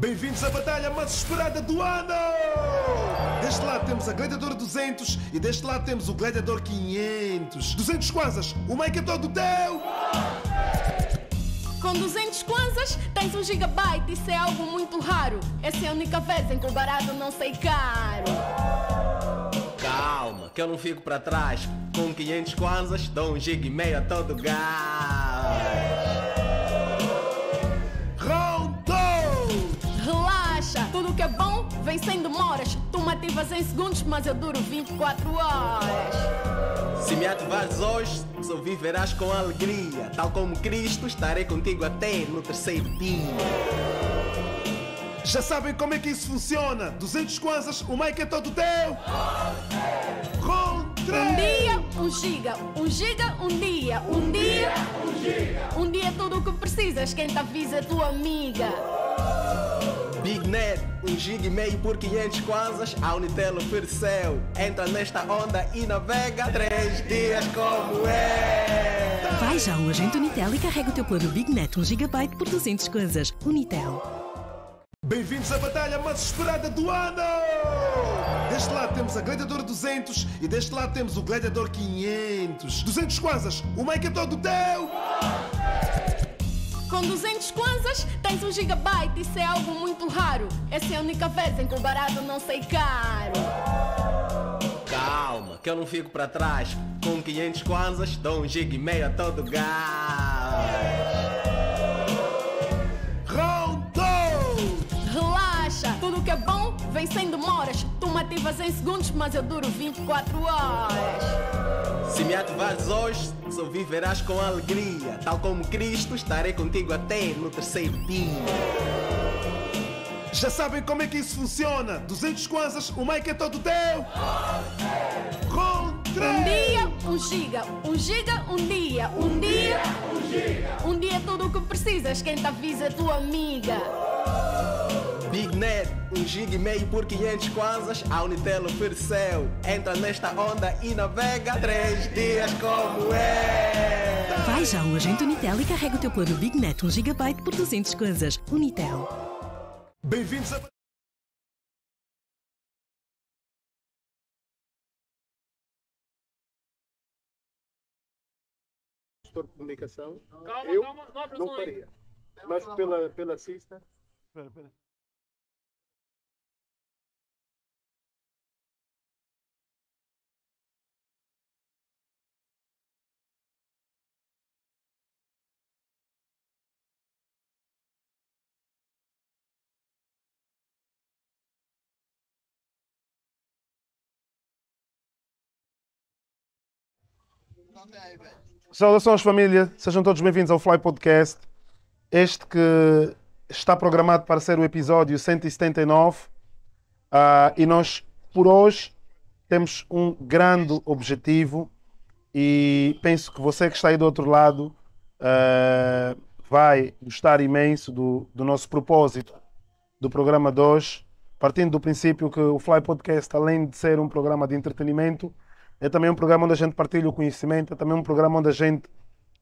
Bem-vindos à batalha mais esperada do ano! Deste lado temos a Gladiador 200 e deste lado temos o Gladiador 500. 200 kwanzas, o mic é todo teu! Com 200 kwanzas tens um gigabyte, isso é algo muito raro. Essa é a única vez em que o barato não sei caro. Calma, que eu não fico para trás. Com 500 kwanzas dou um giga e meio a todo gás. Vem sem demoras, tu me ativas em segundos, mas eu duro 24 horas. Se me ativares hoje, só viverás com alegria. Tal como Cristo, estarei contigo até no terceiro dia. Já sabem como é que isso funciona? 200 kwanzas, o mic é todo teu! Um dia, um giga, um giga, um dia, um, um dia, dia, um giga! Um dia é tudo o que precisas, quem te avisa é tua amiga! Bignet, um gig e meio por 500 kwanzas, a Unitel ofereceu. Entra nesta onda e navega três dias como é. Vai já ao agente Unitel e carrega o teu plano Bignet 1 um GB por 200 kwanzas. Unitel. Bem-vindos à batalha mais esperada do ano! Deste lado temos a Gladiador 200 e deste lado temos o Gladiador 500. 200 kwanzas, o mic é todo teu! Com 200 kwanzas tens um gigabyte, isso é algo muito raro. Essa é a única vez em que o barato não sei caro. Calma, que eu não fico para trás. Com 500 kwanzas dou um giga e meio a todo gás. Rondo! Relaxa, tudo que é bom Vem sem demoras, tu me ativas em segundos, mas eu duro 24 horas. Se me ativares hoje, só viverás com alegria. Tal como Cristo, estarei contigo até no terceiro dia. Já sabem como é que isso funciona? 200 kwanzas, o mic é todo teu! Um dia, um giga, um giga, um dia, um, um dia, dia, um giga! Um dia é tudo o que precisas, quem te avisa é tua amiga! Big Net, um gig meio por 500 kwanzas, a Unitel ofereceu. Entra nesta onda e navega três dias como é. Vai já ao agente Unitel e carrega o teu plano Big Net 1 GB por 200 kwanzas. Unitel. Bem-vindos a... gestor de comunicação, calma, eu calma, não, não faria. Mas pela, pela cista... Espera, espera. Saudações família, sejam todos bem-vindos ao Fly Podcast. Este que está programado para ser o episódio 179 uh, ah, e nós por hoje temos um grande objetivo e penso que você que está aí do outro lado uh, vai gostar imenso do, do nosso propósito do programa de hoje. partindo do princípio que o Fly Podcast, além de ser um programa de entretenimento, é também um programa onde a gente partilha o conhecimento, é também um programa onde a gente,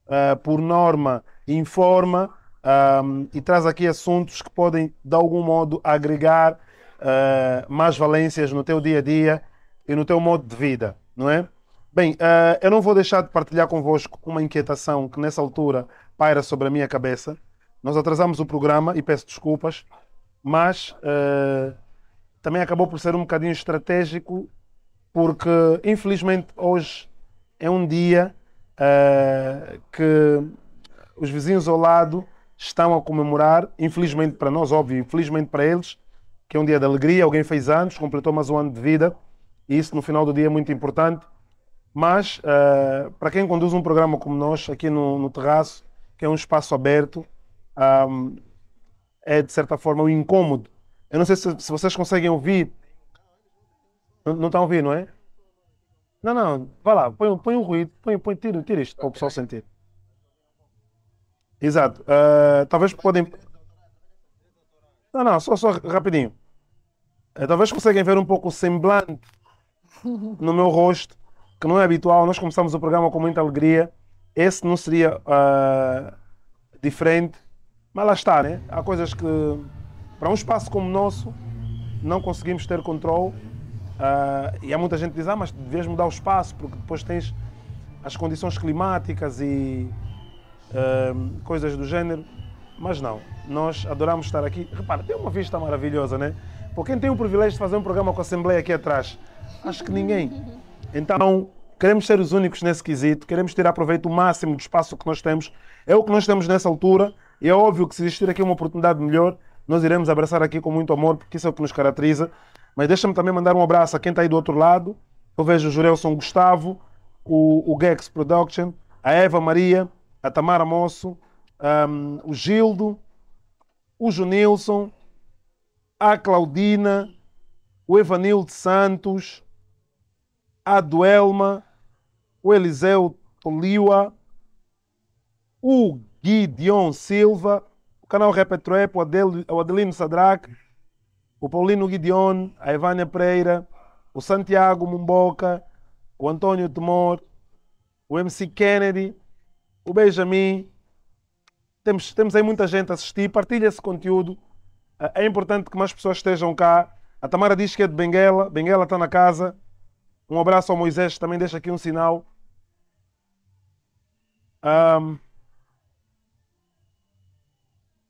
uh, por norma, informa um, e traz aqui assuntos que podem, de algum modo, agregar uh, mais valências no teu dia a dia e no teu modo de vida, não é? Bem, uh, eu não vou deixar de partilhar convosco uma inquietação que nessa altura paira sobre a minha cabeça. Nós atrasamos o programa e peço desculpas, mas também acabou por ser um bocadinho estratégico porque infelizmente hoje é um dia uh, que os vizinhos ao lado estão a comemorar, infelizmente para nós, óbvio, infelizmente para eles, que é um dia de alegria, alguém fez anos, completou mais um ano de vida, e isso no final do dia é muito importante. Mas, uh, para quem conduz um programa como nós, aqui no, no terraço, que é um espaço aberto, um, é de certa forma um incômodo. Eu não sei se, se vocês conseguem ouvir não está a ouvir, não tá é? Não, não, vai lá, põe, põe um ruído, põe, põe, tira, tira isto para o pessoal sentir. Exato. Uh, talvez podem. Não, não, só, só rapidinho. Uh, talvez conseguem ver um pouco o semblante no meu rosto, que não é habitual. Nós começamos o programa com muita alegria. Esse não seria uh, diferente. Mas lá está, né? Há coisas que, para um espaço como o nosso, não conseguimos ter controle Uh, e há muita gente que diz, ah, mas devias mudar o espaço, porque depois tens as condições climáticas e uh, coisas do género Mas não, nós adoramos estar aqui. Repara, tem uma vista maravilhosa, né? Por quem tem o privilégio de fazer um programa com a Assembleia aqui atrás? Acho que ninguém. Então, queremos ser os únicos nesse quesito, queremos tirar proveito o máximo do espaço que nós temos. É o que nós temos nessa altura, e é óbvio que se existir aqui uma oportunidade melhor, nós iremos abraçar aqui com muito amor, porque isso é o que nos caracteriza. Mas deixa-me também mandar um abraço a quem está aí do outro lado. Eu vejo o Jurelson Gustavo, o, o Gex Production, a Eva Maria, a Tamara Moço, um, o Gildo, o Junilson, a Claudina, o Evanildo Santos, a Duelma, o Eliseu Toliwa, o Guidion Silva, o canal Repetrep, é o, Adel, o Adelino Sadraque, o Paulino Gideon, a Ivânia Pereira, o Santiago Mumboca, o António Temor, o MC Kennedy, o Benjamin. Temos, temos aí muita gente a assistir. Partilha esse conteúdo. Ah, é importante que mais pessoas estejam cá. A Tamara diz que é de Benguela. Benguela está na casa. Um abraço ao Moisés, também deixa aqui um sinal. Um...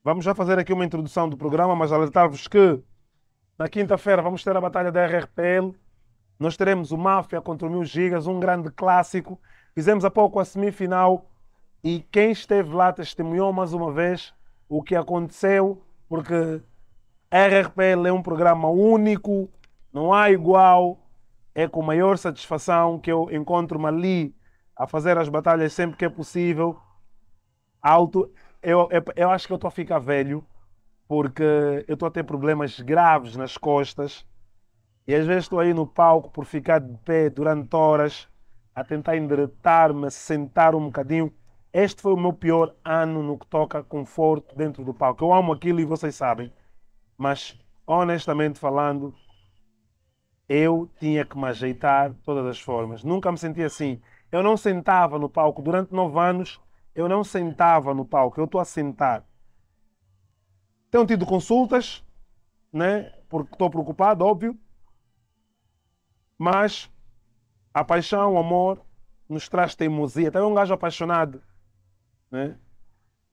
Vamos já fazer aqui uma introdução do programa, mas alertar-vos que na quinta-feira vamos ter a batalha da RRPL. Nós teremos o Máfia contra o Mil Gigas, um grande clássico. Fizemos há pouco a semifinal e quem esteve lá testemunhou mais uma vez o que aconteceu, porque a RRPL é um programa único, não há igual. É com maior satisfação que eu encontro-me ali a fazer as batalhas sempre que é possível. Alto, eu, eu, eu acho que eu estou a ficar velho porque eu estou a ter problemas graves nas costas e às vezes estou aí no palco por ficar de pé durante horas a tentar endireitar-me, sentar um bocadinho. Este foi o meu pior ano no que toca conforto dentro do palco. Eu amo aquilo e vocês sabem, mas honestamente falando, eu tinha que me ajeitar de todas as formas. Nunca me senti assim. Eu não sentava no palco. Durante nove anos, eu não sentava no palco. Eu estou a sentar. Tenho tido consultas, né? porque estou preocupado, óbvio. Mas a paixão, o amor, nos traz teimosia. Também um gajo apaixonado. Né?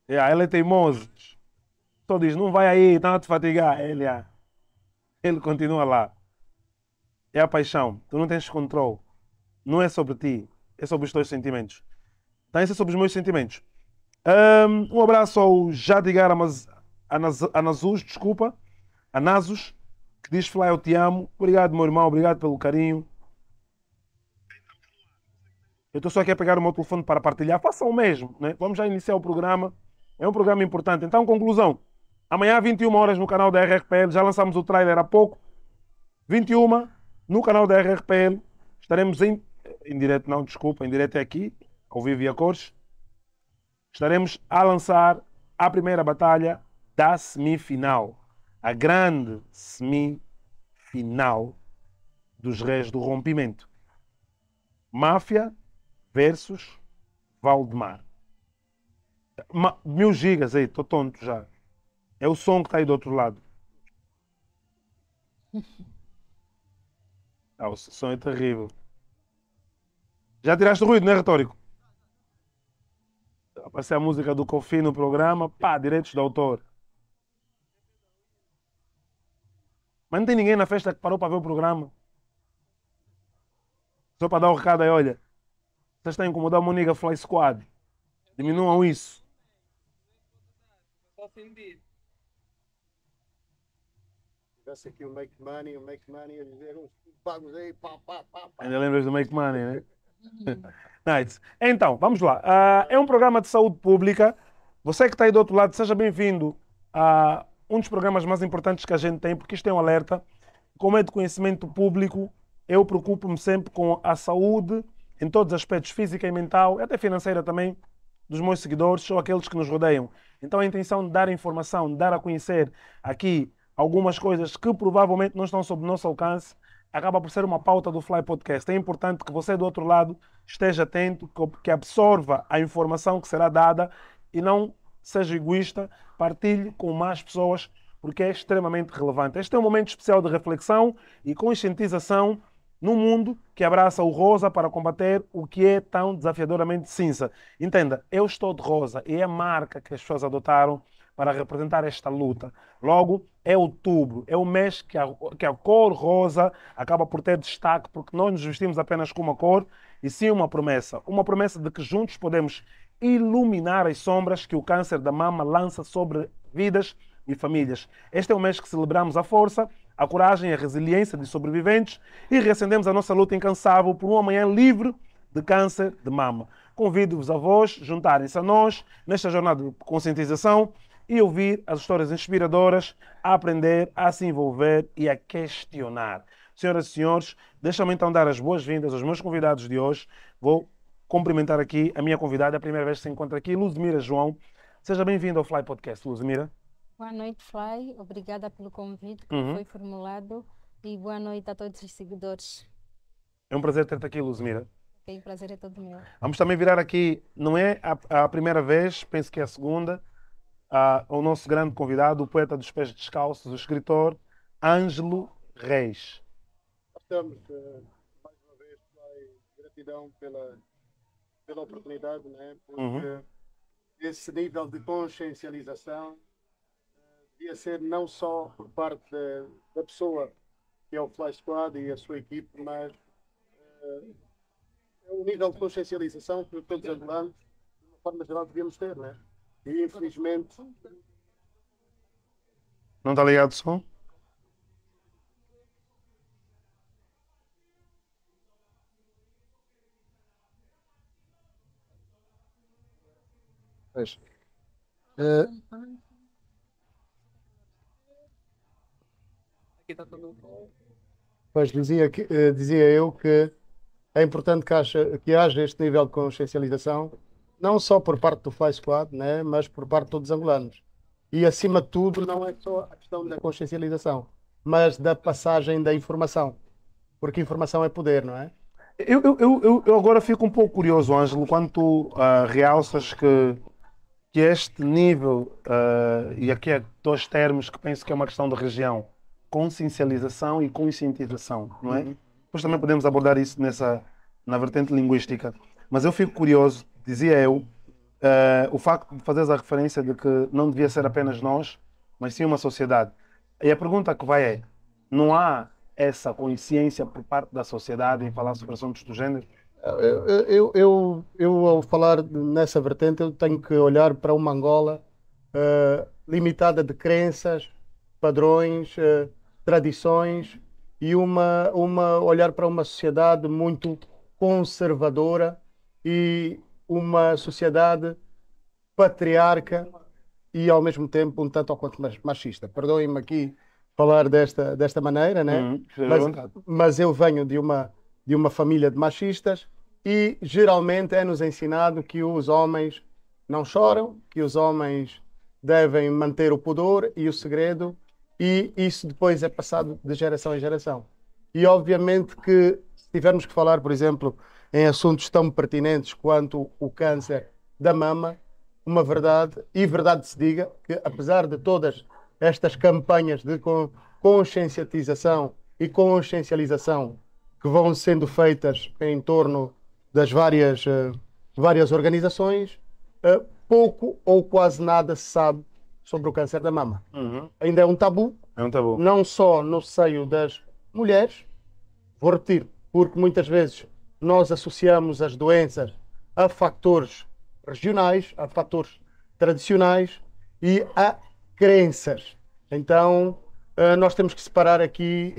Yeah, é, ele é teimoso. Então diz, não vai aí, está a te fatigar. Ele, yeah. ele continua lá. É a paixão. Tu não tens controle. Não é sobre ti, é sobre os teus sentimentos. Então, isso é sobre os meus sentimentos. Um, um abraço ao Jadigar Anasus, desculpa, Anasus, que diz: Flá, eu te amo. Obrigado, meu irmão, obrigado pelo carinho. Eu estou só aqui a pegar o meu telefone para partilhar. Façam o mesmo, né? Vamos já iniciar o programa. É um programa importante. Então, conclusão. Amanhã, 21 horas, no canal da RRPL. Já lançamos o trailer há pouco. 21, no canal da RRPL. Estaremos em. Em direto, não, desculpa. Em direto é aqui, ao vivo e a cores. Estaremos a lançar a primeira batalha da semifinal, a grande semifinal dos Reis do Rompimento. Máfia versus Valdemar. Ma mil gigas aí, estou tonto já. É o som que está aí do outro lado. Ah, o som é terrível. Já tiraste o ruído, não é retórico? Apareceu a música do Kofi no programa, pá, direitos de autor. Mas não tem ninguém na festa que parou para ver o programa. Só para dar o um recado aí, olha. Vocês estão a incomodar a Moniga Fly Squad. Diminuam isso. Tivesse aqui o Make Money, o Make Money, uns pagos aí, Ainda lembras do Make Money, né? nice. Então, vamos lá. Uh, é um programa de saúde pública. Você que está aí do outro lado, seja bem-vindo a um dos programas mais importantes que a gente tem, porque isto é um alerta. Como é de conhecimento público, eu preocupo-me sempre com a saúde, em todos os aspectos, física e mental, e até financeira também, dos meus seguidores ou aqueles que nos rodeiam. Então a intenção de dar informação, de dar a conhecer aqui algumas coisas que provavelmente não estão sob nosso alcance, acaba por ser uma pauta do Fly Podcast. É importante que você do outro lado esteja atento, que absorva a informação que será dada e não seja egoísta partilhe com mais pessoas, porque é extremamente relevante. Este é um momento especial de reflexão e conscientização no mundo que abraça o rosa para combater o que é tão desafiadoramente cinza. Entenda, eu estou de rosa e é a marca que as pessoas adotaram para representar esta luta. Logo, é outubro, é o mês que a, que a cor rosa acaba por ter destaque, porque nós nos vestimos apenas com uma cor e sim uma promessa. Uma promessa de que juntos podemos iluminar as sombras que o câncer da mama lança sobre vidas e famílias. Este é o mês que celebramos a força, a coragem e a resiliência de sobreviventes e reacendemos a nossa luta incansável por um amanhã livre de câncer de mama. Convido-vos a vós juntarem-se a nós nesta jornada de conscientização e ouvir as histórias inspiradoras, a aprender, a se envolver e a questionar. Senhoras e senhores, deixa-me então dar as boas-vindas aos meus convidados de hoje. Vou cumprimentar aqui a minha convidada, a primeira vez que se encontra aqui, Luzmira João. Seja bem-vinda ao Fly Podcast, Luzmira. Boa noite, Fly. Obrigada pelo convite que uhum. foi formulado e boa noite a todos os seguidores. É um prazer ter-te aqui, Luzmira. Ok, é prazer é todo meu. Vamos também virar aqui, não é a, a primeira vez, penso que é a segunda, a, ao nosso grande convidado, o poeta dos pés descalços, o escritor Ângelo Reis. Estamos, eh, mais uma vez, Fly, gratidão pela pela uhum. oportunidade, né? Porque uhum. esse nível de consciencialização eh, devia ser não só por parte da pessoa que é o Flash Squad e a sua equipe, mas uh, é um nível de consciencialização que todos angolanos, de uma forma geral, devíamos ter, né? E infelizmente. Não está ligado o som? Pois. Uh... Pois dizia, que, uh, dizia eu que é importante que haja, que haja este nível de consciencialização, não só por parte do Fly Squad, né, mas por parte de todos os angolanos. E acima de tudo, não é só a questão da consciencialização, mas da passagem da informação. Porque informação é poder, não é? Eu, eu, eu, eu agora fico um pouco curioso, Ângelo, quando tu uh, realças que que este nível, uh, e aqui é dois termos que penso que é uma questão de região, consciencialização e conscientização, não é? Uhum. Depois também podemos abordar isso nessa, na vertente linguística. Mas eu fico curioso, dizia eu, uh, o facto de fazeres a referência de que não devia ser apenas nós, mas sim uma sociedade. E a pergunta que vai é, não há essa consciência por parte da sociedade em falar sobre assuntos do género? Eu, eu, eu, eu, ao falar nessa vertente, eu tenho que olhar para uma Angola uh, limitada de crenças, padrões, uh, tradições e uma, uma olhar para uma sociedade muito conservadora e uma sociedade patriarca e ao mesmo tempo um tanto ou quanto machista. Perdoem-me aqui falar desta, desta maneira, né? Hum, mas, mas eu venho de uma, de uma família de machistas e geralmente é-nos ensinado que os homens não choram, que os homens devem manter o pudor e o segredo, e isso depois é passado de geração em geração. E obviamente que se tivermos que falar, por exemplo, em assuntos tão pertinentes quanto o câncer da mama, uma verdade, e verdade se diga, que apesar de todas estas campanhas de conscienciatização e consciencialização que vão sendo feitas em torno das várias, eh, várias organizações, eh, pouco ou quase nada se sabe sobre o câncer da mama. Uhum. Ainda é um tabu. É um tabu. Não só no seio das mulheres, vou repetir, porque muitas vezes nós associamos as doenças a fatores regionais, a fatores tradicionais e a crenças. Então, eh, nós temos que separar aqui,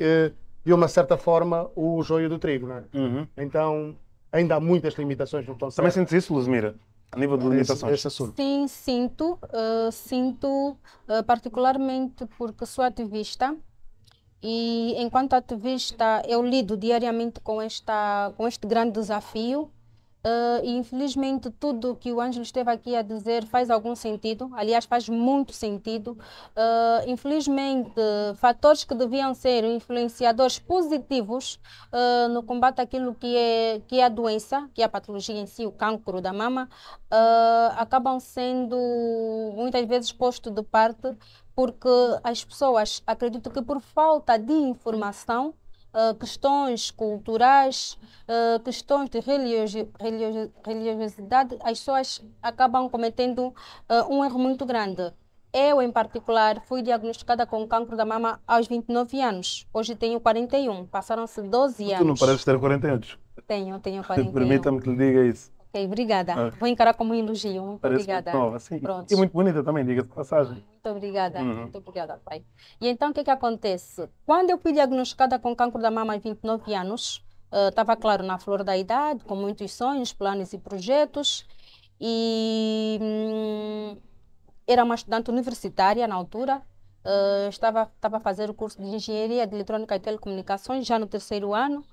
de uma certa forma, o joio do trigo. Não é? Uhum. Então, ainda há muitas limitações no conceito. Também sentes isso, Luzmira? A nível de limitações? Esse, esse Sim, sinto. Uh, sinto uh, particularmente porque sou ativista e enquanto ativista eu lido diariamente com, esta, com este grande desafio Uh, infelizmente tudo o que o Ângelo esteve aqui a dizer faz algum sentido, aliás, faz muito sentido. Uh, infelizmente, fatores que deviam ser influenciadores positivos uh, no combate àquilo que é, que é a doença, que é a patologia em si, o cancro da mama, acabam sendo muitas vezes postos de parte porque as pessoas acreditam que por falta de informação ah, questões culturais, uh, questões de religiosidade, as pessoas acabam cometendo ah, um erro muito grande. Eu, em particular, fui diagnosticada com cancro da mama aos 29 anos. Hoje tenho 41. Passaram-se 12 anos. Tu não pareces ter 40 anos? Tenho, tenho 41. Permita-me que lhe diga isso obrigada. Ah. Vou encarar como um elogio. Muito Parece obrigada. Muito nova, sim. Pronto. E muito bonita também, diga de passagem. Muito obrigada, uhum. muito obrigada, pai. E então, o que é que acontece? Quando eu fui diagnosticada com câncer da mama aos 29 anos, estava, eh, uh, claro, na flor da idade, com muitos sonhos, planos e projetos. E hum, era uma estudante universitária na altura. Uh, estava, estava a fazer o curso de Engenharia de Eletrônica e Telecomunicações, já no terceiro ano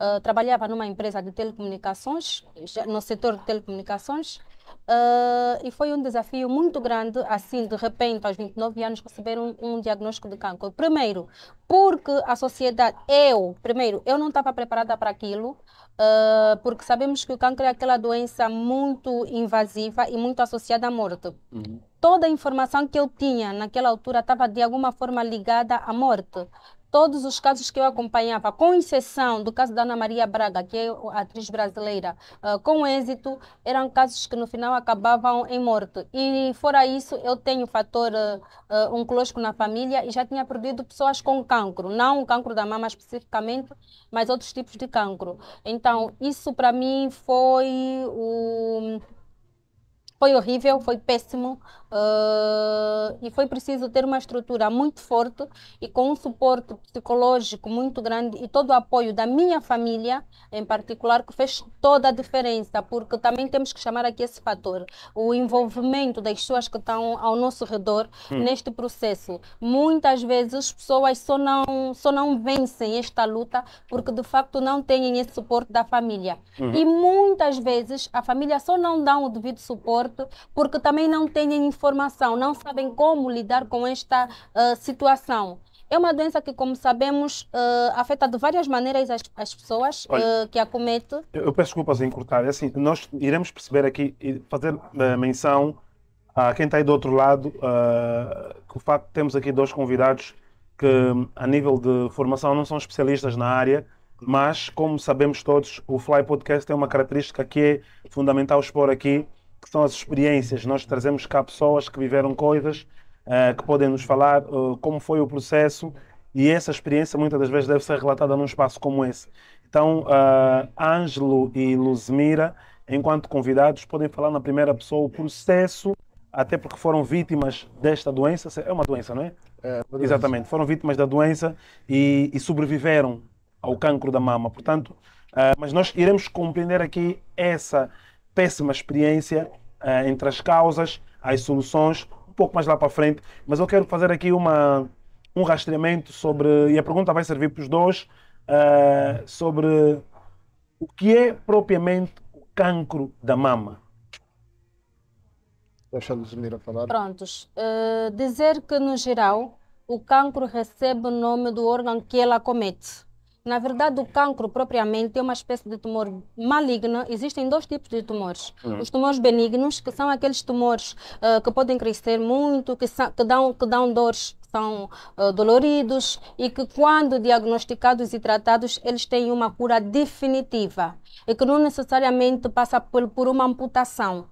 uh, trabalhava numa empresa de telecomunicações, no setor de telecomunicações, uh, e foi um desafio muito grande, assim, de repente, aos 29 anos, receber um, um diagnóstico de câncer. Primeiro, porque a sociedade, eu, primeiro, eu não estava preparada para aquilo, Uh, porque sabemos que o câncer é aquela doença muito invasiva e muito associada à morte. Uhum. Toda a informação que eu tinha naquela altura estava de alguma forma ligada à morte todos os casos que eu acompanhava, com exceção do caso da Ana Maria Braga, que é atriz brasileira, uh, com êxito, eram casos que no final acabavam em morte. E fora isso, eu tenho fator uh, ah, ah, oncológico na família e já tinha perdido pessoas com cancro, não o cancro da mama especificamente, mas outros tipos de cancro. Então, isso para mim foi o. Foi horrível, foi péssimo uh, e foi preciso ter uma estrutura muito forte e com um suporte psicológico muito grande e todo o apoio da minha família, em particular, que fez toda a diferença, porque também temos que chamar aqui esse fator, o envolvimento das pessoas que estão ao nosso redor hum. neste processo. Muitas vezes as pessoas só não, só não vencem esta luta porque de facto não têm esse suporte da família. Uhum. E muitas vezes a família só não dá o devido suporte certo, porque também não têm informação, não sabem como lidar com esta uh, situação. É uma doença que, como sabemos, uh, afeta de várias maneiras as, as pessoas Olha, uh, que a cometem. eu peço desculpas em cortar. É assim, nós iremos perceber aqui e fazer menção a quem está aí do outro lado, que o facto temos aqui dois convidados que, a nível de formação, não são especialistas na área, mas como sabemos todos, o Fly Podcast tem uma característica que é fundamental expor aqui, que são as experiências. Nós trazemos cá pessoas que viveram coisas, uh, que podem nos falar uh, como foi o processo e essa experiência muitas das vezes deve ser relatada num espaço como esse. Então, uh, Ângelo e Luzmira, enquanto convidados, podem falar na primeira pessoa o processo, até porque foram vítimas desta doença. É uma doença, não é? é doença. Exatamente, foram vítimas da doença e, e sobreviveram ao cancro da mama. Portanto, uh, mas nós iremos compreender aqui essa péssima experiência uh, entre as causas, as soluções, um pouco mais lá para frente. Mas eu quero fazer aqui uma, um rastreamento sobre, e a pergunta vai servir para os dois, uh, sobre o que é propriamente o cancro da mama. Deixa-nos a falar. Prontos. Uh, dizer que, no geral, o cancro recebe o nome do órgão que ela comete. Na verdade, o cancro propriamente é uma espécie de tumor maligno. Existem dois tipos de tumores. Uhum. Os tumores benignos, que são aqueles tumores uh, que podem crescer muito, que, são, que, dão, que dão dores são uh, doloridos e que, quando diagnosticados e tratados, eles têm uma cura definitiva e que não necessariamente passa por, por uma amputação.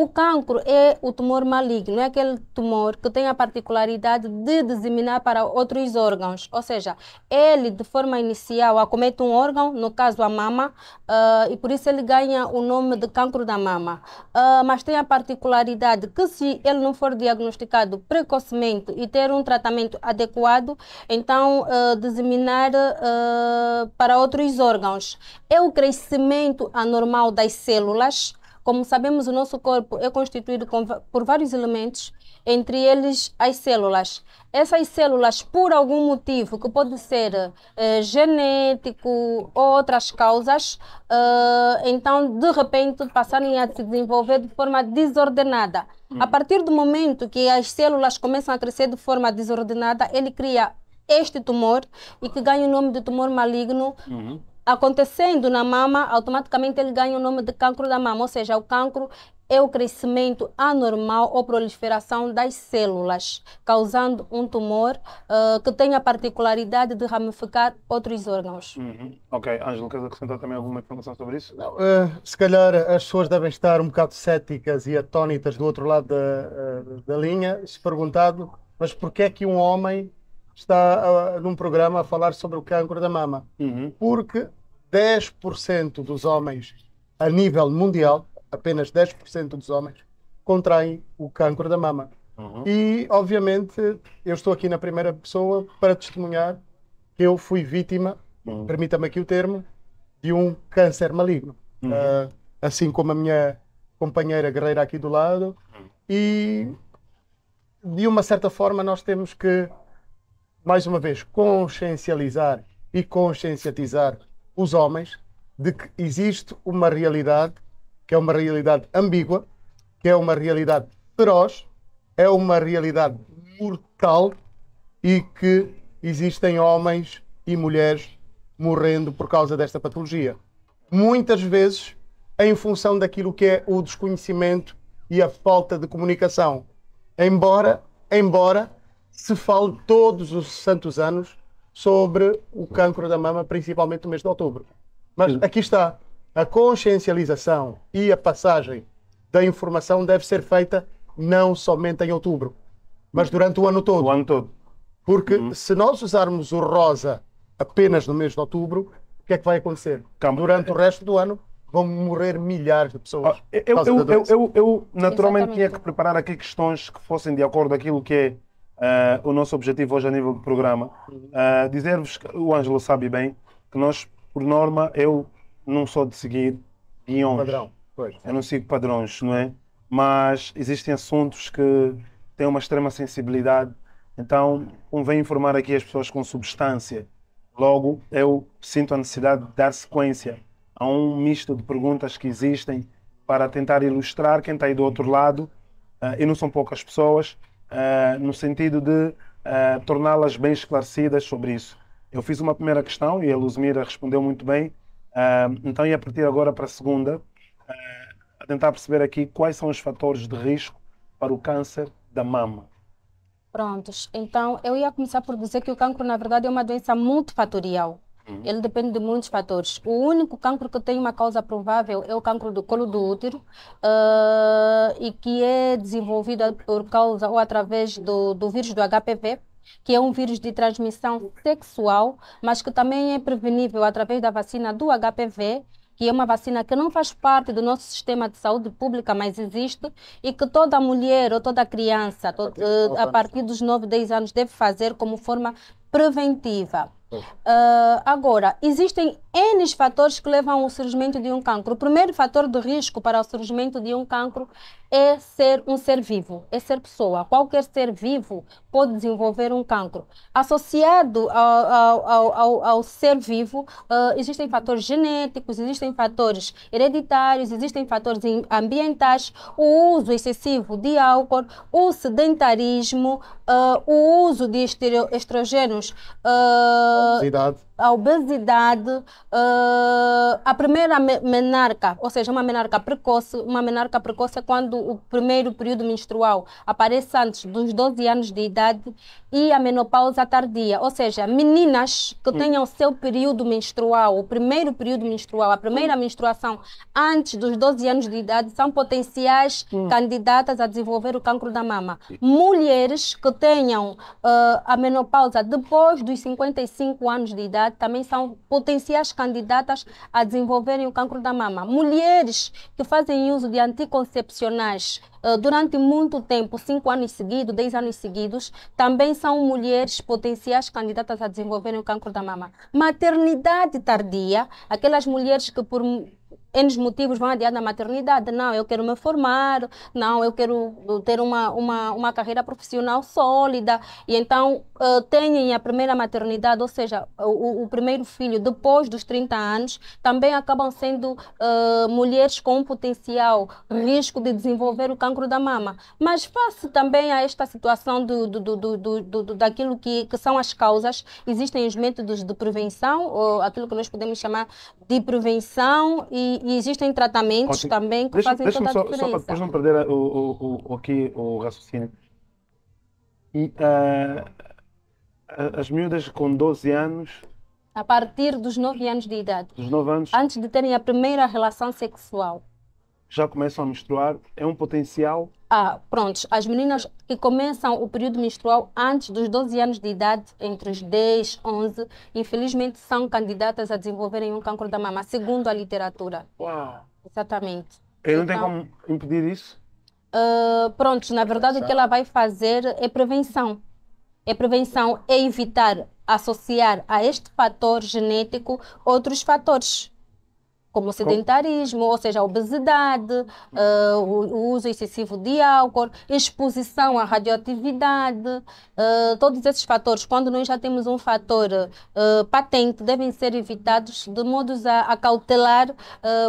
O cancro é o tumor maligno, é aquele tumor que tem a particularidade de disseminar para outros órgãos, ou seja, ele de forma inicial acomete um órgão, no caso a mama, uh, e por isso ele ganha o nome de cancro da mama. Uh, mas tem a particularidade que se ele não for diagnosticado precocemente e ter um tratamento adequado, então uh, disseminar uh, para outros órgãos. É o crescimento anormal das células como sabemos, o nosso corpo é constituído com, por vários elementos, entre eles as células. Essas células, por algum motivo, que pode ser eh, genético ou outras causas, eh, então de repente passarem a se desenvolver de forma desordenada. Hum. A partir do momento que as células começam a crescer de forma desordenada, ele cria este tumor e que ganha o nome de tumor maligno uhum acontecendo na mama, automaticamente ele ganha o nome de cancro da mama, ou seja, o cancro é o crescimento anormal ou proliferação das células, causando um tumor uh, que tem a particularidade de ramificar outros órgãos. Uhum. Ok, Ângelo, queres acrescentar também alguma informação sobre isso? Não, uh, se calhar as pessoas devem estar um bocado céticas e atónitas do outro lado da, uh, da linha, se perguntado, mas porquê é que um homem está uh, num programa a falar sobre o câncer da mama. Uhum. Porque 10% dos homens a nível mundial, apenas 10% dos homens, contraem o câncer da mama. Uhum. E, obviamente, eu estou aqui na primeira pessoa para testemunhar que eu fui vítima, uhum. permita-me aqui o termo, de um câncer maligno. Uh, assim como a minha companheira guerreira aqui do lado. Uhum. E, de uma certa forma, nós temos que mais uma vez, consciencializar e conscienciatizar os homens de que existe uma realidade que é uma realidade ambígua, que é uma realidade feroz, é uma realidade mortal e que existem homens e mulheres morrendo por causa desta patologia. Muitas vezes em função daquilo que é o desconhecimento e a falta de comunicação. Embora, embora se fale todos os santos anos sobre o cancro da mama, principalmente no mês de outubro. Mas aqui está, a consciencialização e a passagem da informação deve ser feita não somente em outubro, mas durante o ano todo. O ano todo. Porque uhum. se nós usarmos o rosa apenas no mês de outubro, o que é que vai acontecer? Durante o resto do ano vão morrer milhares de pessoas. Ah, eu, eu, eu, eu, naturalmente Exatamente. tinha que preparar aqui questões que fossem de acordo com aquilo que é Uh, o nosso objetivo hoje a nível do programa. Uh, Dizer-vos que o Ângelo sabe bem que nós, por norma, eu não sou de seguir guiões. Padrão, pois. Eu não sigo padrões, não é? Mas existem assuntos que têm uma extrema sensibilidade, então convém informar aqui as pessoas com substância. Logo, eu sinto a necessidade de dar sequência a um misto de perguntas que existem para tentar ilustrar quem está aí do outro lado, uh, e não são poucas pessoas, uh, no sentido de uh, torná-las bem esclarecidas sobre isso. Eu fiz uma primeira questão e a Luzmira respondeu muito bem, uh, então ia partir agora para a segunda, a tentar perceber aqui quais são os fatores de risco para o câncer da mama. Prontos, então eu ia começar por dizer que o cancro, na verdade, é uma doença multifatorial Uhum. Ele depende de muitos fatores. O único cancro que tem uma causa provável é o cancro do colo do útero uh, e que é desenvolvido por causa ou através do, do vírus do HPV, que é um vírus de transmissão sexual, mas que também é prevenível através da vacina do HPV, que é uma vacina que não faz parte do nosso sistema de saúde pública, mas existe, e que toda mulher ou toda criança, eh, a partir dos 9, 10 anos, deve fazer como forma preventiva. Uh, agora, existem N fatores que levam ao surgimento de um cancro. O primeiro fator de risco para o surgimento de um cancro é ser um ser vivo, é ser pessoa. Qualquer ser vivo pode desenvolver um cancro. Associado ao, ao, ao, ao ser vivo, uh, existem fatores genéticos, existem fatores hereditários, existem fatores ambientais, o uso excessivo de álcool, o sedentarismo, uh, o uso de estrogênios. Uh, obesidade a obesidade, uh, a primeira menarca, ou seja, uma menarca precoce, uma menarca precoce é quando o primeiro período menstrual aparece antes dos 12 anos de idade e a menopausa tardia, ou seja, meninas que hum. tenham seu período menstrual, o primeiro período menstrual, a primeira hum. menstruação antes dos 12 anos de idade são potenciais hum. candidatas a desenvolver o cancro da mama. Mulheres que tenham uh, a menopausa depois dos 55 anos de idade idade também são potenciais candidatas a desenvolverem o cancro da mama. Mulheres que fazem uso de anticoncepcionais eh, durante muito tempo, cinco anos seguidos, dez anos seguidos, também são mulheres potenciais candidatas a desenvolverem o cancro da mama. Maternidade tardia, aquelas mulheres que por N motivos vão adiar da maternidade. Não, eu quero me formar, não, eu quero ter uma, uma, uma carreira profissional sólida. E então uh, eh, têm a primeira maternidade, ou seja, o, o, primeiro filho depois dos 30 anos, também acabam sendo uh, mulheres com potencial risco de desenvolver o cancro da mama. Mas face também a esta situação do, do, do, do, do daquilo que, que são as causas, existem os métodos de prevenção, ou aquilo que nós podemos chamar de prevenção e e, existem tratamentos Ótimo. também que deixa, fazem deixa toda só, a diferença. Só para depois não perder o, o, o, aqui o raciocínio. E, uh, as miúdas com 12 anos... A partir dos 9 anos de idade. Dos 9 anos. Antes de terem a primeira relação sexual já começam a menstruar, é um potencial? Ah, prontos. As meninas que começam o período menstrual antes dos 12 anos de idade, entre os 10 e 11, infelizmente são candidatas a desenvolverem um câncer da mama, segundo a literatura. Uau! Exatamente. E não então, tem como impedir isso? Uh, prontos, na verdade o que ela vai fazer é prevenção. É prevenção, é evitar associar a este fator genético outros fatores como sedentarismo, ou seja, a obesidade, uh, o, uso excessivo de álcool, exposição à radioatividade, uh, todos esses fatores, quando nós já temos um fator uh, patente, devem ser evitados de modo a, a cautelar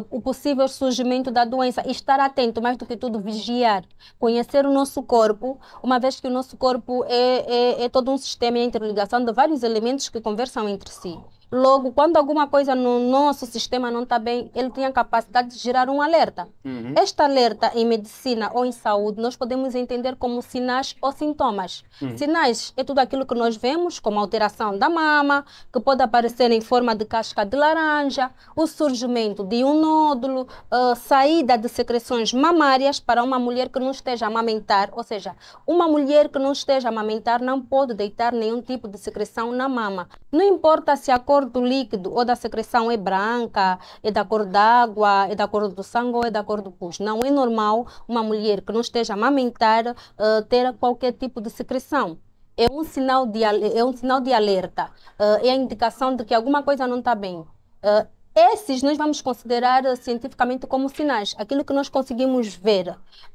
o possível surgimento da doença. E estar atento, mais do que tudo, vigiar, conhecer o nosso corpo, uma vez que o nosso corpo é, é, é todo um sistema, e a interligação de vários elementos que conversam entre si. Logo, quando alguma coisa no nosso sistema não está bem, ele tem a capacidade de gerar um alerta. Uhum. Este alerta em medicina ou em saúde, nós podemos entender como sinais ou sintomas. Uhum. Sinais é tudo aquilo que nós vemos, como alteração da mama, que pode aparecer em forma de casca de laranja, o surgimento de um nódulo, uh, saída de secreções mamárias para uma mulher que não esteja a amamentar. Ou seja, uma mulher que não esteja a amamentar não pode deitar nenhum tipo de secreção na mama. Não importa se a cor cor do líquido ou da secreção é branca, é da cor d'água, é da cor do sangue ou é da cor do pus. Não é normal uma mulher que não esteja a amamentar uh, ter qualquer tipo de secreção é um sinal de, é um sinal de alerta, uh, é a indicação de que alguma coisa não está bem. Uh, esses nós vamos considerar eh, cientificamente como sinais, aquilo que nós conseguimos ver.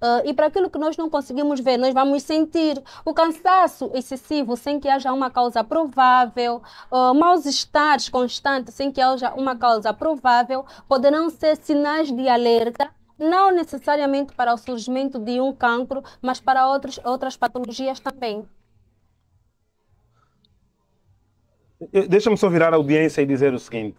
Uh, e para aquilo que nós não conseguimos ver, nós vamos sentir o cansaço excessivo sem que haja uma causa provável, uh, eh, maus-estares constantes sem que haja uma causa provável, poderão ser sinais de alerta não necessariamente para o surgimento de um cancro, mas para outros, outras patologias também. Deixa-me só virar a audiência e dizer o seguinte: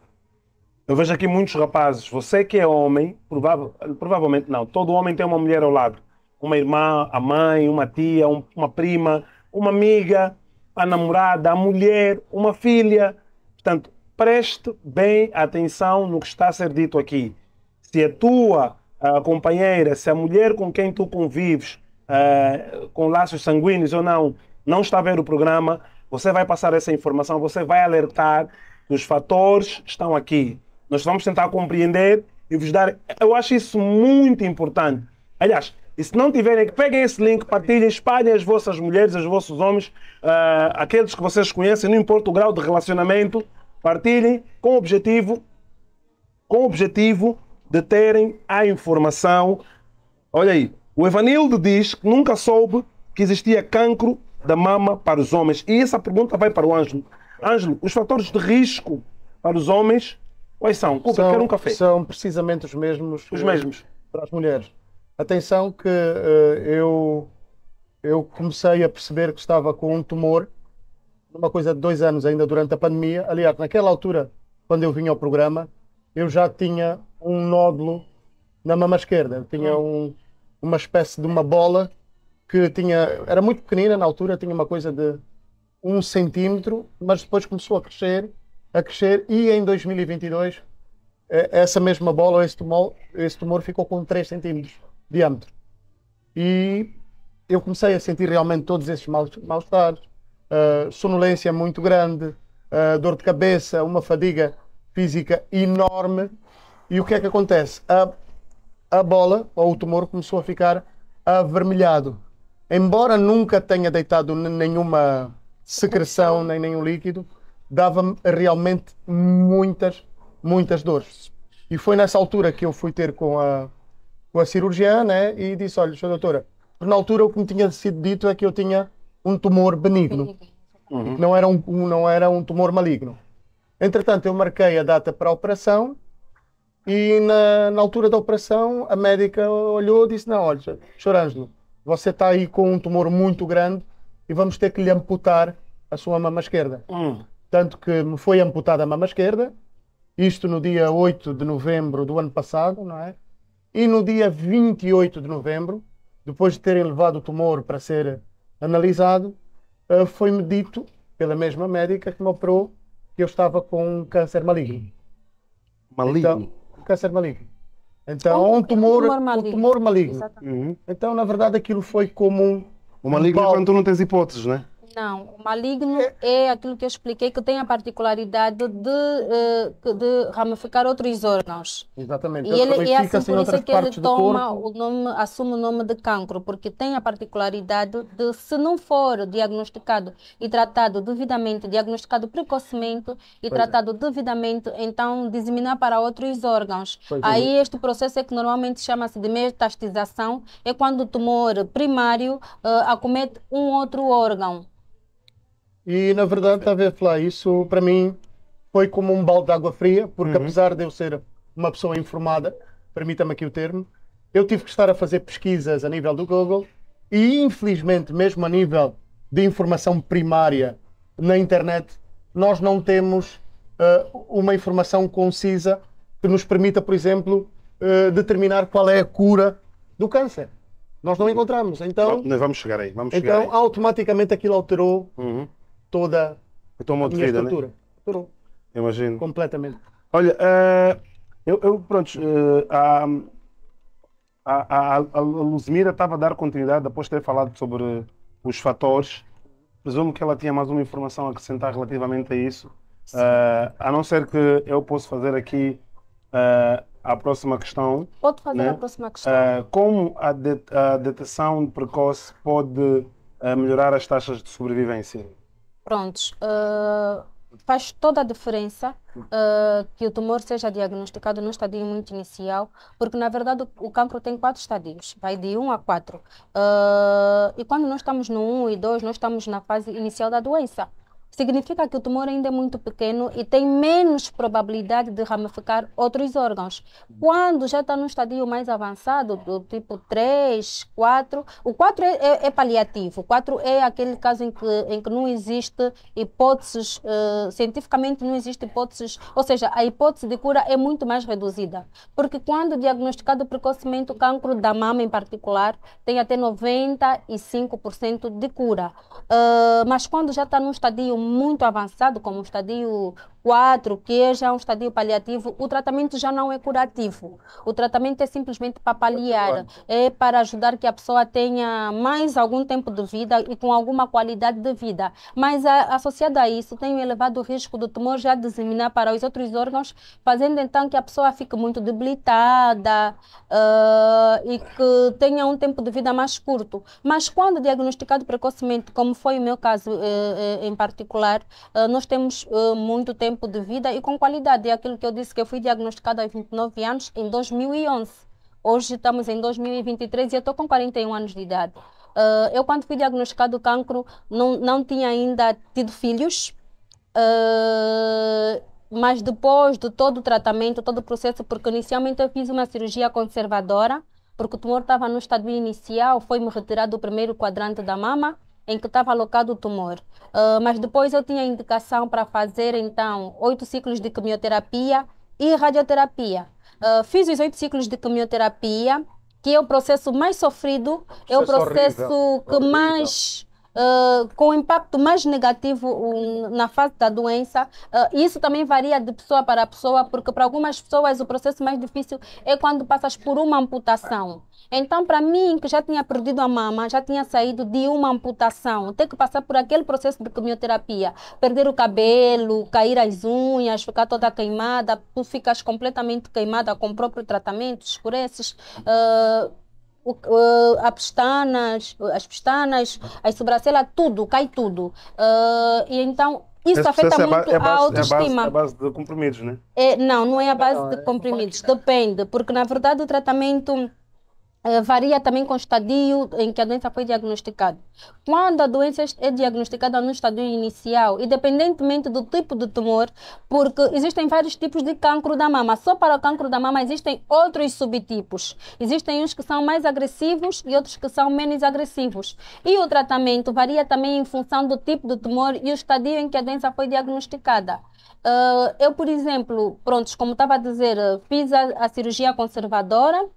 eu vejo aqui muitos rapazes. Você que é homem, provável, provavelmente não. Todo homem tem uma mulher ao lado. Uma irmã, a mãe, uma tia, um, uma prima, uma amiga, a namorada, a mulher, uma filha. Portanto, preste bem atenção no que está a ser dito aqui. Se a tua a ah, companheira, se a mulher com quem tu convives, uh, com laços sanguíneos ou não, não está a ver o programa, você vai passar essa informação, você vai alertar que os fatores estão aqui. Nós vamos tentar compreender e vos dar. Eu acho isso muito importante. Aliás, e se não tiverem, peguem esse link, partilhem, espalhem as vossas mulheres, os vossos homens, uh, aqueles que vocês conhecem, não importa o grau de relacionamento, partilhem com o objetivo, com o objetivo de terem a informação. Olha aí, o Evanildo diz que nunca soube que existia cancro da mama para os homens. E essa pergunta vai para o Ângelo. Ângelo, os fatores de risco para os homens Quais são? são, quero um café. São precisamente os mesmos. Os mesmos. Eh, para as mulheres. Atenção que uh, eu, eu comecei a perceber que estava com um tumor numa coisa de dois anos ainda durante a pandemia. Aliás, naquela altura, quando eu vim ao programa, eu já tinha um nódulo na mama esquerda. Eu tinha hum. um, uma espécie de uma bola que tinha... Era muito pequenina na altura, tinha uma coisa de um centímetro, mas depois começou a crescer a crescer e em 2022 eh, essa mesma bola, esse tumor, esse tumor ficou com 3 centímetros de diâmetro. E eu comecei a sentir realmente todos esses mal-estares, uh, sonolência muito grande, uh, dor de cabeça, uma fadiga física enorme. E o que é que acontece? A, a bola, ou o tumor, começou a ficar avermelhado. Embora nunca tenha deitado nenhuma secreção, nem nenhum líquido, dava-me realmente muitas, muitas dores. E foi nessa altura que eu fui ter com a, com a cirurgiã né, e disse: Olha, senhora doutora, na altura o que me tinha sido dito é que eu tinha um tumor benigno, uhum. não, era um, não era um tumor maligno. Entretanto, eu marquei a data para a operação e na, na altura da operação a médica olhou e disse: Não, olha, Ângelo, você está aí com um tumor muito grande e vamos ter que lhe amputar a sua mama esquerda. Uhum tanto que me foi amputada a mama esquerda, isto no dia 8 de novembro do ano passado, não é? E no dia 28 de novembro, depois de terem levado o tumor para ser analisado, eh, foi-me dito pela mesma médica que me operou que eu estava com um câncer maligno. Maligno? Então, um câncer maligno. Então, um, um tumor, um tumor maligno. Um tumor maligno. Uhum. Então, na verdade, aquilo foi como um. O maligno um é quando tu não tens hipóteses, né? Não, o maligno é, é aquilo que eu expliquei que tem a particularidade de, de, eh, de ramificar outros órgãos. Exatamente. E, então, ele, é assim, por isso é que ele toma o nome, assume o nome de cancro, porque tem a particularidade de, se não for diagnosticado e tratado devidamente, diagnosticado precocemente e pois é. tratado é. devidamente, então disseminar para outros órgãos. Pois é. Aí é. este processo é que normalmente chama-se de metastização, é quando o tumor primário uh, acomete um outro órgão. E na verdade, está a ver falar isso para mim foi como um balde de água fria, porque uhum. apesar de eu ser uma pessoa informada, permita-me aqui o termo, eu tive que estar a fazer pesquisas a nível do Google e infelizmente, mesmo a nível de informação primária na internet, nós não temos uh, uma informação concisa que nos permita, por exemplo, uh, determinar qual é a cura do câncer. Nós não encontramos. Então, vamos chegar aí. Vamos então, chegar aí. automaticamente aquilo alterou uhum toda a minha vida, né? estrutura. Né? Durou. Imagino. Completamente. Olha, uh, eu, eu, pronto, uh, a, a, a, Luzmira estava a dar continuidade depois de ter falado sobre os fatores. Presumo que ela tinha mais uma informação a acrescentar relativamente a isso. Uh, a não ser que eu possa fazer aqui uh, a próxima questão. Pode fazer né? a próxima questão. Uh, como a, a detecção precoce pode melhorar as taxas de sobrevivência? Prontos. Uh, faz toda a diferença uh, que o tumor seja diagnosticado no estadio muito inicial, porque na verdade o, o cancro tem quatro estadios, vai de 1 um a 4. Uh, eh, e quando nós estamos no 1 um e 2, nós estamos na fase inicial da doença significa que o tumor ainda é muito pequeno e tem menos probabilidade de ramificar outros órgãos. Quando já está num estadio mais avançado, do tipo 3, 4, o 4 é, é, é paliativo, o 4 é aquele caso em que, em que não existe hipóteses, uh, cientificamente não existe hipóteses, ou seja, a hipótese de cura é muito mais reduzida, porque quando é diagnosticado precocemente o cancro da mama em particular, tem até 95% de cura, uh, mas quando já está num estadio muito avançado, como o estadio 4, que já é um estadio paliativo, o tratamento já não é curativo. O tratamento é simplesmente para paliar, é para ajudar que a pessoa tenha mais algum tempo de vida e com alguma qualidade de vida. Mas a, associado a isso, tem um elevado risco do tumor já disseminar para os outros órgãos, fazendo então que a pessoa fique muito debilitada uh, e que tenha um tempo de vida mais curto. Mas quando diagnosticado precocemente, como foi o meu caso uh, uh, em particular, ah, nós temos ah, muito tempo de vida e com qualidade. É aquilo que eu disse que eu fui diagnosticada aos 29 anos em 2011. Hoje estamos em 2023 e eu estou com 41 anos de idade. Ah, eu, quando fui diagnosticado cancro, não, não tinha ainda tido filhos. mas depois de todo o tratamento, todo o processo, porque inicialmente eu fiz uma cirurgia conservadora, porque o tumor estava no estado inicial, foi-me retirado o primeiro quadrante da mama, em que estava alocado o tumor. Uh, mas depois eu tinha indicação para fazer, então, oito ciclos de quimioterapia e radioterapia. Uh, fiz os oito ciclos de quimioterapia, que é o processo mais sofrido, é o processo horrível, que horrível. mais uh, com impacto mais negativo um, na fase da doença. Uh, isso também varia de pessoa para pessoa, porque para algumas pessoas o processo mais difícil é quando passas por uma amputação. Então, para mim, que já tinha perdido a mama, já tinha saído de uma amputação, ter que passar por aquele processo de quimioterapia, perder o cabelo, cair as unhas, ficar toda queimada, tu ficas completamente queimada com o próprio tratamento, escureces. Uh, o, uh, a pestanas, as pestanas, as sobrancelhas, tudo, cai tudo. Uh, e então isso afeta é muito é base, a é autoestima. É a base, é base de comprimidos, né? É, não, não é a base não, é, de comprimidos, depende, porque na verdade o tratamento eh, varia também com o estadio em que a doença foi diagnosticada. Quando a doença é diagnosticada no estadio inicial, independentemente do tipo de tumor, porque existem vários tipos de cancro da mama, só para o cancro da mama existem outros subtipos. Existem uns que são mais agressivos e outros que são menos agressivos. E o tratamento varia também em função do tipo de tumor e o estadio em que a doença foi diagnosticada. Eh, eu, por exemplo, pronto, como estava a dizer, eh, fiz a cirurgia conservadora,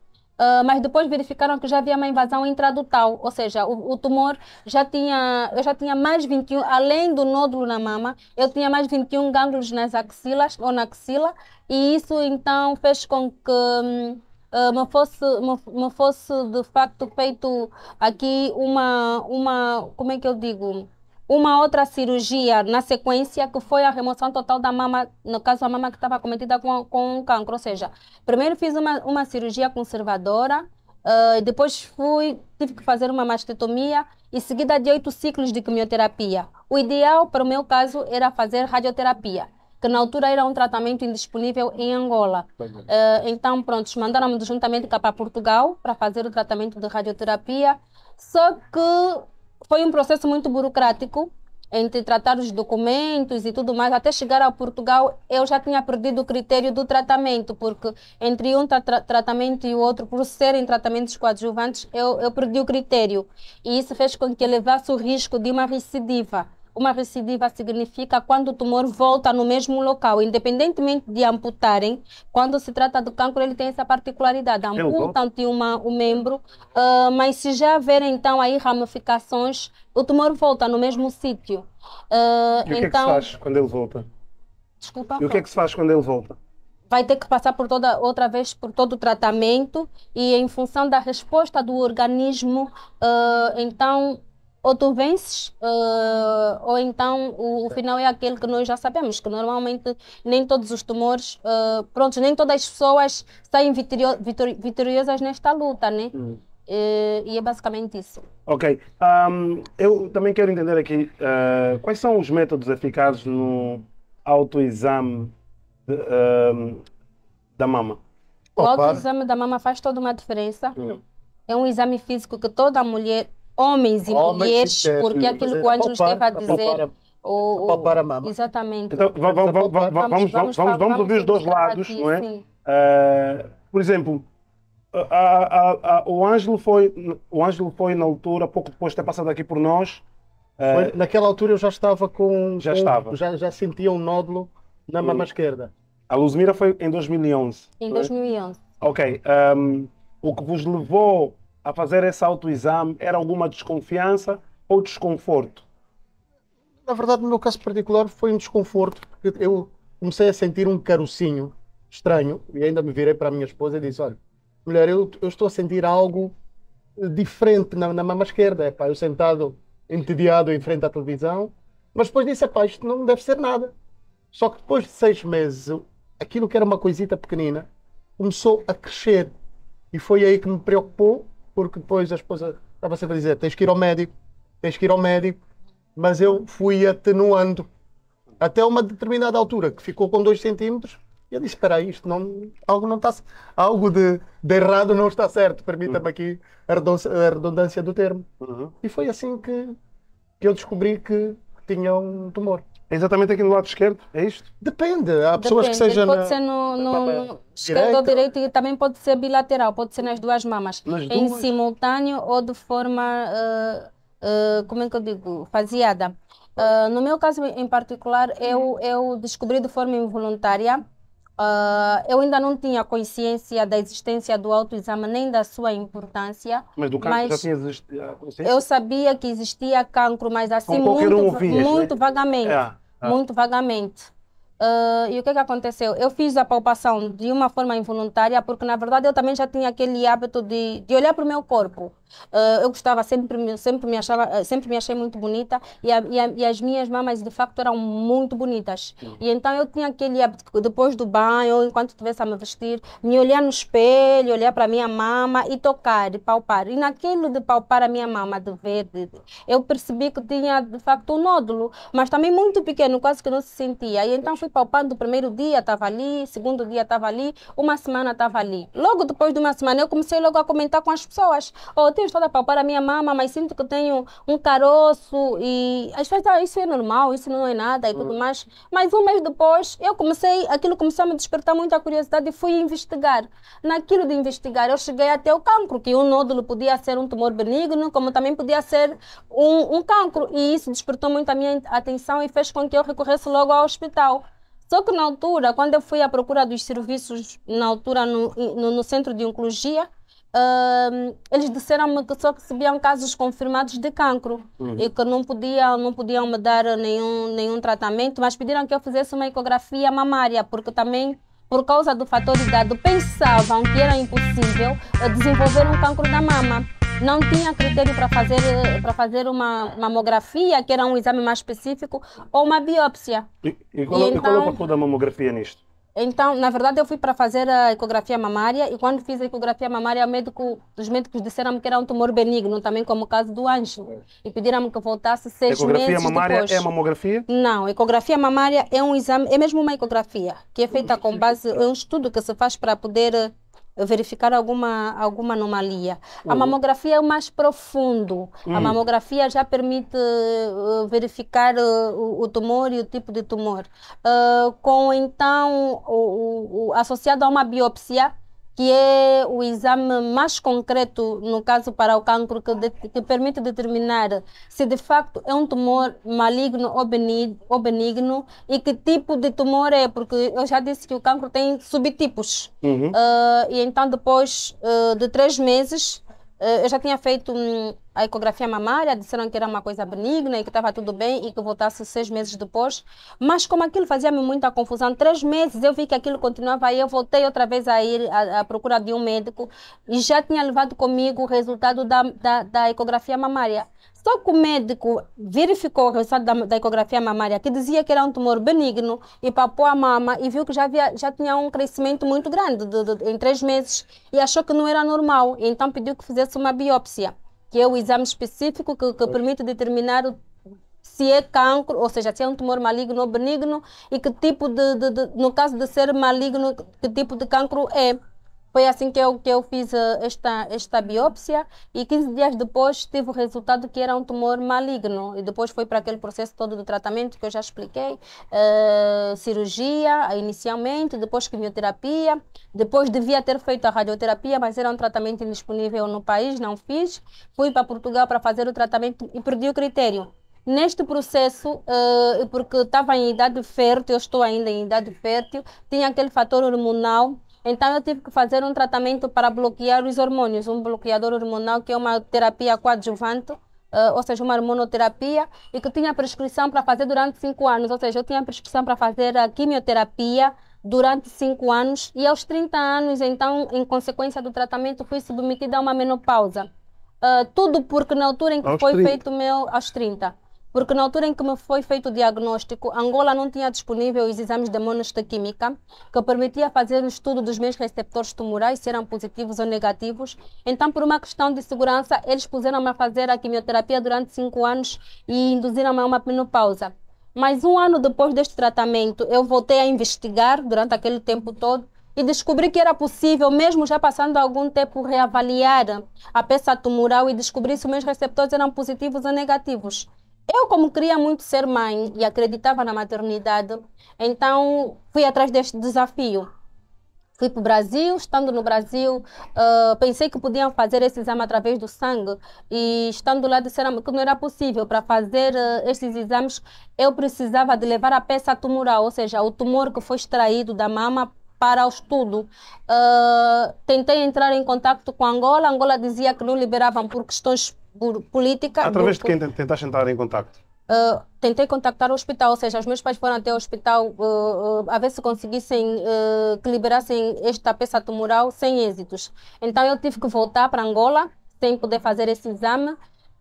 Uh, mas depois verificaram que já havia uma invasão intradutal, ou seja, o, o, tumor já tinha, eu já tinha mais 21, além do nódulo na mama, eu tinha mais 21 gânglios nas axilas ou na axila, e isso então fez com que uh, me, fosse, me, me fosse de facto feito aqui uma, uma, como é que eu digo? uma outra cirurgia na sequência, que foi a remoção total da mama, no caso, a mama que estava cometida com, com cancro. Ou seja, primeiro fiz uma, uma cirurgia conservadora, uh, depois fui, tive que fazer uma mastectomia e seguida de oito ciclos de quimioterapia. O ideal, para o meu caso, era fazer radioterapia, que na altura era um tratamento indisponível em Angola. Uh, então, pronto, mandaram-me juntamente cá para Portugal para fazer o tratamento de radioterapia, só que foi um processo muito burocrático entre tratar os documentos e tudo mais, até chegar a Portugal, eu já tinha perdido o critério do tratamento, porque entre um tra tratamento e o outro, por serem tratamentos coadjuvantes, eu, eu perdi o critério. E isso fez com que elevasse o risco de uma recidiva. Uma recidiva significa quando o tumor volta no mesmo local, independentemente de amputarem. Quando se trata de câncer, ele tem essa particularidade. amputam uma, o membro, uh, mas se já houver então aí ramificações, o tumor volta no mesmo sítio. Uh, e o que então... é que se então faz quando ele volta? Desculpa. E o que é que se faz quando ele volta? vai ter que passar por toda outra vez por todo o tratamento e em função da resposta do organismo uh, então ou tu vences, uh, ou então o, o, final é aquele que nós já sabemos, que normalmente nem todos os tumores, uh, eh, pronto, nem todas as pessoas saem vitor, vitoriosas nesta luta, né? Uhum. Uh, e é basicamente isso. Ok. Um, eu também quero entender aqui uh, quais são os métodos eficazes no autoexame uh, da mama. O autoexame da mama faz toda uma diferença. Uhum. É um exame físico que toda mulher homens e homens mulheres, e porque aquilo que o Ângelo esteve a dizer. O, ou, a mama. Exatamente. Então, vamos, vamos, vamos, vamos, vamos ouvir os dois lados, não é? Uh, por exemplo, a, a, a, o, Ângelo foi, o Ângelo foi na altura, pouco depois de ter passado aqui por nós. Uh, naquela altura eu já estava com. Já com, estava. Já, já sentia um nódulo na mama hum. esquerda. A Luzmira foi em 2011. Em 2011. É? Ok. Um, ehm, o que vos levou a fazer esse autoexame? Era alguma desconfiança ou desconforto? Na verdade, no meu caso particular, foi um desconforto, porque eu comecei a sentir um carocinho estranho e ainda me virei para a minha esposa e disse: Olha, mulher, eu, eu estou a sentir algo diferente na, na mama esquerda. É eu sentado entediado em frente à televisão, mas depois disse: é pá, isto não deve ser nada. Só que depois de seis meses, aquilo que era uma coisita pequenina começou a crescer e foi aí que me preocupou porque depois a esposa estava sempre a dizer: tens que ir ao médico, tens que ir ao médico. Mas eu fui atenuando até uma determinada altura, que ficou com 2 centímetros. E eu disse: espera aí, isto não, algo, não está, algo de, de errado não está certo. Permita-me uhum. aqui a redundância do termo. Uhum. E foi assim que, que eu descobri que tinha um tumor. É exatamente aqui no lado esquerdo? É isto? Depende. Há pessoas Depende. que sejam. Pode na... ser no, no, no esquerdo ou direito e também pode ser bilateral, pode ser nas duas mamas. Nas duas? Em simultâneo ou de forma. Uh, uh, como é que eu digo? Faseada. Uh, no meu caso em particular, eu, eu descobri de forma involuntária Uh, eu ainda não tinha consciência da existência do autoexame nem da sua importância. Mas do cancro mas já tinha existido? Eu sabia que existia cancro, mas assim muito, um vias, né? muito né? vagamente. É, é. Muito vagamente. Uh, e o que, que aconteceu? Eu fiz a palpação de uma forma involuntária, porque na verdade eu também já tinha aquele hábito de, de olhar para o meu corpo. Uh, eu gostava, sempre, sempre, me achava, ah, sempre me achei muito bonita e, a, e, a, e as minhas mamas de facto eram muito bonitas. Uhum. E então eu tinha aquele depois do banho, enquanto estivesse a me vestir, me olhar no espelho, olhar para a minha mama e tocar, e palpar. E naquilo de palpar a minha mama de verde, eu percebi que tinha de facto um nódulo, mas também muito pequeno, quase que não se sentia. E então fui palpando, o primeiro dia estava ali, segundo dia estava ali, uma semana estava ali. Logo depois de uma semana eu comecei logo a comentar com as pessoas. Oh, tenho estado a palpar a minha mama, mas sinto que tenho um caroço e as pessoas ah, isso é normal, isso não é nada e tudo hum. mais. Mas um mês depois, eu comecei, aquilo começou a me despertar muita curiosidade e fui investigar. Naquilo de investigar, eu cheguei até o cancro, que um nódulo podia ser um tumor benigno, como também podia ser um, um cancro. E isso despertou muito a minha atenção e fez com que eu recorresse logo ao hospital. Só que na altura, quando eu fui à procura dos serviços, na altura no, no, no centro de oncologia, Uh, eles disseram-me que só recebiam casos confirmados de cancro uhum. e que não podiam, não podiam me dar nenhum, nenhum tratamento, mas pediram que eu fizesse uma ecografia mamária, porque também, por causa do fator de idade, pensavam que era impossível eh, desenvolver um cancro da mama. Não tinha critério para fazer, eh, para fazer uma mamografia, que era um exame mais específico, ou uma biópsia. E, então, e qual é o então papel da mamografia nisto? Então, na verdade, eu fui para fazer a ecografia mamária e quando fiz a ecografia mamária, médico, os médicos disseram que era um tumor benigno, também como o caso do anjo. e pediram que voltasse seis ecografia meses mamária é mamografia? Não, ecografia mamária é um exame, é mesmo uma ecografia, que é feita com base, é um estudo que se faz para poder verificar alguma, alguma anomalia. Uhum. A mamografia é o mais profundo. Uhum. A mamografia já permite uh, verificar uh, o, o, tumor e o tipo de tumor. Uh, com então, o, o, associado a uma biópsia, que é o exame mais concreto, no caso para o cancro, que, de, que permite determinar se de facto é um tumor maligno ou benigno, ou benigno, e que tipo de tumor é, porque eu já disse que o cancro tem subtipos. Uhum. Uh, e então, depois uh, de três meses, eh, eu já tinha feito a ecografia mamária, disseram que era uma coisa benigna e que estava tudo bem e que voltasse seis meses depois. Mas como aquilo fazia-me muita confusão, três meses eu vi que aquilo continuava aí, eu voltei outra vez a ir à, à procura de um médico e já tinha levado comigo o resultado da, da, da ecografia mamária. Só que o médico verificou o resultado da, da ecografia mamária, que dizia que era um tumor benigno, e papou a mama e viu que já, havia, já tinha um crescimento muito grande de, de, em três meses e achou que não era normal. Então pediu que fizesse uma biópsia, que é o exame específico que, que permite determinar o se é cancro, ou seja, se é um tumor maligno ou benigno e que tipo de, de, de, no caso de ser maligno, que tipo de cancro é. Foi assim que eu, que eu fiz eh, esta, esta biópsia e 15 dias depois tive o resultado que era um tumor maligno. E depois foi para aquele processo todo do tratamento que eu já expliquei: uh, cirurgia inicialmente, depois quimioterapia. Depois devia ter feito a radioterapia, mas era um tratamento indisponível no país, não fiz. Fui para Portugal para fazer o tratamento e perdi o critério. Neste processo, uh, porque estava em idade fértil, eu estou ainda em idade fértil, tinha aquele fator hormonal então eu tive que fazer um tratamento para bloquear os hormônios, um bloqueador hormonal que é uma terapia coadjuvante, uh, ou seja, uma hormonoterapia, e que tinha prescrição para fazer durante cinco anos, ou seja, eu tinha prescrição para fazer a quimioterapia durante cinco anos e aos 30 anos, então, em consequência do tratamento, fui submetida a uma menopausa. Uh, tudo porque na altura em que aos foi 30. feito meu aos 30 porque na altura em que me foi feito o diagnóstico, Angola não tinha disponível os exames de monohistoquímica que permitia fazer o um estudo dos meus receptores tumorais, se eram positivos ou negativos. Então, por uma questão de segurança, eles puseram-me a fazer a quimioterapia durante cinco anos e induziram-me a uma menopausa. Mas um ano depois deste tratamento, eu voltei a investigar durante aquele tempo todo e descobri que era possível, mesmo já passando algum tempo, reavaliar a peça tumoral e descobrir se os meus receptores eram positivos ou negativos. Eu, como queria muito ser mãe e acreditava na maternidade, então fui atrás deste desafio. Fui para o Brasil, estando no Brasil, uh, pensei que podiam fazer esse exame através do sangue. E estando lá, disseram que não era possível. Para fazer uh, esses exames, eu precisava de levar a peça tumoral, ou seja, o tumor que foi extraído da mama para o estudo. Uh, tentei entrar em contato com Angola. Angola dizia que não liberavam por questões política. Através de quem tentaste entrar em contato? Uh, ah, tentei contactar o hospital, ou seja, os meus pais foram até o hospital uh, uh, a ver se conseguissem que liberassem esta peça tumoral sem êxitos. Então eu tive que voltar para Angola sem poder fazer esse exame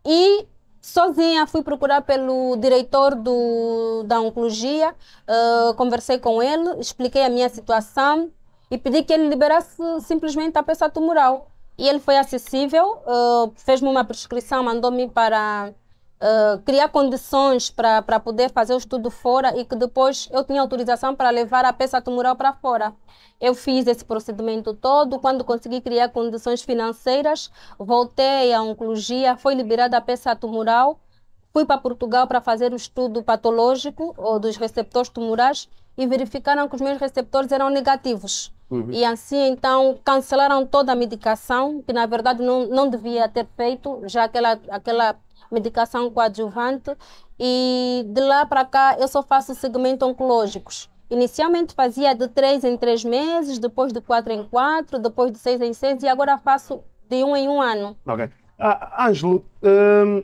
e sozinha fui procurar pelo diretor do, da oncologia, conversei com ele, expliquei a minha situação e pedi que ele liberasse simplesmente a peça tumoral. E ele foi acessível, uh, fez-me uma prescrição, mandou-me para uh, criar condições para poder fazer o estudo fora e que depois eu tinha autorização para levar a peça tumoral para fora. Eu fiz esse procedimento todo, quando consegui criar condições financeiras, voltei à oncologia, foi liberada a peça tumoral, fui para Portugal para fazer o estudo patológico ou eh, dos receptores tumorais e verificaram que os meus receptores eram negativos. Uhum. E assim, então, cancelaram toda a medicação, que na verdade não, não devia ter feito, já aquela, aquela medicação coadjuvante. E de lá para cá, eu só faço segmento oncológicos. Inicialmente fazia de 3 em 3 meses, depois de 4 em 4, depois de 6 em 6 e agora faço de 1 um em 1 um ano. Ok. Ah, Ângelo, hum,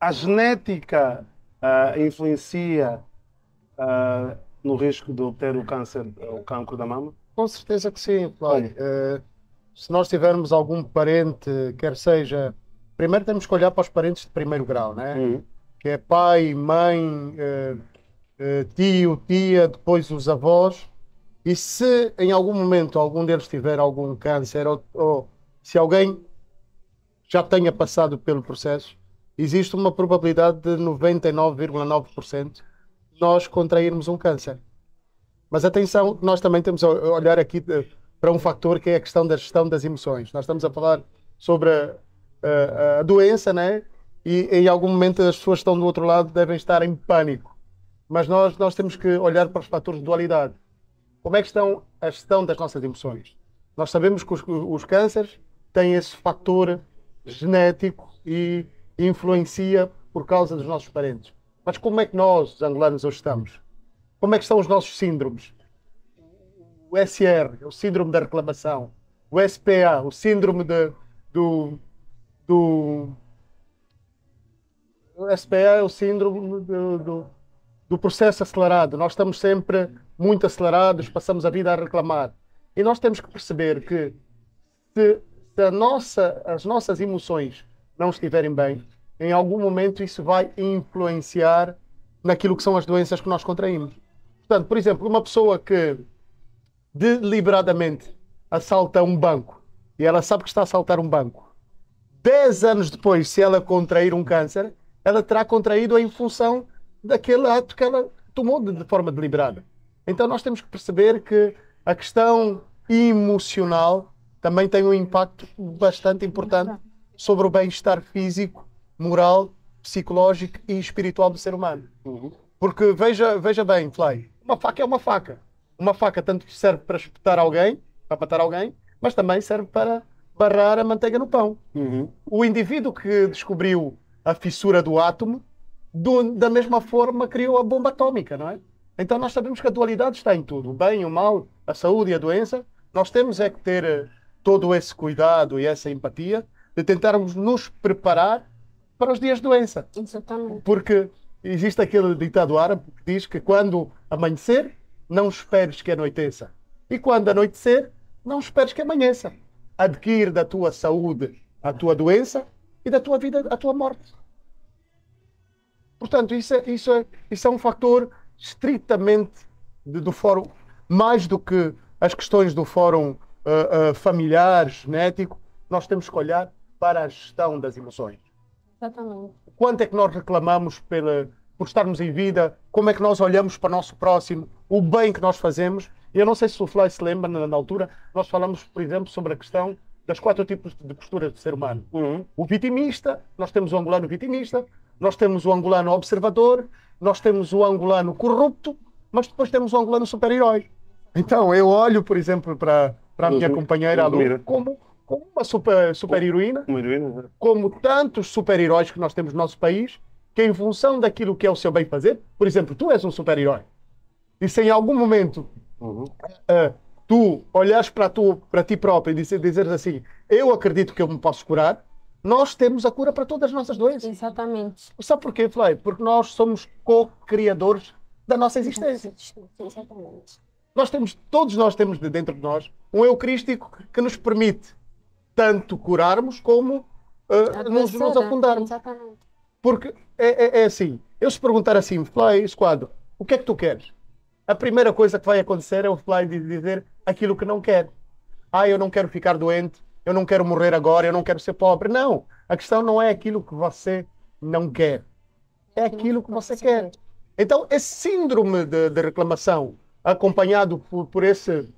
a genética ah, influencia ah, no risco de obter o câncer, o cancro da mama? Com certeza que sim, Cláudio. Uh, se nós tivermos algum parente, quer seja. Primeiro temos que olhar para os parentes de primeiro grau, né? Uhum. Que é pai, mãe, uh, uh, tio, tia, depois os avós. E se em algum momento algum deles tiver algum câncer ou, ou se alguém já tenha passado pelo processo, existe uma probabilidade de 99,9% nós contrairmos um câncer. Mas atenção, nós também temos a olhar aqui para um fator que é a questão da gestão das emoções. Nós estamos a falar sobre a, a, a doença, né? E em algum momento as pessoas que estão do outro lado devem estar em pânico. Mas nós, nós temos que olhar para os fatores de dualidade. Como é que estão a gestão das nossas emoções? Nós sabemos que os, os cânceres têm esse fator genético e influencia por causa dos nossos parentes. Mas como é que nós, os angolanos, hoje estamos? como é que estão os nossos síndromes? O SR, é o síndrome da reclamação. O SPA, o síndrome de, do, do... O SPA é o síndrome do, do, do processo acelerado. Nós estamos sempre muito acelerados, passamos a vida a reclamar. E nós temos que perceber que se, se nossa, as nossas emoções não estiverem bem, em algum momento isso vai influenciar naquilo que são as doenças que nós contraímos. Portanto, por exemplo, uma pessoa que deliberadamente assalta um banco e ela sabe que está a assaltar um banco, 10 anos depois, se ela contrair um câncer, ela terá contraído em função daquele ato que ela tomou de, forma deliberada. Então nós temos que perceber que a questão emocional também tem um impacto bastante importante sobre o bem-estar físico, moral, psicológico e espiritual do ser humano. Uhum. Porque veja, veja bem, Fly. Uma faca é uma faca. Uma faca tanto serve para espetar alguém, para matar alguém, mas também serve para barrar a manteiga no pão. Uhum. O indivíduo que descobriu a fissura do átomo, do, da mesma forma criou a bomba atómica não é? Então nós sabemos que a dualidade está em tudo, o bem, o mal, a saúde e a doença. Nós temos é que ter eh, todo esse cuidado e essa empatia de tentarmos nos preparar para os dias de doença. Exatamente. Porque existe aquele ditado árabe que diz que quando amanhecer, não esperes que anoiteça. E quando anoitecer, não esperes que amanheça. Adquire da tua saúde a tua doença e da tua vida a tua morte. Portanto, isso é, isso é, isso é um fator estritamente de, do fórum, mais do que as questões do fórum uh, eh, uh, eh, familiar, genético, nós temos que olhar para a gestão das emoções. Exatamente quanto é que nós reclamamos pela, por estarmos em vida, como é que nós olhamos para o nosso próximo, o bem que nós fazemos. Eu não sei se o Fly se lembra, na, na altura, nós falamos, por exemplo, sobre a questão das quatro tipos de posturas de ser humano. Uhum. O vitimista, nós temos o angolano vitimista, nós temos o angolano observador, nós temos o angolano corrupto, mas depois temos o angolano super-herói. Então, eu olho, por exemplo, para, para a minha uhum. companheira Lu, como uma super, super heroína, né? como tantos super-heróis que nós temos no nosso país, que em função daquilo que é o seu bem fazer, por exemplo, tu és um super-herói. E se em algum momento uhum. uh, tu olhares para, tu, para ti próprio e dizer, dizeres assim, eu acredito que eu me posso curar, nós temos a cura para todas as nossas doenças. Exatamente. Sabe porquê, Flávio? Porque nós somos co-criadores da nossa existência. Exatamente. Nós temos, todos nós temos dentro de nós um eu crístico que nos permite tanto curarmos como uh, nos, nos é, afundarmos. Exatamente. Porque é, é, é, assim: eu se perguntar assim, Fly Squad, o que é que tu queres? A primeira coisa que vai acontecer é o Fly dizer aquilo que não quer. Ah, eu não quero ficar doente, eu não quero morrer agora, eu não quero ser pobre. Não, a questão não é aquilo que você não quer, é, é aquilo que você quer. Então, esse síndrome de, de reclamação, acompanhado por, por, esse,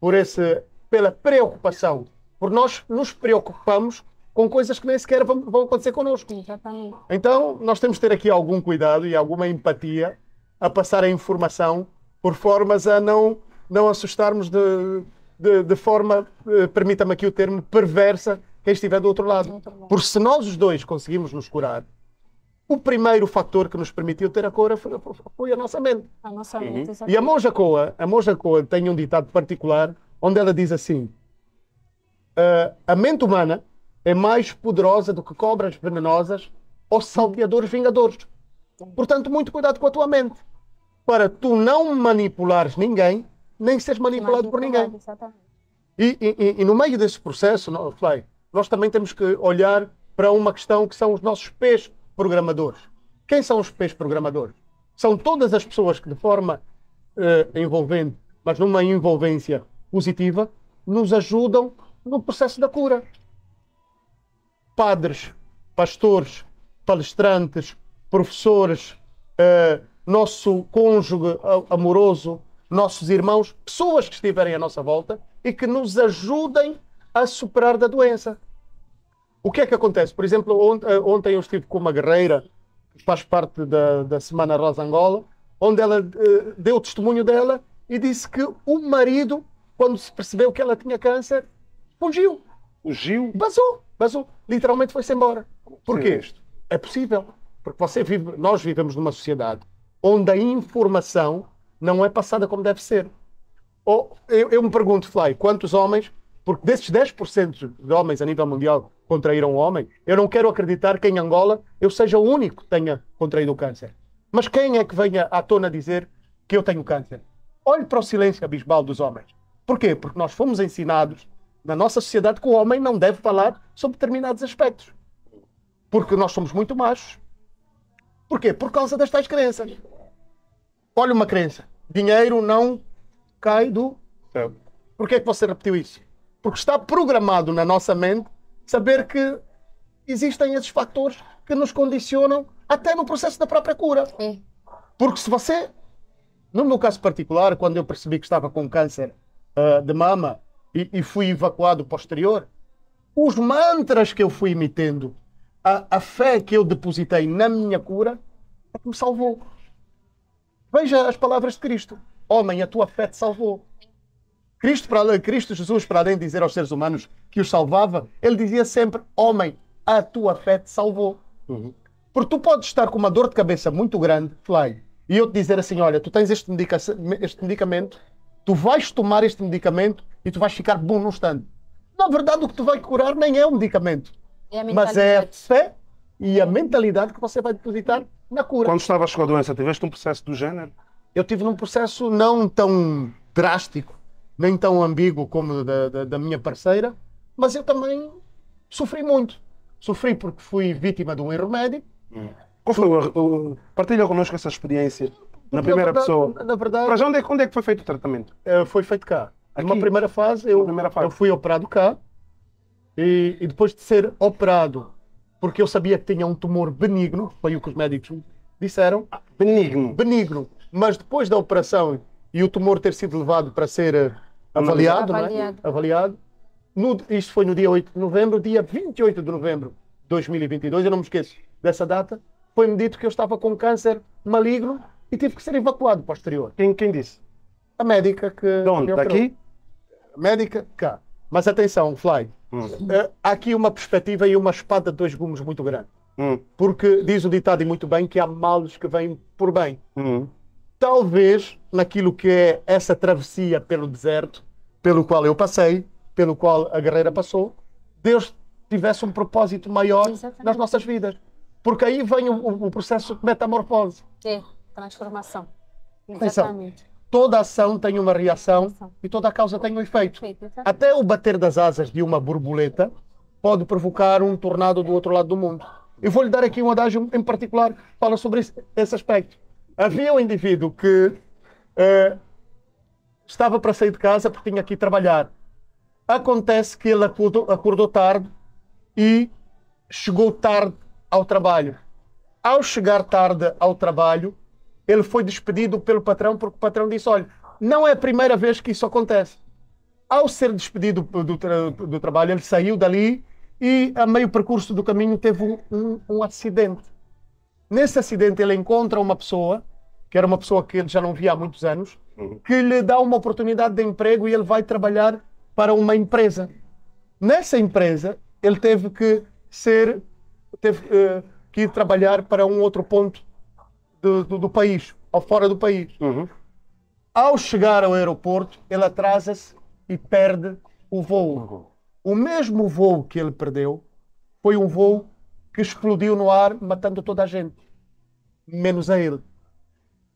por esse, pela preocupação porque nós nos preocupamos com coisas que nem sequer vão, acontecer connosco. Exatamente. Então, nós temos de ter aqui algum cuidado e alguma empatia a passar a informação por formas a não, não assustarmos de, de, de forma, eh, permita-me aqui o termo, perversa quem estiver do outro lado. Porque se nós os dois conseguimos nos curar, o primeiro fator que nos permitiu ter a cura foi, foi a nossa mente. A nossa uhum. mente, uhum. E a Monja Coa, a Monja Coa tem um ditado particular onde ela diz assim: uh, a mente humana é mais poderosa do que cobras venenosas ou salteadores vingadores. Portanto, muito cuidado com a tua mente. Para tu não manipulares ninguém, nem seres manipulado, por ninguém. E, e, e, no meio desse processo, Fly, nós também temos que olhar para uma questão que são os nossos pés programadores. Quem são os pés programadores? São todas as pessoas que, de forma eh, envolvente, mas numa envolvência positiva, nos ajudam no processo da cura. Padres, pastores, palestrantes, professores, eh, nosso cônjuge amoroso, nossos irmãos, pessoas que estiverem à nossa volta e que nos ajudem a superar da doença. O que é que acontece? Por exemplo, eh, ontem eu estive com uma guerreira que faz parte da, da Semana Rosa Angola, onde ela eh, deu o testemunho dela e disse que o marido, quando se percebeu que ela tinha câncer, fugiu. Fugiu? Basou, basou. Literalmente foi-se embora. Porquê? Sim. É possível. Porque você vive, nós vivemos numa sociedade onde a informação não é passada como deve ser. Ou, eu, eu me pergunto, Fly, quantos homens, porque desses 10% de homens a nível mundial contraíram homem, eu não quero acreditar que em Angola eu seja o único que tenha contraído o câncer. Mas quem é que venha à tona dizer que eu tenho câncer? Olhe para o silêncio abismal dos homens. Porquê? Porque nós fomos ensinados na nossa sociedade que o homem não deve falar sobre determinados aspectos. Porque nós somos muito machos. Porquê? Por causa das tais crenças. Olha uma crença. Dinheiro não cai do céu. Porquê é que você repetiu isso? Porque está programado na nossa mente saber que existem esses fatores que nos condicionam até no processo da própria cura. Porque se você, no meu caso particular, quando eu percebi que estava com câncer uh, de mama, e, e fui evacuado posterior, os mantras que eu fui emitendo, a, a fé que eu depositei na minha cura, é que me salvou. Veja as palavras de Cristo. Homem, a tua fé te salvou. Cristo, para além, Cristo Jesus, para além de dizer aos seres humanos que os salvava, ele dizia sempre: Homem, a tua fé te salvou. Uhum. Porque tu podes estar com uma dor de cabeça muito grande, Flávio, e eu te dizer assim: Olha, tu tens este, medica este medicamento, tu vais tomar este medicamento e tu vais ficar bom num instante. Na verdade, o que tu vai curar nem é o medicamento, é mas é a fé e a mentalidade que você vai depositar na cura. Quando estavas com a doença, tiveste um processo do género? Eu tive um processo não tão drástico, nem tão ambíguo como da, da, da minha parceira, mas eu também sofri muito. Sofri porque fui vítima de um erro médico. Hum. Qual foi o, o, Partilha connosco essa experiência na primeira na verdade, pessoa. Na verdade. Para onde é, onde é que foi feito o tratamento? Eh, foi feito cá. Aqui, Numa primeira fase, eu, primeira fase. eu fui operado cá e, e, depois de ser operado, porque eu sabia que tinha um tumor benigno, foi o que os médicos disseram. Ah, benigno. Benigno. Mas depois da operação e o tumor ter sido levado para ser eh, avaliado, avaliado. É? avaliado no, isto foi no dia 8 de novembro, dia 28 de novembro de 2022, eu não me esqueço dessa data, foi-me dito que eu estava com câncer maligno e tive que ser evacuado posterior. Quem, quem disse? A médica que. De onde? Daqui? médica cá. Mas atenção, Fly, hum. Eh, há aqui uma perspectiva e uma espada de dois gumes muito grande. Hum. Porque diz o ditado e muito bem que há males que vêm por bem. Hum. Talvez naquilo que é essa travessia pelo deserto, pelo qual eu passei, pelo qual a guerreira passou, Deus tivesse um propósito maior Exatamente. nas nossas vidas. Porque aí vem o, o processo de metamorfose. É, transformação. Exatamente. Atenção toda ação tem uma reação e toda causa tem um efeito. Então. Até o bater das asas de uma borboleta pode provocar um tornado do outro lado do mundo. Eu vou lhe dar aqui um adágio em particular que fala sobre esse, aspecto. Havia um indivíduo que eh, estava para sair de casa porque tinha que ir trabalhar. Acontece que ele acordou, acordou tarde e chegou tarde ao trabalho. Ao chegar tarde ao trabalho, ele foi despedido pelo patrão porque o patrão disse: olha, não é a primeira vez que isso acontece. Ao ser despedido do, tra do trabalho, ele saiu dali e, a meio percurso do caminho, teve um, um, um, acidente. Nesse acidente, ele encontra uma pessoa, que era uma pessoa que ele já não via há muitos anos, uhum. que lhe dá uma oportunidade de emprego e ele vai trabalhar para uma empresa. Nessa empresa, ele teve que ser. Teve, uh, que ir trabalhar para um outro ponto do, do, do país, ao fora do país. Uhum. Ao chegar ao aeroporto, ele atrasa-se e perde o voo. Uhum. O mesmo voo que ele perdeu foi um voo que explodiu no ar, matando toda a gente, menos a ele.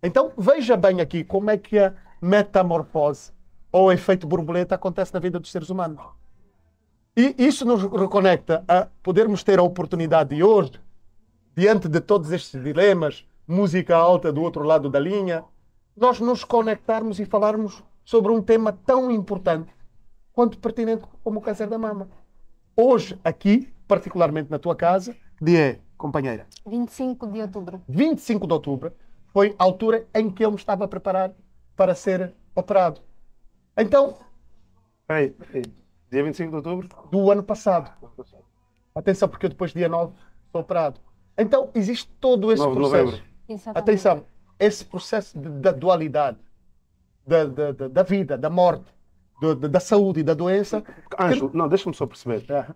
Então veja bem aqui como é que a metamorfose ou o efeito borboleta acontece na vida dos seres humanos. E isso nos reconecta a podermos ter a oportunidade de hoje, diante de todos estes dilemas, música alta do outro lado da linha, nós nos conectarmos e falarmos sobre um tema tão importante quanto pertinente como o câncer da mama. Hoje, aqui, particularmente na tua casa, dia, é, companheira? 25 de outubro. 25 de outubro foi a altura em que eu me estava a preparar para ser operado. Então. Peraí, peraí. Dia 25 de outubro? Do ano passado. Atenção, porque eu depois, dia 9, sou operado. Então, existe todo esse processo. Exatamente. Atenção, esse processo da dualidade, da, da, da vida, da morte, da saúde e da doença. Anjo, que... não, deixa-me só perceber. É.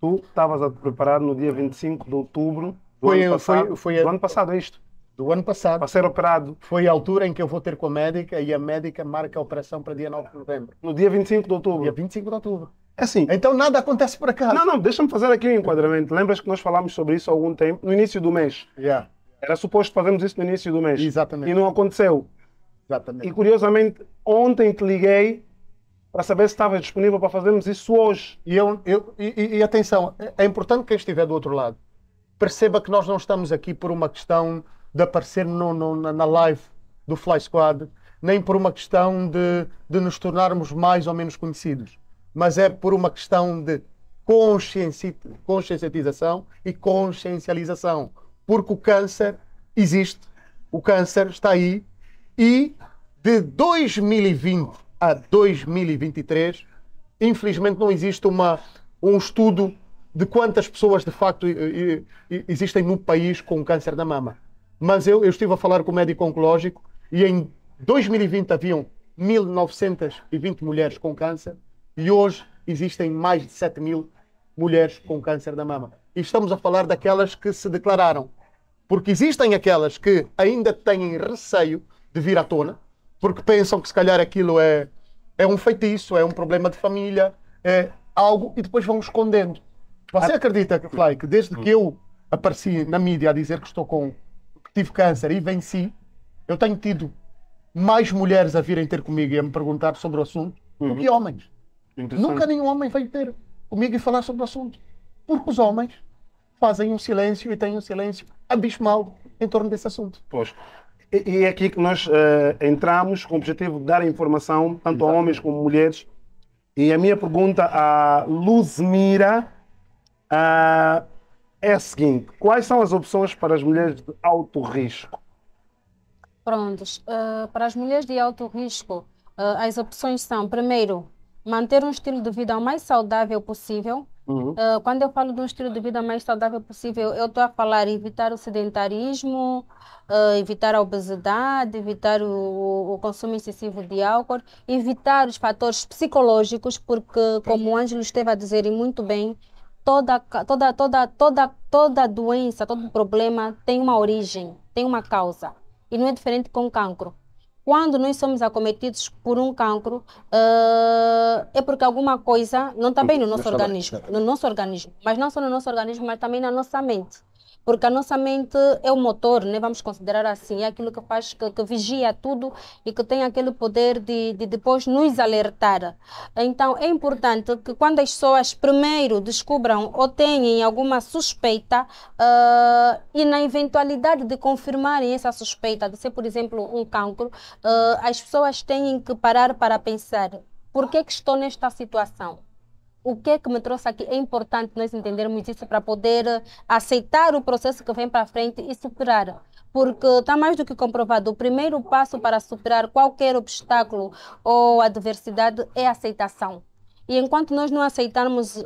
Tu estavas a te preparar no dia 25 de outubro do, foi, ano, passado, foi, foi, do ano passado, é isto? Do ano passado. Para ser operado. Foi a altura em que eu vou ter com a médica e a médica marca a operação para dia 9 de novembro. No dia 25 de outubro? Dia 25 de outubro. É assim. Então nada acontece por acaso. Não, não, deixa-me fazer aqui um enquadramento. Lembras que nós falámos sobre isso há algum tempo, no início do mês? Yeah. Era suposto fazermos isso no início do mês. Exatamente. E não aconteceu. Exatamente. E curiosamente, ontem te liguei para saber se estava disponível para fazermos isso hoje. E, eu, eu e, e, atenção, é, é importante quem estiver do outro lado perceba que nós não estamos aqui por uma questão de aparecer no, no, na live do Fly Squad, nem por uma questão de, de nos tornarmos mais ou menos conhecidos, mas é por uma questão de conscientização e consciencialização porque o câncer existe, o câncer está aí e de 2020 a 2023, infelizmente não existe uma, um estudo de quantas pessoas de facto existem no país com câncer da mama. Mas eu, eu estive a falar com o médico oncológico e em 2020 haviam 1.920 mulheres com câncer e hoje existem mais de 7 mil mulheres com câncer da mama. E estamos a falar daquelas que se declararam. Porque existem aquelas que ainda têm receio de vir à tona, porque pensam que se calhar aquilo é, é um feitiço, é um problema de família, é algo, e depois vão escondendo. Você ah. acredita, Fly, que desde que eu apareci na mídia a dizer que estou com que tive câncer e venci, eu tenho tido mais mulheres a virem ter comigo e a me perguntar sobre o assunto do que uhum. homens. Nunca nenhum homem veio ter comigo e falar sobre o assunto. Porque os homens fazem um silêncio e têm um silêncio abismal em torno desse assunto. Pois. E, é aqui que nós uh, entramos com o objetivo de dar informação tanto a homens como mulheres. E a minha pergunta a Luzmira uh, é a seguinte: quais são as opções para as mulheres de alto risco? Prontos. Uh, para as mulheres de alto risco, as opções são, primeiro, manter um estilo de vida o mais saudável possível, Uhum. Uh, quando eu falo de um estilo de vida mais saudável possível, eu estou a falar evitar o sedentarismo, uh, evitar a obesidade, evitar o, o, consumo excessivo de álcool, evitar os fatores psicológicos, porque, como o Ângelo esteve a dizer e muito bem, toda, toda, toda, toda, toda doença, todo problema tem uma origem, tem uma causa. E não é diferente com o cancro quando nós somos acometidos por um cancro, uh, é porque alguma coisa não está bem no uhum. nosso organismo, no nosso organismo, mas não só no nosso organismo, mas também na nossa mente porque a nossa mente é o motor, né? vamos considerar assim, é aquilo que faz, que, que vigia tudo e que tem aquele poder de, de, depois nos alertar. Então é importante que quando as pessoas primeiro descubram ou tenham alguma suspeita uh, e na eventualidade de confirmarem essa suspeita, de ser por exemplo um cancro, uh, as pessoas têm que parar para pensar por que, que estou nesta situação? o que é que me trouxe aqui. É importante nós entendermos isso para poder eh, aceitar o processo que vem para frente e superar. Porque está mais do que comprovado, o primeiro passo para superar qualquer obstáculo ou adversidade é aceitação. E enquanto nós não aceitarmos uh,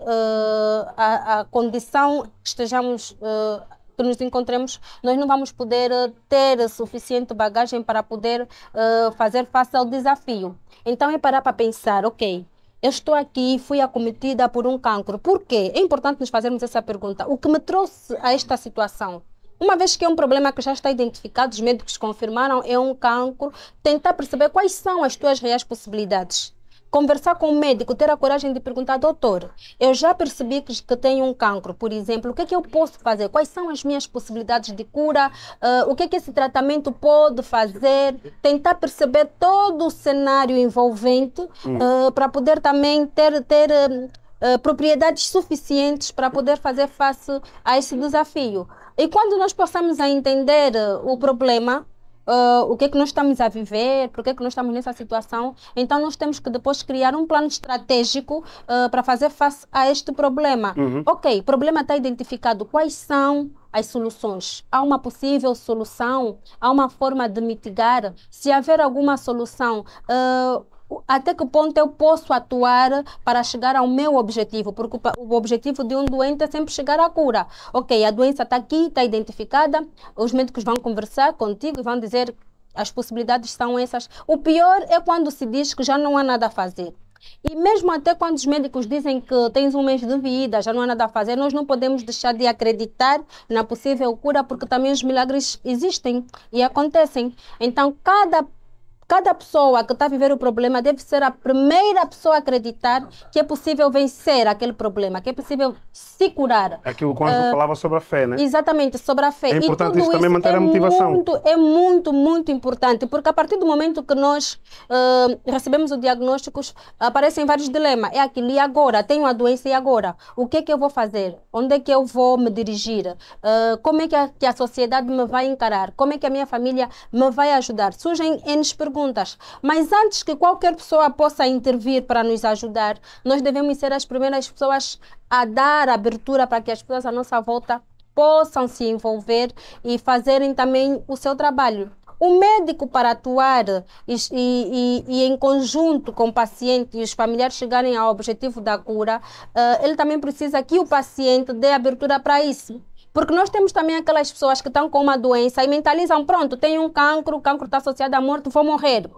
a, a, condição que estejamos uh, que nos encontremos, nós não vamos poder ter suficiente bagagem para poder uh, fazer face ao desafio. Então é parar para pensar, ok, eu estou aqui, e fui acometida por um cancro. Por quê? É importante nos fazermos essa pergunta. O que me trouxe a esta situação? Uma vez que é um problema que já está identificado, os médicos confirmaram, é um cancro, tentar perceber quais são as tuas reais possibilidades. Conversar com o médico, ter a coragem de perguntar, doutor, eu já percebi que, que tenho um cancro, por exemplo, o que é que eu posso fazer? Quais são as minhas possibilidades de cura? Uh, o que é que esse tratamento pode fazer? Tentar perceber todo o cenário envolvente uh, para poder também ter, ter uh, propriedades suficientes para poder fazer face a esse desafio. E quando nós passamos a entender o problema, uh, o que é que nós estamos a viver, por que é que nós estamos nessa situação. Então, nós temos que depois criar um plano estratégico uh, para fazer face a este problema. Uhum. Ok, o problema está identificado. Quais são as soluções. Há uma possível solução? Há uma forma de mitigar? Se houver alguma solução, uh, até que ponto eu posso atuar para chegar ao meu objetivo, porque o objetivo de um doente é sempre chegar à cura. Ok, a doença está aqui, está identificada, os médicos vão conversar contigo e vão dizer as possibilidades são essas. O pior é quando se diz que já não há nada a fazer. E mesmo até quando os médicos dizem que tens um mês de vida, já não há nada a fazer, nós não podemos deixar de acreditar na possível cura, porque também os milagres existem e acontecem. Então, cada Cada pessoa que está a viver o problema deve ser a primeira pessoa a acreditar que é possível vencer aquele problema, que é possível se curar. aquilo é que o Anjo uh, falava sobre a fé, né? Exatamente, sobre a fé. É importante isso também manter a é motivação. Muito, é muito, muito importante, porque a partir do momento que nós uh, recebemos o diagnóstico, aparecem vários dilemas. É aquilo e agora? Tenho a doença e agora? O que é que eu vou fazer? Onde é que eu vou me dirigir? Uh, como é que a, que a sociedade me vai encarar? Como é que a minha família me vai ajudar? Surgem N perguntas perguntas. Mas antes que qualquer pessoa possa intervir para nos ajudar, nós devemos ser as primeiras pessoas a dar abertura para que as pessoas à nossa volta possam se envolver e fazerem também o seu trabalho. O médico, para atuar e, e, e, em conjunto com o paciente e os familiares chegarem ao objetivo da cura, uh, ele também precisa que o paciente dê abertura para isso. Porque nós temos também aquelas pessoas que estão com uma doença e mentalizam, pronto, tem um cancro, o cancro está associado à morte, vou morrer.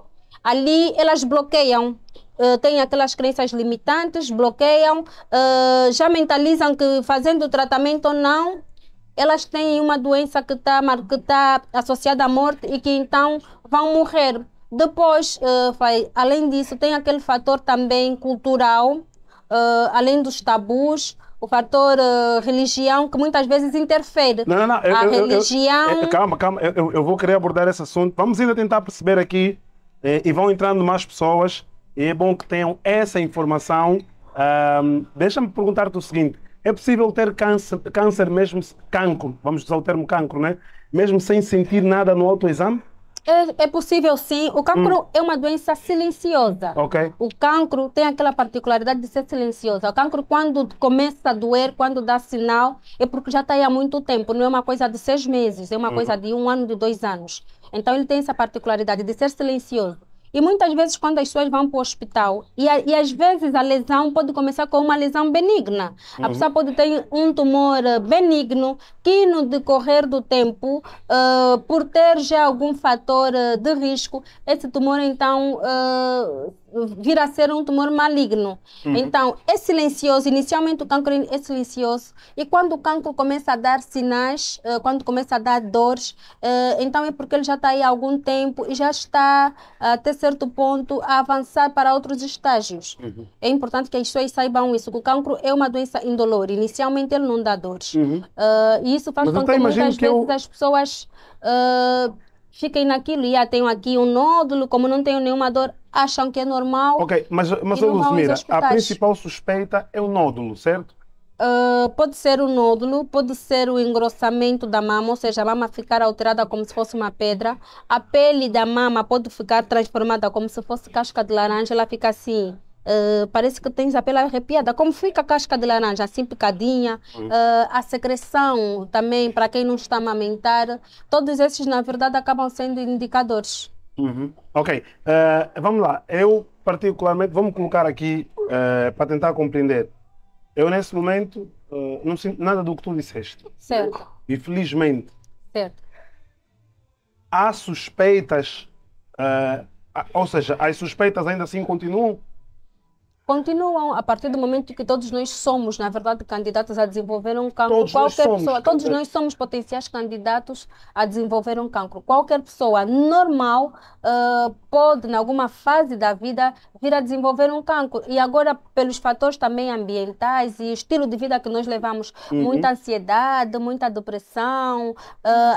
Ali elas bloqueiam, uh, eh, têm aquelas crenças limitantes, bloqueiam, uh, já mentalizam que fazendo o tratamento ou não, elas têm uma doença que está que tá associada à morte e que então vão morrer. Depois, uh, além disso, tem aquele fator também cultural, uh, além dos tabus, o fator uh, religião que muitas vezes interfere. Não, não, não. Eu, a eu, religião. Eu, eh, calma, calma. Eu, vou querer abordar esse assunto. Vamos ainda tentar perceber aqui eh, e vão entrando mais pessoas. E é bom que tenham essa informação. Um, Deixa-me perguntar-te o seguinte: é possível ter câncer, câncer mesmo cancro? Vamos usar o termo cancro, né? Mesmo sem sentir nada no autoexame? É, é, possível sim. O cancro hum. é uma doença silenciosa. Okay. O cancro tem aquela particularidade de ser silenciosa. O cancro, quando começa a doer, quando dá sinal, é porque já está aí há muito tempo. Não é uma coisa de seis meses, é uma uhum. coisa de um ano, de dois anos. Então, ele tem essa particularidade de ser silencioso. E muitas vezes, quando as pessoas vão para o hospital, e, a, e às vezes a lesão pode começar com uma lesão benigna. Uhum. A pessoa pode ter um tumor eh, benigno que, no decorrer do tempo, uh, por ter já algum fator eh, de risco, esse tumor então uh, vir a ser um tumor maligno. Uhum. Então, é silencioso. Inicialmente, o cancro é silencioso. E quando o cancro começa a dar sinais, eh, quando começa a dar dores, eh, então é porque ele já está aí há algum tempo e já está, eh, até certo ponto, a avançar para outros estágios. Uhum. É importante que as pessoas saibam isso, que o cancro é uma doença indolor. Inicialmente, ele não dá dores. Uhum. e isso faz Mas com que muitas é vezes eu... as pessoas... Uh, fiquem naquilo e ah, tenho aqui um nódulo, como não tenho nenhuma dor, acham que é normal. Ok, mas, mas Luzmira, a principal suspeita é o nódulo, certo? Uh, pode ser o nódulo, pode ser o engrossamento da mama, ou seja, a mama ficar alterada como se fosse uma pedra. A pele da mama pode ficar transformada como se fosse casca de laranja, ela fica assim, Uh, parece que tens a pele arrepiada, como fica a casca de laranja, assim picadinha, uh, a secreção também, para quem não está a amamentar, todos esses, na verdade, acabam sendo indicadores. Uhum. Ok, uh, vamos lá. Eu, particularmente, vamos colocar aqui para tentar compreender. Eu, nesse momento, não sinto nada do que tu disseste. Certo. Infelizmente. Certo. Há suspeitas, ou seja, as suspeitas ainda assim continuam? continuam a partir do momento que todos nós somos, na verdade, candidatos a desenvolver um cancro. Todos qualquer somos, pessoa, todos nós somos potenciais candidatos a desenvolver um cancro. Qualquer pessoa normal uh, pode, em alguma fase da vida, vir a desenvolver um cancro. E agora, pelos fatores também ambientais e estilo de vida que nós levamos, uhum. muita ansiedade, muita depressão, uh,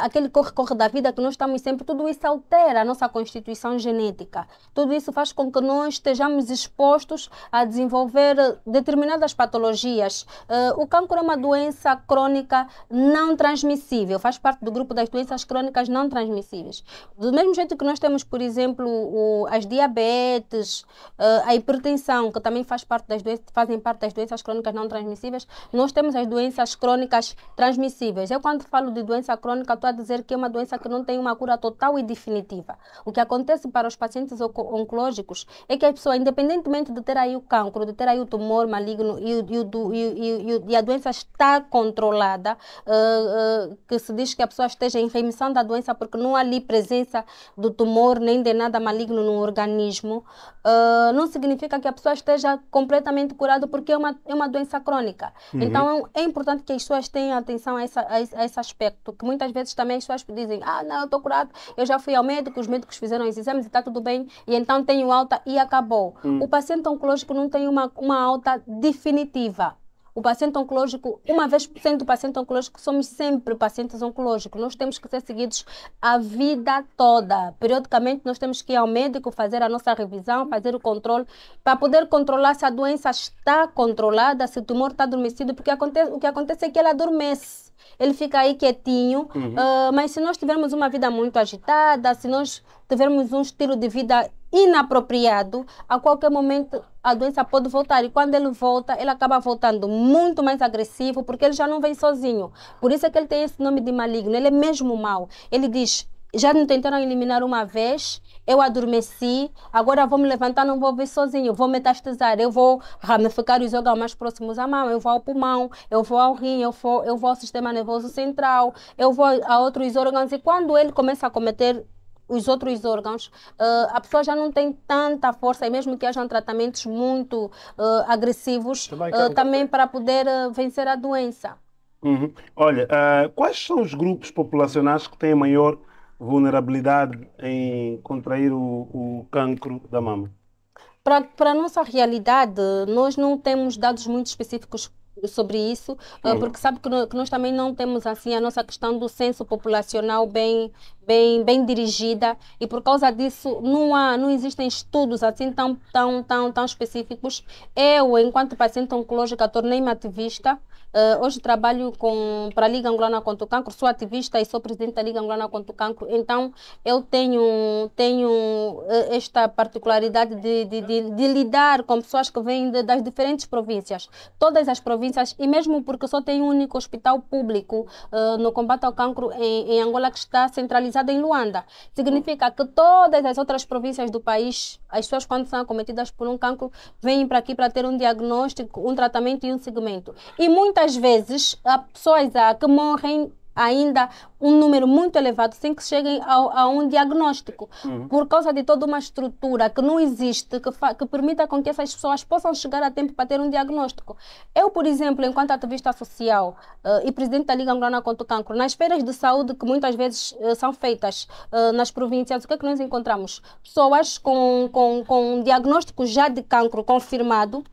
aquele corre-corre da vida que nós estamos sempre, tudo isso altera a nossa constituição genética. Tudo isso faz com que nós estejamos expostos a a desenvolver determinadas patologias. Eh, o câncer é uma doença crônica não transmissível, faz parte do grupo das doenças crônicas não transmissíveis. Do mesmo jeito que nós temos, por exemplo, o, as diabetes, eh, a hipertensão, que também faz parte das doenças, fazem parte das doenças crônicas não transmissíveis, nós temos as doenças crônicas transmissíveis. Eu, quando falo de doença crônica, estou a dizer que é uma doença que não tem uma cura total e definitiva. O que acontece para os pacientes oncológicos é que a pessoa, independentemente de ter aí o cancro, de ter aí o tumor maligno e, e, e, e a doença está controlada, uh, uh, que se diz que a pessoa esteja em remissão da doença porque não há ali presença do tumor nem de nada maligno no organismo, uh, não significa que a pessoa esteja completamente curada porque é uma, é uma doença crônica. Uhum. Então é importante que as pessoas tenham atenção a, essa, a, a esse aspecto, que muitas vezes também as pessoas dizem, ah, não, eu estou curado, eu já fui ao médico, os médicos fizeram os exames e está tudo bem, e então tenho alta e acabou. Uhum. O paciente oncológico oncológico não tem uma, uma alta definitiva. O paciente oncológico, uma vez por cento do paciente oncológico, somos sempre pacientes oncológicos. Nós temos que ser seguidos a vida toda. Periodicamente, nós temos que ir ao médico fazer a nossa revisão, fazer o controle, para poder controlar se a doença está controlada, se o tumor está adormecido, porque acontece, o que acontece é que ela adormece ele fica aí quietinho. Uhum. Uh, mas se nós tivermos uma vida muito agitada, se nós tivermos um estilo de vida inapropriado, a qualquer momento a doença pode voltar. E quando ele volta, ele acaba voltando muito mais agressivo, porque ele já não vem sozinho. Por isso é que ele tem esse nome de maligno. Ele é mesmo mal. Ele diz: já me tentaram eliminar uma vez, eu adormeci, agora vou me levantar, não vou vir sozinho, vou metastazar, eu vou ramificar os órgãos mais próximos à mão, eu vou ao pulmão, eu vou ao rim, eu vou, eu vou ao sistema nervoso central, eu vou a outros órgãos, e quando ele começa a cometer os outros órgãos, uh, a pessoa já não tem tanta força, e mesmo que hajam tratamentos muito uh, agressivos, também, uh, eh, também para poder vencer a doença. Uhum. Olha, quais são os grupos populacionais que têm maior vulnerabilidade em contrair o, o cancro da mama? Para, para a nossa realidade, nós não temos dados muito específicos sobre isso, eh, uhum. porque sabe que, nós também não temos assim a nossa questão do censo populacional bem, bem, bem dirigida e por causa disso não há, não existem estudos assim tão, tão, tão, tão específicos. Eu, enquanto paciente oncológica, tornei-me ativista Uh, hoje trabalho com, para a Liga Angolana contra o Cancro, sou ativista e sou presidente da Liga Angolana contra o Cancro, então eu tenho, tenho eh, esta particularidade de, de, de, de lidar com pessoas que vêm das diferentes províncias, todas as províncias, e mesmo porque só tem um único hospital público uh, no combate ao cancro em, em, Angola, que está centralizado em Luanda. Significa que todas as outras províncias do país, as pessoas quando são acometidas por um cancro, vêm para aqui para ter um diagnóstico, um tratamento e um segmento. E muitas muitas vezes há pessoas ah, que morrem ainda um número muito elevado sem que cheguem a, a um diagnóstico, uhum. por causa de toda uma estrutura que não existe, que, que permita com que essas pessoas possam chegar a tempo para ter um diagnóstico. Eu, por exemplo, enquanto ativista social uh, e presidente da Liga Angolana contra o Cancro, nas feiras de saúde que muitas vezes uh, são feitas uh, nas províncias, o que é que nós encontramos? Pessoas com, com, com um diagnóstico já de cancro confirmado,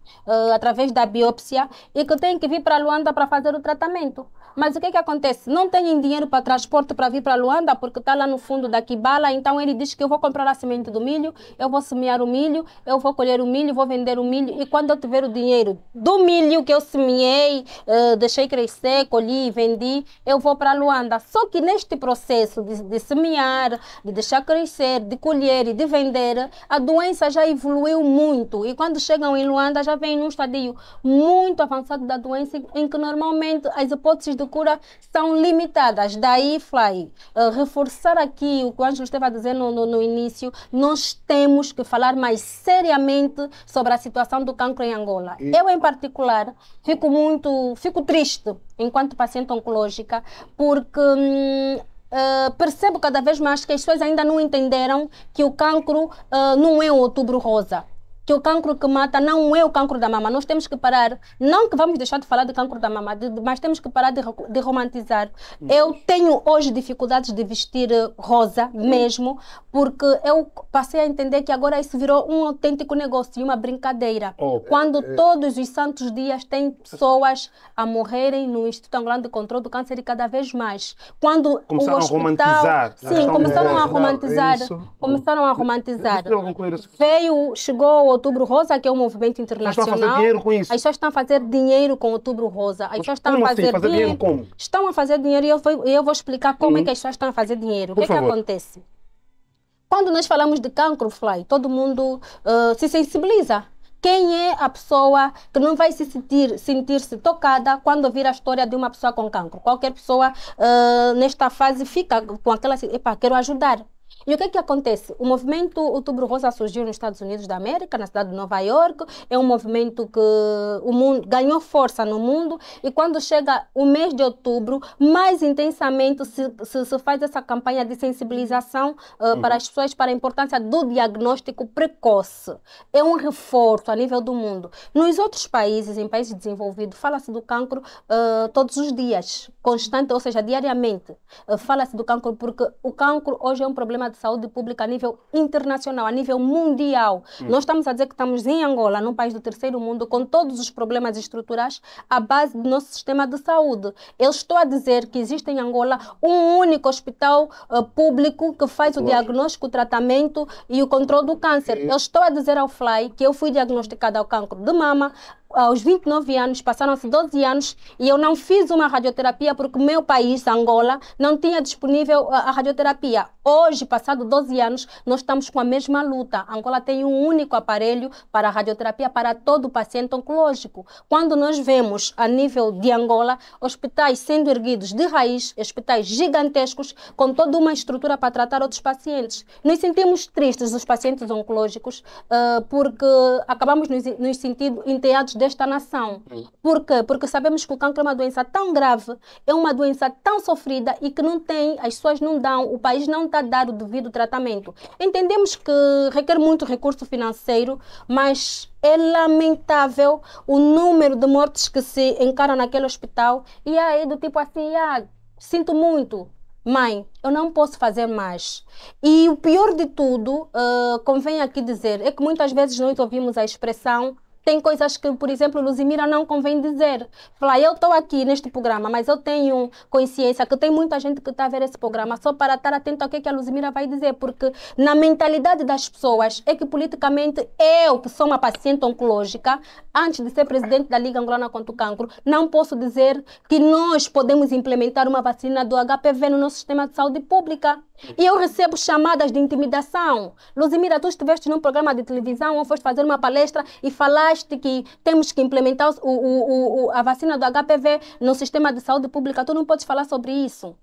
através da biópsia, e que têm que vir para Luanda para fazer o tratamento. Mas o que é que acontece? Não têm dinheiro para transporte para vir para Luanda, porque está lá no fundo da Kibala. Então ele diz que eu vou comprar a semente do milho, eu vou semear o milho, eu vou colher o milho, vou vender o milho. E quando eu tiver o dinheiro do milho que eu semeei, uh, deixei crescer, colhi e vendi, eu vou para Luanda. Só que neste processo de, de semear, de deixar crescer, de colher e de vender, a doença já evoluiu muito. E quando chegam em Luanda, já vem num estadio muito avançado da doença, em que normalmente as hipóteses de cura são limitadas. Daí Fly, uh, reforçar aqui o que o Ângelo estava a dizer no, no, no, início, nós temos que falar mais seriamente sobre a situação do cancro em Angola. E... Eu, em particular, fico muito, fico triste enquanto paciente oncológica, porque hum, Uh, percebo cada vez mais que as pessoas ainda não entenderam que o cancro uh, não é um outubro rosa que o cancro que mata não é o cancro da mama. Nós temos que parar, não que vamos deixar de falar de cancro da mama, de, mas temos que parar de, de romantizar. Hum. Eu tenho hoje dificuldades de vestir eh, rosa hum. mesmo, porque eu passei a entender que agora isso virou um autêntico negócio e uma brincadeira. Oh, eh, Quando é, é... todos os santos dias tem pessoas a morrerem no Instituto Angolano de Controlo do Câncer e cada vez mais. Quando começaram o hospital... a romantizar. Sim, é começaram a romantizar. é começaram a romantizar. Veio, chegou Outubro Rosa, que é um movimento internacional. Estão a fazer dinheiro com isso. As pessoas estão a fazer dinheiro com Outubro Rosa. As pessoas estão como a fazer, assim? fazer dinheiro. Como? Estão a fazer dinheiro e eu vou, eu vou explicar como é hum. que as pessoas estão a fazer dinheiro. Por o é que favor. é que acontece? Quando nós falamos de cancro, Fly, todo mundo uh, se sensibiliza quem é a pessoa que não vai se sentir sentir-se tocada quando ouvir a história de uma pessoa com cancro? Qualquer pessoa uh, nesta fase fica com aquela, epá, quero ajudar. E o que é que acontece? O movimento Outubro Rosa surgiu nos Estados Unidos da América, na cidade de Nova York. É um movimento que o mundo ganhou força no mundo e quando chega o mês de outubro, mais intensamente se, se, se faz essa campanha de sensibilização uh, uhum. para as pessoas para a importância do diagnóstico precoce. É um reforço a nível do mundo. Nos outros países, em países desenvolvidos, fala-se do cancro uh, todos os dias, constante, ou seja, diariamente. Uh, fala-se do cancro porque o cancro hoje é um problema problema de saúde pública a nível internacional, a nível mundial. Hum. Nós estamos a dizer que estamos em Angola, num país do terceiro mundo, com todos os problemas estruturais à base do nosso sistema de saúde. Eu estou a dizer que existe em Angola um único hospital uh, público que faz o diagnóstico, o tratamento e o controle do câncer. E... Eu estou a dizer ao Fly que eu fui diagnosticada ao cancro de mama aos 29 anos, passaram-se 12 anos e eu não fiz uma radioterapia porque meu país, Angola, não tinha disponível a radioterapia. Hoje, passado 12 anos, nós estamos com a mesma luta. Angola tem um único aparelho para a radioterapia para todo o paciente oncológico. Quando nós vemos a nível de Angola hospitais sendo erguidos de raiz, hospitais gigantescos com toda uma estrutura para tratar outros pacientes. Nos sentimos tristes, os pacientes oncológicos, ah, porque acabamos nos, nos sentindo enteados desta nação. Por quê? Porque sabemos que o cancro é uma doença tão grave, é uma doença tão sofrida e que não tem, as pessoas não dão, o país não está a dar o devido tratamento. Entendemos que requer muito recurso financeiro, mas é lamentável o número de mortes que se encaram naquele hospital. E aí, do tipo assim, ah, sinto muito, mãe, eu não posso fazer mais. E o pior de tudo, uh, convém aqui dizer, é que muitas vezes nós ouvimos a expressão tem coisas que, por exemplo, Luzimira não convém dizer. Falar, eu estou aqui neste programa, mas eu tenho consciência que tem muita gente que está a ver esse programa só para estar atento ao que, é que a Luzimira vai dizer, porque na mentalidade das pessoas é que politicamente eu, que sou uma paciente oncológica, antes de ser presidente da Liga Angolana contra o Cancro, não posso dizer que nós podemos implementar uma vacina do HPV no nosso sistema de saúde pública. E eu recebo chamadas de intimidação. Luzimira, tu estiveste num programa de televisão ou foste fazer uma palestra e falar falaste que temos que implementar o, o, o, a vacina do HPV no sistema de saúde pública, tu não podes falar sobre isso.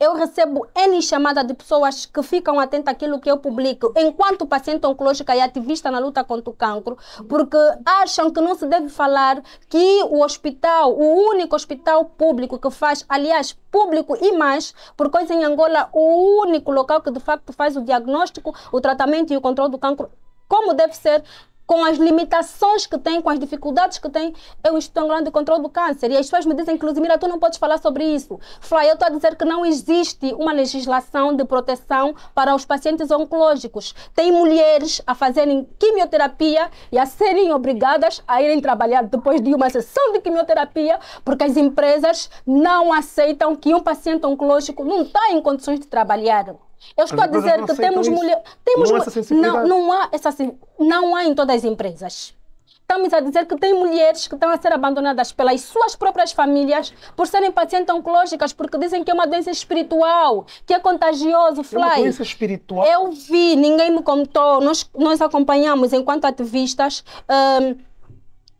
Eu recebo N chamada de pessoas que ficam atentas àquilo que eu publico, enquanto paciente oncológica e ativista na luta contra o cancro, porque acham que não se deve falar que o hospital, o único hospital público que faz, aliás, público e mais, por coisa em Angola, o único local que de facto faz o diagnóstico, o tratamento e o controle do cancro como deve ser, com as limitações que tem, com as dificuldades que tem, eu estou em grande controle do câncer. E as pessoas me dizem, inclusive, mira, tu não podes falar sobre isso. Fly, eu estou a dizer que não existe uma legislação de proteção para os pacientes oncológicos. Tem mulheres a fazerem quimioterapia e a serem obrigadas a irem trabalhar depois de uma sessão de quimioterapia, porque as empresas não aceitam que um paciente oncológico não está em condições de trabalhar. Eu estou a dizer que temos mulheres. Temos não, é não, não, há essa não há em todas as empresas. Estamos a dizer que tem mulheres que estão a ser abandonadas pelas suas próprias famílias por serem pacientes oncológicas, porque dizem que é uma doença espiritual, que é contagioso, fly. É uma doença espiritual? Eu vi, ninguém me contou. Nós, nós acompanhamos, enquanto ativistas, um,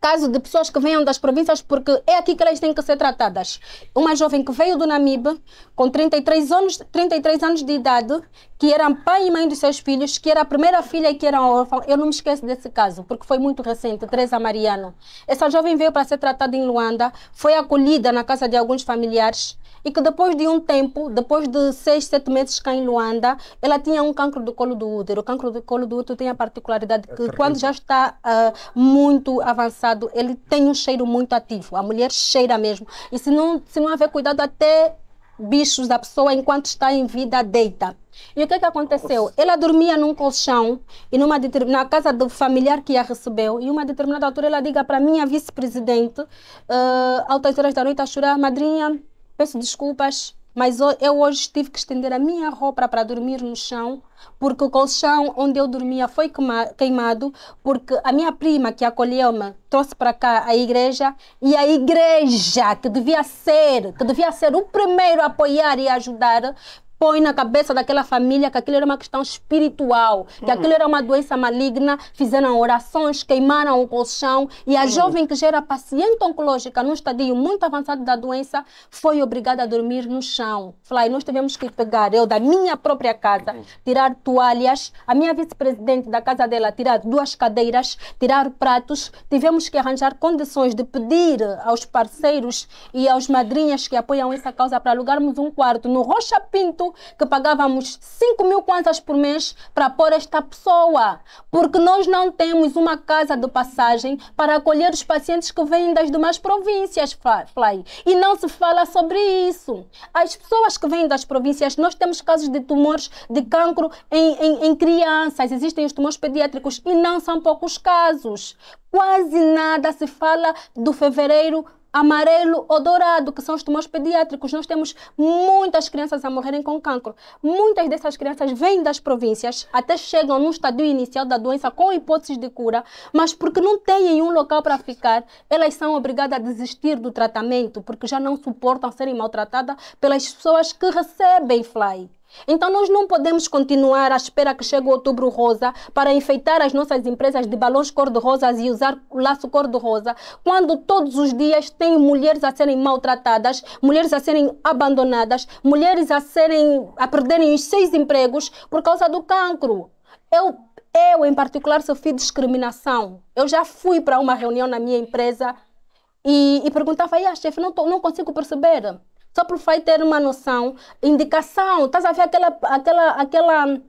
caso de pessoas que venham das províncias, porque é aqui que elas têm que ser tratadas. Uma jovem que veio do Namibe, com 33 anos, 33 anos de idade, que era pai e mãe dos seus filhos, que era a primeira filha e que era órfã. Eu não me esqueço desse caso, porque foi muito recente, Teresa Mariano. Essa jovem veio para ser tratada em Luanda, foi acolhida na casa de alguns familiares, e que depois de um tempo, depois de seis, sete meses cá em Luanda, ela tinha um cancro do colo do útero. O cancro do colo do útero tem a particularidade que é quando já está uh, muito avançado, ele tem um cheiro muito ativo. A mulher cheira mesmo. E se não, se não haver cuidado, até bichos da pessoa enquanto está em vida deita. E o que, é que aconteceu? Ela dormia num colchão e numa na casa do familiar que a recebeu. E uma determinada altura ela diga para a minha vice-presidente, uh, altas horas da noite, a chorar, madrinha, Peço desculpas, mas eu hoje tive que estender a minha roupa para dormir no chão, porque o colchão onde eu dormia foi queimado, porque a minha prima que acolheu-me trouxe para cá a igreja, e a igreja que devia ser, que devia ser o primeiro a apoiar e ajudar, põe na cabeça daquela família que aquilo era uma questão espiritual, que aquilo era uma doença maligna, fizeram orações, queimaram o colchão e a hum. jovem que já era paciente oncológica num estadio muito avançado da doença foi obrigada a dormir no chão. Falei, nós tivemos que pegar, eu da minha própria casa, hum. tirar toalhas, a minha vice-presidente da casa dela tirar duas cadeiras, tirar pratos, tivemos que arranjar condições de pedir aos parceiros e aos madrinhas que apoiam essa causa para alugarmos um quarto no Rocha Pinto que pagávamos 5 mil quantas por mês para pôr esta pessoa, porque nós não temos uma casa de passagem para acolher os pacientes que vêm das demais províncias, Fly. E não se fala sobre isso. As pessoas que vêm das províncias, nós temos casos de tumores de cancro em, em, em crianças, existem os tumores pediátricos e não são poucos casos. Quase nada se fala do fevereiro amarelo ou dourado, que são os tumores pediátricos. Nós temos muitas crianças a morrerem com cancro. Muitas dessas crianças vêm das províncias, até chegam no estadio inicial da doença com hipóteses de cura, mas porque não têm um local para ficar, elas são obrigadas a desistir do tratamento, porque já não suportam serem maltratadas pelas pessoas que recebem FLY. Então nós não podemos continuar à espera que chegue o outubro rosa para enfeitar as nossas empresas de balões cor-de-rosas e usar laço cor-de-rosa, quando todos os dias tem mulheres a serem maltratadas, mulheres a serem abandonadas, mulheres a serem a perderem os seus empregos por causa do cancro. Eu eu em particular sofri discriminação. Eu já fui para uma reunião na minha empresa e, e perguntava, e chefe, não, não consigo perceber só para o Fai ter uma noção, indicação, estás a ver aquela, aquela, aquela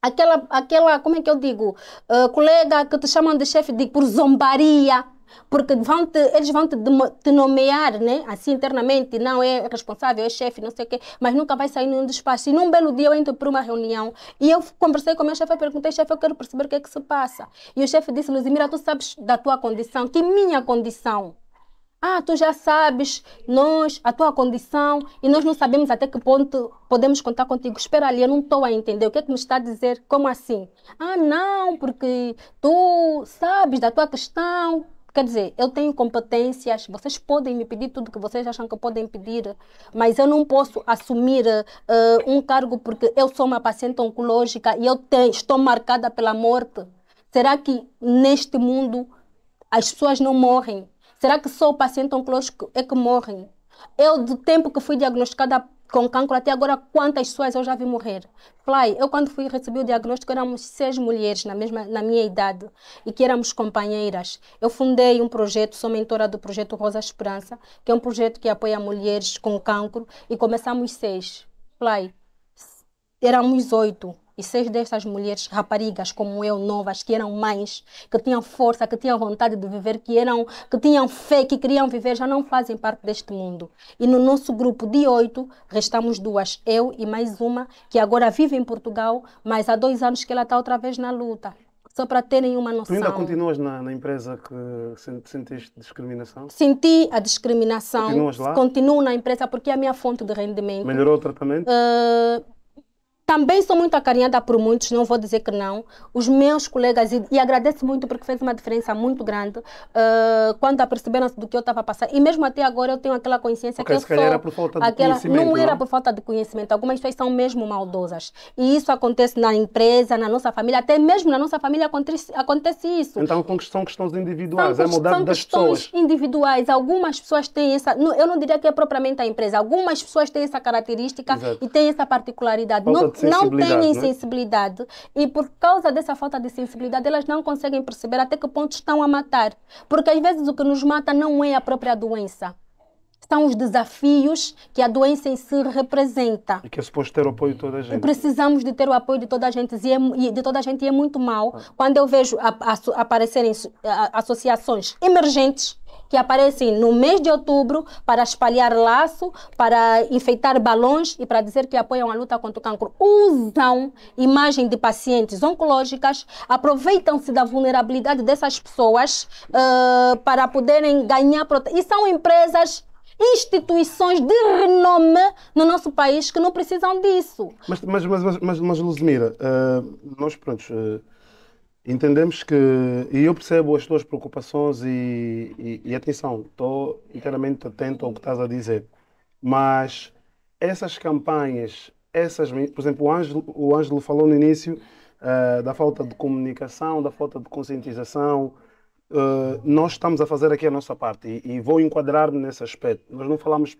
aquela, aquela, como é que eu digo, uh, colega que te chamam de chefe de, por zombaria, porque vão te, eles vão te, te, nomear, né? Assim internamente, não é responsável, é chefe, não sei o quê, mas nunca vai sair nenhum despacho. E num belo dia eu entro para uma reunião e eu conversei com o meu chefe, eu perguntei, chefe, eu quero perceber o que é que se passa. E o chefe disse, Luzimira, tu sabes da tua condição, que minha condição ah, tu já sabes, nós, a tua condição, e nós não sabemos até que ponto podemos contar contigo. Espera ali, eu não estou a entender. O que é que me está a dizer? Como assim? Ah, não, porque tu sabes da tua questão. Quer dizer, eu tenho competências, vocês podem me pedir tudo que vocês acham que podem pedir, mas eu não posso assumir uh, um cargo porque eu sou uma paciente oncológica e eu tenho, estou marcada pela morte. Será que neste mundo as pessoas não morrem? Será que só o paciente oncológico é que morre? Eu, do tempo que fui diagnosticada com cancro até agora, quantas pessoas eu já vi morrer? Play, eu quando fui receber o diagnóstico, éramos seis mulheres na, mesma, na minha idade e que éramos companheiras. Eu fundei um projeto, sou mentora do projeto Rosa Esperança, que é um projeto que apoia mulheres com cancro e começamos seis. Play, éramos oito e seis destas mulheres, raparigas como eu, novas, que eram mães, que tinham força, que tinham vontade de viver, que, eram, que tinham fé, que queriam viver, já não fazem parte deste mundo. E no nosso grupo de oito, restamos duas, eu e mais uma, que agora vive em Portugal, mas há dois anos que ela está outra vez na luta. Só para terem uma noção. Tu ainda continuas na, na empresa que sentiste discriminação? Senti a discriminação. Continuas lá? Continuo na empresa porque é a minha fonte de rendimento. Melhorou o tratamento? Uh também sou muito acarinhada por muitos, não vou dizer que não. Os meus colegas, e, e agradeço muito porque fez uma diferença muito grande uh, quando a se do que eu estava passando. E mesmo até agora eu tenho aquela consciência okay, que eu sou... Era por falta de aquela, conhecimento, não, não era por falta de conhecimento. Algumas pessoas são mesmo maldosas. E isso acontece na empresa, na nossa família, até mesmo na nossa família acontece, acontece isso. Então são questões individuais, são, é mudar das pessoas. São questões individuais. Algumas pessoas têm essa... eu não diria que é propriamente a empresa. Algumas pessoas têm essa característica Exato. e têm essa particularidade. Falta não não têm sensibilidade né? e por causa dessa falta de sensibilidade elas não conseguem perceber até que ponto estão a matar. Porque às vezes o que nos mata não é a própria doença. São os desafios que a doença em si representa. E que é suposto ter o apoio de toda a gente. E precisamos de ter o apoio de toda a gente. E, é, de toda a gente, e é muito mal ah. quando eu vejo a, a, aparecerem associações emergentes que aparecem no mês de outubro para espalhar laço, para enfeitar balões e para dizer que apoiam a luta contra o cancro. Usam imagem de pacientes oncológicas, aproveitam-se da vulnerabilidade dessas pessoas uh, para poderem ganhar proteção. E são empresas instituições de renome no nosso país que não precisam disso. Mas, mas, mas, mas, mas Luzmira, uh, nós, pronto, uh Entendemos que, e eu percebo as tuas preocupações e, e, e atenção, estou inteiramente atento ao que estás a dizer, mas essas campanhas, essas, por exemplo, o Ângelo, o Ângelo falou no início uh, da falta de comunicação, da falta de conscientização, uh, nós estamos a fazer aqui a nossa parte e, e vou enquadrar-me nesse aspecto. Nós não falamos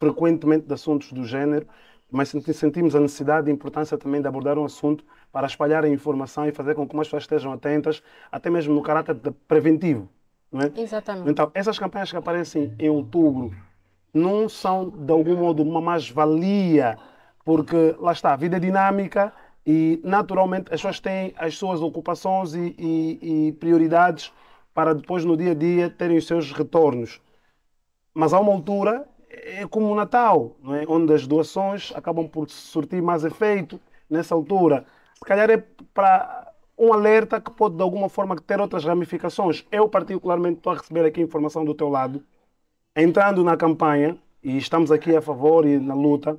frequentemente de assuntos do género, mas sentimos a necessidade e a importância também de abordar um assunto para espalhar a informação e fazer com que mais pessoas estejam atentas, até mesmo no caráter preventivo. Não é? Exatamente. Então, essas campanhas que aparecem em outubro não são, de algum modo, uma mais-valia, porque lá está, a vida é dinâmica e, naturalmente, as pessoas têm as suas ocupações e, e, e prioridades para depois, no dia a dia, terem os seus retornos. Mas há uma altura é como o Natal, é? onde as doações acabam por surtir mais efeito nessa altura se calhar é para um alerta que pode de alguma forma ter outras ramificações. Eu particularmente estou a receber aqui informação do teu lado, entrando na campanha e estamos aqui a favor e na luta.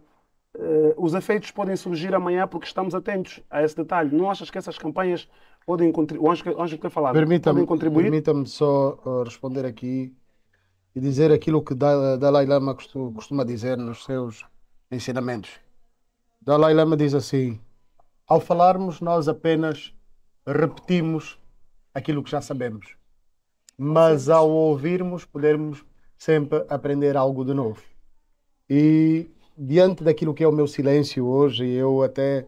Uh, os efeitos podem surgir amanhã porque estamos atentos a esse detalhe. Não achas que essas campanhas podem contribuir? Onde Ângelo, falar? tem Permita-me permita só eh, responder aqui e dizer aquilo que Dalai Lama costuma dizer nos seus ensinamentos. Dalai Lama diz assim: ao falarmos, nós apenas repetimos aquilo que já sabemos. Mas ao ouvirmos, podemos sempre aprender algo de novo. E diante daquilo que é o meu silêncio hoje, eu até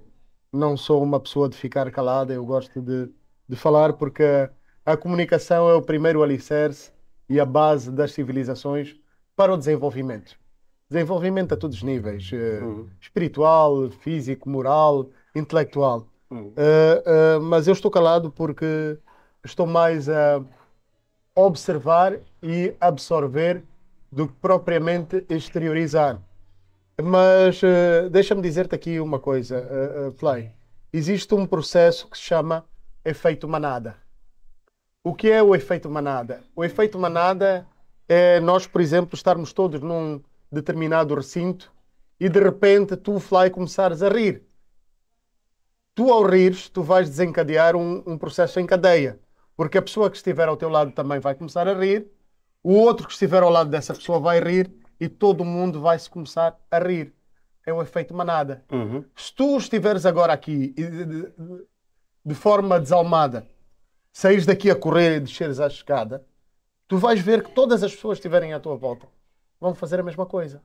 não sou uma pessoa de ficar calada, eu gosto de, de falar porque a comunicação é o primeiro alicerce e a base das civilizações para o desenvolvimento. Desenvolvimento a todos os níveis: eh, uhum. espiritual, físico, moral, intelectual. Uh, uh, mas eu estou calado porque estou mais a observar e absorver do que propriamente exteriorizar. Mas uh, deixa-me dizer-te aqui uma coisa, Fly. Existe um processo que se chama efeito manada. O que é o efeito manada? O efeito manada é nós, por exemplo, estarmos todos num determinado recinto e de repente tu, Fly, começares a rir tu ao rires, tu vais desencadear um, um, processo em cadeia. Porque a pessoa que estiver ao teu lado também vai começar a rir, o outro que estiver ao lado dessa pessoa vai rir e todo mundo vai se começar a rir. É o efeito manada. Uhum. Se tu estiveres agora aqui de, de, de forma desalmada, saís daqui a correr e desceres à escada, tu vais ver que todas as pessoas que estiverem à tua volta vão fazer a mesma coisa.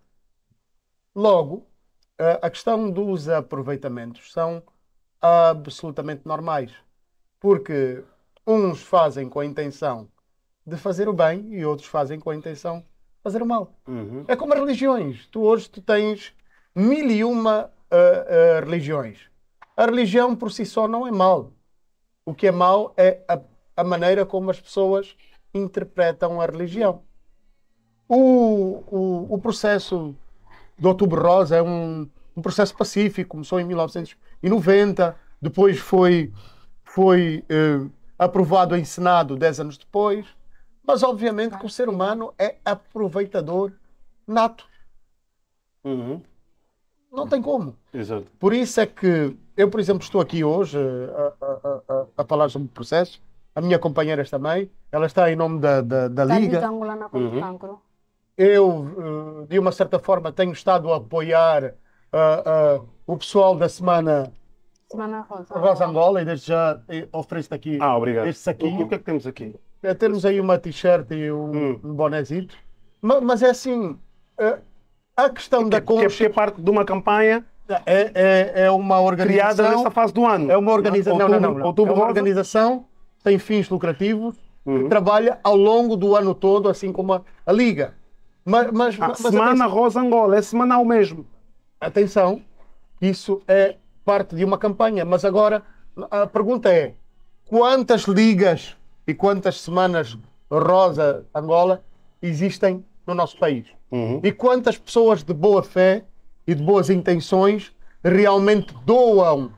Logo, eh, a questão dos aproveitamentos são absolutamente normais. Porque uns fazem com a intenção de fazer o bem e outros fazem com a intenção de fazer o mal. Uhum. É como as religiões. Tu hoje tu tens mil e uma uh, uh, religiões. A religião por si só não é mal. O que é mal é a, a maneira como as pessoas interpretam a religião. O, o, o processo do Outubro Rosa é um, um processo pacífico, começou em 1990, depois foi, foi eh, aprovado em Senado 10 anos depois. Mas, obviamente, que o ser humano é aproveitador nato. Uhum. Não tem como. Exato. Por isso é que eu, por exemplo, estou aqui hoje a, a, a, a falar sobre o processo. A minha companheira também. Ela está em nome da, da, da Liga. Uhum. Eu, eh, de uma certa forma, tenho estado a apoiar uh, uh, o pessoal da semana. Semana Rosa. Rosa Angola, e desde já ofereço-te aqui. Ah, obrigado. Este saquinho. O, que é que temos aqui? É, temos aí uma t-shirt e um, hum. bonézinho. Mas, mas, é assim, eh, a questão que, da concha... Que é, é parte de uma campanha... É, é, é uma organização... Criada nesta fase do ano. É uma organização... Não, não, não. não. Outubro, é uma organização tem fins lucrativos, uhum. que trabalha ao longo do ano todo, assim como a, a Liga. Ah, mas, mas, a mas Semana Rosa Angola, é semanal mesmo atenção, isso é parte de uma campanha. Mas agora a pergunta é: quantas ligas e quantas semanas Rosa Angola existem no nosso país? Uhum. E quantas pessoas de boa fé e de boas intenções realmente doam?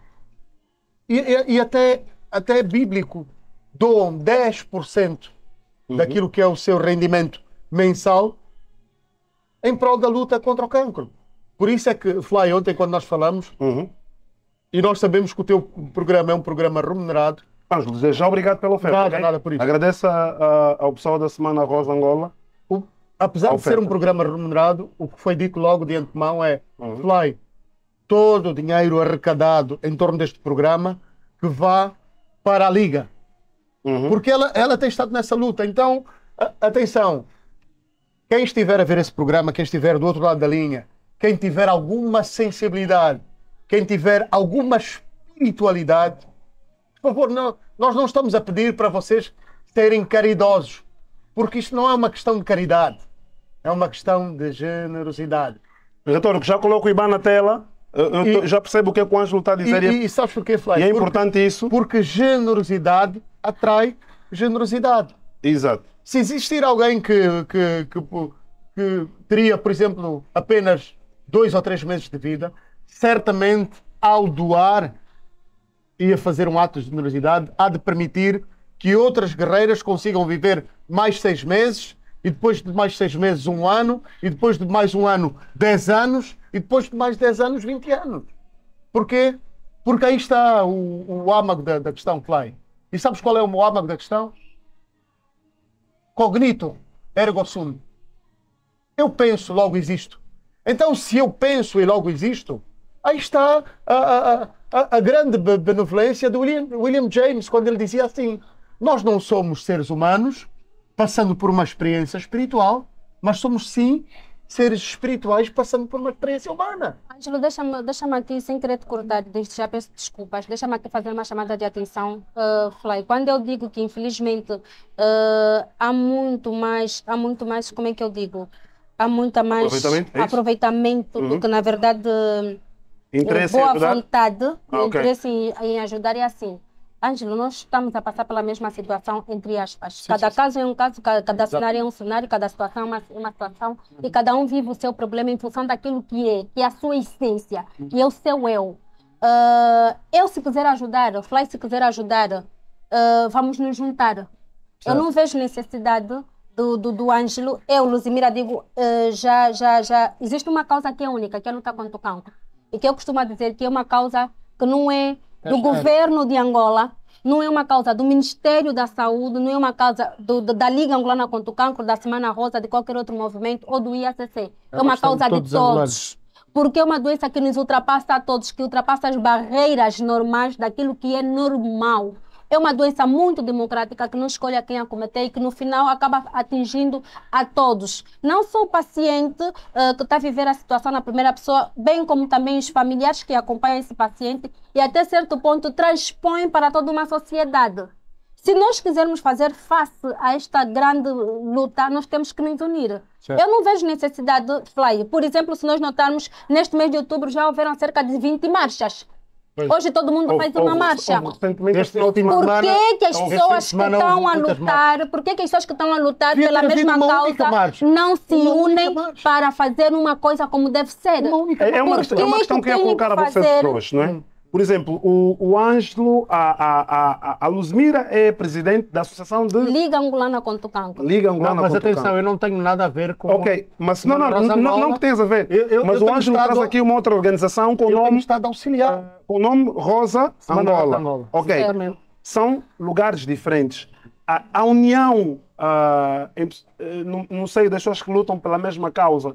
E, e, e até, até é bíblico, doam 10% uhum. daquilo que é o seu rendimento mensal em prol da luta contra o cancro. Por isso é que, Fly, ontem quando nós falamos, uhum. e nós sabemos que o teu programa é um programa remunerado. Ângelo, já obrigado pela oferta. Nada, nada por isso. Agradeço a, a, ao pessoal da Semana Rosa Angola. O, apesar de ser um programa remunerado, o que foi dito logo de antemão é, uhum. Fly, todo o dinheiro arrecadado em torno deste programa que vá para a Liga. Uhum. Porque ela, ela tem estado nessa luta. Então, a, atenção, quem estiver a ver esse programa, quem estiver do outro lado da linha, quem tiver alguma sensibilidade, quem tiver alguma espiritualidade, por favor, não, nós não estamos a pedir para vocês serem caridosos, porque isto não é uma questão de caridade, é uma questão de generosidade. que já coloco o IBAN na tela. E, já percebo o que é que o Ângelo está a dizer. E, e, é e sabes porquê, Flávio? E é importante porque, isso. Porque generosidade atrai generosidade. Exato. Se existir alguém que, que, que, que teria, por exemplo, apenas dois ou três meses de vida, certamente ao doar e a fazer um ato de generosidade, há de permitir que outras guerreiras consigam viver mais seis meses, e depois de mais seis meses, um ano, e depois de mais um ano, dez anos, e depois de mais dez anos, vinte anos. Porquê? Porque aí está o, o âmago da, da questão, Klein. E sabes qual é o âmago da questão? Cognito ergo sum. Eu penso, logo existo. Então, se eu penso e logo existo, aí está a, a, a grande benevolência de William, William James, quando ele dizia assim: Nós não somos seres humanos passando por uma experiência espiritual, mas somos sim seres espirituais passando por uma experiência humana. Ângelo, deixa-me deixa aqui, sem querer te cortar, desde já peço desculpas, deixa-me aqui fazer uma chamada de atenção, uh, eh, Fly. Quando eu digo que, infelizmente, uh, há muito mais, há muito mais, como é que eu digo? há muita mais aproveitamento, é aproveitamento uhum. do que na verdade interesse boa é vontade, ah, okay. interesse em, em, ajudar é assim. Ângelo, nós estamos a passar pela mesma situação, entre aspas. Sim, cada sim, caso é um caso, cada, cada cenário é um cenário, cada situação é uma, uma situação, uhum. e cada um vive o seu problema em função daquilo que é, que é a sua essência, uhum. que é o seu eu. Uh, eu, se quiser ajudar, o Fly, se quiser ajudar, uh, vamos nos juntar. Certo. Eu não vejo necessidade do, do, do Ângelo, eu, Luzimira, digo, uh, já, já, já. Existe uma causa que é única, que é a luta contra o cancro. E que eu costumo dizer que é uma causa que não é, é do é governo de Angola, não é uma causa do Ministério da Saúde, não é uma causa do, do, da Liga Angolana contra o Cancro, da Semana Rosa, de qualquer outro movimento ou do IACC. É, é uma causa de todos. todos porque é uma doença que nos ultrapassa a todos, que ultrapassa as barreiras normais daquilo que é normal. É uma doença muito democrática que não escolhe a quem a cometer e que no final acaba atingindo a todos. Não só o paciente uh, que está a viver a situação na primeira pessoa, bem como também os familiares que acompanham esse paciente e até certo ponto transpõem para toda uma sociedade. Se nós quisermos fazer face a esta grande luta, nós temos que nos unir. Certo. Eu não vejo necessidade, Fly. Por exemplo, se nós notarmos, neste mês de outubro já houveram cerca de 20 marchas. Pois. Hoje todo mundo faz uma marcha. por que, que as pessoas que estão a lutar, por que, que as pessoas que estão a lutar pela mesma causa não se unem para fazer uma coisa como deve ser? É, é uma, é uma questão que, que é colocar a vocês hoje não é? Hum. Por exemplo, o, o Ângelo, a, a, a, a Luzmira é presidente da Associação de. Liga Angolana contra o Cancro. Liga Angolana mas contra atenção, o Cancro. eu não tenho nada a ver com. Ok, mas não, não, não, não, que tens a ver. Eu, eu, mas eu o Ângelo estado... traz aqui uma outra organização com o nome. Estado auxiliar. Eh, com o nome Rosa Angola. Angola. Ok. É São lugares diferentes. A, a união uh, em, eh, no, seio das pessoas que lutam pela mesma causa uh,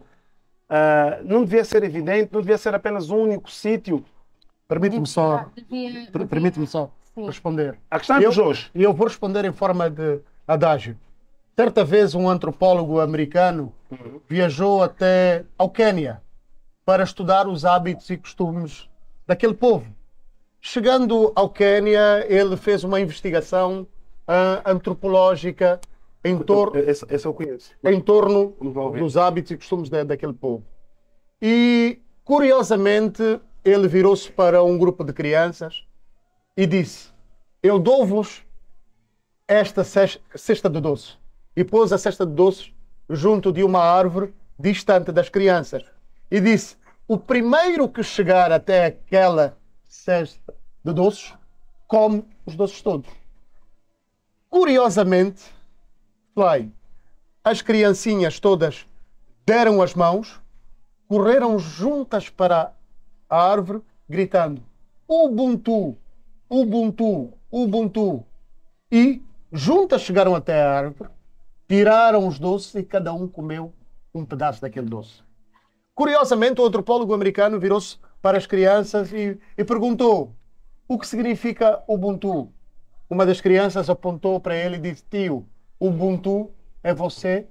não devia ser evidente, não devia ser apenas um único sítio Permite-me só, permite só responder. A questão é eu, hoje. E eu vou responder em forma de adágio. Certa vez um antropólogo americano uhum. viajou até ao Quênia para estudar os hábitos e costumes daquele povo. Chegando ao Quênia, ele fez uma investigação uh, antropológica em, então, tor é, esse, esse em torno dos hábitos e costumes daquele povo. E, curiosamente, ele virou-se para um grupo de crianças e disse: Eu dou-vos esta cesta de doces. E pôs a cesta de doces junto de uma árvore distante das crianças. E disse: O primeiro que chegar até aquela cesta de doces, come os doces todos. Curiosamente, Fly, as criancinhas todas deram as mãos, correram juntas para a árvore, gritando Ubuntu, Ubuntu, Ubuntu. E juntas chegaram até a árvore, tiraram os doces e cada um comeu um pedaço daquele doce. Curiosamente, o antropólogo americano virou-se para as crianças e, e perguntou o que significa Ubuntu. Uma das crianças apontou para ele e disse: Tio, Ubuntu é você,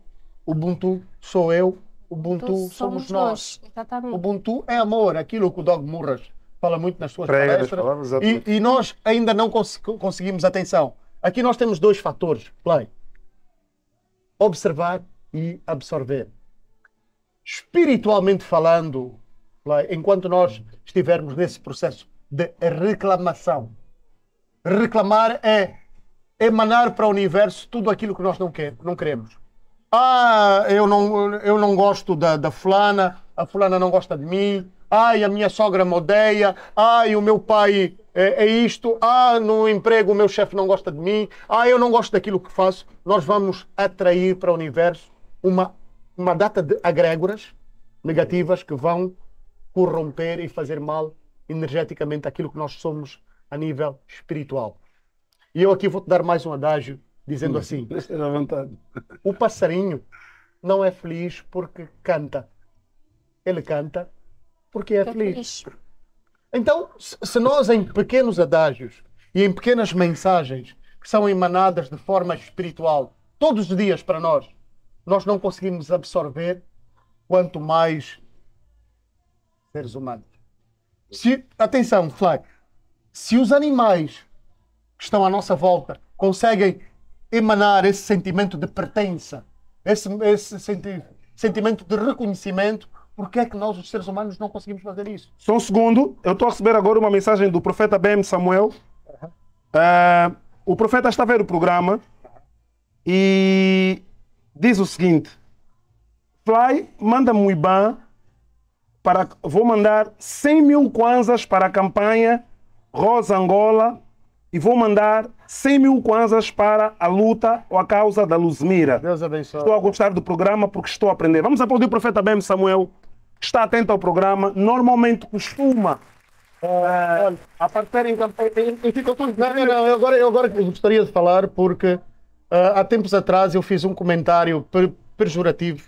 Ubuntu sou eu, Ubuntu então, somos, nós. nós. Ubuntu é amor, aquilo que o Dog Murras fala muito nas suas Prega, palestras. e, e, nós ainda não cons conseguimos atenção. Aqui nós temos dois fatores, play. Observar e absorver. Espiritualmente falando, play, enquanto nós estivermos nesse processo de reclamação, reclamar é emanar para o universo tudo aquilo que nós não, quer, não queremos. Ah, eu não, eu não gosto da, da fulana, a fulana não gosta de mim. Ai, a minha sogra me odeia. Ai, o meu pai é, é isto. Ah, no emprego o meu chefe não gosta de mim. Ah, eu não gosto daquilo que faço. Nós vamos atrair para o universo uma, uma data de agrégoras negativas que vão corromper e fazer mal energeticamente aquilo que nós somos a nível espiritual. E eu aqui vou te dar mais um adágio dizendo assim: O passarinho não é feliz porque canta. Ele canta porque é, é feliz. Então, se nós em pequenos adágios e em pequenas mensagens que são emanadas de forma espiritual todos os dias para nós, nós não conseguimos absorver, quanto mais seres humanos. Se, atenção, Fly, se os animais que estão à nossa volta conseguem emanar esse sentimento de pertença, esse, esse senti sentimento de reconhecimento. Porque é que nós, os seres humanos, não conseguimos fazer isso? Só um segundo, eu estou a receber agora uma mensagem do profeta Ben Samuel. Uh, o profeta está a ver o programa e diz o seguinte: Fly, manda-me um IBAN, para, vou mandar 100 mil kwanzas para a campanha Rosa Angola e vou mandar 100 mil kwanzas para a luta ou a causa da Luzmira. Deus abençoe. Estou a gostar do programa porque estou a aprender. Vamos aplaudir o profeta Bem Samuel. Está atento ao programa. Normalmente costuma eh, Olha, a partir em dificuldades. Não, não, não. agora, eu agora gostaria de falar porque uh, há tempos atrás eu fiz um comentário per pejorativo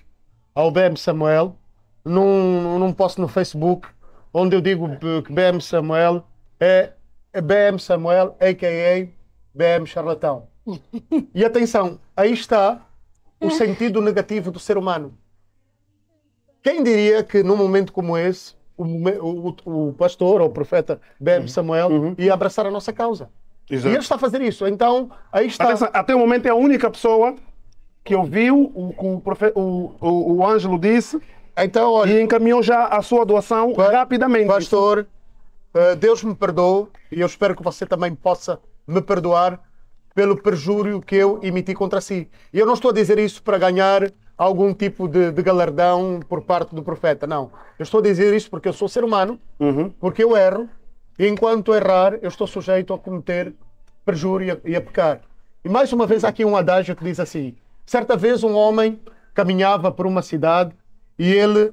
ao BM Samuel num, num post no Facebook onde eu digo que BM Samuel é BM Samuel, a.k.a. BM Charlatão. E atenção, aí está o sentido negativo do ser humano. Quem diria que num momento como esse, o, o, o pastor ou o profeta BM uhum. Samuel uhum. ia abraçar a nossa causa? Exato. E ele está a fazer isso. Então, aí está. Até, até o momento é a única pessoa que ouviu o que o, profe... o, o, o Ângelo disse então, olha, e encaminhou já a sua doação pa rapidamente. Pastor, eh, Deus me perdoou e eu espero que você também possa me perdoar pelo perjúrio que eu emiti contra si. E eu não estou a dizer isso para ganhar algum tipo de, de, galardão por parte do profeta, não. Eu estou a dizer isso porque eu sou ser humano, uhum. porque eu erro, e enquanto errar, eu estou sujeito a cometer perjúrio e a, e a pecar. E mais uma vez, há aqui um adágio que diz assim: certa vez um homem caminhava por uma cidade e ele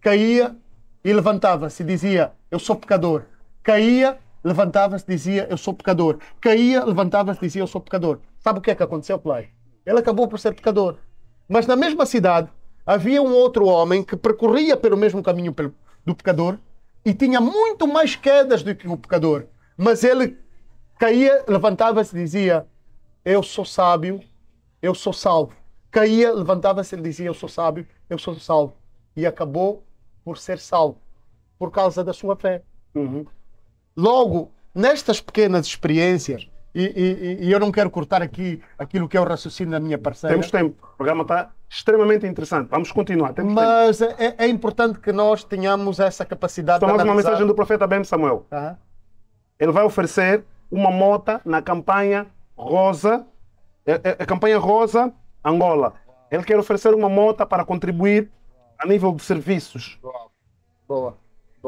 caía e levantava-se e dizia: Eu sou pecador. Caía, levantava-se, dizia eu sou pecador. Caía, levantava-se, dizia eu sou pecador. Sabe o que é que aconteceu, Play? Ele acabou por ser pecador. Mas na mesma cidade havia um outro homem que percorria pelo mesmo caminho do pecador e tinha muito mais quedas do que o pecador. Mas ele caía, levantava-se e dizia: Eu sou sábio, eu sou salvo. Caía, levantava-se e dizia: Eu sou sábio, eu sou salvo. E acabou por ser salvo por causa da sua fé. Uhum. Logo, nestas pequenas experiências, e, e, e, eu não quero cortar aqui aquilo que é o raciocínio da minha parceira. Temos tempo, o programa está extremamente interessante. Vamos continuar. Temos Mas é, é, é, importante que nós tenhamos essa capacidade Só de. Só mais uma mensagem do profeta Ben Samuel. Tá. Ele vai oferecer uma mota na campanha Rosa, é, é, a campanha Rosa Angola. Ele quer oferecer uma mota para contribuir a nível de serviços. Boa. Boa.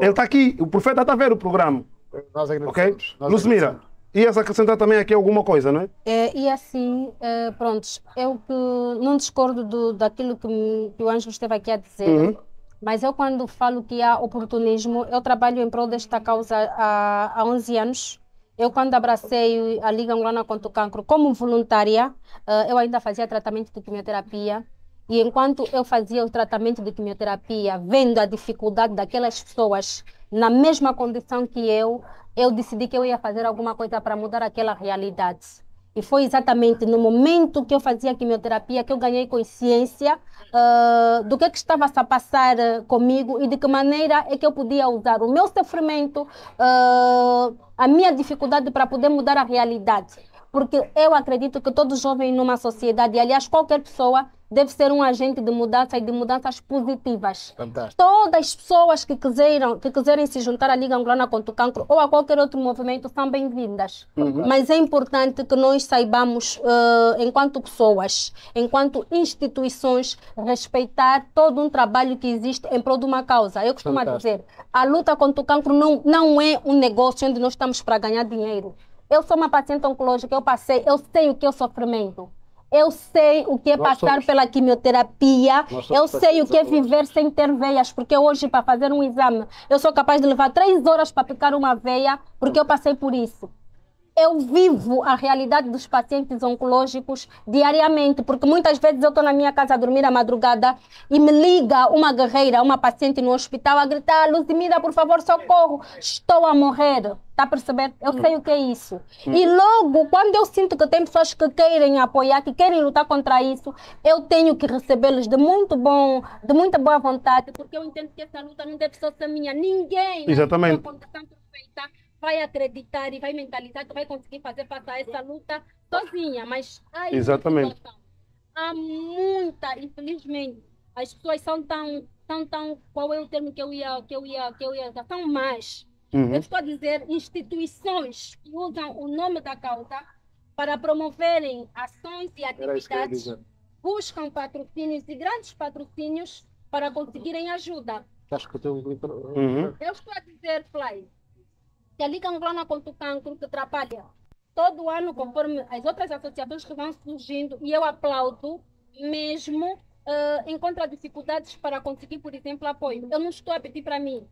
Ele está aqui, o profeta está a ver o programa. Nós agradecemos. Ok? Luzmira, ias acrescentar também aqui alguma coisa, não é? é e assim, é, eh, prontos, eu não discordo do, daquilo que, o Ângelo esteve aqui a dizer. Uhum. Mas eu, quando falo que há oportunismo, eu trabalho em prol desta causa há, há 11 anos. Eu, quando abracei a Liga Angolana contra o Cancro como voluntária, eh, eu ainda fazia tratamento de quimioterapia. E enquanto eu fazia o tratamento de quimioterapia, vendo a dificuldade daquelas pessoas na mesma condição que eu, eu decidi que eu ia fazer alguma coisa para mudar aquela realidade. E foi exatamente no momento que eu fazia a quimioterapia que eu ganhei consciência uh, do que, que estava a passar ah, comigo e de que maneira é que eu podia usar o meu sofrimento, uh, a minha dificuldade para poder mudar a realidade. Porque eu acredito que todo jovem numa sociedade, aliás, qualquer pessoa, deve ser um agente de mudanças e de mudanças positivas. Fantástico. Todas as pessoas que quiserem, que quiserem se juntar à Liga Angolana contra o Cancro ou a qualquer outro movimento são bem-vindas. Uhum. Mas é importante que nós saibamos, uh, enquanto pessoas, enquanto instituições, respeitar todo um trabalho que existe em prol de uma causa. Eu costumo Fantástico. dizer, a luta contra o cancro não, não é um negócio onde nós estamos para ganhar dinheiro. Eu sou uma paciente oncológica, eu passei, eu sei o que eu o sofrimento eu sei o que é Nós passar somos... pela quimioterapia, eu sei o que é viver sem ter veias, porque hoje, para fazer um exame, eu sou capaz de levar três horas para picar uma veia, porque eu passei por isso. Eu vivo a realidade dos pacientes oncológicos diariamente, porque muitas vezes eu estou na minha casa a dormir à madrugada e me liga uma guerreira, uma paciente no hospital, a gritar: Luzimira, por favor, socorro, estou a morrer. Está percebendo? Eu hum. sei o que é isso. Hum. E logo, quando eu sinto que tem pessoas que querem apoiar, que querem lutar contra isso, eu tenho que recebê-los de muito bom, de muita boa vontade, porque eu entendo que essa luta não deve só ser minha. Ninguém Exatamente. vai acreditar e vai mentalizar que vai conseguir fazer passar essa luta sozinha. Mas ai, Exatamente. há muita, infelizmente, as pessoas são tão, tão, tão, qual é o termo que eu ia, que eu ia, que eu ia, tão mais Uhum. Eu estou a dizer instituições que usam o nome da causa para promoverem ações e atividades, buscam patrocínios e grandes patrocínios para conseguirem ajuda. Acho que eu tenho uhum. Eu estou a dizer, Fly, que a Liga Angolana contra o Cancro que trabalha todo ano, conforme as outras associações que vão surgindo, e eu aplaudo mesmo, uh, eh, encontra dificuldades para conseguir, por exemplo, apoio. Eu não estou a pedir para mim,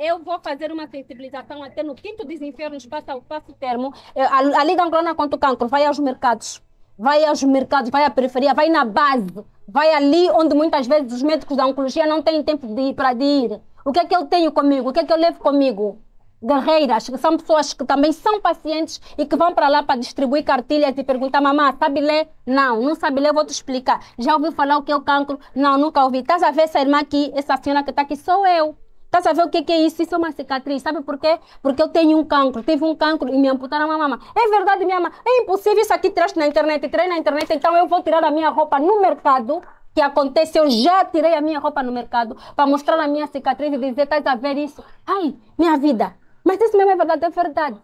eu vou fazer uma sensibilização até no quinto dos infernos, passa, o termo. Eh, a, a Liga Angolana contra o Cancro vai aos mercados, vai aos mercados, vai à periferia, vai na base, vai ali onde muitas vezes os médicos da oncologia não têm tempo de ir para ir. O que é que eu tenho comigo? O que é que eu levo comigo? guerreiras, que são pessoas que também são pacientes e que vão para lá para distribuir cartilhas e perguntar, mamá, sabe ler? Não, não sabe ler, vou te explicar. Já ouviu falar o que é o cancro? Não, nunca ouvi. Estás a ver essa irmã aqui, essa senhora que está aqui, sou eu. Tá a o que é, que é isso? Isso é uma cicatriz, sabe por quê? Porque eu tenho um cancro, tive um cancro e me amputaram a mama. É verdade, minha mãe, é impossível isso aqui tiraste na internet, tirei na internet, então eu vou tirar a minha roupa no mercado que acontece, eu já tirei a minha roupa no mercado para mostrar a minha cicatriz e dizer, estás tá, a ver isso? Ai, minha vida. Mas isso mesmo é verdade, é verdade.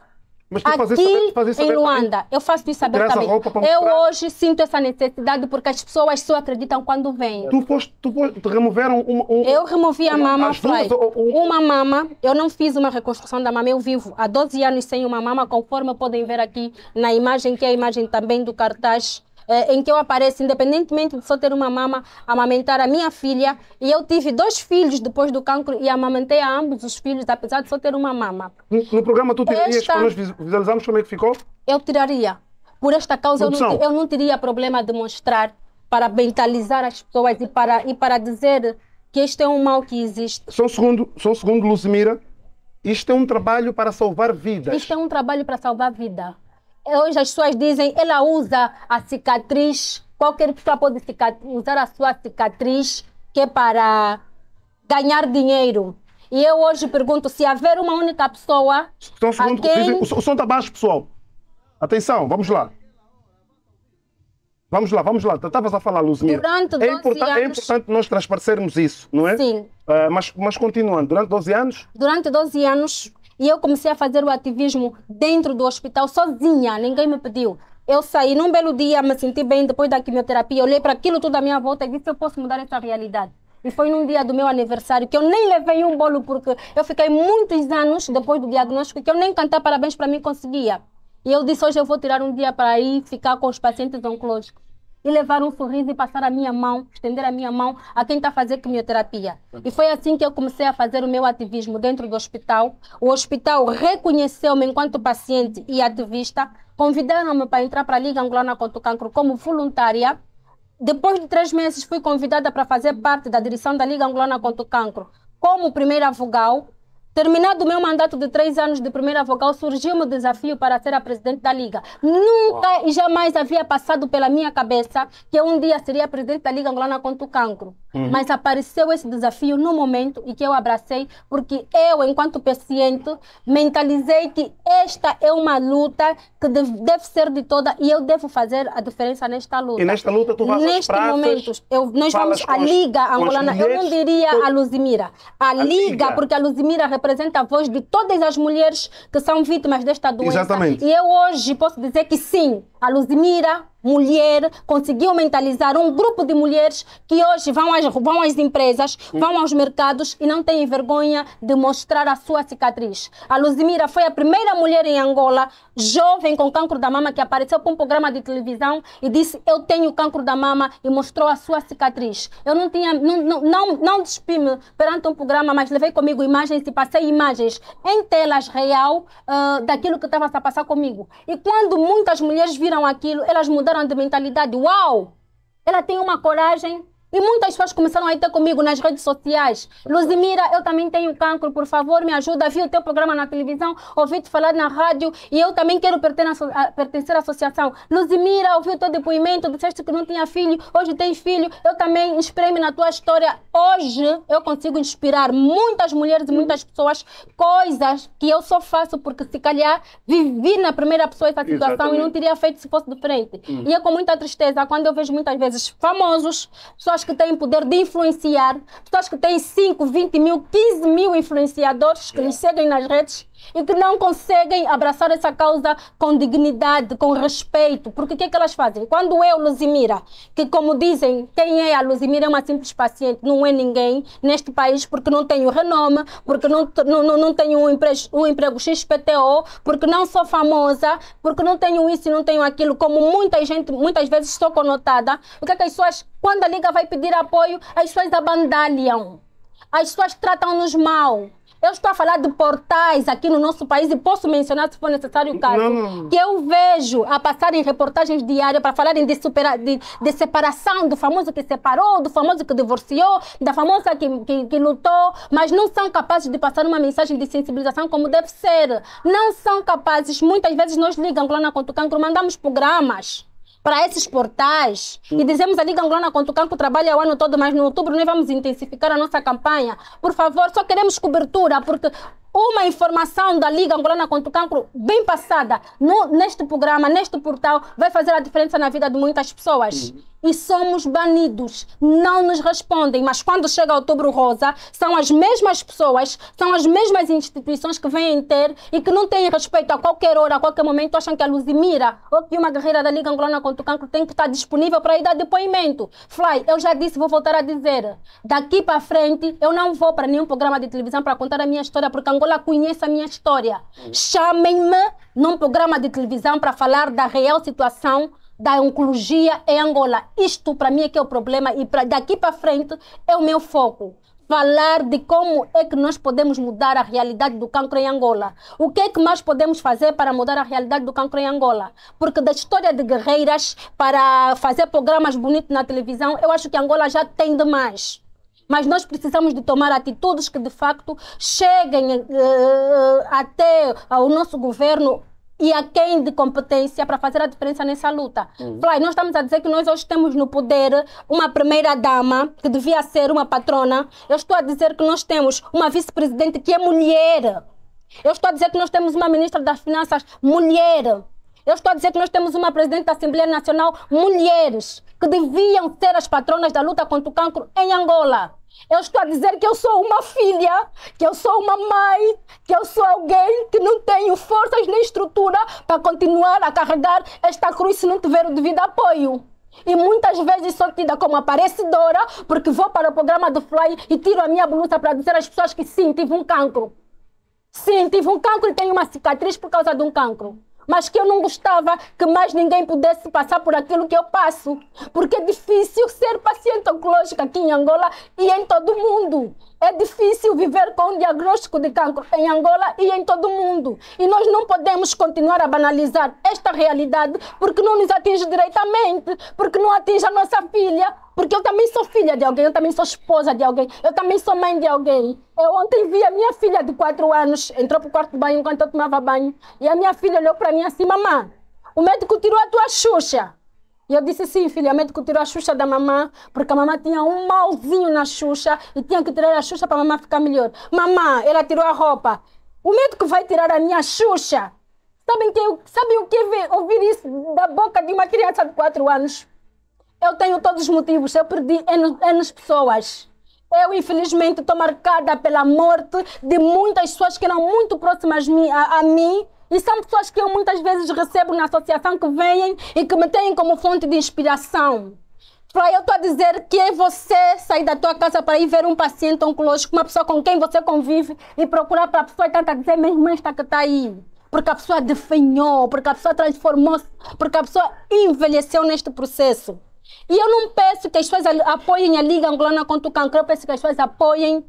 Mas tu aqui fazer, em Luanda, também. eu faço isso abertamente. Eu hoje sinto essa necessidade porque as pessoas só acreditam quando vêm. Tu, tu, tu removeram um, Eu removi a mama, duas, um... uma mama. Eu não fiz uma reconstrução da mama, eu vivo há 12 anos sem uma mama, conforme podem ver aqui na imagem, que é a imagem também do cartaz é, em que eu apareço, independentemente de só ter uma mama, amamentar a minha filha. E eu tive dois filhos depois do cancro e amamentei a ambos os filhos, apesar de só ter uma mama. No, no programa tu tirarias, esta... nós visualizamos como é que ficou? Eu tiraria. Por esta causa eu não, eu não, teria problema de mostrar para mentalizar as pessoas e para, e para dizer que este é um mal que existe. são segundo, são segundo Lucimira. Isto é um trabalho para salvar vidas. Isto é um trabalho para salvar vida hoje as pessoas dizem, ela usa a cicatriz, qualquer pessoa pode usar a sua cicatriz, que é para ganhar dinheiro. E eu hoje pergunto se haver uma única pessoa. Estão um segundo, quem... o som está baixo, pessoal. Atenção, vamos lá. Vamos lá, vamos lá. Estavas a falar, Luzmira. Durante 12 é, é, anos... é importante nós transparecermos isso, não é? Sim. Uh, mas, mas continuando, durante 12 anos? Durante 12 anos, e eu comecei a fazer o ativismo dentro do hospital, sozinha, ninguém me pediu. Eu saí num belo dia, me senti bem depois da quimioterapia, olhei para aquilo tudo à minha volta e disse: eu posso mudar essa realidade. E foi num dia do meu aniversário que eu nem levei um bolo, porque eu fiquei muitos anos depois do diagnóstico que eu nem cantar parabéns para mim conseguia. E eu disse: hoje eu vou tirar um dia para ir ficar com os pacientes oncológicos e levar um sorriso e passar a minha mão, estender a minha mão a quem está a fazer quimioterapia. E foi assim que eu comecei a fazer o meu ativismo dentro do hospital. O hospital reconheceu-me enquanto paciente e ativista, convidaram-me para entrar para a Liga Angolana contra o Cancro como voluntária. Depois de três meses, fui convidada para fazer parte da direção da Liga Angolana contra o Cancro como primeira vogal Terminado o meu mandato de três anos de primeira vogal, surgiu um o desafio para ser a presidente da Liga. Nunca e jamais havia passado pela minha cabeça que um dia seria presidente da Liga Angolana contra o Cancro. Uhum. Mas apareceu esse desafio no momento e que eu abracei, porque eu, enquanto paciente, mentalizei que esta é uma luta que deve ser de toda e eu devo fazer a diferença nesta luta. E nesta luta tu vais Neste momento, eu, nós vamos à Liga Angolana. Eu não diria a Luzimira. A Liga, Liga, porque a Luzimira representa representa a voz de todas as mulheres que são vítimas desta doença. Exatamente. E eu hoje posso dizer que sim, a Luzimira mulher, conseguiu mentalizar um grupo de mulheres que hoje vão às, vão às empresas, hum. vão aos mercados e não têm vergonha de mostrar a sua cicatriz. A Luzimira foi a primeira mulher em Angola, jovem com cancro da mama, que apareceu para um programa de televisão e disse: Eu tenho cancro da mama e mostrou a sua cicatriz. Eu não tinha, não, não, não, não despi-me perante um programa, mas levei comigo imagens e passei imagens em telas real uh, daquilo que estava a passar comigo. E quando muitas mulheres viram aquilo, elas mudaram mudaram de mentalidade. Uau! Ela tem uma coragem e muitas pessoas começaram a ir ter comigo nas redes sociais. Luzimira, eu também tenho cancro, por favor, me ajuda. Vi o teu programa na televisão, ouvi-te falar na rádio e eu também quero pertencer à associação. Luzimira, ouvi o teu depoimento, disseste que não tinha filho, hoje tens filho. Eu também inspirei-me na tua história. Hoje eu consigo inspirar muitas mulheres e muitas pessoas coisas que eu só faço porque se calhar vivi na primeira pessoa essa situação Exatamente. e não teria feito se fosse diferente. Hum. E é com muita tristeza quando eu vejo muitas vezes famosos, pessoas que têm poder de influenciar, pessoas que têm 5, 20 mil, 15 mil influenciadores que lhes seguem nas redes e que não conseguem abraçar essa causa com dignidade, com respeito. Porque o que é que elas fazem? Quando eu, Luzimira, que como dizem, quem é a Luzimira é uma simples paciente, não é ninguém neste país porque não tenho renome, porque não, não, não tenho um emprego, um emprego XPTO, porque não sou famosa, porque não tenho isso e não tenho aquilo, como muita gente, muitas vezes estou conotada. O que é que as pessoas, quando a Liga vai pedir apoio, as pessoas abandalham. As pessoas tratam-nos mal eu estou a falar de portais aqui no nosso país e posso mencionar, se for necessário, caso, que eu vejo a passar em reportagens diárias para falarem de, supera, de, de, separação, do famoso que separou, do famoso que divorciou, da famosa que, que, que lutou, mas não são capazes de passar uma mensagem de sensibilização como deve ser. Não são capazes. Muitas vezes nós ligamos lá na Contucancro, mandamos programas para esses portais e dizemos a Liga Angolana contra o Cancro trabalha o ano todo, mas no outubro nós vamos intensificar a nossa campanha. Por favor, só queremos cobertura, porque uma informação da Liga Angolana contra o Cancro bem passada no, neste programa, neste portal, vai fazer a diferença na vida de muitas pessoas e somos banidos, não nos respondem. Mas quando chega Outubro Rosa, são as mesmas pessoas, são as mesmas instituições que vêm ter e que não têm respeito a qualquer hora, a qualquer momento, acham que a Luzimira ou oh, que uma guerreira da Liga Angolana contra o Cancro tem que estar disponível para ir dar depoimento. Fly, eu já disse, vou voltar a dizer, daqui para frente eu não vou para nenhum programa de televisão para contar a minha história, porque Angola conhece a minha história. Chamem-me num programa de televisão para falar da real situação da oncologia em Angola. Isto para mim é que é o problema e pra, daqui para frente é o meu foco. Falar de como é que nós podemos mudar a realidade do cancro em Angola. O que é que mais podemos fazer para mudar a realidade do cancro em Angola? Porque da história de guerreiras para fazer programas bonitos na televisão, eu acho que Angola já tem demais. Mas nós precisamos de tomar atitudes que de facto cheguem uh, até ao nosso governo e a quem de competência para fazer a diferença nessa luta. Uhum. Fly, nós estamos a dizer que nós hoje temos no poder uma primeira-dama, que devia ser uma patrona. Eu estou a dizer que nós temos uma vice-presidente que é mulher. Eu estou a dizer que nós temos uma ministra das Finanças mulher. Eu estou a dizer que nós temos uma presidente da Assembleia Nacional mulheres, que deviam ser as patronas da luta contra o cancro em Angola. Eu estou a dizer que eu sou uma filha, que eu sou uma mãe, que eu sou alguém que não tenho forças nem estrutura para continuar a carregar esta cruz se não tiver o devido apoio. E muitas vezes sou tida como aparecedora porque vou para o programa do Fly e tiro a minha blusa para dizer às pessoas que sim, tive um cancro. Sim, tive um cancro e tenho uma cicatriz por causa de um cancro mas que eu não gostava que mais ninguém pudesse passar por aquilo que eu passo. Porque é difícil ser paciente oncológica aqui em Angola e em todo o mundo. É difícil viver com um diagnóstico de cancro em Angola e em todo o mundo. E nós não podemos continuar a banalizar esta realidade porque não nos atinge diretamente, porque não atinge a nossa filha, porque eu também sou filha de alguém, eu também sou esposa de alguém, eu também sou mãe de alguém. Eu ontem vi a minha filha de 4 anos, entrou para o quarto de banho enquanto eu tomava banho, e a minha filha olhou para mim assim: mamãe, o médico tirou a tua Xuxa. E eu disse, sim, filha, o médico tirou a Xuxa da mamã, porque a mamã tinha um malzinho na Xuxa e tinha que tirar a Xuxa para a mamã ficar melhor. Mamã, ela tirou a roupa. O médico vai tirar a minha Xuxa. Sabem, que, Sabe o que é ver, ouvir isso da boca de uma criança de 4 anos? Eu tenho todos os motivos, eu perdi N, pessoas. Eu, infelizmente, estou marcada pela morte de muitas pessoas que eram muito próximas a, a mim e são pessoas que eu muitas vezes recebo na associação que vêm e que me têm como fonte de inspiração. Para eu estou a dizer que é você sair da tua casa para ir ver um paciente oncológico, uma pessoa com quem você convive e procurar para a pessoa e tentar dizer, minha irmã está que está aí. Porque a pessoa definhou, porque a pessoa transformou-se, porque a pessoa envelheceu neste processo. E eu não peço que as pessoas apoiem a Liga Angolana contra o Cancro, eu peço que as pessoas apoiem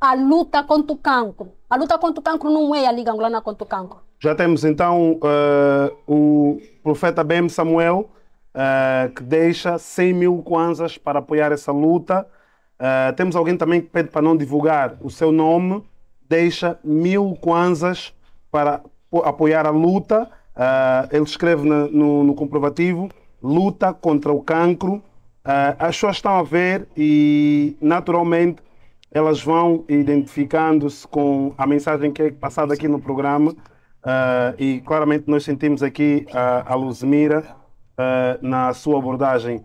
a luta contra o cancro. A luta contra o cancro não é a Liga Angolana contra o Cancro. Já temos então uh, o profeta Bem Samuel, uh, que deixa 100 mil kwanzas para apoiar essa luta. Uh, temos alguém também que pede para não divulgar o seu nome, deixa mil kwanzas para apoiar a luta. ele escreve no, no, comprovativo: luta contra o cancro. as pessoas estão a ver e, naturalmente, elas vão identificando-se com a mensagem que é passada aqui no programa Uh, e claramente nós sentimos aqui a, a Luzmira uh, ah, na sua abordagem.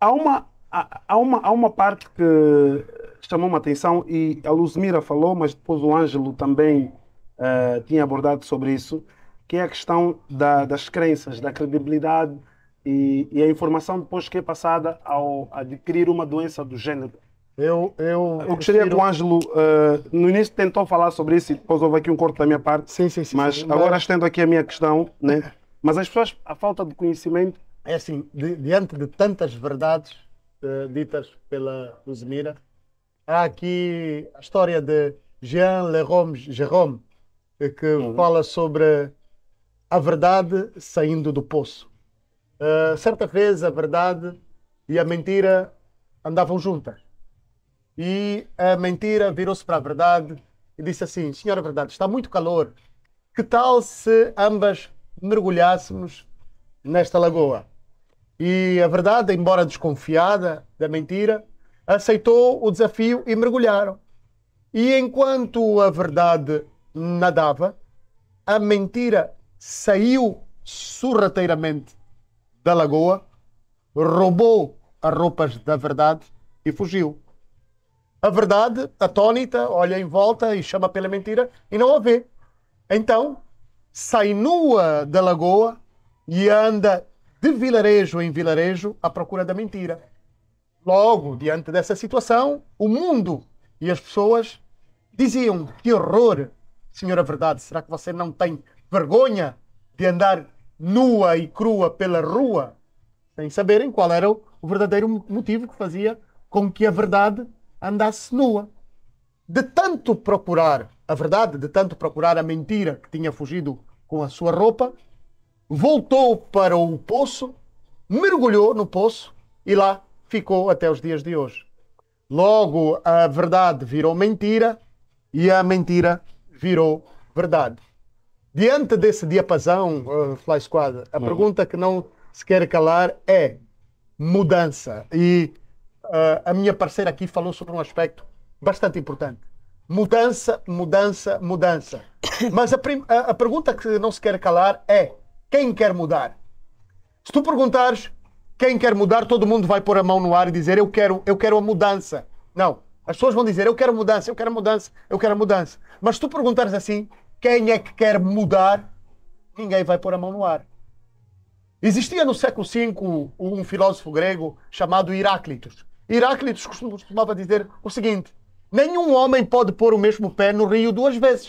Há uma, há, uma, há uma parte que chamou-me a atenção e a Luzmira falou, mas depois o Ângelo também uh, tinha abordado sobre isso, que é a questão da, das crenças, da credibilidade e, e, a informação depois que é passada ao adquirir uma doença do gênero. Eu, eu, eu gostaria que o Ângelo, uh, no início tentou falar sobre isso e depois houve aqui um corte da minha parte. Sim, sim, sim. Mas sim, agora mas... estendo aqui a minha questão, né? Mas as pessoas, a falta de conhecimento. É assim, di diante de tantas verdades uh, ditas pela Luzmira, há aqui a história de Jean Lerome Jerome, eh, que uhum. fala sobre a verdade saindo do poço. Uh, certa vez a verdade e a mentira andavam juntas e a é, mentira virou-se para a verdade e disse assim: Senhora é Verdade, está muito calor. Que tal se ambas mergulhássemos nesta lagoa? E a verdade, embora desconfiada da mentira, aceitou o desafio e mergulharam. E enquanto a verdade nadava, a mentira saiu sorrateiramente da lagoa, roubou as roupas da verdade e fugiu a verdade, atónita, olha em volta e chama pela mentira e não a vê. Então, sai nua da lagoa e anda de vilarejo em vilarejo à procura da mentira. Logo, diante dessa situação, o mundo e as pessoas diziam: Que horror, Senhora Verdade, será que você não tem vergonha de andar nua e crua pela rua? Sem saberem qual era o verdadeiro motivo que fazia com que a verdade andasse nua. De tanto procurar a verdade, de tanto procurar a mentira que tinha fugido com a sua roupa, voltou para o poço, mergulhou no poço e lá ficou até os dias de hoje. Logo, a verdade virou mentira e a mentira virou verdade. Diante desse diapasão, uh, Fly Squad, a uhum. pergunta que não se quer calar é mudança. E eh, a minha parceira aqui falou sobre um aspecto bastante importante. Mudança, mudança, mudança. Mas a, a, a pergunta que não se quer calar é: quem quer mudar? Se tu perguntares quem quer mudar, todo mundo vai pôr a mão no ar e dizer eu quero, eu quero a mudança. Não. As pessoas vão dizer eu quero a mudança, eu quero a mudança, eu quero a mudança. Mas se tu perguntares assim, quem é que quer mudar? Ninguém vai pôr a mão no ar. Existia no século V um filósofo grego chamado Heráclito. Heráclito costumava dizer o seguinte: nenhum homem pode pôr o mesmo pé no rio duas vezes.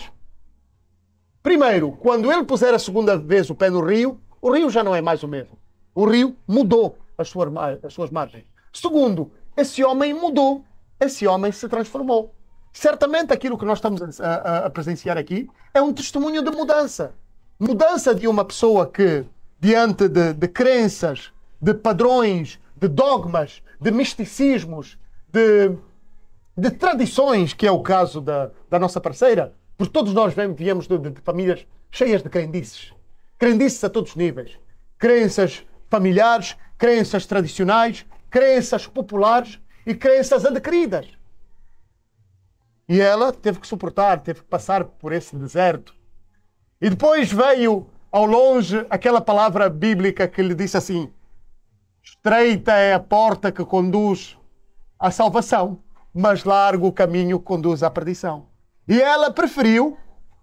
Primeiro, quando ele puser a segunda vez o pé no rio, o rio já não é mais o mesmo. O rio mudou as suas, as suas margens. Segundo, esse homem mudou, esse homem se transformou. Certamente aquilo que nós estamos a, a, a presenciar aqui é um testemunho de mudança. Mudança de uma pessoa que, diante de, de crenças, de padrões, de dogmas, de misticismos, de, de tradições, que é o caso da, da nossa parceira, porque todos nós viemos de, de, de famílias cheias de crendices. Crendices a todos os níveis. Crenças familiares, crenças tradicionais, crenças populares e crenças adquiridas. E ela teve que suportar, teve que passar por esse deserto. E depois veio ao longe aquela palavra bíblica que lhe disse assim: Estreita é a porta que conduz à salvação, mas largo o caminho que conduz à perdição. E ela preferiu,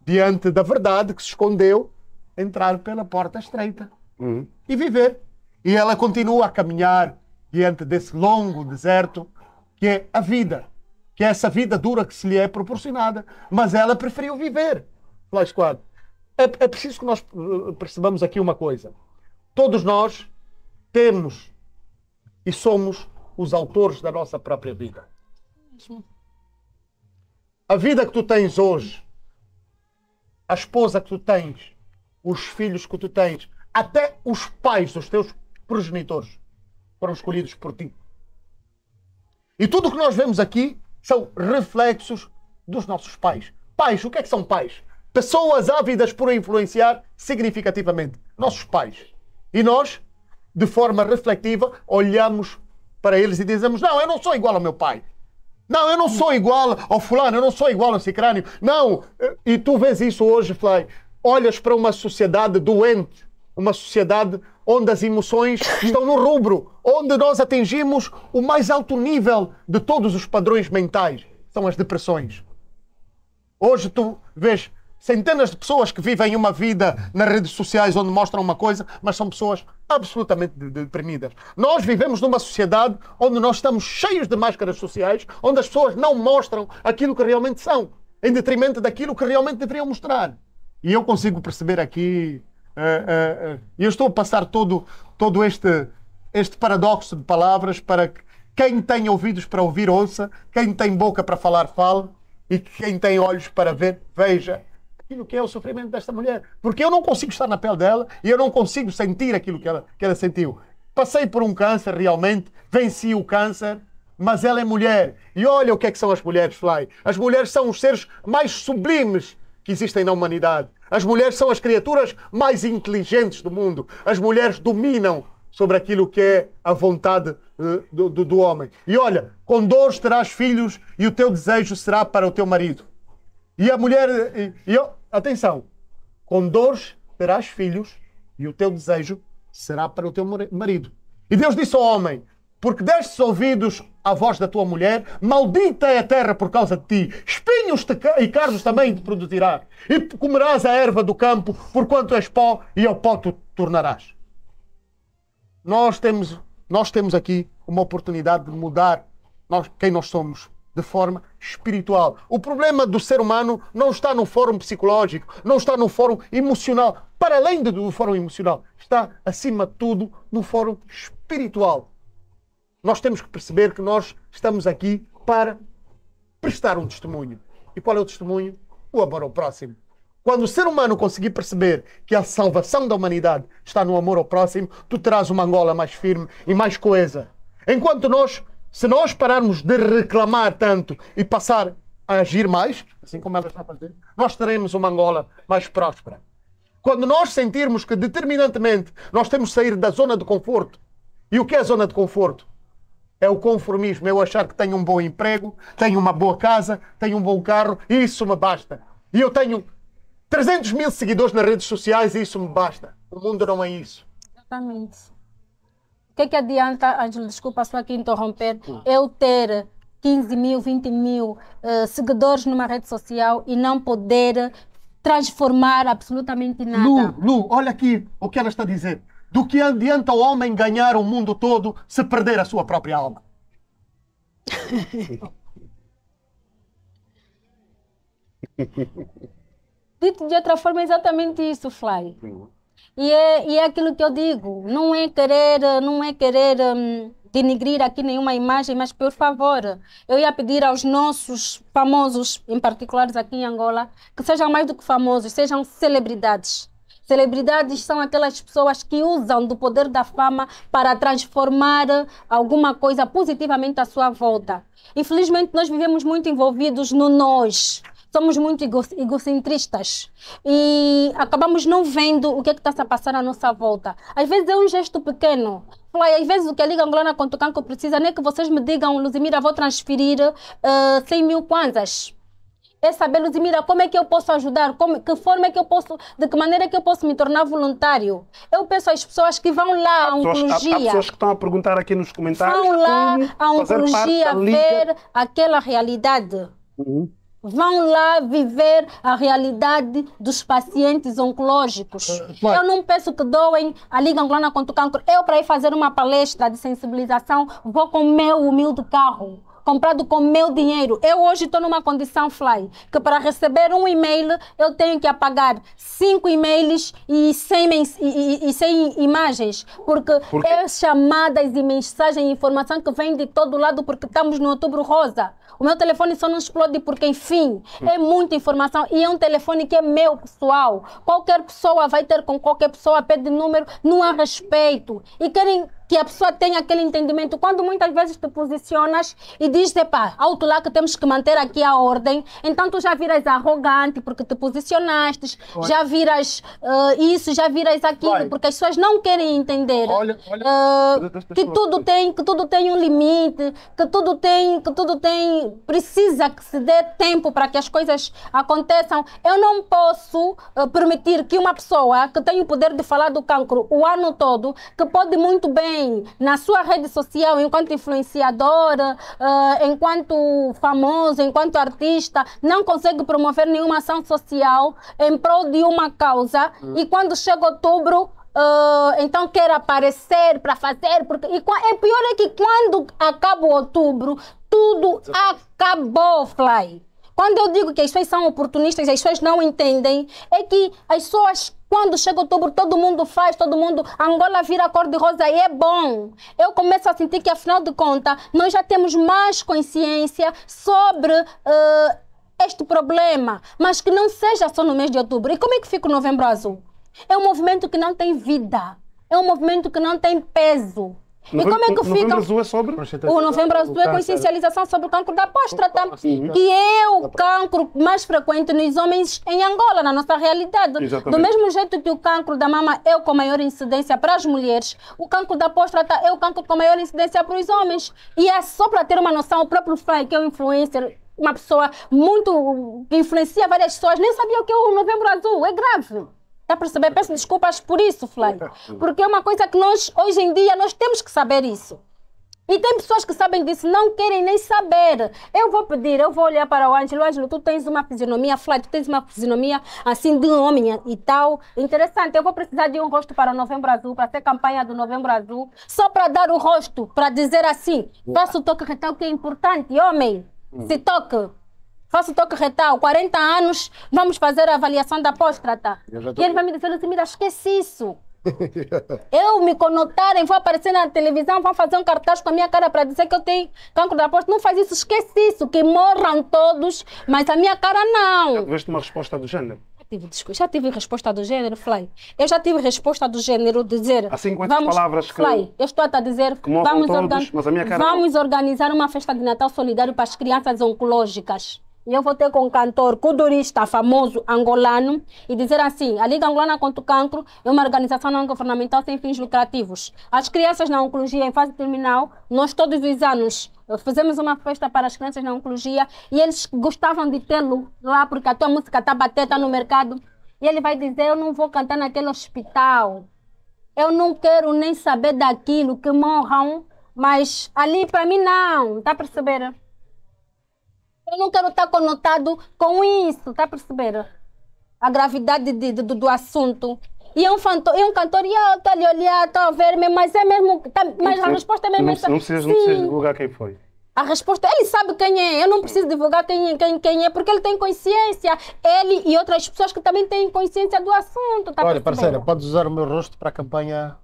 diante da verdade que se escondeu, entrar pela porta estreita uhum. e viver. E ela continua a caminhar diante desse longo deserto que é a vida, que é essa vida dura que se lhe é proporcionada. Mas ela preferiu viver. Flash Squad, é, é preciso que nós eh, percebamos aqui uma coisa. Todos nós temos e somos os autores da nossa própria vida. A vida que tu tens hoje, a esposa que tu tens, os filhos que tu tens, até os pais dos teus progenitores foram escolhidos por ti. E tudo o que nós vemos aqui são reflexos dos nossos pais. Pais, o que é que são pais? Pessoas ávidas por influenciar significativamente. Nossos pais. E nós de forma reflexiva, olhamos para eles e dizemos: Não, eu não sou igual ao meu pai. Não, eu não sou igual ao fulano, eu não sou igual ao cicrânio. Não. Eh, e tu vês isso hoje, Fly. Olhas para uma sociedade doente, uma sociedade onde as emoções estão no rubro, onde nós atingimos o mais alto nível de todos os padrões mentais. São as depressões. Hoje tu vês centenas de pessoas que vivem uma vida nas redes sociais onde mostram uma coisa, mas são pessoas absolutamente deprimidas. Nós vivemos numa sociedade onde nós estamos cheios de máscaras sociais, onde as pessoas não mostram aquilo que realmente são, em detrimento daquilo que realmente deveriam mostrar. E eu consigo perceber aqui, uh, uh, uh, eu estou a passar todo, todo este, este paradoxo de palavras para que quem tem ouvidos para ouvir, ouça, quem tem boca para falar, fale, e quem tem olhos para ver, veja aquilo que é o sofrimento desta mulher, porque eu não consigo estar na pele dela e eu não consigo sentir aquilo que ela, que ela sentiu. Passei por um câncer realmente, venci o câncer, mas ela é mulher. E olha o que é que são as mulheres, Fly. As mulheres são os seres mais sublimes que existem na humanidade. As mulheres são as criaturas mais inteligentes do mundo. As mulheres dominam sobre aquilo que é a vontade uh, do, do, do, homem. E olha, com dores terás filhos e o teu desejo será para o teu marido. E a mulher. Eh, e, e, Atenção, com dores terás filhos e o teu desejo será para o teu marido. E Deus disse ao homem: Porque destes ouvidos à voz da tua mulher, maldita é a terra por causa de ti, espinhos e carros também te produzirá, e comerás a erva do campo, porquanto és pó, e ao pó te tornarás. Nós temos, nós temos aqui uma oportunidade de mudar nós, quem nós somos de forma espiritual. O problema do ser humano não está no fórum psicológico, não está no fórum emocional, para além do fórum emocional, está acima de tudo no fórum espiritual. Nós temos que perceber que nós estamos aqui para prestar um testemunho. E qual é o testemunho? O amor ao próximo. Quando o ser humano conseguir perceber que a salvação da humanidade está no amor ao próximo, tu terás uma Angola mais firme e mais coesa. Enquanto nós se nós pararmos de reclamar tanto e passar a agir mais, assim como ela está a fazer, nós teremos uma Angola mais próspera. Quando nós sentirmos que determinantemente nós temos de sair da zona de conforto, e o que é zona de conforto? É o conformismo, eu é achar que tenho um bom emprego, tenho uma boa casa, tenho um bom carro, e isso me basta. E eu tenho 300 mil seguidores nas redes sociais e isso me basta. O mundo não é isso. Exatamente que, é que adianta, Ângelo, desculpa só aqui interromper, eu ter 15 mil, 20 mil uh, seguidores numa rede social e não poder transformar absolutamente nada. Lu, Lu, olha aqui o que ela está a dizer. Do que adianta o homem ganhar o mundo todo se perder a sua própria alma? Dito de outra forma, é exatamente isso, Fly. E é, e é aquilo que eu digo, não é querer, não é querer hum, denigrir aqui nenhuma imagem, mas por favor, eu ia pedir aos nossos famosos, em particulares aqui em Angola, que sejam mais do que famosos, sejam celebridades. Celebridades são aquelas pessoas que usam do poder da fama para transformar alguma coisa positivamente à sua volta. Infelizmente, nós vivemos muito envolvidos no nós somos muito egocentristas e acabamos não vendo o que é que está a passar à nossa volta. Às vezes é um gesto pequeno. Às vezes o que a Liga Angolana contra o Canco precisa nem é que vocês me digam, Luzimira, vou transferir uh, eh, 100 mil kwanzas é saber, Luzimira, como é que eu posso ajudar, como, que forma é que eu posso, de que maneira é que eu posso me tornar voluntário. Eu peço às pessoas que vão lá à oncologia. Há, pessoas que estão a perguntar aqui nos comentários. Vão lá à oncologia ver aquela realidade. Uhum vão lá viver a realidade dos pacientes oncológicos. Ah, Eu não peço que doem a Liga Angolana contra o Câncer. Eu, para ir fazer uma palestra de sensibilização, vou com o meu humilde carro comprado com meu dinheiro. Eu hoje estou numa condição fly, que para receber um e-mail eu tenho que apagar cinco e-mails e sem e, e, imagens, porque, porque é chamadas e mensagem e informação que vem de todo lado porque estamos no outubro rosa. O meu telefone só não explode porque, enfim, é muita informação e é um telefone que é meu pessoal. Qualquer pessoa vai ter com qualquer pessoa, pede número, não há respeito. E querem que a pessoa tenha aquele entendimento. Quando muitas vezes te posicionas e dizes, epá, alto lá que temos que manter aqui a ordem, então tu já viras arrogante porque te posicionaste, olha. já viras uh, isso, já viras aquilo, Vai. porque as pessoas não querem entender olha, olha. Uh, que tudo tem, que tudo tem um limite, que tudo tem, que tudo tem, precisa que se dê tempo para que as coisas aconteçam. Eu não posso uh, permitir que uma pessoa que tem o poder de falar do cancro o ano todo, que pode muito bem tem na sua rede social, enquanto influenciador, uh, eh, enquanto famoso, enquanto artista, não consegue promover nenhuma ação social em prol de uma causa. Uhum. E quando chega outubro, Uh, então quer aparecer para fazer, porque e, é pior é que quando acaba o outubro, tudo acabou, Fly. Quando eu digo que as pessoas são oportunistas, as pessoas não entendem, é que as pessoas quando chega outubro, todo mundo faz, todo mundo. Angola vira cor de rosa e é bom. Eu começo a sentir que, afinal de contas, nós já temos mais consciência sobre. Uh, este problema, mas que não seja só no mês de outubro. E como é que fica o Novembro Azul? É um movimento que não tem vida, é um movimento que não tem peso e como é que fica novembro azul é sobre o novembro azul é com sobre o cancro da próstata, tá? que é o cancro mais frequente nos homens em Angola, na nossa realidade. Exatamente. Do mesmo jeito que o cancro da mama é o com maior incidência para as mulheres, o cancro da próstata tá, é o cancro com maior incidência para os homens. E é só para ter uma noção, o próprio Fly, que é um influencer uma pessoa muito influencia várias pessoas, nem sabia o que é o Novembro Azul, é grave. Está a perceber? Peço desculpas por isso, Flávio. Porque é uma coisa que nós, hoje em dia, nós temos que saber isso. E tem pessoas que sabem disso, não querem nem saber. Eu vou pedir, eu vou olhar para o Ângelo. Ângelo, tu tens uma fisionomia, Flávio, tu tens uma fisionomia assim de homem e tal. Interessante, eu vou precisar de um rosto para o Novembro Azul, para ter campanha do Novembro Azul, só para dar o rosto, para dizer assim, faça o toque retal que é importante, homem, hum. se toque faço toque retal, 40 anos, vamos fazer a avaliação da próstata. Tô... E ele vai me dizer assim, mira, esquece isso. eu me conotarem, vou aparecer na televisão, vão fazer um cartaz com a minha cara para dizer que eu tenho cancro da próstata. Não faz isso, esquece isso, que morram todos, mas a minha cara não. Já uma resposta do gênero? já tive resposta do gênero, Fly. Eu já tive resposta do gênero dizer. Há 50 vamos, palavras que. Fly, eu estou a dizer vamos, todos, organ... vamos organizar uma festa de Natal solidário para as crianças oncológicas. E eu vou ter com um cantor culturista famoso angolano e dizer assim: a Liga Angolana contra o Cancro é uma organização não governamental sem fins lucrativos. As crianças na oncologia em fase terminal, nós todos os anos eh, fizemos uma festa para as crianças na oncologia e eles gostavam de tê-lo lá porque a tua música está batendo tá no mercado. E ele vai dizer: Eu não vou cantar naquele hospital. Eu não quero nem saber daquilo que morram, mas ali para mim não, tá percebendo? Eu não quero estar conotado com isso, tá percebendo? A gravidade de, de, do assunto. E é um, fanto, e é um cantor, e eu estou a lhe olhar, estou a ver, mas é mesmo. Tá, mas a resposta é mesmo. Não, não, precisas, não precisa divulgar quem foi. A resposta, ele sabe quem é, eu não preciso divulgar quem, quem, quem é, porque ele tem consciência. Ele e outras pessoas que também têm consciência do assunto. Tá Olha, parceira, podes usar o meu rosto para a campanha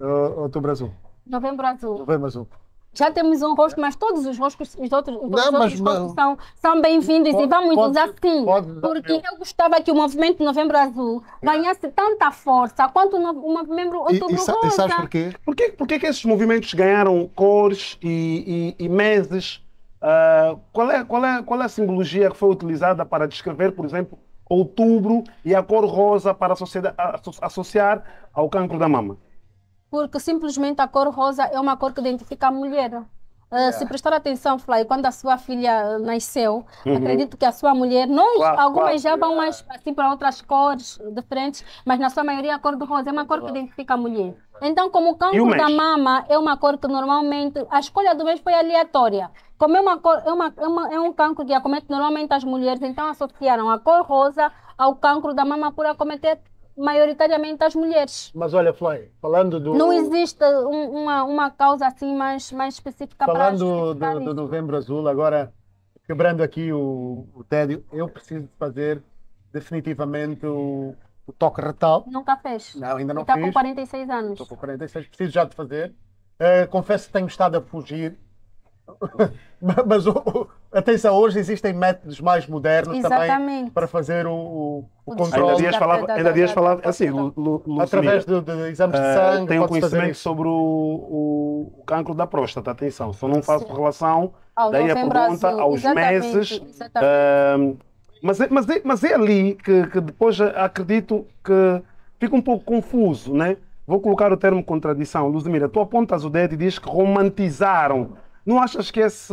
uh, Outubro Azul. Novembro Azul. Novembro Azul já temos um rosto, mas todos os rostos, os outros, os não, outros rostos são, são bem-vindos e vamos pode, usar sim. porque eu gostava que o movimento Novembro Azul ganhasse tanta força quanto o movimento Outubro e, e, Rosa. E sabes porquê? Porquê, porquê que esses movimentos ganharam cores e, e, e meses? Uh, qual, é, qual, é, qual é a simbologia que foi utilizada para descrever, por exemplo, outubro e a cor rosa para associar, associar ao cancro da mama? porque simplesmente a cor rosa é uma cor que identifica a mulher. Uh, Se prestar atenção, Flávio, quando a sua filha nasceu, uhum. acredito que a sua mulher, não, quatro, algumas quatro, já vão mais, assim para outras cores diferentes, mas na sua maioria a cor do rosa é uma cor que identifica a mulher. Então, como o cancro da mama é uma cor que normalmente, a escolha do mês foi aleatória. Como é, uma cor, é, uma, é, uma, é um cancro que acomete normalmente as mulheres, então associaram a cor rosa ao cancro da mama por acometer maioritariamente as mulheres. Mas olha, Fly, falando do. Não existe um, uma, uma causa assim mais, mais específica falando para Falando do, do, Novembro Azul, agora, quebrando aqui o, o tédio, eu preciso fazer definitivamente o, o toque retal. Nunca fez. Não, ainda não e fiz. Está com 46 anos. Estou com 46, preciso já de fazer. Uh, confesso que tenho estado a fugir Mas atenção, hoje existem métodos mais modernos Exatamente. também para fazer o, o, o controle. Ainda dias falava, ainda dias falava assim, Lu, Lu, Lu, através de, de, exames de eh, sangue. tenho conhecimento sobre o, o cancro da próstata, atenção, só não faço Sim. relação, Ao daí a pergunta Brasil. aos Exatamente. meses. Exatamente. Uh, mas, é, mas, é, mas é ali que, que depois acredito que fica um pouco confuso, né? Vou colocar o termo contradição. Luzimira, tu apontas o dedo e diz que romantizaram não achas que esse,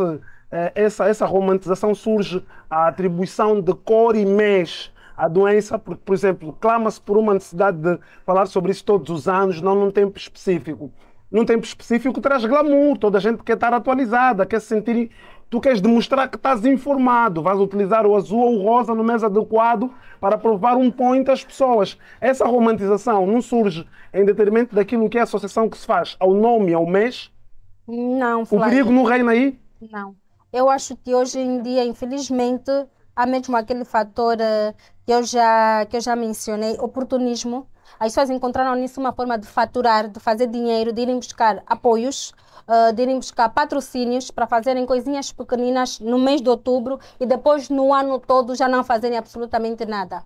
eh, essa, essa romantização surge a atribuição de cor e mês à doença? Porque, por exemplo, clama-se por uma necessidade de falar sobre isso todos os anos, não num tempo específico. Num tempo específico traz glamour, toda a gente quer estar atualizada, quer se sentir. Tu queres demonstrar que estás informado, vais utilizar o azul ou o rosa no mês adequado para provar um ponto às pessoas. Essa romantização não surge em detrimento daquilo que é a associação que se faz ao nome, ao mês? Não, Flávia. O perigo não reina aí? Não. Eu acho que hoje em dia, infelizmente, há mesmo aquele fator eh, que eu já, que eu já mencionei, oportunismo. As pessoas encontraram nisso uma forma de faturar, de fazer dinheiro, de irem buscar apoios, uh, de irem buscar patrocínios para fazerem coisinhas pequeninas no mês de outubro e depois no ano todo já não fazerem absolutamente nada.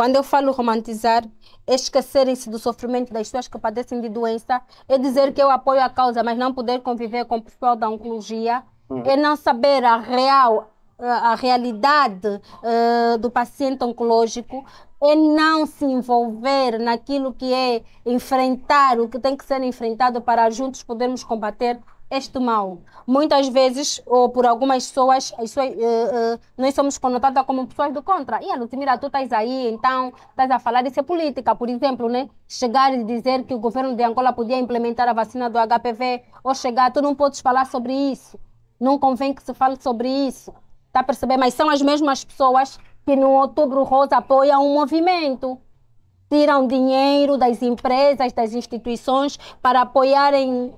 Quando eu falo romantizar, é esquecerem-se do sofrimento das pessoas que padecem de doença, é dizer que eu apoio a causa, mas não poder conviver com o pessoal da oncologia, é não saber a real eh, a realidade uh, do paciente oncológico é não se envolver naquilo que é enfrentar o que tem que ser enfrentado para juntos podermos combater este mal. Muitas vezes, ou por algumas pessoas, uh, uh, nós somos conotadas como pessoas do contra. E a Lutimira, tu estás aí, então estás a falar isso é política, por exemplo, né? Chegar e dizer que o governo de Angola podia implementar a vacina do HPV, ou chegar, tu não podes falar sobre isso. Não convém que se fale sobre isso. Está a perceber? Mas são as mesmas pessoas que no Outubro Rosa apoiam um movimento tiram dinheiro das empresas, das instituições para apoiarem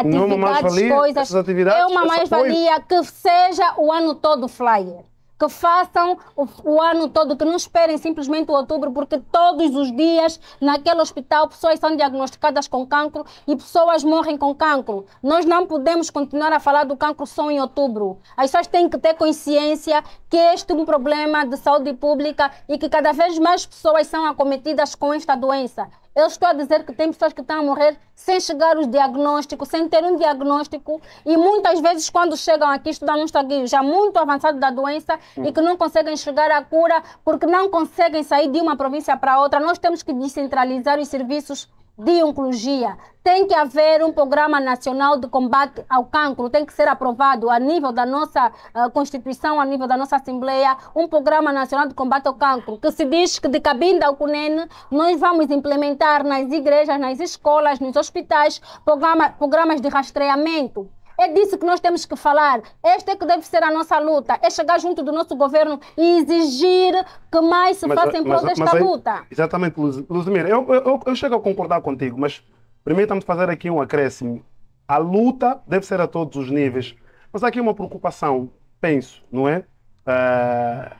atividades, é coisas. Atividades é uma mais-valia que seja o ano todo flyer. Que façam o, o, ano todo, que não esperem simplesmente o outubro, porque todos os dias naquele hospital pessoas são diagnosticadas com cancro e pessoas morrem com cancro. Nós não podemos continuar a falar do cancro só em outubro. As pessoas têm que ter consciência que este é um problema de saúde pública e que cada vez mais pessoas são acometidas com esta doença. Eu estou a dizer que tem pessoas que estão a morrer sem chegar os diagnósticos, sem ter um diagnóstico. E muitas vezes, quando chegam aqui, estudam um estaguinho já muito avançado da doença hum. e que não conseguem chegar à cura porque não conseguem sair de uma província para outra. Nós temos que descentralizar os serviços de oncologia. Tem que haver um programa nacional de combate ao cancro, tem que ser aprovado a nível da nossa uh, Constituição, a nível da nossa Assembleia, um programa nacional de combate ao cancro, que se diz que de Cabinda ao cunene nós vamos implementar nas igrejas, nas escolas, nos hospitais, programa, programas de rastreamento é disso que nós temos que falar. Esta é que deve ser a nossa luta. É chegar junto do nosso governo e exigir que mais se faça em prol desta mas luta. Exatamente, Luz, Luzimir. Eu, eu, eu chego a concordar contigo, mas permita-me fazer aqui um acréscimo. A luta deve ser a todos os níveis. Mas há aqui uma preocupação, penso, não é? Uh,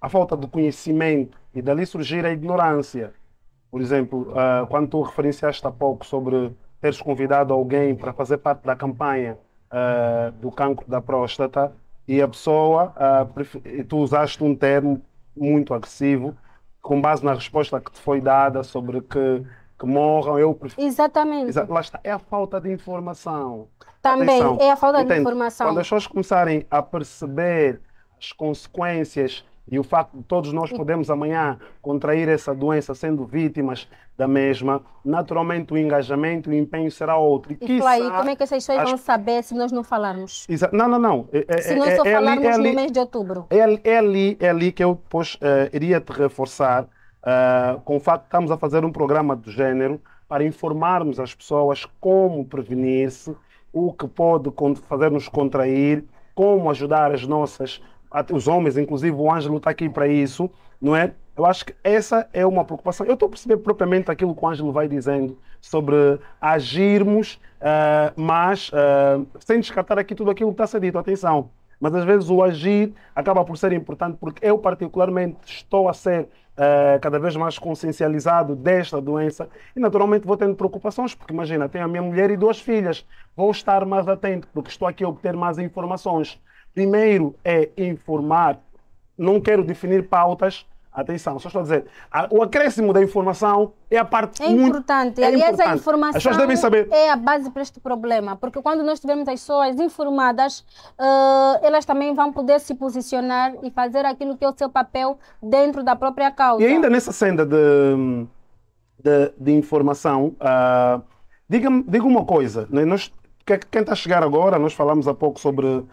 a falta de conhecimento e dali surgir a ignorância. Por exemplo, uh, quando tu referenciaste há pouco sobre teres convidado alguém para fazer parte da campanha, uh, do cancro da próstata e a pessoa, uh, tu usaste um termo muito agressivo, com base na resposta que te foi dada sobre que, que morram, eu prefiro. Exatamente. Exa lá está, é a falta de informação. Também, Atenção. é a falta Entende? de informação. Quando as pessoas começarem a perceber as consequências e o facto de todos nós podemos amanhã contrair essa doença sendo vítimas da mesma, naturalmente o engajamento e o empenho será outro. E, e quiçá, aí, como é que essas pessoas as... vão saber se nós não falarmos? Exa... Não, não, não. É, é se é, nós só é, falarmos é ali, no mês de outubro. É, ali, é ali é que eu depois uh, eh, iria te reforçar uh, com o facto de estamos a fazer um programa do género para informarmos as pessoas como prevenir-se, o que pode fazer-nos contrair, como ajudar as nossas os homens, inclusive o Ângelo está aqui para isso, não é? Eu acho que essa é uma preocupação. Eu estou a perceber propriamente aquilo que o Ângelo vai dizendo sobre agirmos, uh, mas uh, sem descartar aqui tudo aquilo que está a ser dito, atenção. Mas às vezes o agir acaba por ser importante porque eu, particularmente, estou a ser uh, cada vez mais consciencializado desta doença e, naturalmente, vou tendo preocupações, porque imagina, tenho a minha mulher e duas filhas, vou estar mais atento porque estou aqui a obter mais informações. Primeiro é informar. Não quero definir pautas. Atenção, só estou a dizer. O acréscimo da informação é a parte é muito importante. É Aliás, importante. a informação as pessoas devem saber. é a base para este problema, porque quando nós tivermos as pessoas informadas, uh, elas também vão poder se posicionar e fazer aquilo que é o seu papel dentro da própria causa. E ainda nessa senda de, de, de informação, uh, ah, diga, diga uma coisa: né? nós quem é está a chegar agora, nós falamos há pouco sobre uh,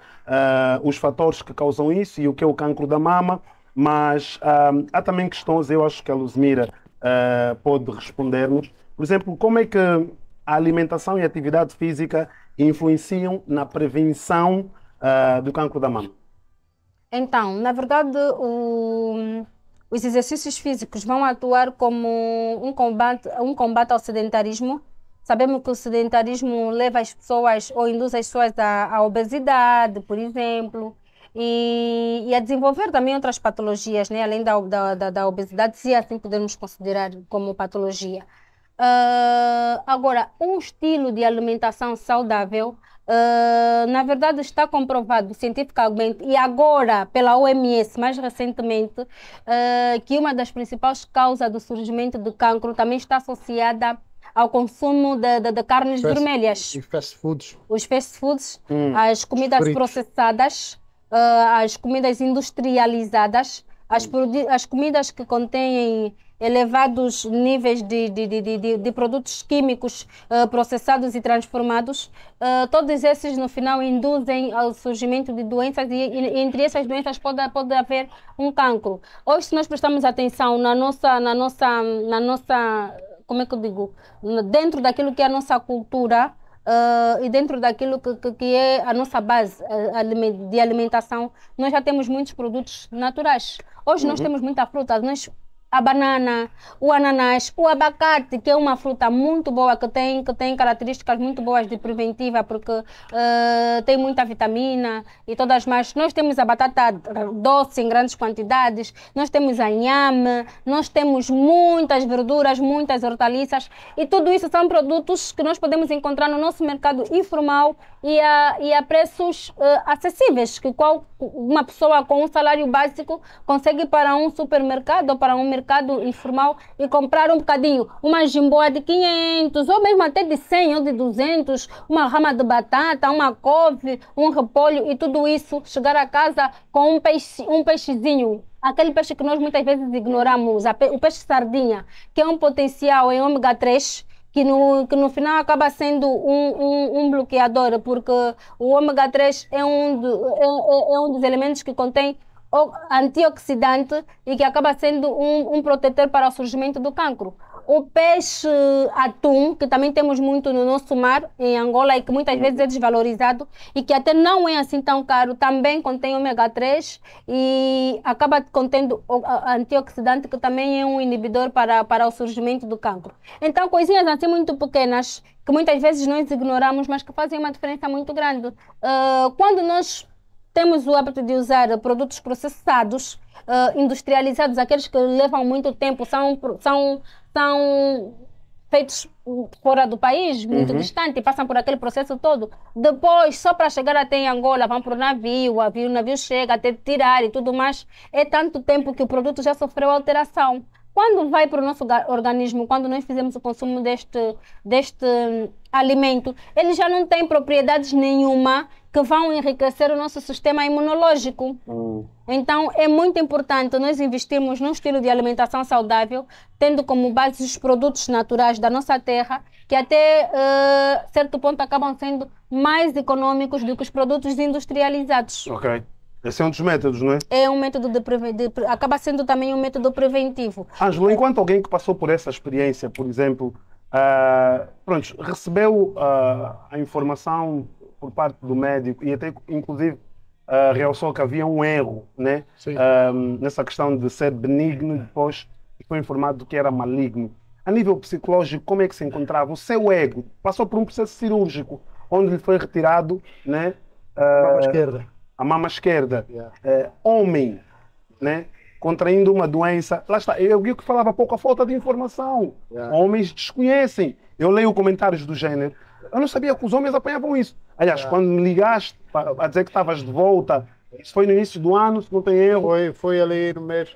os fatores que causam isso e o que é o cancro da mama, mas uh, há também questões, eu acho que a Luzmira uh, pode responder-nos. Por exemplo, como é que a alimentação e a atividade física influenciam na prevenção do cancro da mama? Então, na verdade, o, os exercícios físicos vão atuar como um combate, um combate ao sedentarismo Sabemos que o sedentarismo leva as pessoas ou induz as pessoas à, à obesidade, por exemplo, e, e, a desenvolver também outras patologias, né? além da, da, da, da obesidade, se assim podemos considerar como patologia. Uh, agora, um estilo de alimentação saudável, uh, na verdade, está comprovado cientificamente e agora pela OMS, mais recentemente, uh, que uma das principais causas do surgimento do cancro também está associada ao consumo de, de, de carnes fast, vermelhas. Os fast foods. Os fast foods, hum, as comidas processadas, uh, as comidas industrializadas, as, hum. as comidas que contêm elevados níveis de, de, de, de, de produtos químicos uh, processados e transformados, uh, todos esses no final induzem ao surgimento de doenças e, e, entre essas doenças pode, pode haver um cancro. Hoje, se nós prestamos atenção na nossa, na nossa, na nossa como é que eu digo, dentro daquilo que é a nossa cultura uh, e dentro daquilo que, que, é a nossa base ah, de alimentação, nós já temos muitos produtos naturais. Hoje uhum. nós temos muita fruta, nós a banana, o ananás, o abacate, que é uma fruta muito boa, que tem, que tem características muito boas de preventiva, porque uh, tem muita vitamina e todas mais. Nós temos a batata doce em grandes quantidades, nós temos a inhame, nós temos muitas verduras, muitas hortaliças, e tudo isso são produtos que nós podemos encontrar no nosso mercado informal e a, e a preços uh, acessíveis, que qual, uma pessoa com um salário básico consegue para um supermercado ou para um mercado mercado informal e comprar um bocadinho, uma jimboa de 500 ou mesmo até de 100 ou de 200, uma rama de batata, uma couve, um repolho e tudo isso, chegar a casa com um, peixe, um peixezinho aquele peixe que nós muitas vezes ignoramos, o peixe sardinha, que é um potencial em ômega 3, que no, que no final acaba sendo um, um, um bloqueador, porque o ômega 3 é um, do, é, é, é um dos elementos que contém antioxidante e que acaba sendo um, um protetor para o surgimento do cancro. O peixe atum, que também temos muito no nosso mar, em Angola, e que muitas vezes é desvalorizado, e que até não é assim tão caro, também contém ômega 3 e acaba contendo antioxidante, que também é um inibidor para, para o surgimento do cancro. Então, coisinhas assim muito pequenas, que muitas vezes nós ignoramos, mas que fazem uma diferença muito grande. Uh, quando nós temos o hábito de usar produtos processados, uh, industrializados, aqueles que levam muito tempo, são, são, são feitos hum, fora do país, muito uhum. distante, passam por aquele processo todo. Depois, só para chegar até Angola, vão para o navio, o navio chega até tirar e tudo mais. É tanto tempo que o produto já sofreu alteração quando vai para o nosso organismo, quando nós fizemos o consumo deste, deste hum, alimento, ele já não tem propriedades nenhuma que vão enriquecer o nosso sistema imunológico. Hum. Então, é muito importante nós investirmos num estilo de alimentação saudável, tendo como base os produtos naturais da nossa terra, que até uh, certo ponto acabam sendo mais econômicos do que os produtos industrializados. Ok. Esse é um dos métodos, não é? É um método de, acaba sendo também um método preventivo. Ângelo, é. enquanto alguém que passou por essa experiência, por exemplo, uh, pronto, recebeu uh, a informação por parte do médico e até inclusive uh, realçou que havia um erro, né? Um, nessa questão de ser benigno e depois foi informado que era maligno. A nível psicológico, como é que se encontrava o seu ego? Passou por um processo cirúrgico onde lhe foi retirado, né? Uh, esquerda a mama esquerda, yeah. é, homem, né? contraindo uma doença. Lá está, eu vi que falava pouco a falta de informação. Yeah. Homens desconhecem. Eu leio comentários do gênero. Eu não sabia que os homens apanhavam isso. Aliás, yeah. quando me ligaste a dizer que estavas de volta, isso foi no início do ano, se não tem erro. Foi, foi ali no mês,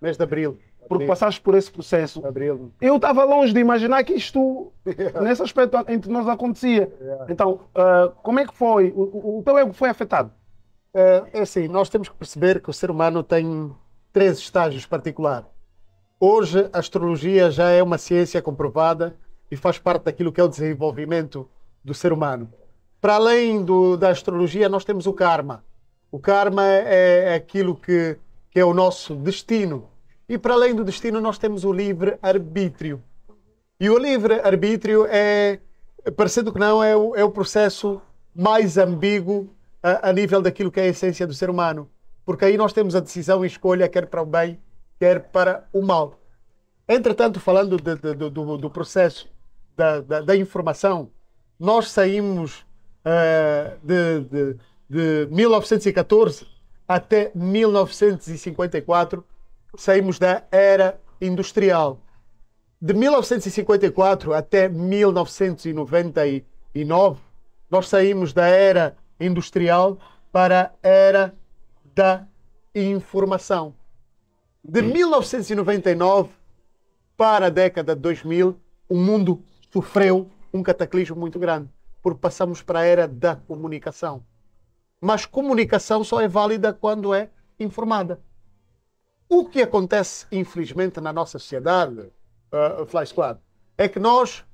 mês de abril. Porque passaste por esse processo. Abril. Eu estava longe de imaginar que isto, yeah. nesse aspecto, entre nós acontecia. Então, uh, como é que foi? O, o, o teu ego foi afetado? Eh, é assim, nós temos que perceber que o ser humano tem três estágios particulares. Hoje, a astrologia já é uma ciência comprovada e faz parte daquilo que é o desenvolvimento do ser humano. Para além do, da astrologia, nós temos o karma. O karma é, é aquilo que, que é o nosso destino. E para além do destino, nós temos o livre-arbítrio. E o livre-arbítrio é, parecendo que não, é o, é o processo mais ambíguo a, a nível daquilo que é a essência do ser humano. Porque aí nós temos a decisão e escolha, quer para o bem, quer para o mal. Entretanto, falando de, de, de, do, do, processo da, da, da, informação, nós saímos uh, de, 1914 até 1954, saímos da era industrial. De 1954 até 1999, nós saímos da era industrial para a era da informação. De 1999 para a década de 2000, o mundo sofreu um cataclismo muito grande, porque passamos para a era da comunicação. Mas comunicação só é válida quando é informada. O que acontece, infelizmente, na nossa sociedade, uh, Fly Squad, é que nós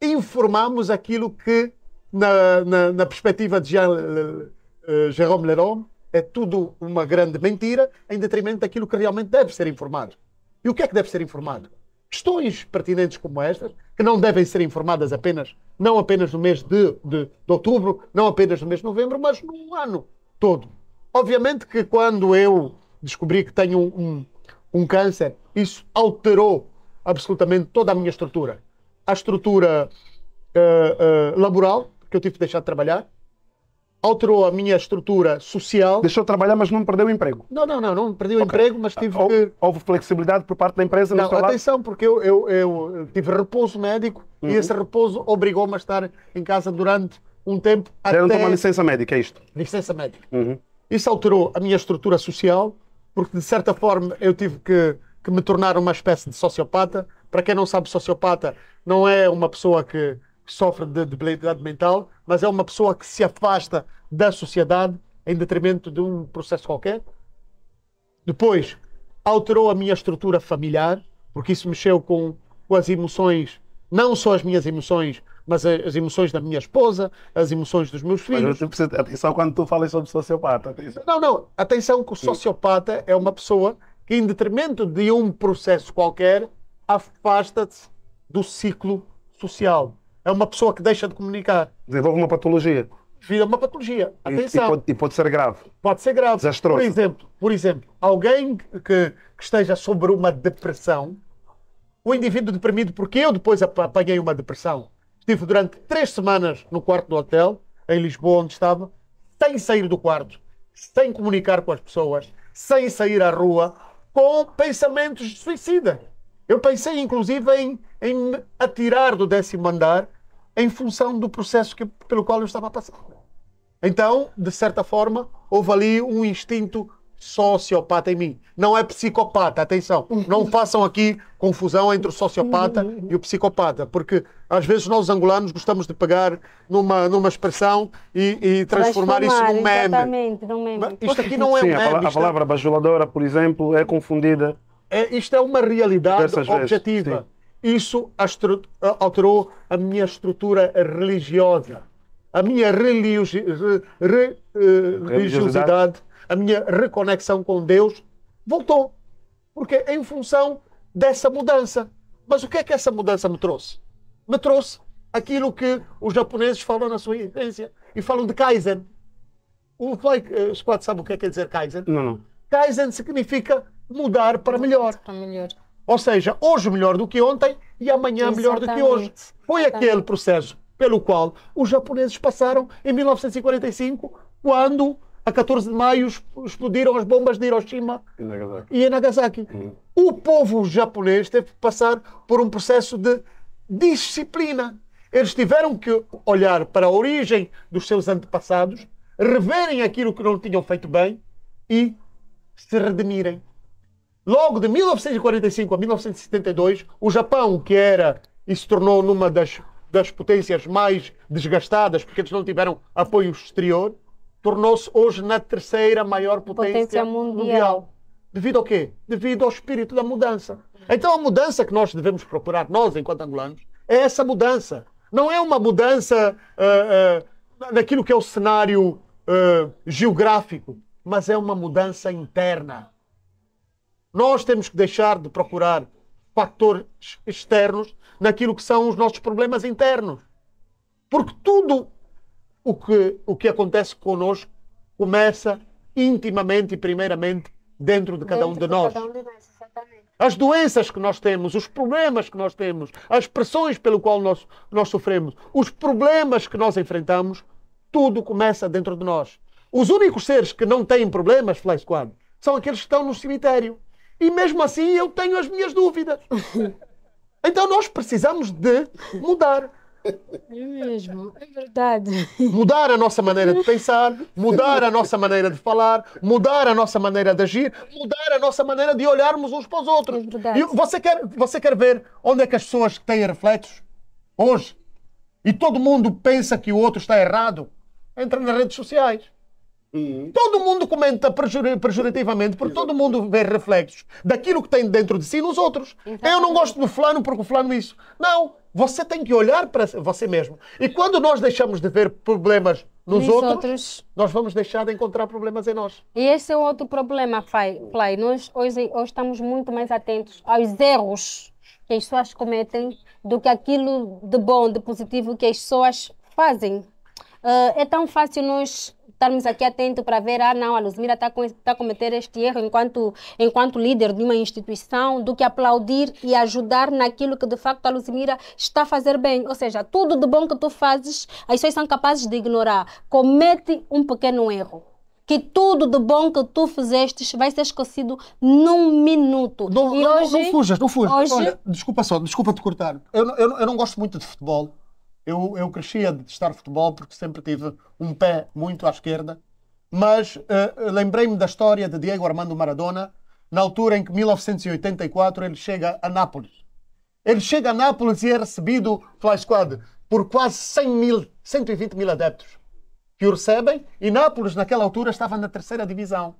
informamos aquilo que na, na, na perspectiva de Jean, uh, Jérôme Leroy é tudo uma grande mentira em detrimento daquilo que realmente deve ser informado. E o que é que deve ser informado? Questões pertinentes como estas, que não devem ser informadas apenas, não apenas no mês de, de, de outubro, não apenas no mês de novembro, mas no ano todo. Obviamente que quando eu descobri que tenho um, um, um câncer, isso alterou absolutamente toda a minha estrutura. A estrutura uh, uh, laboral, que eu tive que deixar de trabalhar, alterou a minha estrutura social. Deixou de trabalhar, mas não perdeu o emprego. Não, não, não, não perdi o okay. emprego, mas tive Hou, que... Houve flexibilidade por parte da empresa não, atenção, lado? porque eu, eu, eu, tive repouso médico uhum. e esse repouso obrigou-me a estar em casa durante um tempo Deram até... uma licença médica, é isto? Licença médica. Uhum. Isso alterou a minha estrutura social, porque de certa forma eu tive que, que me tornar uma espécie de sociopata. Para quem não sabe, sociopata não é uma pessoa que sofre de debilidade mental, mas é uma pessoa que se afasta da sociedade em detrimento de um processo qualquer. Depois, alterou a minha estrutura familiar, porque isso mexeu com, com as emoções, não só as minhas emoções, mas as emoções da minha esposa, as emoções dos meus filhos. Mas eu preciso, atenção quando tu falas sobre sociopata. Atenção. Não, não. Atenção que o sociopata é uma pessoa que, em detrimento de um processo qualquer, afasta-se do ciclo social é uma pessoa que deixa de comunicar. Desenvolve uma patologia. Vira uma patologia. Atenção. E, e, pode, e pode, ser grave. Pode ser grave. Desastroso. Por exemplo, por exemplo alguém que, que esteja sobre uma depressão, o indivíduo deprimido, porque eu depois apanhei uma depressão. Estive durante três semanas no quarto do hotel, em Lisboa, onde estava, sem sair do quarto, sem comunicar com as pessoas, sem sair à rua, com pensamentos de suicida. Eu pensei, inclusive, em, em me atirar do décimo andar em função do processo que, pelo qual eu estava a passar. Então, de certa forma, houve ali um instinto sociopata em mim. Não é psicopata, atenção. Não façam aqui confusão entre o sociopata uhum. e o psicopata, porque às vezes nós angolanos gostamos de pegar numa, numa expressão e, e transformar, isso num meme. Exatamente, num meme. Mas isto aqui não é Sim, um meme. Sim, a é palavra bajuladora, por exemplo, é confundida é, isto é uma realidade Diversas objetiva. Vezes, isso alterou a minha estrutura religiosa. A minha religiosidade, re, re, eh, religiosidade, a minha reconexão com Deus voltou. Porque é em função dessa mudança. Mas o que é que essa mudança me trouxe? Me trouxe aquilo que os japoneses falam na sua essência e falam de Kaizen. O quatro eh, Squad sabe o que é quer dizer Kaizen? Não, não. Kaizen significa mudar para melhor. Para melhor. Ou seja, hoje melhor do que ontem e amanhã Exatamente. melhor do que hoje. Foi Exatamente. aquele processo pelo qual os japoneses passaram em 1945, quando a 14 de maio explodiram as bombas de Hiroshima e Nagasaki. Nagasaki. Hum. O povo japonês teve que passar por um processo de disciplina. Eles tiveram que olhar para a origem dos seus antepassados, reverem aquilo que não tinham feito bem e se redimirem. Logo de 1945 a 1972, o Japão, que era e se tornou numa das, das potências mais desgastadas, porque eles não tiveram apoio exterior, tornou-se hoje na terceira maior potência, potência mundial. mundial. Devido ao quê? Devido ao espírito da mudança. Então a mudança que nós devemos procurar, nós enquanto angolanos, é essa mudança. Não é uma mudança uh, uh, naquilo que é o cenário uh, geográfico, mas é uma mudança interna. Nós temos que deixar de procurar fatores externos naquilo que são os nossos problemas internos. Porque tudo o que, o que acontece conosco começa intimamente e primeiramente dentro de cada dentro um de, de nós. Um de nós as doenças que nós temos, os problemas que nós temos, as pressões pelo qual nós, nós sofremos, os problemas que nós enfrentamos, tudo começa dentro de nós. Os únicos seres que não têm problemas, Fly Squad, são aqueles que estão no cemitério. E mesmo assim eu tenho as minhas dúvidas. Então nós precisamos de mudar. É mesmo, é verdade. Mudar a nossa maneira de pensar, mudar a nossa maneira de falar, mudar a nossa maneira de agir, mudar a nossa maneira de olharmos uns para os outros. É E você quer, você quer ver onde é que as pessoas têm reflexos hoje? E todo mundo pensa que o outro está errado? Entra nas redes sociais. Uhum. Todo mundo comenta pejorativamente porque Exato. todo mundo vê reflexos daquilo que tem dentro de si nos outros. Exato. Eu não gosto do fulano porque o fulano isso. Não, você tem que olhar para você mesmo. E quando nós deixamos de ver problemas nos outros, outros, nós vamos deixar de encontrar problemas em nós. E esse é outro problema, Play. Play. Nós hoje, hoje estamos muito mais atentos aos erros que as pessoas cometem do que aquilo de bom, de positivo que as pessoas fazem. Uh, é tão fácil nós estarmos aqui atentos para ver, ah, não, a Luzmira está tá a tá cometer este erro enquanto, enquanto líder de uma instituição, do que aplaudir e ajudar naquilo que de facto a Luzmira está a fazer bem. Ou seja, tudo de bom que tu fazes, as pessoas são capazes de ignorar. Comete um pequeno erro que tudo de bom que tu fizeste vai ser esquecido num minuto. Não, e hoje, não, não fujas, não fujas. Hoje... Olha, desculpa só, desculpa te cortar. Eu, eu, eu não gosto muito de futebol. Eu, eu cresci a detestar futebol porque sempre tive um pé muito à esquerda, mas uh, lembrei-me da história de Diego Armando Maradona, na altura em que, 1984, ele chega a Nápoles. Ele chega a Nápoles e é recebido pela Squad por quase 100 mil, 120 mil adeptos que o recebem, e Nápoles, naquela altura, estava na terceira divisão.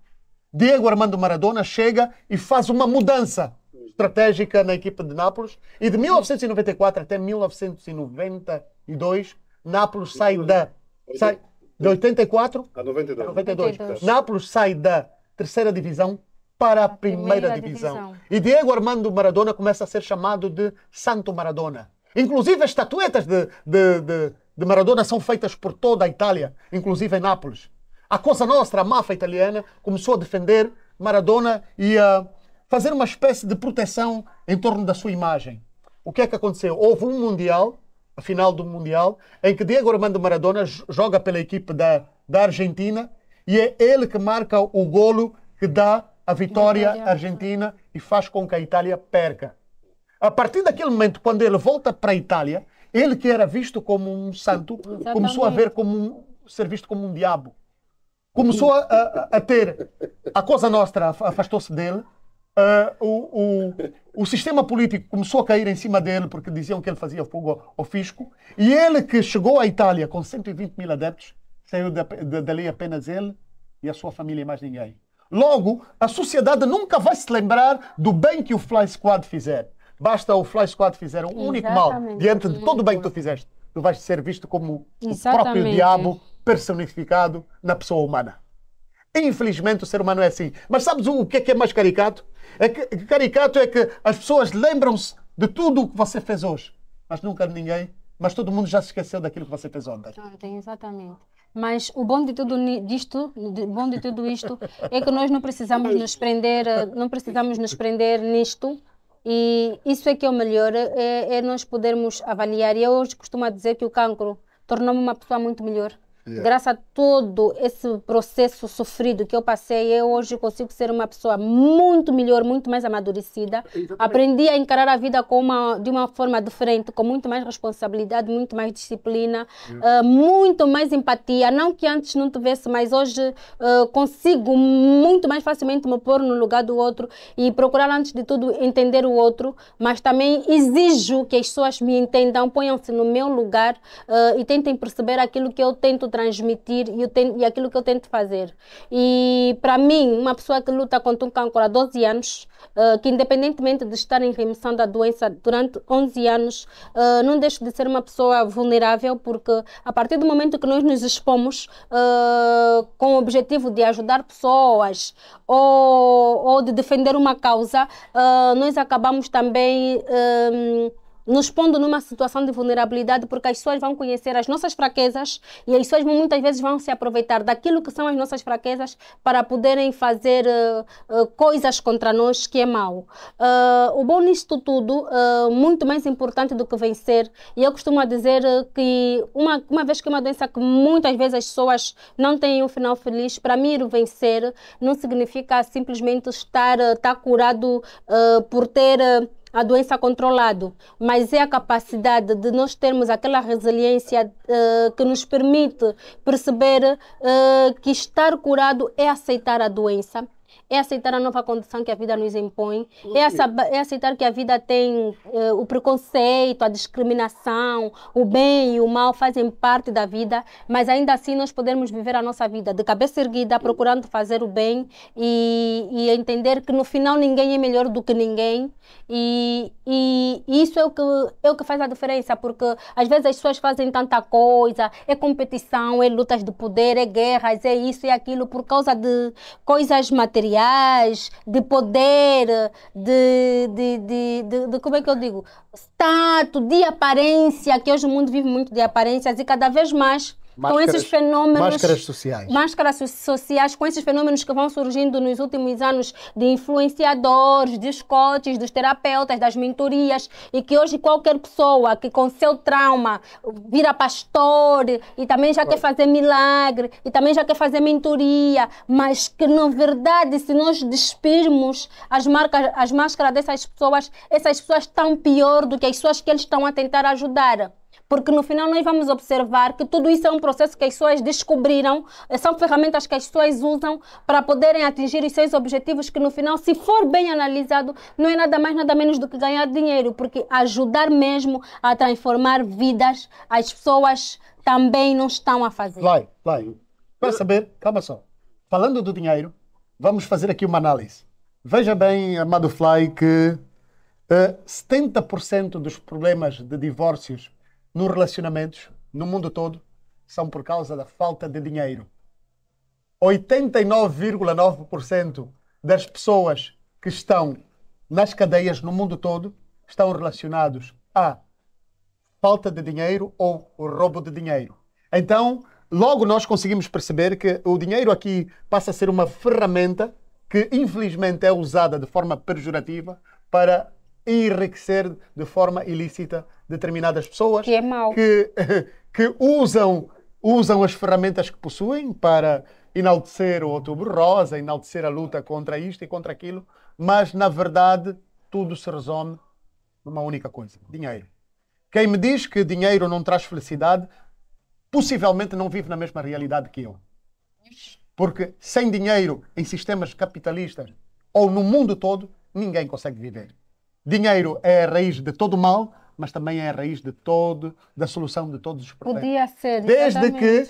Diego Armando Maradona chega e faz uma mudança estratégica na equipe de Nápoles e de 1994 até 1992 Nápoles sai da sai de 84 a 92. 92. 92. Nápoles sai da terceira divisão para a primeira, primeira divisão. divisão. E Diego Armando Maradona começa a ser chamado de Santo Maradona. Inclusive as estatuetas de, de, de, de Maradona são feitas por toda a Itália, inclusive em Nápoles. A Cosa Nostra, a máfia italiana, começou a defender Maradona e a fazer uma espécie de proteção em torno da sua imagem. O que é que aconteceu? Houve um Mundial, a final do Mundial, em que Diego Armando Maradona joga pela equipe da, da Argentina e é ele que marca o golo que dá a vitória à Argentina e faz com que a Itália perca. A partir daquele momento, quando ele volta para a Itália, ele que era visto como um santo, Exatamente. começou a ver como um, ser visto como um diabo. Começou a, a, a ter. A Cosa Nostra afastou-se dele, Uh, o, o, o, sistema político começou a cair em cima dele porque diziam que ele fazia fogo ao fisco. E ele que chegou à Itália com 120 mil adeptos, saiu da, da, dali apenas ele e a sua família e mais ninguém. Logo, a sociedade nunca vai se lembrar do bem que o Fly Squad fizer. Basta o Fly Squad fizer um Exatamente. único mal diante de todo o bem que tu fizeste. Tu vais ser visto como Exatamente. o próprio diabo personificado na pessoa humana. Infelizmente, o ser humano é assim. Mas sabes o que é, que é mais caricato? É que, caricato é que as pessoas lembram-se de tudo o que você fez hoje, mas nunca ninguém, mas todo mundo já se esqueceu daquilo que você fez ontem. Ontem, ah, exatamente. Mas o bom de tudo disto, de, bom de tudo isto, é que nós não precisamos nos prender, eh, não precisamos nos prender nisto. E isso é que é o melhor, é, é nós podermos avaliar. E eu hoje costumo dizer que o cancro tornou-me uma pessoa muito melhor. Graças a todo esse processo sofrido que eu passei, eu hoje consigo ser uma pessoa muito melhor, muito mais amadurecida. Exatamente. Aprendi a encarar a vida com uma, de uma forma diferente, com muito mais responsabilidade, muito mais disciplina, uh, muito mais empatia. Não que antes não tivesse, mas hoje uh, consigo muito mais facilmente me pôr no lugar do outro e procurar, antes de tudo, entender o outro, mas também exijo que as pessoas me entendam, ponham-se no meu lugar uh, e tentem perceber aquilo que eu tento trabalhar transmitir e, tenho, e é aquilo que eu tento fazer. E para mim, uma pessoa que luta contra um câncer há 12 anos, uh, que independentemente de estar em remissão da doença durante 11 anos, uh, não deixo de ser uma pessoa vulnerável, porque a partir do momento que nós nos expomos uh, com o objetivo de ajudar pessoas ou, ou de defender uma causa, nós acabamos também nos pondo numa situação de vulnerabilidade, porque as pessoas vão conhecer as nossas fraquezas e as pessoas muitas vezes vão se aproveitar daquilo que são as nossas fraquezas para poderem fazer uh, uh, coisas contra nós que é mau. Uh, o bom nisto tudo, uh, muito mais importante do que vencer, e eu costumo dizer que uma, uma vez que é uma doença que muitas vezes as pessoas não têm um final feliz, para mim ir vencer não significa simplesmente estar, estar curado por ter a doença controlado, mas é a capacidade de nós termos aquela resiliência uh, que nos permite perceber uh, que estar curado é aceitar a doença, é aceitar a nova condição que a vida nos impõe, é, é aceitar que a vida tem eh, o preconceito, a discriminação, o bem e o mal fazem parte da vida, mas ainda assim nós podemos viver a nossa vida de cabeça erguida, procurando fazer o bem e, e entender que no final ninguém é melhor do que ninguém e, e, e isso é o, que, é o que faz a diferença, porque às vezes as pessoas fazem tanta coisa, é competição, é lutas de poder, é guerras, é isso e é aquilo por causa de coisas materiais materiais, de poder, de, de, de, de, de como é que eu digo? Status, de aparência, que hoje o mundo vive muito de aparências e cada vez mais máscaras, com esses fenómenos Máscaras sociais. Máscaras sociais, com esses fenômenos que vão surgindo nos últimos anos de influenciadores, de escotes, dos terapeutas, das mentorias, e que hoje qualquer pessoa que com seu trauma vira pastor e também já quer fazer milagre, e também já quer fazer mentoria, mas que na verdade, se nós despirmos as, marcas, as máscaras dessas pessoas, essas pessoas estão pior do que as pessoas que eles estão a tentar ajudar porque no final nós vamos observar que tudo isso é um processo que as pessoas descobriram, são ferramentas que as pessoas usam para poderem atingir os seus objetivos, que no final, se for bem analisado, não é nada mais, nada menos do que ganhar dinheiro, porque ajudar mesmo a transformar vidas, as pessoas também não estão a fazer. Lai, Lai, para saber, calma só, falando do dinheiro, vamos fazer aqui uma análise. Veja bem, amado Fly, que uh, eh, 70% dos problemas de divórcios nos relacionamentos, no mundo todo, são por causa da falta de dinheiro. 89,9% das pessoas que estão nas cadeias no mundo todo estão relacionados à falta de dinheiro ou o roubo de dinheiro. Então, logo nós conseguimos perceber que o dinheiro aqui passa a ser uma ferramenta que infelizmente é usada de forma pejorativa para enriquecer de forma ilícita determinadas pessoas que, é mau. que, que usam, usam as ferramentas que possuem para enaltecer o Outubro Rosa, enaltecer a luta contra isto e contra aquilo, mas na verdade tudo se resume numa única coisa: dinheiro. Quem me diz que dinheiro não traz felicidade, possivelmente não vive na mesma realidade que eu. Porque sem dinheiro em sistemas capitalistas ou no mundo todo, ninguém consegue viver. Dinheiro é a raiz de todo o mal, mas também é a raiz de todo, da solução de todos os problemas. Podia ser, Desde que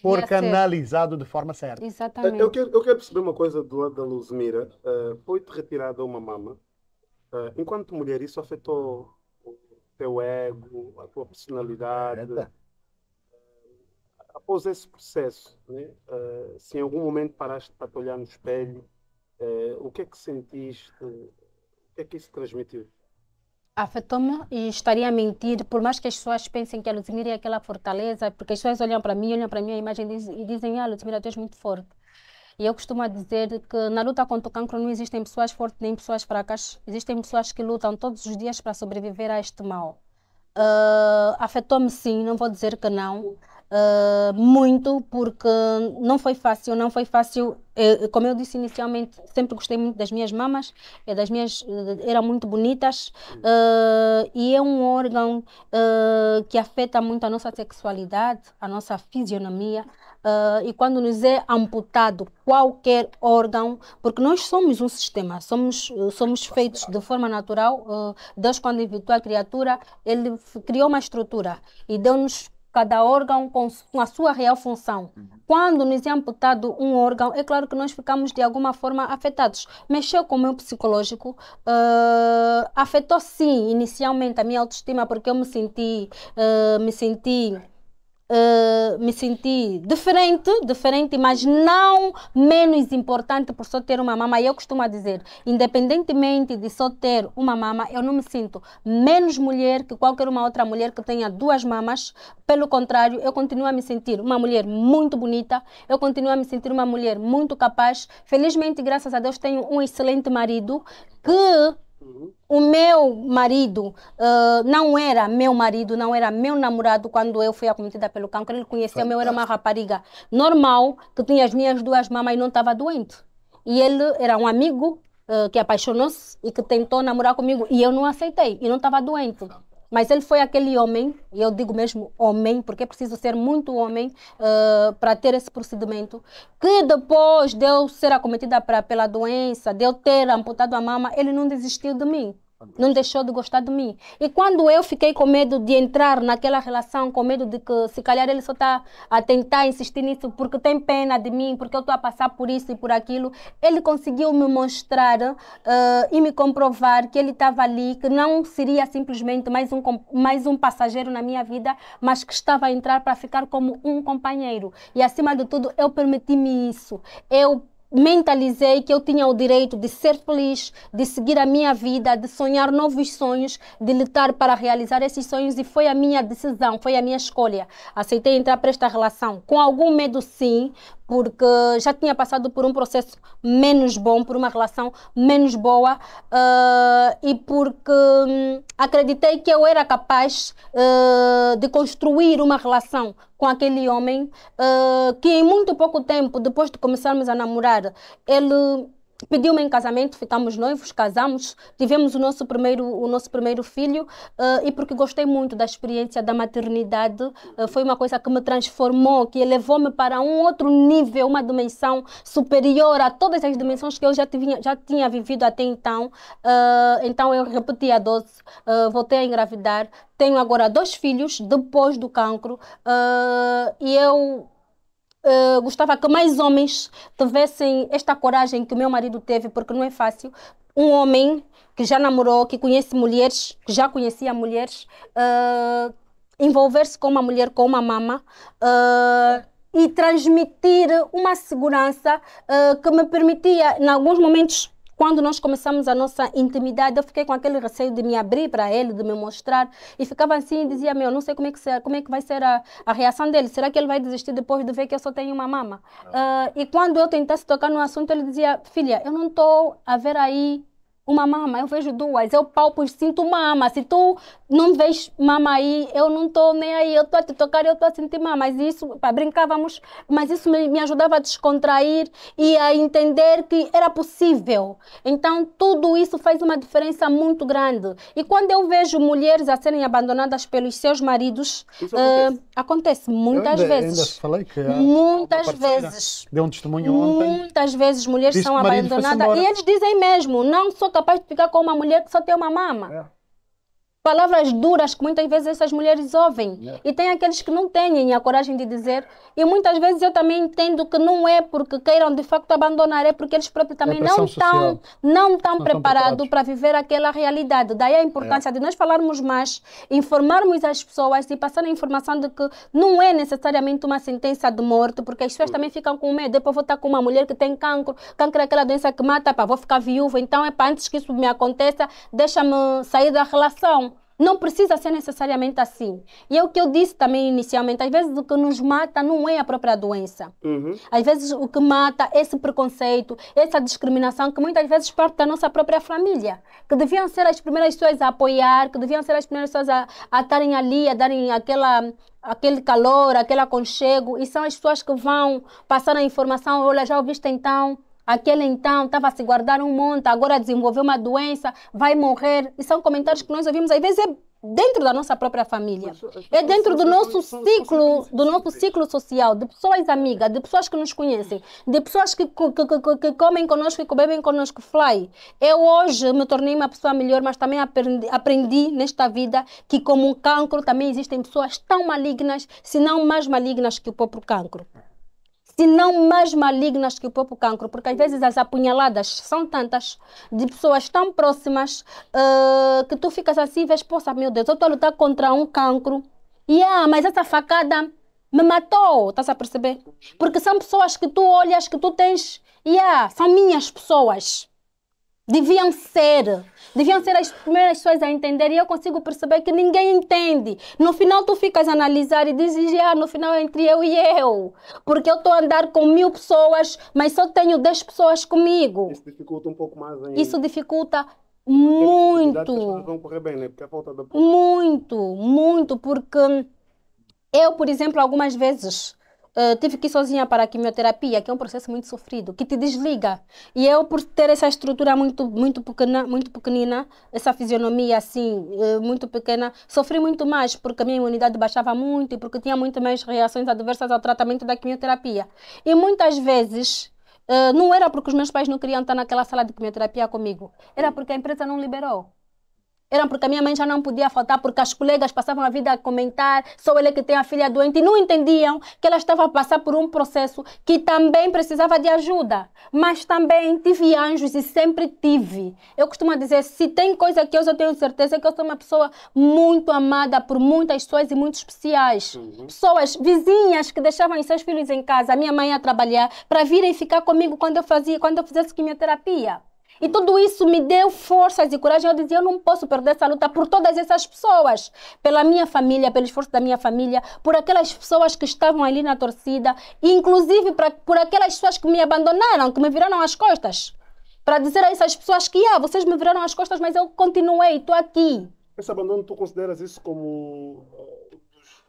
for canalizado de forma certa. Exatamente. Eu quero, eu quero perceber uma coisa do lado da Luzmira. Uh, eh, Foi-te retirada uma mama. Uh, enquanto mulher, isso afetou o teu ego, a tua personalidade? Uh, após esse processo, né? se em algum momento paraste para te olhar no espelho, o que é que sentiste? que é que isso transmitiu? Afetou-me ah, e estaria a mentir, por mais que as pessoas pensem que a Luzimira é aquela fortaleza, porque as pessoas olham para mim, olham para a minha imagem e dizem: Ah, Luzimira, tu és muito forte. E eu costumo dizer que na luta contra o cancro não existem pessoas fortes nem pessoas fracas, existem pessoas que lutam todos os dias para sobreviver a este mal. Uh, Afetou-me sim, não vou dizer que não. Ah, muito porque não foi fácil, não foi fácil. Eh, como eu disse inicialmente, sempre gostei muito das minhas mamas, eh, das minhas eh, eram muito bonitas uh, e é um órgão uh, que afeta muito a nossa sexualidade, a nossa fisionomia. Uh, e quando nos é amputado qualquer órgão, porque nós somos um sistema, somos, somos feitos de forma natural. Uh, Deus, quando inventou a criatura, ele criou uma estrutura e deu-nos cada órgão com, com a sua real função. Uhum. Quando nos é amputado um órgão, é claro que nós ficamos de alguma forma afetados. Mexeu com o meu psicológico, uh, afetou sim inicialmente a minha autoestima, porque eu me senti, uh, me senti Uh, me senti diferente, diferente, mas não menos importante por só ter uma mama. E eu costumo dizer, independentemente de só ter uma mama, eu não me sinto menos mulher que qualquer uma outra mulher que tenha duas mamas. Pelo contrário, eu continuo a me sentir uma mulher muito bonita, eu continuo a me sentir uma mulher muito capaz. Felizmente, graças a Deus, tenho um excelente marido que o meu marido uh, não era meu marido, não era meu namorado quando eu fui acometida pelo câncer. Ele conheceu meu, era uma rapariga normal, que tinha as minhas duas mamas e não estava doente. E ele era um amigo uh, que apaixonou-se e que tentou namorar comigo. E eu não aceitei, e não estava doente. Mas ele foi aquele homem, e eu digo mesmo homem, porque é preciso ser muito homem uh, eh, para ter esse procedimento, que depois de eu ser acometida pra, pela doença, de eu ter amputado a mama, ele não desistiu de mim não deixou de gostar de mim. E quando eu fiquei com medo de entrar naquela relação, com medo de que se calhar ele só está a tentar insistir nisso porque tem pena de mim, porque eu estou a passar por isso e por aquilo, ele conseguiu me mostrar uh, e me comprovar que ele estava ali, que não seria simplesmente mais um, mais um passageiro na minha vida, mas que estava a entrar para ficar como um companheiro. E acima de tudo, eu permiti-me isso. Eu mentalizei que eu tinha o direito de ser feliz, de seguir a minha vida, de sonhar novos sonhos, de lutar para realizar esses sonhos e foi a minha decisão, foi a minha escolha. Aceitei entrar para esta relação com algum medo sim, porque já tinha passado por um processo menos bom, por uma relação menos boa uh, e porque hum, acreditei que eu era capaz uh, de construir uma relação com aquele homem uh, que em muito pouco tempo, depois de começarmos a namorar, ele pediu-me em casamento, ficamos noivos, casamos, tivemos o nosso primeiro, o nosso primeiro filho uh, e porque gostei muito da experiência da maternidade, uh, foi uma coisa que me transformou, que elevou-me para um outro nível, uma dimensão superior a todas as dimensões que eu já tinha, já tinha vivido até então. Uh, então eu repeti a dose, voltei a engravidar, tenho agora dois filhos depois do cancro e eu uh, gostava que mais homens tivessem esta coragem que o meu marido teve, porque não é fácil. Um homem que já namorou, que conhece mulheres, que já conhecia mulheres, uh, envolver-se com uma mulher, com uma mama. Uh, e transmitir uma segurança uh, que me permitia, em alguns momentos, quando nós começamos a nossa intimidade, eu fiquei com aquele receio de me abrir para ele, de me mostrar. E ficava assim e dizia: Meu, não sei como é que, como é que vai ser a, a reação dele. Será que ele vai desistir depois de ver que eu só tenho uma mama? Uh, e quando eu tentasse tocar no assunto, ele dizia: Filha, eu não estou a ver aí uma mama, eu vejo duas, eu palpo e sinto mama. Se tu não vês mama aí, eu não estou nem aí, eu estou a te tocar, eu estou a sentir mama. Mas isso, pá, brincávamos, mas isso me, me, ajudava a descontrair e a entender que era possível. Então, tudo isso faz uma diferença muito grande. E quando eu vejo mulheres a serem abandonadas pelos seus maridos, uh, acontece. muitas eu ainda, vezes. Ainda falei que é muitas vezes. Deu um testemunho ontem. Muitas vezes mulheres são abandonadas. E eles dizem mesmo: não sou capaz de ficar com uma mulher que só tem uma mama. É palavras duras que muitas vezes essas mulheres ouvem. Yeah. É. E tem aqueles que não têm a coragem de dizer. E muitas vezes eu também entendo que não é porque queiram de facto abandonar, é porque eles próprios também é não estão, não estão preparados para viver aquela realidade. Daí a importância é. de nós falarmos mais, informarmos as pessoas e passar a informação de que não é necessariamente uma sentença de morte, porque as pessoas também ficam com medo. Depois vou estar com uma mulher que tem cancro, cancro é aquela doença que mata, pá, vou ficar viúva. Então, é para antes que isso me aconteça, deixa-me sair da relação. Não precisa ser necessariamente assim. E é o que eu disse também inicialmente: às vezes o que nos mata não é a própria doença. Uhum. Às vezes o que mata é esse preconceito, essa discriminação que muitas vezes parte da nossa própria família, que deviam ser as primeiras pessoas a apoiar, que deviam ser as primeiras pessoas a, a estarem ali, a darem aquela aquele calor, aquele aconchego, e são as pessoas que vão passar a informação, olha, já ouviste então, Aquele então estava a se guardar um monte, agora desenvolveu uma doença, vai morrer. E são comentários que nós ouvimos, às vezes é dentro da nossa própria família. É dentro do assim, nosso ciclo, assim, do nosso assim. ciclo social, de pessoas amigas, de pessoas que nos conhecem, de pessoas que, que, que, que comem conosco e que bebem conosco fly. Eu hoje me tornei uma pessoa melhor, mas também aprendi, aprendi nesta vida que como um cancro também existem pessoas tão malignas, se não mais malignas que o próprio cancro se não mais malignas que o próprio cancro, porque às vezes as apunhaladas são tantas, de pessoas tão próximas, uh, que tu ficas assim e vês, poxa, meu Deus, eu estou a lutar contra um cancro. E yeah, mas essa facada me matou, estás a perceber? Porque são pessoas que tu olhas, que tu tens, e yeah, são minhas pessoas deviam ser. Deviam ser as primeiras pessoas a entender e eu consigo perceber que ninguém entende. No final tu ficas a analisar e dizes, ah, no final é entre eu e eu. Porque eu estou a andar com mil pessoas, mas só tenho dez pessoas comigo. Isso dificulta um pouco mais ainda. Isso dificulta muito. Vão correr bem, né? porque é a falta da... Muito, muito, porque eu, por exemplo, algumas vezes ah, tive que ir sozinha para a quimioterapia, que é um processo muito sofrido, que te desliga. E eu, por ter essa estrutura muito, muito, pequena, muito pequenina, essa fisionomia assim, eh, muito pequena, sofri muito mais porque a minha imunidade baixava muito e porque tinha muito mais reações adversas ao tratamento da quimioterapia. E muitas vezes. Uh, não era porque os meus pais não queriam estar naquela sala de quimioterapia comigo, era porque a empresa não liberou. Eram porque a minha mãe já não podia faltar, porque as colegas passavam a vida a comentar, sou ele que tem a filha doente, e não entendiam que ela estava a passar por um processo que também precisava de ajuda. Mas também tive anjos e sempre tive. Eu costumo dizer, se tem coisa que eu já tenho certeza, é que eu sou uma pessoa muito amada por muitas pessoas e muito especiais. Uhum. Pessoas, vizinhas que deixavam os seus filhos em casa, a minha mãe a trabalhar, para virem ficar comigo quando eu fazia, quando eu fizesse quimioterapia. E tudo isso me deu forças e coragem. Eu dizia, eu não posso perder essa luta por todas essas pessoas, pela minha família, pelo esforço da minha família, por aquelas pessoas que estavam ali na torcida, inclusive pra, por aquelas pessoas que me abandonaram, que me viraram as costas. Para dizer a essas pessoas que, ah, vocês me viraram as costas, mas eu continuei, estou aqui. Esse abandono, tu consideras isso como uh, um dos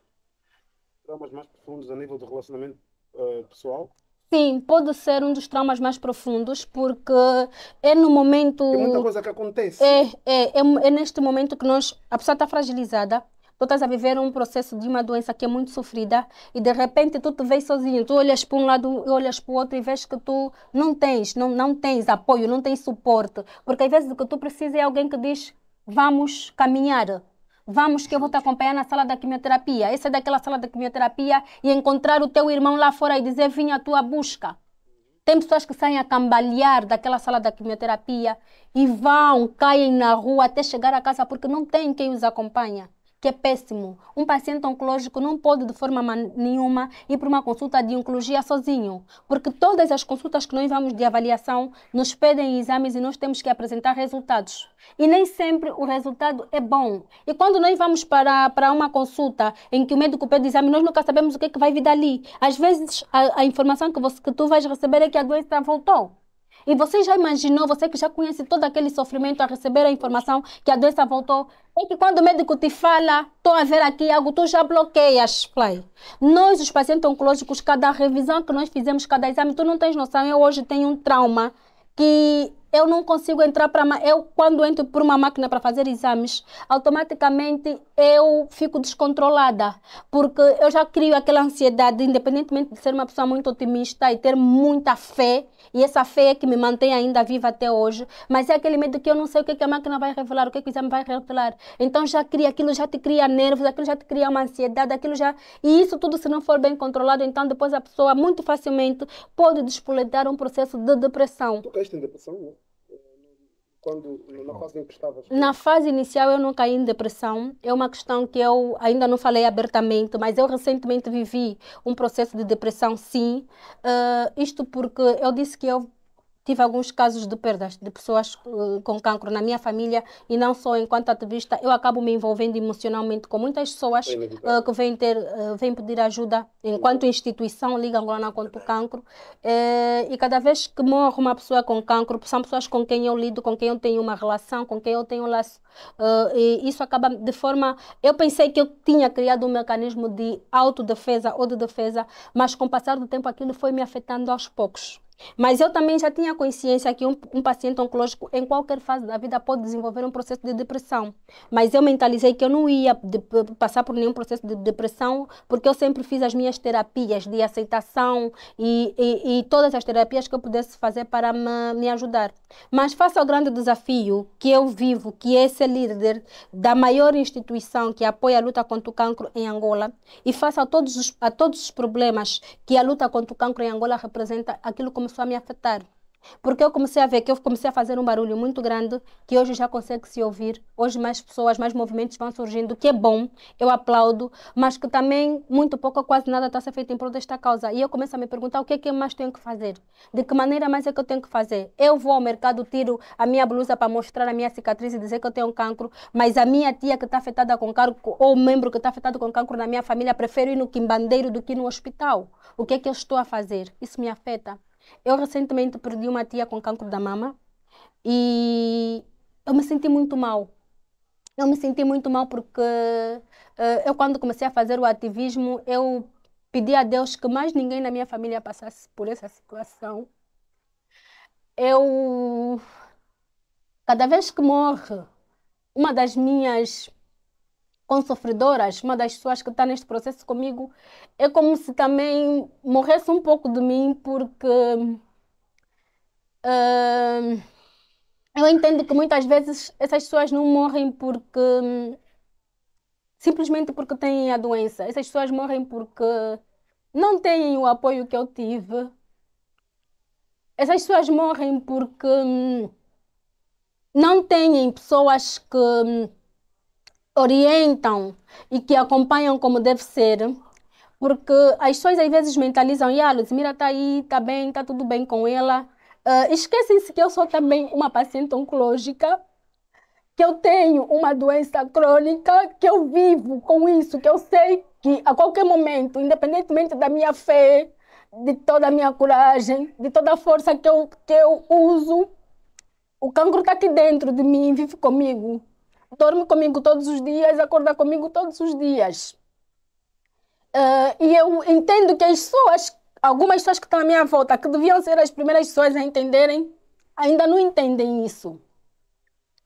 traumas mais profundos a nível do relacionamento uh, pessoal? Sim, pode ser um dos traumas mais profundos, porque é no momento. Tem muita coisa que acontece. É, é, é, é neste momento que nós. A pessoa está fragilizada, tu estás a viver um processo de uma doença que é muito sofrida e de repente tu te vês sozinho, tu olhas para um lado e olhas para o outro e vês que tu não tens, não, não tens apoio, não tens suporte, porque às vezes o que tu precisas é alguém que diz vamos caminhar, Vamos que eu vou te acompanhar na sala da quimioterapia. Essa é daquela sala da quimioterapia e encontrar o teu irmão lá fora e dizer, vim à tua busca. Tem pessoas que saem a cambalear daquela sala da quimioterapia e vão, caem na rua até chegar à casa porque não tem quem os acompanha que é péssimo. Um paciente oncológico não pode, de forma nenhuma, ir para uma consulta de oncologia sozinho, porque todas as consultas que nós vamos de avaliação nos pedem exames e nós temos que apresentar resultados. E nem sempre o resultado é bom. E quando nós vamos para, para uma consulta em que o médico pede exame, nós nunca sabemos o que, é que vai vir dali. Às vezes, a, a informação que, você, que tu vais receber é que a doença voltou. E você já imaginou, você que já conhece todo aquele sofrimento a receber a informação que a doença voltou? É que quando o médico te fala, estou a ver aqui algo, tu já bloqueias, play. Nós, os pacientes oncológicos, cada revisão que nós fizemos, cada exame, tu não tens noção, eu hoje tenho um trauma que eu não consigo entrar para eu quando entro por uma máquina para fazer exames, automaticamente eu fico descontrolada, porque eu já crio aquela ansiedade, independentemente de ser uma pessoa muito otimista e ter muita fé, e essa fé é que me mantém ainda viva até hoje, mas é aquele medo que eu não sei o que, é que a máquina vai revelar, o que, que o exame vai revelar. Então já cria aquilo, já te cria nervos, aquilo já te cria uma ansiedade, aquilo já e isso tudo se não for bem controlado, então depois a pessoa muito facilmente pode despoletar um processo de depressão. Tu depressão? quando na fase emprestavas? Na fase inicial eu não caí em depressão. É uma questão que eu ainda não falei abertamente, mas eu recentemente vivi um processo de depressão, sim. Uh, isto porque eu disse que eu tive alguns casos de perdas de pessoas eh, com cancro na minha família e não só enquanto ativista, eu acabo me envolvendo emocionalmente com muitas pessoas uh, que vêm, ter, uh, vêm pedir ajuda enquanto instituição Liga Angolana contra o Cancro e cada vez que morre uma pessoa com cancro, são pessoas com quem eu lido, com quem eu tenho uma relação, com quem eu tenho um laço e isso acaba de forma, eu pensei que eu tinha criado um mecanismo de autodefesa ou de defesa, mas com o passar do tempo aquilo foi me afetando aos poucos mas eu também já tinha consciência que um, um, paciente oncológico, em qualquer fase da vida, pode desenvolver um processo de depressão. Mas eu mentalizei que eu não ia de, passar por nenhum processo de depressão, porque eu sempre fiz as minhas terapias de aceitação e, e, e todas as terapias que eu pudesse fazer para me, me, ajudar. Mas face ao grande desafio que eu vivo, que é ser líder da maior instituição que apoia a luta contra o cancro em Angola, e face a todos os, a todos os problemas que a luta contra o cancro em Angola representa, aquilo como começou a me afetar. Porque eu comecei a ver que eu comecei a fazer um barulho muito grande, que hoje já consegue se ouvir. Hoje mais pessoas, mais movimentos vão surgindo, que é bom, eu aplaudo, mas que também muito pouco, quase nada está sendo feito em prol desta causa. E eu começo a me perguntar o que é que eu mais tenho que fazer? De que maneira mais é que eu tenho que fazer? Eu vou ao mercado, tiro a minha blusa para mostrar a minha cicatriz e dizer que eu tenho um cancro, mas a minha tia que está afetada com cancro, ou o membro que está afetado com cancro na minha família, prefere ir no quimbandeiro do que no hospital. O que é que eu estou a fazer? Isso me afeta. Eu recentemente perdi uma tia com cancro da mama e eu me senti muito mal. Eu me senti muito mal porque eh, eu quando comecei a fazer o ativismo, eu pedi a Deus que mais ninguém na minha família passasse por essa situação. Eu cada vez que morre uma das minhas com sofredoras, uma das pessoas que está neste processo comigo, é como se também morresse um pouco de mim, porque uh, eu entendo que muitas vezes essas pessoas não morrem porque simplesmente porque têm a doença. Essas pessoas morrem porque não têm o apoio que eu tive. Essas pessoas morrem porque hum, não têm pessoas que hum, orientam e que acompanham como deve ser, porque as pessoas às vezes mentalizam, e a Luzmira está aí, está bem, está tudo bem com ela. Uh, Esquecem-se que eu sou também uma paciente oncológica, que eu tenho uma doença crônica, que eu vivo com isso, que eu sei que a qualquer momento, independentemente da minha fé, de toda a minha coragem, de toda a força que eu, que eu uso, o cancro está aqui dentro de mim, vive comigo dorme comigo todos os dias, acorda comigo todos os dias. Uh, e eu entendo que as pessoas, algumas pessoas que estão à minha volta, que deviam ser as primeiras pessoas a entenderem, ainda não entendem isso.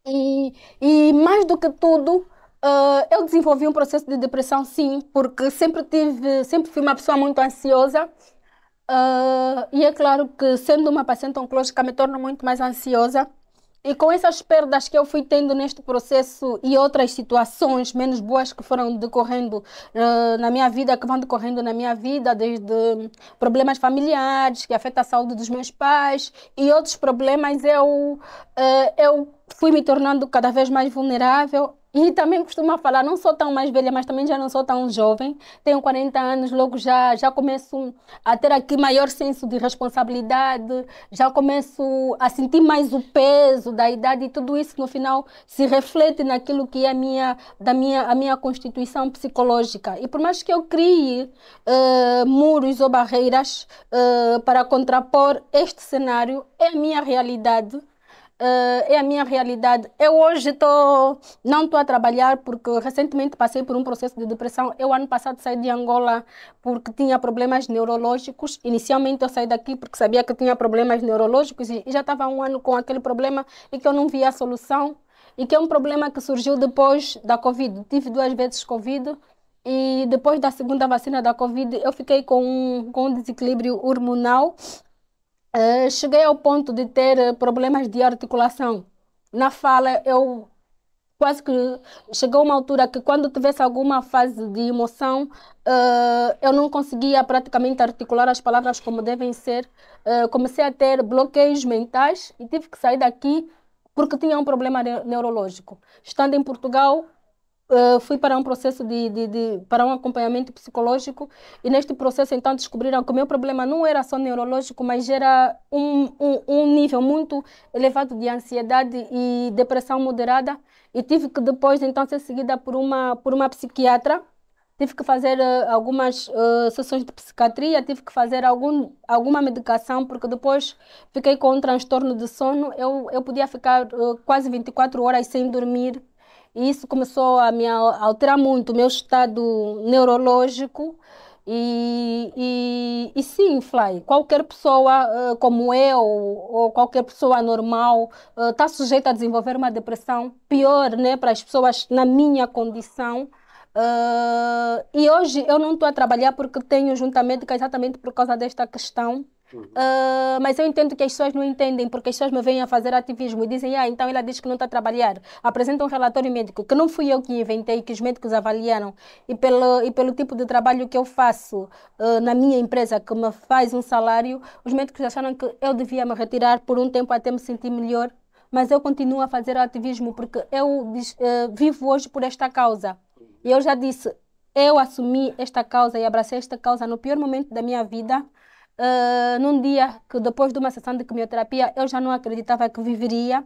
E, e mais do que tudo, uh, eu desenvolvi um processo de depressão, sim, porque sempre tive, sempre fui uma pessoa muito ansiosa. Uh, e é claro que, sendo uma paciente oncológica, me torno muito mais ansiosa. E com essas perdas que eu fui tendo neste processo e outras situações menos boas que foram decorrendo uh, na minha vida, que vão decorrendo na minha vida, desde problemas familiares, que afeta a saúde dos meus pais e outros problemas, eu, uh, eu fui me tornando cada vez mais vulnerável e também costumo falar, não sou tão mais velha, mas também já não sou tão jovem. Tenho 40 anos, logo já, já começo a ter aqui maior senso de responsabilidade, já começo a sentir mais o peso da idade e tudo isso no final se reflete naquilo que é a minha, da minha, a minha constituição psicológica. E por mais que eu crie uh, muros ou barreiras uh, para contrapor este cenário, é a minha realidade Uh, é a minha realidade. Eu hoje tô, não estou a trabalhar porque recentemente passei por um processo de depressão. Eu, ano passado, saí de Angola porque tinha problemas neurológicos. Inicialmente, eu saí daqui porque sabia que tinha problemas neurológicos e já estava um ano com aquele problema e que eu não via a solução. E que é um problema que surgiu depois da Covid. Tive duas vezes Covid, e depois da segunda vacina da Covid, eu fiquei com um, com um desequilíbrio hormonal eh, cheguei ao ponto de ter eh, problemas de articulação. Na fala, eu quase que chegou uma altura que quando tivesse alguma fase de emoção, uh, eu não conseguia praticamente articular as palavras como devem ser. Uh, comecei a ter bloqueios mentais e tive que sair daqui porque tinha um problema neurológico. Estando em Portugal, fui para um processo de, de, de, para um acompanhamento psicológico e neste processo então descobriram que o meu problema não era só neurológico mas era um, um, um nível muito elevado de ansiedade e depressão moderada e tive que depois então ser seguida por uma por uma psiquiatra tive que fazer uh, algumas uh, sessões de psiquiatria, tive que fazer algum, alguma medicação, porque depois fiquei com um transtorno de sono. Eu, eu podia ficar uh, quase 24 horas sem dormir e isso começou a me alterar muito o meu estado neurológico. E, e, e, sim, Fly, qualquer pessoa uh, como eu, ou qualquer pessoa normal, está uh, sujeita a desenvolver uma depressão pior né, para as pessoas na minha condição. Uh, e hoje eu não estou a trabalhar porque tenho junta médica exatamente por causa desta questão Uh, mas eu entendo que as pessoas não entendem, porque as pessoas me vêm a fazer ativismo e dizem, ah, então ela diz que não está a trabalhar. Apresenta um relatório médico, que não fui eu que inventei, que os médicos avaliaram. E pelo, e pelo tipo de trabalho que eu faço uh, na minha empresa, que me faz um salário, os médicos acharam que eu devia me retirar por um tempo até me sentir melhor. Mas eu continuo a fazer ativismo, porque eu uh, vivo hoje por esta causa. Uhum. E eu já disse, eu assumi esta causa e abracei esta causa no pior momento da minha vida uh, num dia que depois de uma sessão de quimioterapia eu já não acreditava que viveria.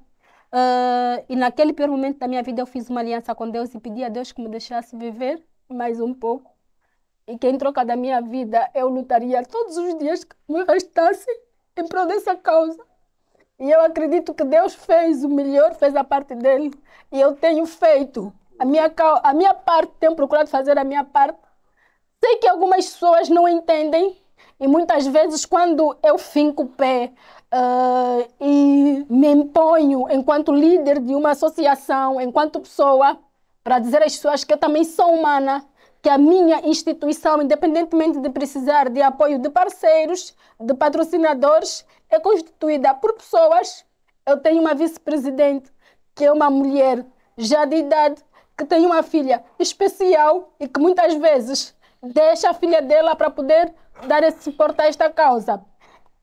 Uh, e naquele pior momento da minha vida eu fiz uma aliança com Deus e pedi a Deus que me deixasse viver mais um pouco. E que em troca da minha vida eu lutaria todos os dias que me restassem em prol dessa causa. E eu acredito que Deus fez o melhor, fez a parte dele. E eu tenho feito a minha, a minha parte, tenho procurado fazer a minha parte. Sei que algumas pessoas não entendem, e muitas vezes, quando eu finco o pé uh, e me imponho enquanto líder de uma associação, enquanto pessoa, para dizer às pessoas que eu também sou humana, que a minha instituição, independentemente de precisar de apoio de parceiros, de patrocinadores, é constituída por pessoas. Eu tenho uma vice-presidente, que é uma mulher já de idade, que tem uma filha especial e que muitas vezes deixa a filha dela para poder dar esse suporte a esta causa.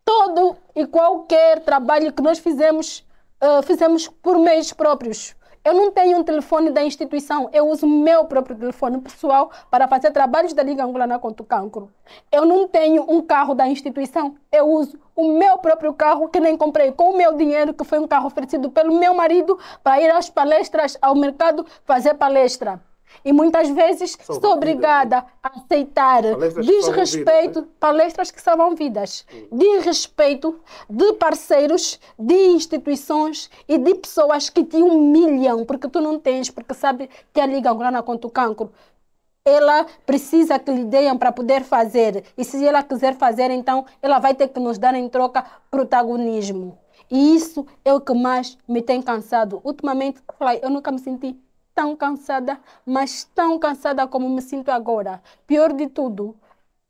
Todo e qualquer trabalho que nós fizemos, uh, fizemos por meios próprios. Eu não tenho um telefone da instituição, eu uso meu próprio telefone pessoal para fazer trabalhos da Liga Angolana contra o Cancro. Eu não tenho um carro da instituição, eu uso o meu próprio carro que nem comprei com o meu dinheiro, que foi um carro oferecido pelo meu marido para ir às palestras, ao mercado, fazer palestra. E muitas vezes sou obrigada a aceitar desrespeito, vidas, palestras que salvam vidas, né? hum. desrespeito de parceiros, de instituições e de pessoas que te humilham porque tu não tens, porque sabe que a Liga Angolana contra o Cancro ela precisa que lhe deem para poder fazer. E se ela quiser fazer, então ela vai ter que nos dar em troca protagonismo. E isso é o que mais me tem cansado. Ultimamente, eu nunca me senti tão cansada, mas tão cansada como me sinto agora. Pior de tudo,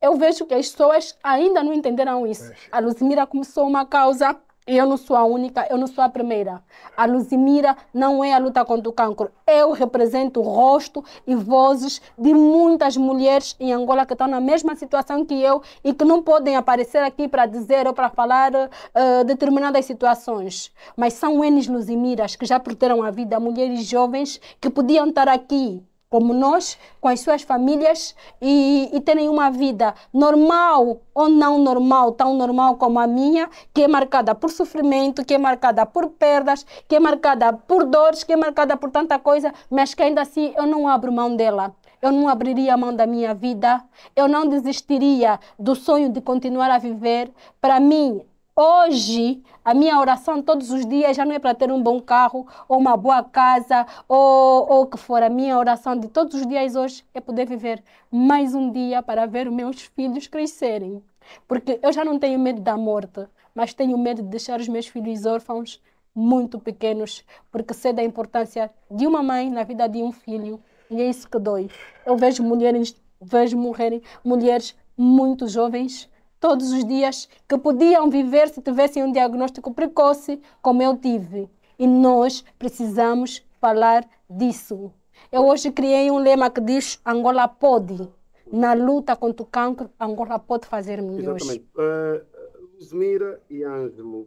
eu vejo que as pessoas ainda não entenderam isso. É. A Luzimira começou uma causa eu não sou a única, eu não sou a primeira. A Luzimira não é a luta contra o cancro. Eu represento o rosto e vozes de muitas mulheres em Angola que estão na mesma situação que eu e que não podem aparecer aqui para dizer ou para falar uh, determinadas situações. Mas são Enes Luzimiras que já perderam a vida, mulheres jovens que podiam estar aqui como nós, com as suas famílias e, e, terem uma vida normal ou não normal, tão normal como a minha, que é marcada por sofrimento, que é marcada por perdas, que é marcada por dores, que é marcada por tanta coisa, mas que ainda assim eu não abro mão dela. Eu não abriria mão da minha vida, eu não desistiria do sonho de continuar a viver. Para mim, Hoje, a minha oração todos os dias já não é para ter um bom carro, ou uma boa casa, ou o que for. A minha oração de todos os dias hoje é poder viver mais um dia para ver meus filhos crescerem. Porque eu já não tenho medo da morte, mas tenho medo de deixar os meus filhos órfãos muito pequenos, porque sei da importância de uma mãe na vida de um filho. E é isso que dói. Eu vejo mulheres, vejo morrerem mulheres muito jovens todos os dias que podiam viver se tivessem um diagnóstico precoce, como eu tive. E nós precisamos falar disso. Eu hoje criei um lema que diz Angola pode. Na luta contra o cancro, Angola pode fazer melhor. Exatamente. Uh, Luzmira e Ângelo,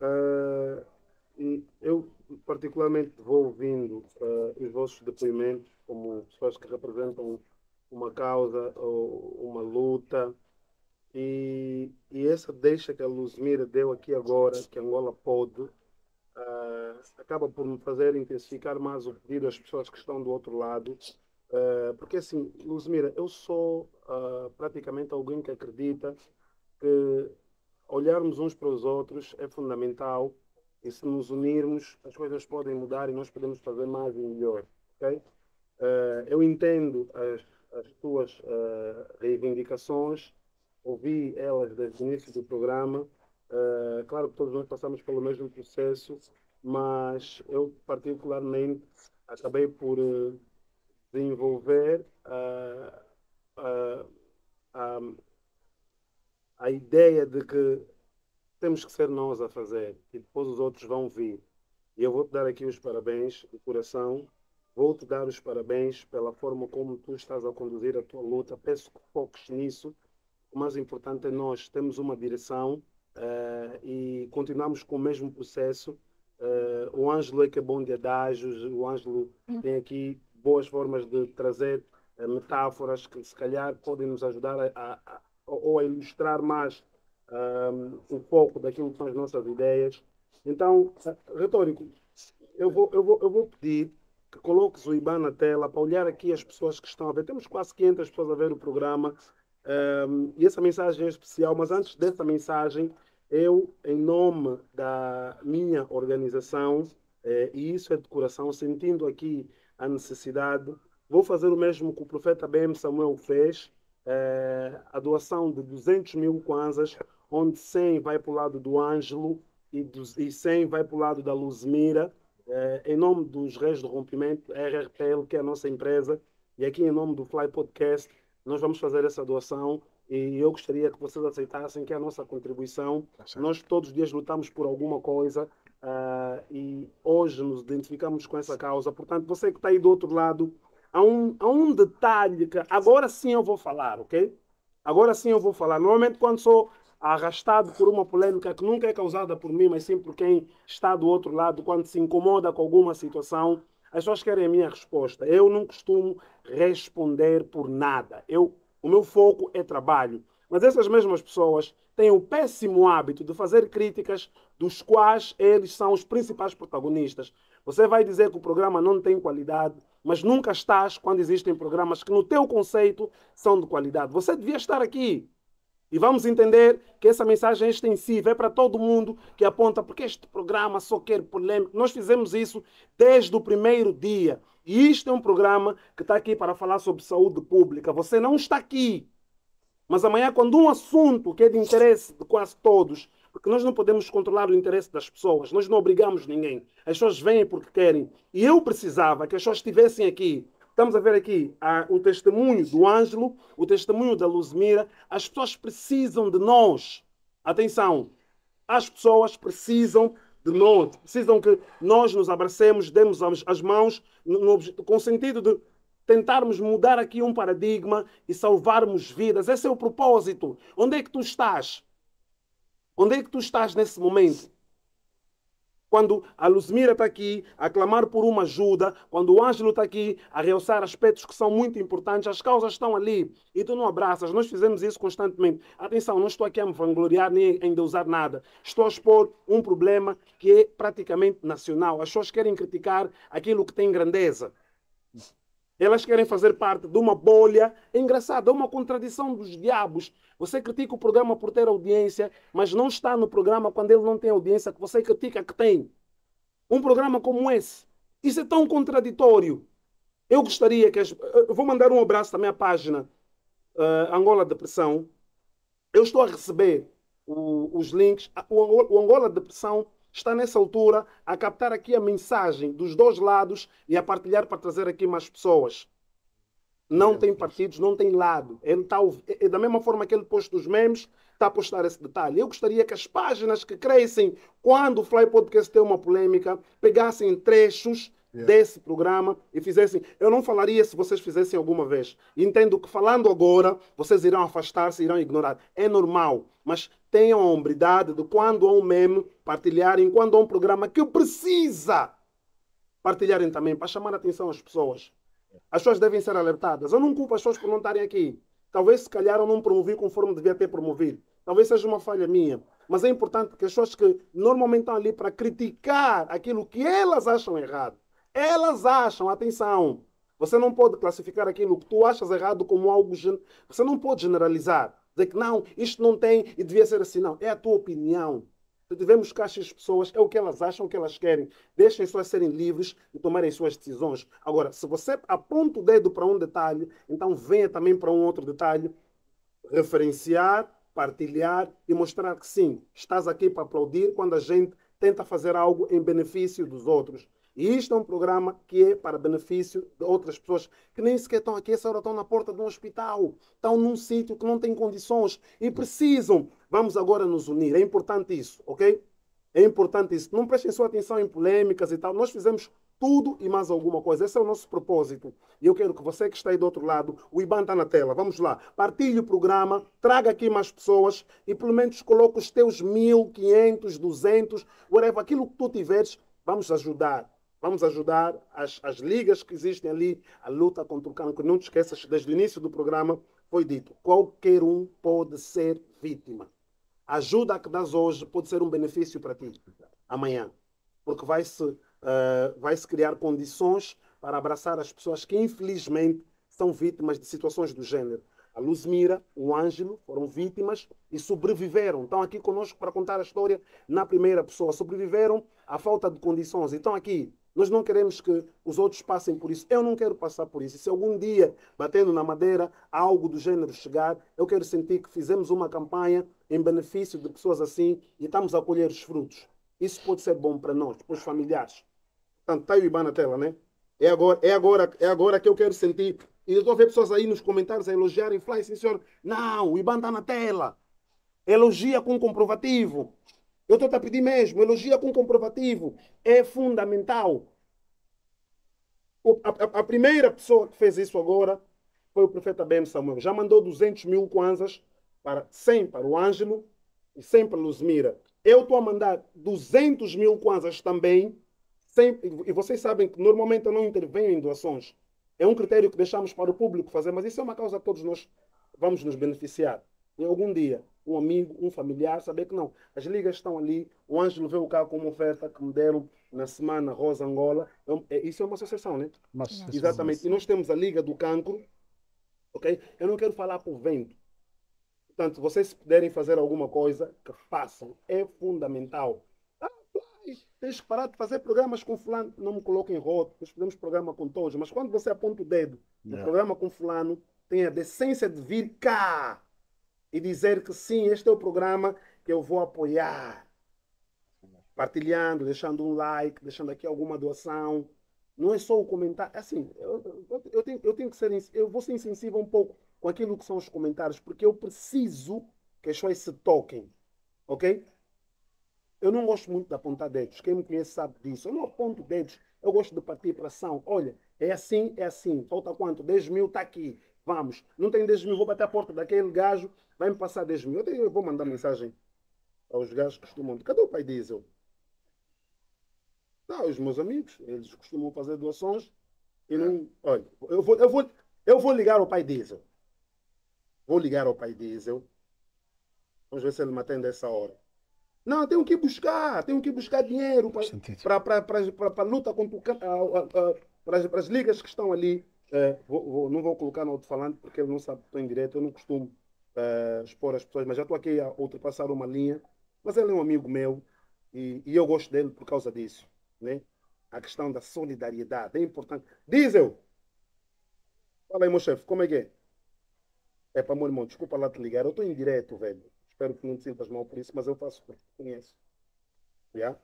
uh, eu particularmente vou ouvindo uh, os vossos depoimentos como pessoas que representam uma causa ou uma luta e, e essa deixa que a Luzmira deu aqui agora, que Angola pode, uh, acaba por me fazer intensificar mais o pedido às pessoas que estão do outro lado. Uh, porque assim, Luzmira, eu sou uh, praticamente alguém que acredita que olharmos uns para os outros é fundamental e se nos unirmos as coisas podem mudar e nós podemos fazer mais e melhor, ok? Uh, eu entendo as, as tuas uh, reivindicações, ouvi elas desde o início do programa. Uh, claro que todos nós passamos pelo mesmo processo, mas eu particularmente acabei por eh, desenvolver eh, a a ideia de que temos que ser nós a fazer e depois os outros vão vir. E eu vou-te dar aqui os parabéns de coração, vou-te dar os parabéns pela forma como tu estás a conduzir a tua luta. Peço que foques nisso o mais importante é nós temos uma direção uh, e continuamos com o mesmo processo. Uh, o Ângelo é que é bom de adagios, o Ângelo hum. tem aqui boas formas de trazer uh, metáforas que se calhar podem nos ajudar a, a, a ou a ilustrar mais um, um pouco daquilo que são as nossas ideias. Então, retórico, eu vou, eu vou, eu vou pedir que coloques o IBAN na tela para olhar aqui as pessoas que estão a ver. Temos quase 500 pessoas a ver o programa. Um, e essa mensagem é especial, mas antes dessa mensagem, eu, em nome da minha organização, eh, e isso é de coração, sentindo aqui a necessidade, vou fazer o mesmo que o profeta Bem Samuel fez, eh, a doação de 200 mil kwanzas, onde 100 vai para o lado do Ângelo e, dos, e 100 vai para o lado da Luzmira, eh, em nome dos Reis do Rompimento, RRPL, que é a nossa empresa, e aqui em nome do Fly Podcast, nós vamos fazer essa doação e eu gostaria que vocês aceitassem que é a nossa contribuição. Tá Nós todos os dias lutamos por alguma coisa uh, e hoje nos identificamos com essa causa. Portanto, você que está aí do outro lado, há um, há um detalhe que agora sim eu vou falar, ok? Agora sim eu vou falar. Normalmente, quando sou arrastado por uma polêmica que nunca é causada por mim, mas sim por quem está do outro lado, quando se incomoda com alguma situação, as pessoas querem é a minha resposta. Eu não costumo responder por nada. Eu, o meu foco é trabalho. Mas essas mesmas pessoas têm o péssimo hábito de fazer críticas dos quais eles são os principais protagonistas. Você vai dizer que o programa não tem qualidade, mas nunca estás quando existem programas que, no teu conceito, são de qualidade. Você devia estar aqui. E vamos entender que essa mensagem é extensiva é para todo mundo que aponta porque este programa só quer polêmica. Nós fizemos isso desde o primeiro dia. E isto é um programa que está aqui para falar sobre saúde pública. Você não está aqui. Mas amanhã, quando um assunto que é de interesse de quase todos, porque nós não podemos controlar o interesse das pessoas, nós não obrigamos ninguém. As pessoas vêm porque querem. E eu precisava que as pessoas estivessem aqui Estamos a ver aqui ah, o testemunho do Ângelo, o testemunho da Luzmira. As pessoas precisam de nós. Atenção, as pessoas precisam de nós. Precisam que nós nos abracemos, demos as mãos, no, no, com o sentido de tentarmos mudar aqui um paradigma e salvarmos vidas. Esse é o propósito. Onde é que tu estás? Onde é que tu estás nesse momento? Quando a Luzmira está aqui a clamar por uma ajuda, quando o Ângelo está aqui a realçar aspectos que são muito importantes, as causas estão ali e tu não abraças. Nós fizemos isso constantemente. Atenção, não estou aqui a me vangloriar nem a endeusar nada. Estou a expor um problema que é praticamente nacional. As pessoas querem criticar aquilo que tem grandeza. Elas querem fazer parte de uma bolha. É engraçado, é uma contradição dos diabos. Você critica o programa por ter audiência, mas não está no programa quando ele não tem audiência, que você critica que tem. Um programa como esse. Isso é tão contraditório. Eu gostaria que. As... Eu vou mandar um abraço também à página uh, Angola Depressão. Eu estou a receber o, os links. O, o Angola Depressão está nessa altura a captar aqui a mensagem dos dois lados e a partilhar para trazer aqui mais pessoas. Não tem partidos, não tem lado. Ele é, tá, é, é da mesma forma que ele posta os memes, está a postar esse detalhe. Eu gostaria que as páginas que crescem quando o Fly Podcast tem uma polêmica pegassem trechos desse programa e fizessem. Eu não falaria se vocês fizessem alguma vez. Entendo que falando agora, vocês irão afastar-se, irão ignorar. É normal, mas tenham a hombridade de quando há um meme partilharem, quando há um programa que precisa partilharem também, para chamar a atenção às pessoas. As pessoas devem ser alertadas. Eu não culpo as pessoas por não estarem aqui. Talvez, se calhar, eu não promovi conforme devia ter promovido. Talvez seja uma falha minha. Mas é importante que as pessoas que normalmente estão ali para criticar aquilo que elas acham errado, elas acham, atenção, você não pode classificar aquilo que tu achas errado como algo. Você não pode generalizar de que não, isto não tem e devia ser assim. Não, é a tua opinião. Devemos que as pessoas, é o que elas acham, o que elas querem. Deixem só serem livres e tomarem suas decisões. Agora, se você aponta o dedo para um detalhe, então venha também para um outro detalhe. Referenciar, partilhar e mostrar que sim, estás aqui para aplaudir quando a gente tenta fazer algo em benefício dos outros. E isto é um programa que é para benefício de outras pessoas que nem sequer estão aqui, essa hora estão na porta de um hospital, estão num sítio que não tem condições e precisam. Vamos agora nos unir, é importante isso, ok? É importante isso. Não prestem sua atenção em polêmicas e tal. Nós fizemos tudo e mais alguma coisa. Esse é o nosso propósito. E eu quero que você que está aí do outro lado, o IBAN está na tela. Vamos lá. Partilhe o programa, traga aqui mais pessoas e pelo menos coloque os teus 1.500, 200, whatever, aquilo que tu tiveres, vamos ajudar Vamos ajudar as, as ligas que existem ali, a luta contra o cancro. Não te esqueças, desde o início do programa foi dito: qualquer um pode ser vítima. A ajuda que das hoje pode ser um benefício para ti amanhã, porque vai-se uh, eh, vai -se criar condições para abraçar as pessoas que, infelizmente, são vítimas de situações do gênero. A Luzmira, o Ângelo foram vítimas e sobreviveram. Estão aqui conosco para contar a história na primeira pessoa. Sobreviveram à falta de condições. Então, aqui, nós não queremos que os outros passem por isso. Eu não quero passar por isso. Se algum dia, batendo na madeira, algo do gênero chegar, eu quero sentir que fizemos uma campanha em benefício de pessoas assim e estamos a colher os frutos. Isso pode ser bom para nós, para os familiares. Portanto, está aí o IBAN na tela, né? É agora, é, agora, é agora que eu quero sentir. E eu estou a ver pessoas aí nos comentários a e falar assim, senhor, não, o IBAN está na tela. Elogia com comprovativo. Eu estou a pedir mesmo, elogia com comprovativo. É fundamental. A, a, a, primeira pessoa que fez isso agora foi o profeta Ben Samuel. Já mandou 200 mil kwanzas, para, 100 para o Ângelo e 100 para Luzmira. Eu estou a mandar 200 mil kwanzas também. Sem, e vocês sabem que normalmente eu não intervenho em doações. É um critério que deixamos para o público fazer, mas isso é uma causa que todos nós vamos nos beneficiar em algum dia um amigo, um familiar, saber que não, as ligas estão ali, o Ângelo veio cá com uma oferta que me deram na semana Rosa Angola, é, é isso é uma associação, né? É. Exatamente, e nós temos a Liga do Cancro, ok? Eu não quero falar por vento, portanto, vocês se puderem fazer alguma coisa, que façam, é fundamental. Ah, tens que parar de fazer programas com fulano, não me coloquem em roto, nós podemos programa com todos, mas quando você aponta o dedo no é. programa com fulano, tem a decência de vir cá e dizer que sim, este é o programa que eu vou apoiar. Partilhando, deixando um like, deixando aqui alguma doação. Não é só o comentário. É assim, eu, eu, eu, tenho, eu tenho que ser. Eu vou ser insensível um pouco com aquilo que são os comentários, porque eu preciso que as pessoas se toquem. Ok? Eu não gosto muito de apontar dedos. Quem me conhece sabe disso. Eu não aponto dedos. Eu gosto de partir para ação. Olha, é assim, é assim. Falta quanto? 10 mil está aqui. Vamos. Não tem 10 mil, vou bater a porta daquele gajo vai me passar 10 mil. Eu vou mandar mensagem aos gajos que costumam. Cadê o pai diesel? Não, os meus amigos, eles costumam fazer doações e não. Olha, eu vou, eu vou, eu vou ligar ao pai diesel. Vou ligar ao pai diesel. Vamos ver se ele me atende a essa hora. Não, tenho que buscar, tenho que buscar dinheiro para a luta contra o para as ligas que estão ali. É, vou, vou, não vou colocar no outro falante porque ele não sabe que estou em direto, eu não costumo eh, expor as pessoas, mas já estou aqui a ultrapassar uma linha. Mas ele é um amigo meu e, e eu gosto dele por causa disso. Né? A questão da solidariedade é importante. Diesel! Fala aí, meu chefe, como é que é? É para meu irmão, desculpa lá te ligar, eu estou em direto, velho. Espero que não te sintas mal por isso, mas eu faço porque te conheço. Yeah?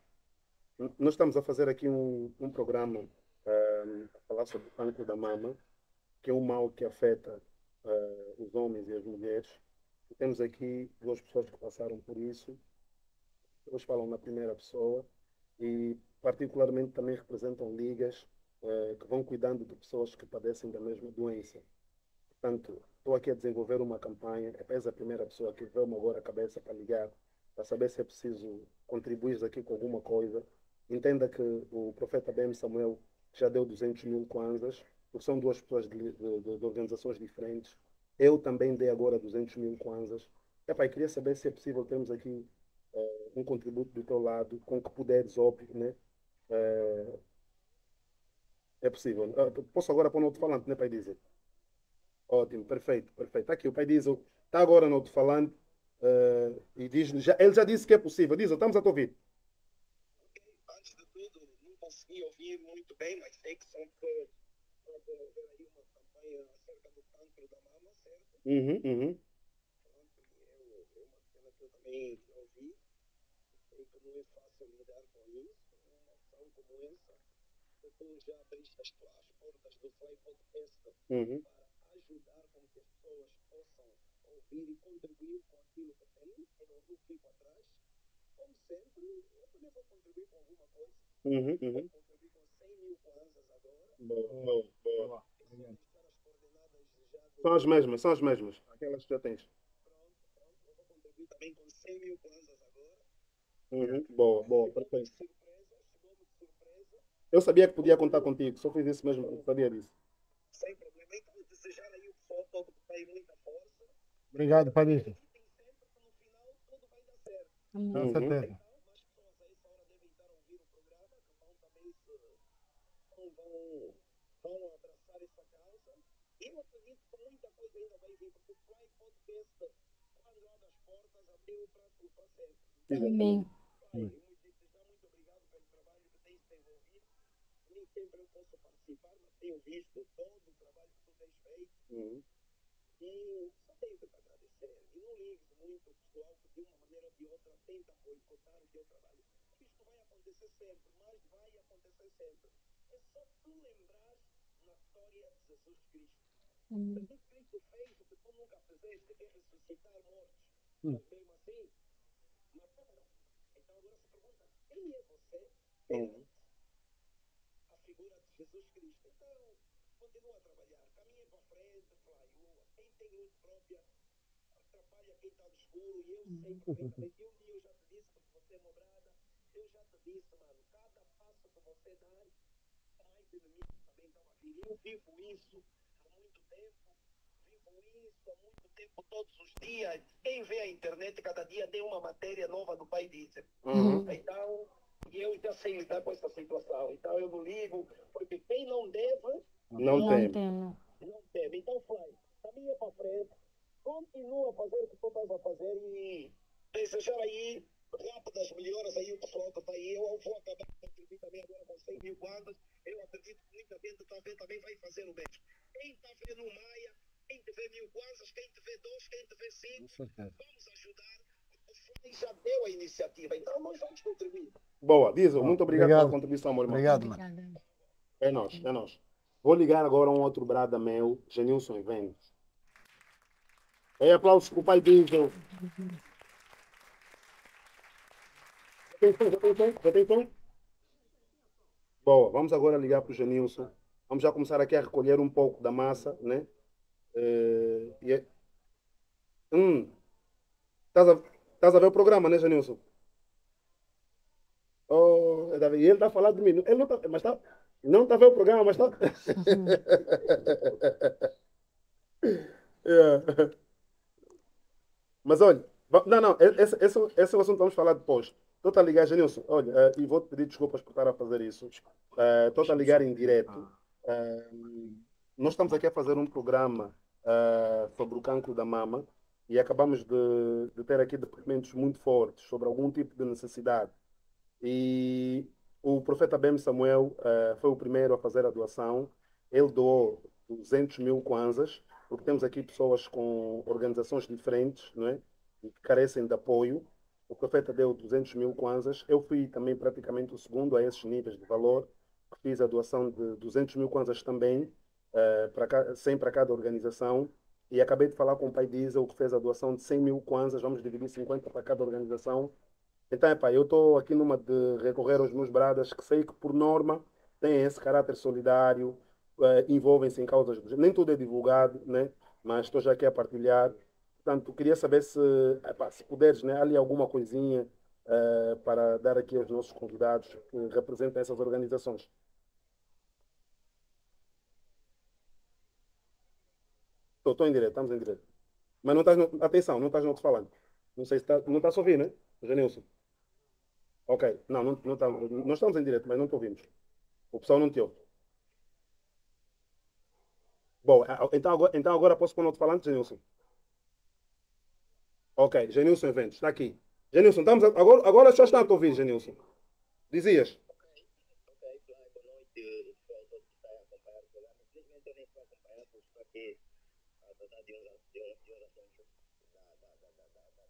Nós estamos a fazer aqui um, um programa eh, a falar sobre o da mama, que é um mal que afeta uh, os homens e as mulheres. Temos aqui duas pessoas que passaram por isso. elas falam na primeira pessoa e, particularmente, também representam ligas eh, que vão cuidando de pessoas que padecem da mesma doença. Portanto, estou aqui a desenvolver uma campanha. És a primeira pessoa que veio-me agora a cabeça para ligar, para saber se é preciso contribuir aqui com alguma coisa. Entenda que o profeta Ben Samuel já deu 200 mil kwanzas, porque são duas pessoas de, de, de organizações diferentes eu também dei agora 200 mil kwanzas. É eu queria saber se é possível termos aqui é, um contributo do teu lado, com que puderes, óbvio, né? é, é possível. Ah, posso agora pôr no outro falante, né, Pai Diesel? Ótimo, perfeito, perfeito. Tá aqui o Pai Diesel está agora no outro falante é, e diz, já, ele já disse que é possível. Diesel, estamos a te ouvir. Antes de tudo, não consegui ouvir muito bem, mas sei que são que uma campanha acerca do câncer da mama Uhum, uhum. já abriste as tuas portas do Fly Podcast uhum. para ajudar com que as pessoas possam ouvir e contribuir com aquilo que têm, eu não vou fico atrás. Como sempre, eu também vou contribuir com alguma coisa. Uhum, uhum. Vou contribuir com 100 mil coisas agora. Boa, boa, boa. boa. São as mesmas, são as mesmas. Aquelas que já tens. Pronto, pronto. Eu vou contribuir Também com 100 mil plantas agora. Uhum, boa, boa, perfeito. chegou-me de Surpresa, Eu sabia que podia contar contigo, só fiz isso mesmo, sabia disso. Sem problema. Então, desejar aí o pessoal todo que tem tá muita força. Obrigado, Padre. Com uhum. certeza. Amém. Nem sempre eu posso participar, mas tenho visto todo o trabalho que tu tens feito. E só tenho agradecer. E não muito pessoal que de uma maneira ou de outra tenta boicotar o teu trabalho. Isto vai acontecer sempre, mas vai acontecer sempre. É só tu lembrar na história de Jesus Cristo. Jesus Cristo fez o que tu nunca fizeste, que é ressuscitar mortos. Hum. Uhum. A figura de Jesus Cristo. Então, continua a trabalhar, caminha para frente, quem tem luz própria, atrapalha quem está no escuro, e eu sei perfeitamente. eu já te disse, quando você é mobrada, eu já te disse, mano, cada passo que você dá, mais inimigos também estão uma vir. Eu vivo isso há muito tempo, com isso há muito tempo, todos os dias. Quem vê a internet, cada dia tem uma matéria nova do Pai Diesel. Uhum. Então, eu já sei lidar com essa situação. Então, eu não ligo, porque quem não deve... Não, tem Não teme. Então, Flávio, caminha para frente, continua a fazer o que tu estás a fazer e desejar aí rápidas melhoras aí o pessoal que está aí. Eu vou acabar de contribuir também agora com 100 mil bandas. Eu acredito que muita gente também, também vai fazer o mesmo. Quem está vendo o Maia, quem te vê mil kwanzas, quem te vê dois, quem te vê cinco, é vamos ajudar. O Flávio já deu a iniciativa, então nós vamos contribuir. Boa, Diesel, muito obrigado, obrigado. pela contribuição, meu irmão. Obrigado, mano. É nós, é nós. Vou ligar agora um outro brada meu, Genilson Vendes. É aplausos para o pai Diesel. Já tem som? Já tem som? Já tem som? Boa, vamos agora ligar para o Genilson. Vamos já começar aqui a recolher um pouco da massa, né? Uh, é... hum. Estás a, estás a ver o programa, né, Janilson? Oh, é e ele está a falar de mim. Ele não está, mas está, não está a ver o programa, mas está. yeah. É. Mas olha, não, não, esse, esse, esse é assunto que vamos falar depois. Estou a ligar, Janilson, olha, uh, e vou te pedir desculpas por estar a fazer isso. Estou uh, a ligar em direto. Uh, nós estamos aqui a fazer um programa uh, sobre o cancro da mama e acabamos de, de, ter aqui depoimentos muito fortes sobre algum tipo de necessidade. E o profeta Bem Samuel uh, foi o primeiro a fazer a doação. Ele doou 200 mil kwanzas, porque temos aqui pessoas com organizações diferentes não é? e que carecem de apoio. O profeta deu 200 mil kwanzas. Eu fui também praticamente o segundo a esses níveis de valor, fiz a doação de 200 mil kwanzas também uh, pra, 100 para cada organização. E acabei de falar com o pai Diesel, que fez a doação de 100 mil kwanzas, vamos dividir 50 para cada organização. Então, epá, é, eu estou aqui numa de recorrer aos meus bradas, que sei que, por norma, têm esse caráter solidário, uh, envolvem-se em causas... Nem tudo é divulgado, né? mas estou já aqui a partilhar. Portanto, queria saber se, epá, é, se puderes, né, ali alguma coisinha uh, para dar aqui aos nossos convidados que representam essas organizações. Estou em direto, estamos em direto. Mas não estás no... Atenção, não estás no outro falando. Não sei se tá... não estás a ouvir, né? Renilson. Ok, não, não, não tá... nós estamos em direto, mas não te ouvimos. O pessoal não te ouve. Bom, então agora, então agora posso pôr no outro falante, Genilson? Ok, Genilson Eventos, está aqui. Genilson, estamos a... agora, agora já está a te ouvir, Genilson. Dizias. Ok, Okay. Boa noite, pessoal, todos a acompanhar o programa. Infelizmente eu nem estou a acompanhar, estou aqui de oração, da,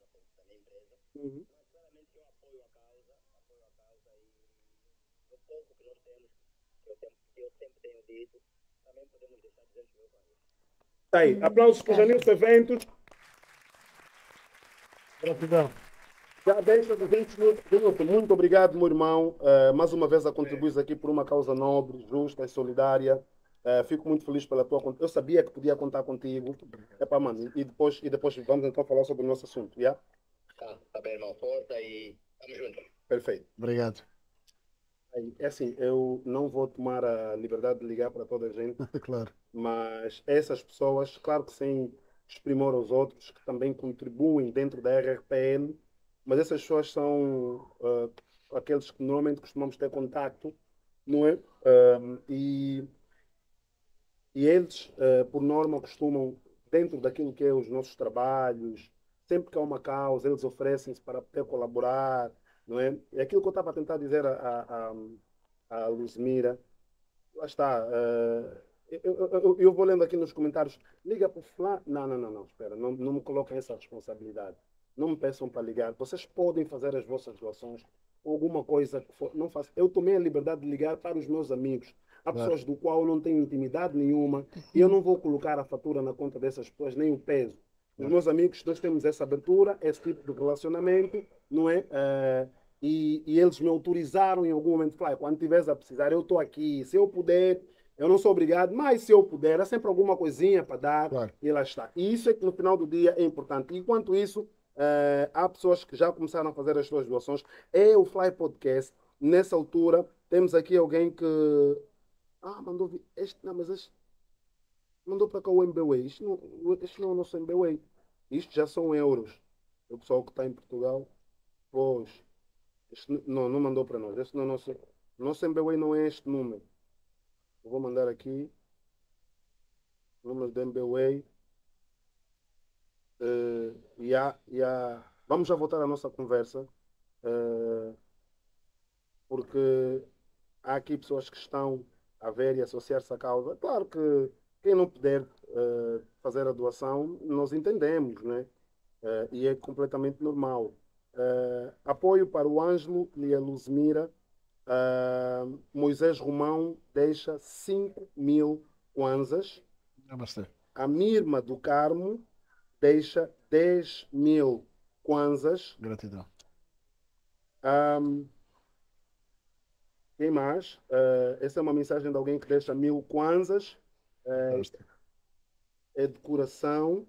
empresa. claramente apoio causa, apoio causa e o pouco que nós temos, que eu, sempre tenho dito, também podemos deixar 200 mil aí. Uhum. Aplausos para o é. Janilson Eventos. Gratidão. Já deixa 200 mil. muito obrigado, meu irmão. Uh, mais uma vez a contribuir aqui por uma causa nobre, justa e solidária. Uh, fico muito feliz pela tua conta. Eu sabia que podia contar contigo. É para mano. E depois, e depois vamos então falar sobre o nosso assunto, yeah? Tá, tá bem, irmão. Força e estamos juntos. Perfeito. Obrigado. É assim, eu não vou tomar a liberdade de ligar para toda a gente. claro. Mas essas pessoas, claro que sem exprimir aos outros, que também contribuem dentro da RRPN, mas essas pessoas são uh, aqueles que normalmente costumamos ter contato, não é? Eh, e e eles, eh, por norma, costumam, dentro daquilo que é os nossos trabalhos, sempre que há uma causa, eles oferecem-se para poder colaborar, não é? é? aquilo que eu estava a tentar dizer a, a, a, a Luzmira. Lá está. Uh, eu, eu, eu, vou lendo aqui nos comentários. Liga para o fulano. Não, não, não, não, espera. Não, não me coloquem essa responsabilidade. Não me peçam para ligar. Vocês podem fazer as vossas doações. Alguma coisa que for. Não faço. Eu tomei a liberdade de ligar para os meus amigos. Há pessoas do qual não tenho intimidade nenhuma e eu uhum. não vou colocar a fatura na conta dessas pessoas, nem o peso. Os meus amigos, nós temos essa abertura, esse tipo de relacionamento, não é? Uh, e, e, eles me autorizaram em algum momento, Fly, ah, quando tiveres a precisar, eu estou aqui, se eu puder, eu não sou obrigado, mas se eu puder, há sempre alguma coisinha para dar claro. e lá está. E isso é que no final do dia é importante. Enquanto isso, uh, há pessoas que já começaram a fazer as suas doações. É o Fly Podcast. Nessa altura, temos aqui alguém que ah, mandou vir. Este, não, mas este. Mandou para cá o MBWay. É isto não, este não é o nosso MBWay. É isto já são euros. O pessoal que está em Portugal. Pois. Este, não, não mandou para nós. Este não é o nosso. Nosso MBWay não é este número. Eu vou mandar aqui. números do MBWay. Uh, eh, e há, e Vamos já voltar à nossa conversa. Uh, porque há aqui pessoas que estão a ver e associar-se à causa. Claro que quem não puder uh, fazer a doação, nós entendemos, né? Uh, e é completamente normal. Uh, apoio para o Ângelo e a Luzmira. Moisés Romão deixa 5 mil kwanzas. Namastê. A Mirma do Carmo deixa 10 mil kwanzas. Gratidão. Um, quem mais? Uh, essa é uma mensagem de alguém que deixa mil kwanzas. Uh, é de coração.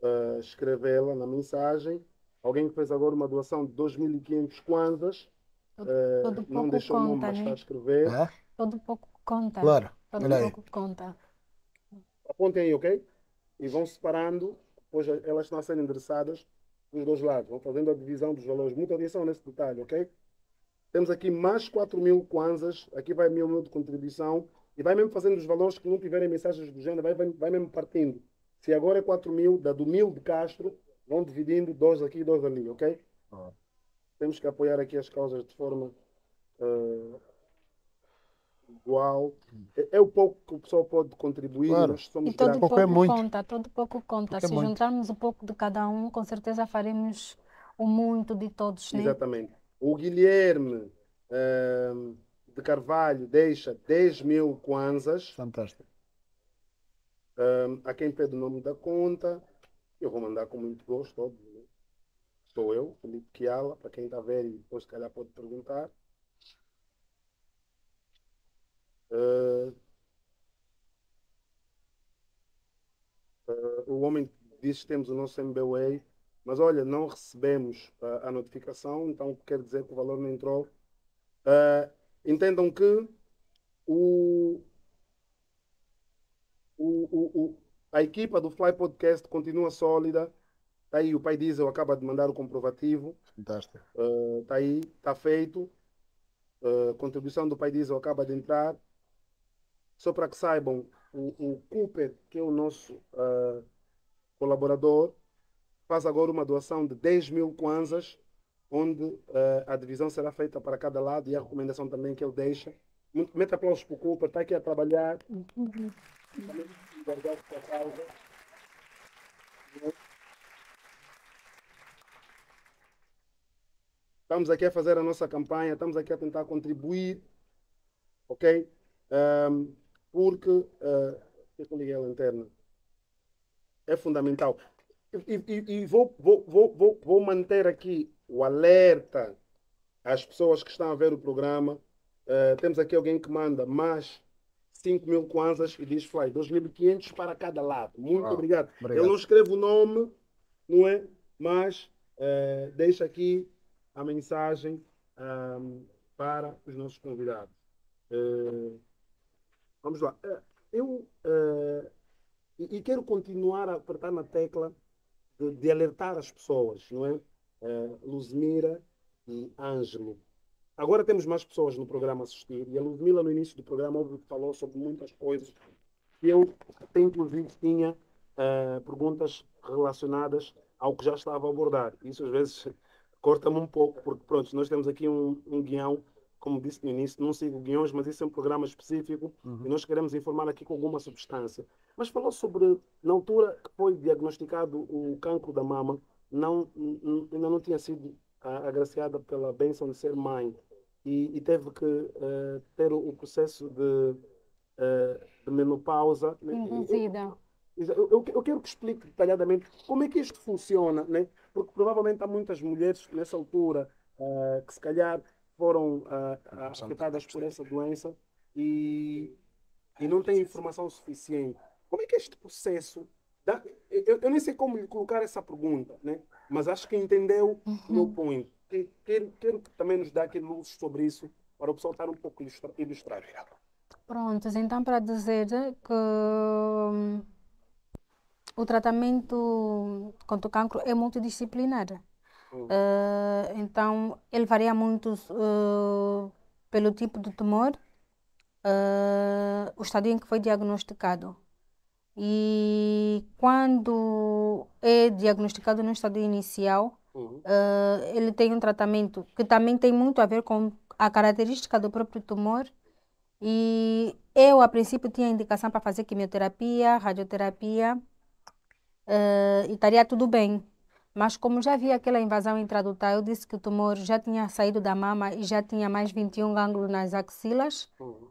Uh, escrevê-la na mensagem. Alguém que fez agora uma doação de 2.500 kwanzas. Todo, todo uh, não deixou conta, o nome, mas está né? a escrever. É? Todo pouco conta. Claro. Todo Olha pouco aí. conta. Apontem aí, ok? E vão separando, pois elas estão ser endereçadas dos dois lados. Vão fazendo a divisão dos valores. Muita atenção nesse detalhe, ok? Temos aqui mais 4 mil kwanzas, aqui vai mil mil de contribuição, e vai mesmo fazendo os valores que não tiverem mensagens do género, vai, vai, vai mesmo partindo. Se agora é 4 mil, dá do mil de Castro, vão dividindo dois aqui e dois ali, ok? Ah. Temos que apoiar aqui as causas de forma uh, igual. É, é, o pouco que o pessoal pode contribuir. Claro. Nós somos e todo pouco, pouco é muito. conta, todo pouco conta. É Se é juntarmos o pouco de cada um, com certeza faremos o muito de todos, né? Exatamente. O Guilherme uh, de Carvalho deixa 10 mil kwanzas. Fantástico. Uh, a quem pede o nome da conta. Eu vou mandar com muito gosto, óbvio. Né? Sou eu, Felipe Kiala, para quem está velho, depois se calhar pode perguntar. Uh, uh, o homem diz que temos o nosso MBWay mas olha, não recebemos uh, a notificação, então quer dizer que o valor não entrou. Uh, entendam que o, o, o, a equipa do Fly Podcast continua sólida. Está aí, o Pai Diesel acaba de mandar o comprovativo. Fantástico. Está ah, uh, aí, está feito. Uh, contribuição do Pai Diesel acaba de entrar. Só para que saibam, o, o Cooper, que é o nosso uh, colaborador, faz agora uma doação de 10 mil kwanzas, onde uh, a divisão será feita para cada lado e a recomendação também que ele deixa. Muito, mete aplausos para o Cooper, está aqui a trabalhar. Estamos aqui a fazer a nossa campanha, estamos aqui a tentar contribuir, ok? Um, ehm, porque. Uh, eu liguei a lanterna. É fundamental e, e, e vou, vou, vou, vou manter aqui o alerta às pessoas que estão a ver o programa. Uh, temos aqui alguém que manda mais 5 mil kwanzas e diz Fly, 2.500 para cada lado. Muito obrigado. Ah, obrigado. Eu não escrevo o nome, não é? Mas uh, eh, deixa aqui a mensagem para os nossos convidados. Uh, vamos lá. eu e, e quero continuar a apertar na tecla de, de alertar as pessoas, não é? Uh, Luzmira e Ângelo. Agora temos mais pessoas no programa a assistir e a Luzmila no início do programa óbvio que falou sobre muitas coisas. Eu até inclusive tinha uh, perguntas relacionadas ao que já estava a abordar. Isso às vezes corta-me um pouco, porque pronto, nós temos aqui um, um guião, como disse no início, não sigo guiões, mas isso é um programa específico uhum. e nós queremos informar aqui com alguma substância. Mas falou sobre, na altura que foi diagnosticado o cancro da mama, não, ainda não tinha sido ah, agraciada pela bênção de ser mãe e, e teve que uh, ter o processo de, uh, de menopausa. Né? Induzida. Eu, eu, eu, quero que explique detalhadamente como é que isto funciona, né? porque provavelmente há muitas mulheres nessa altura uh, que se calhar foram ah, ah, afetadas por essa doença e, e não têm informação suficiente. Como é que é este processo. dá? Eu, eu, nem sei como lhe colocar essa pergunta, né? mas acho que entendeu uhum. o meu ponto. Quero, quero também nos dar aquele luz sobre isso, para o pessoal estar um pouco ilustrado. Prontos, então para dizer que hum, o tratamento contra o cancro é multidisciplinar. Uhum. Uh, então, ele varia muito uh, pelo tipo de tumor, uh, o estado em que foi diagnosticado. E quando é diagnosticado no estado inicial, uhum. uh, ele tem um tratamento que também tem muito a ver com a característica do próprio tumor. E eu, a princípio, tinha indicação para fazer quimioterapia, radioterapia, uh, e estaria tudo bem. Mas como já havia aquela invasão intradutal, eu disse que o tumor já tinha saído da mama e já tinha mais 21 gânglios nas axilas, uhum. uh,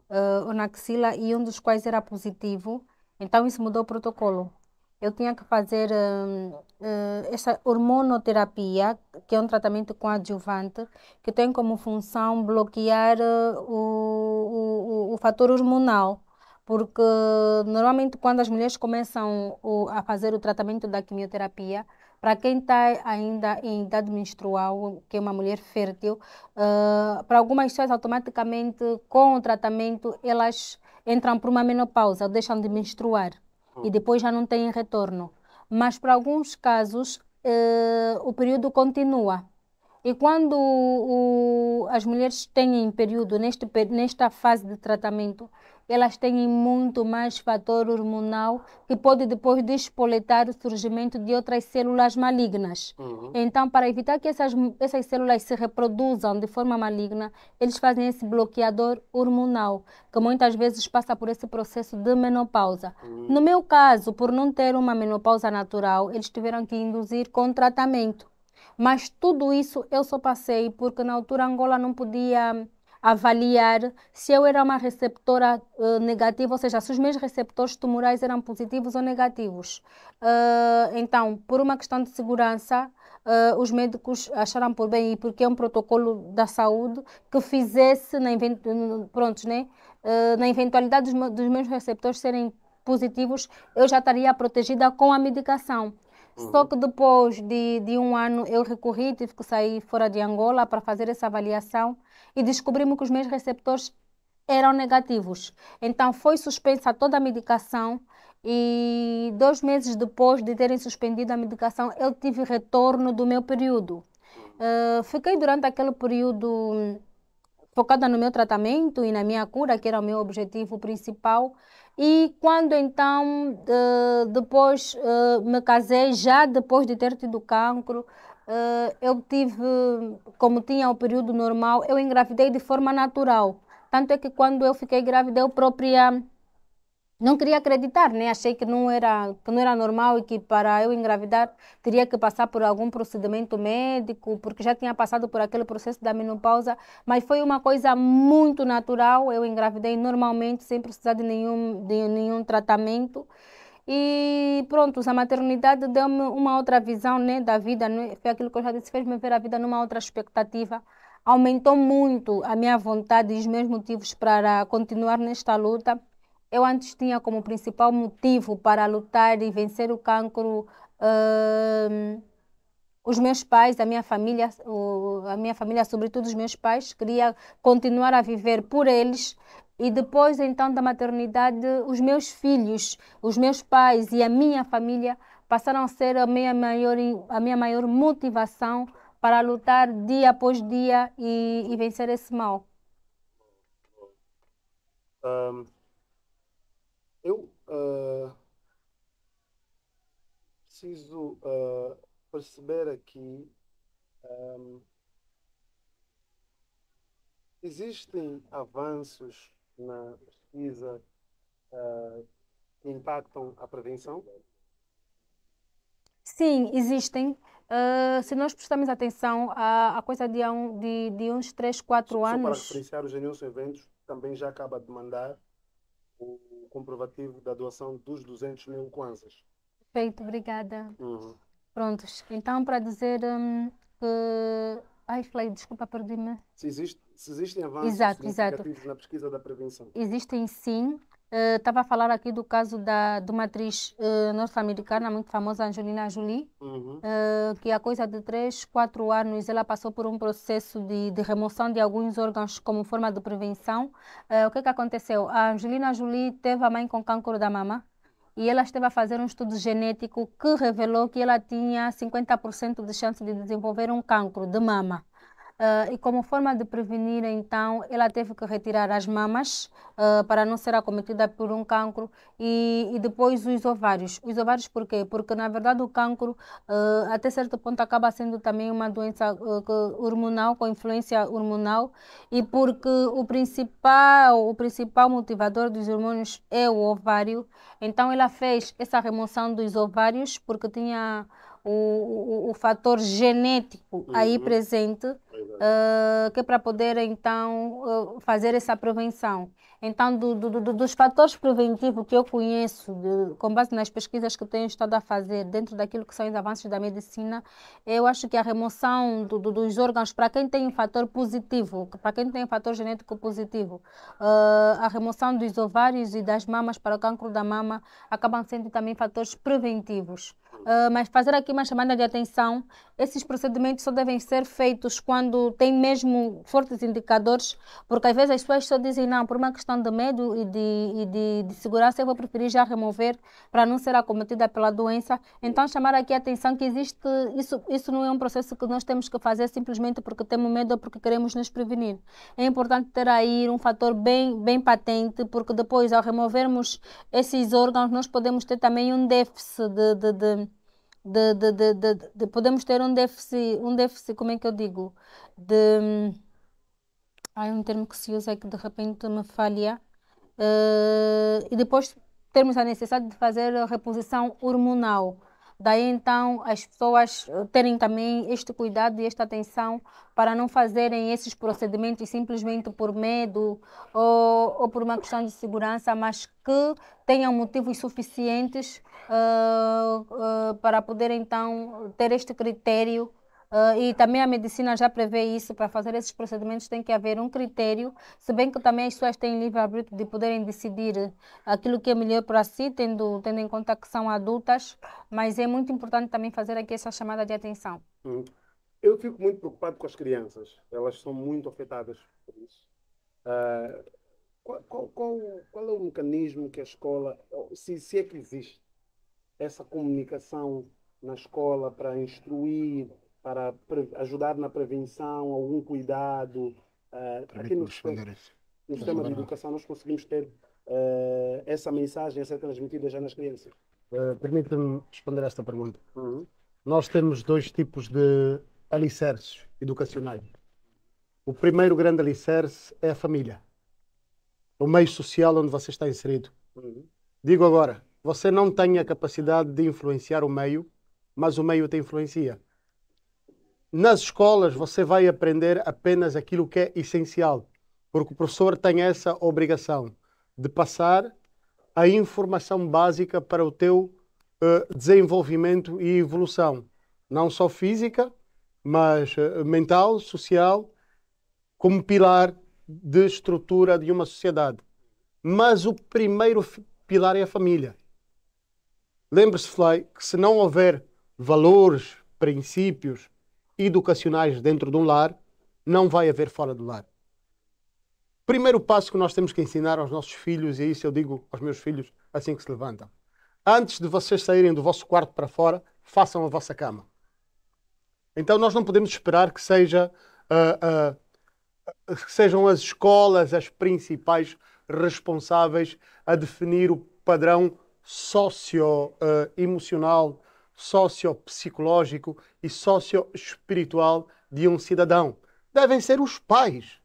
eh, na axila, e um dos quais era positivo. Então isso mudou o protocolo. Eu tinha que fazer uh, essa hormonoterapia, que é um tratamento com adjuvante, que tem como função bloquear uh, o, o, o fator hormonal porque normalmente quando as mulheres começam o, a fazer o tratamento da quimioterapia, para quem está ainda em idade menstrual, que é uma mulher fértil, uh, para algumas pessoas automaticamente com o tratamento elas entram por uma menopausa, ou deixam de menstruar hum. e depois já não têm retorno. Mas para alguns casos eh, o período continua. E quando o, as mulheres têm período neste, nesta fase de tratamento, elas têm muito mais fator hormonal que pode depois despoletar o surgimento de outras células malignas. Uhum. Então, para evitar que essas, essas células se reproduzam de forma maligna, eles fazem esse bloqueador hormonal, que muitas vezes passa por esse processo de menopausa. Uhum. No meu caso, por não ter uma menopausa natural, eles tiveram que induzir com tratamento. Mas tudo isso eu só passei porque na altura Angola não podia avaliar se eu era uma receptora uh, negativa, ou seja, se os meus receptores tumorais eram positivos ou negativos. Uh, então, por uma questão de segurança, Uh, os médicos acharam por bem e porque é um protocolo da saúde que fizesse na, né? Uh, na eventualidade dos, dos, meus receptores serem positivos, eu já estaria protegida com a medicação. Só uhum. que depois de, de um ano eu recorri, tive que sair fora de Angola para fazer essa avaliação e descobrimos que os meus receptores eram negativos. Então foi suspensa toda a medicação e dois meses depois de terem suspendido a medicação, eu tive retorno do meu período. Uh, fiquei durante aquele período focada no meu tratamento e na minha cura, que era o meu objetivo principal. E quando então, ah, depois uh, me casei, já depois de ter tido cancro, ah, eu tive, como tinha o período normal, eu engravidei de forma natural. Tanto é que quando eu fiquei grávida, eu própria não queria acreditar, né? Achei que não era que não era normal e que para eu engravidar teria que passar por algum procedimento médico, porque já tinha passado por aquele processo da menopausa, mas foi uma coisa muito natural. Eu engravidei normalmente, sem precisar de nenhum de nenhum tratamento. E pronto, a maternidade deu-me uma outra visão né, da vida, né? foi aquilo que eu já disse, fez-me ver a vida numa outra expectativa. Aumentou muito a minha vontade e os meus motivos para continuar nesta luta. Eu antes tinha como principal motivo para lutar e vencer o cancro. Uh os meus pais, a minha família, o, a minha família, sobretudo os meus pais, queria continuar a viver por eles e depois então da maternidade, os meus filhos, os meus pais e a minha família passaram a ser a minha maior, a minha maior motivação para lutar dia após dia e, e vencer esse mal. Um, eu uh, preciso uh, perceber aqui um, ehm, existem avanços na pesquisa uh, que impactam a prevenção? Sim, existem. Uh, se nós prestarmos atenção à, coisa de, um, de, de, uns 3, 4 Só anos. Para referenciar os anúncios eventos, também já acaba de mandar o comprovativo da doação dos 200 mil kwanzas. Perfeito, obrigada. Uhum. Prontos, então para dizer um, que. Ai, falei, desculpa, perdi-me. Se, existe, se, existem avanços exato, exato. na pesquisa da prevenção. Existem sim. Estava eh, uh, a falar aqui do caso da, de uma atriz uh, norte-americana muito famosa, Angelina Jolie, uhum. uh, que há coisa de 3, 4 anos ela passou por um processo de, de remoção de alguns órgãos como forma de prevenção. o que, que aconteceu? A Angelina Jolie teve a mãe com câncer da mama e ela esteve a fazer um estudo genético que revelou que ela tinha 50% de chance de desenvolver um cancro de mama. Uh, e como forma de prevenir, então, ela teve que retirar as mamas uh, para não ser acometida por um cancro e, e, depois os ovários. Os ovários por quê? Porque, na verdade, o cancro, uh, até certo ponto, acaba sendo também uma doença hormonal, com influência hormonal, e porque o principal, o principal motivador dos hormônios é o ovário. Então, ela fez essa remoção dos ovários porque tinha o, o, o fator genético uhum. aí presente, uh, que é para poder então uh, fazer essa prevenção. Então, do, do, do, dos fatores preventivos que eu conheço, de, com base nas pesquisas que tenho estado a fazer dentro daquilo que são os avanços da medicina, eu acho que a remoção dos órgãos, para quem tem um fator positivo, para quem tem um fator genético positivo, uh, a remoção dos ovários e das mamas para o cancro da mama acabam sendo também fatores preventivos. Uh, mas fazer aqui uma chamada de atenção: esses procedimentos só devem ser feitos quando tem mesmo fortes indicadores, porque às vezes as pessoas só dizem não, por uma questão de medo e de, e de, de segurança, eu vou preferir já remover para não ser acometida pela doença. Então, chamar aqui a atenção que existe, isso, isso não é um processo que nós temos que fazer simplesmente porque temos medo ou porque queremos nos prevenir. É importante ter aí um fator bem, bem patente, porque depois, ao removermos esses órgãos, nós podemos ter também um déficit de, de, de de, de, de, de, podemos ter um déficit, um déficit, como é que eu digo? De há um termo que se usa que de repente me falha. Uh, e depois temos a necessidade de fazer a reposição hormonal. Daí então as pessoas eh, terem também este cuidado e esta atenção para não fazerem esses procedimentos simplesmente por medo ou, ou por uma questão de segurança, mas que tenham motivos suficientes uh, uh, para poder então ter este critério Uh, e também a medicina já prevê isso, para fazer esses procedimentos tem que haver um critério, se bem que também as pessoas têm livre arbítrio de poderem decidir aquilo que é melhor para si, tendo, tendo em conta que são adultas, mas é muito importante também fazer aqui essa chamada de atenção. Hum. Eu fico muito preocupado com as crianças, elas são muito afetadas por isso. Uh, qual, qual, qual, qual, é o mecanismo que a escola, se, se é que existe, essa comunicação na escola para instruir para ajudar na prevenção, algum cuidado. Uh, eh, aqui no, no sistema de educação nós conseguimos ter uh, essa mensagem a ser transmitida já nas crianças. Uh, Permita-me responder esta pergunta. Uhum. Nós temos dois tipos de alicerces educacionais. O primeiro grande alicerce é a família, é o meio social onde você está inserido. Uhum. Digo agora, você não tem a capacidade de influenciar o meio, mas o meio te influencia nas escolas você vai aprender apenas aquilo que é essencial, porque o professor tem essa obrigação de passar a informação básica para o teu uh, desenvolvimento e evolução, não só física, mas uh, mental, social, como pilar de estrutura de uma sociedade. Mas o primeiro pilar é a família. Lembre-se, Fly, que se não houver valores, princípios, educacionais dentro de um lar, não vai haver fora do lar. Primeiro passo que nós temos que ensinar aos nossos filhos, e isso eu digo aos meus filhos assim que se levantam: antes de vocês saírem do vosso quarto para fora, façam a vossa cama. Então nós não podemos esperar que seja uh, uh, sejam as escolas as principais responsáveis a definir o padrão socioemocional ah, sociopsicológico e socioespiritual de um cidadão. Devem ser os pais.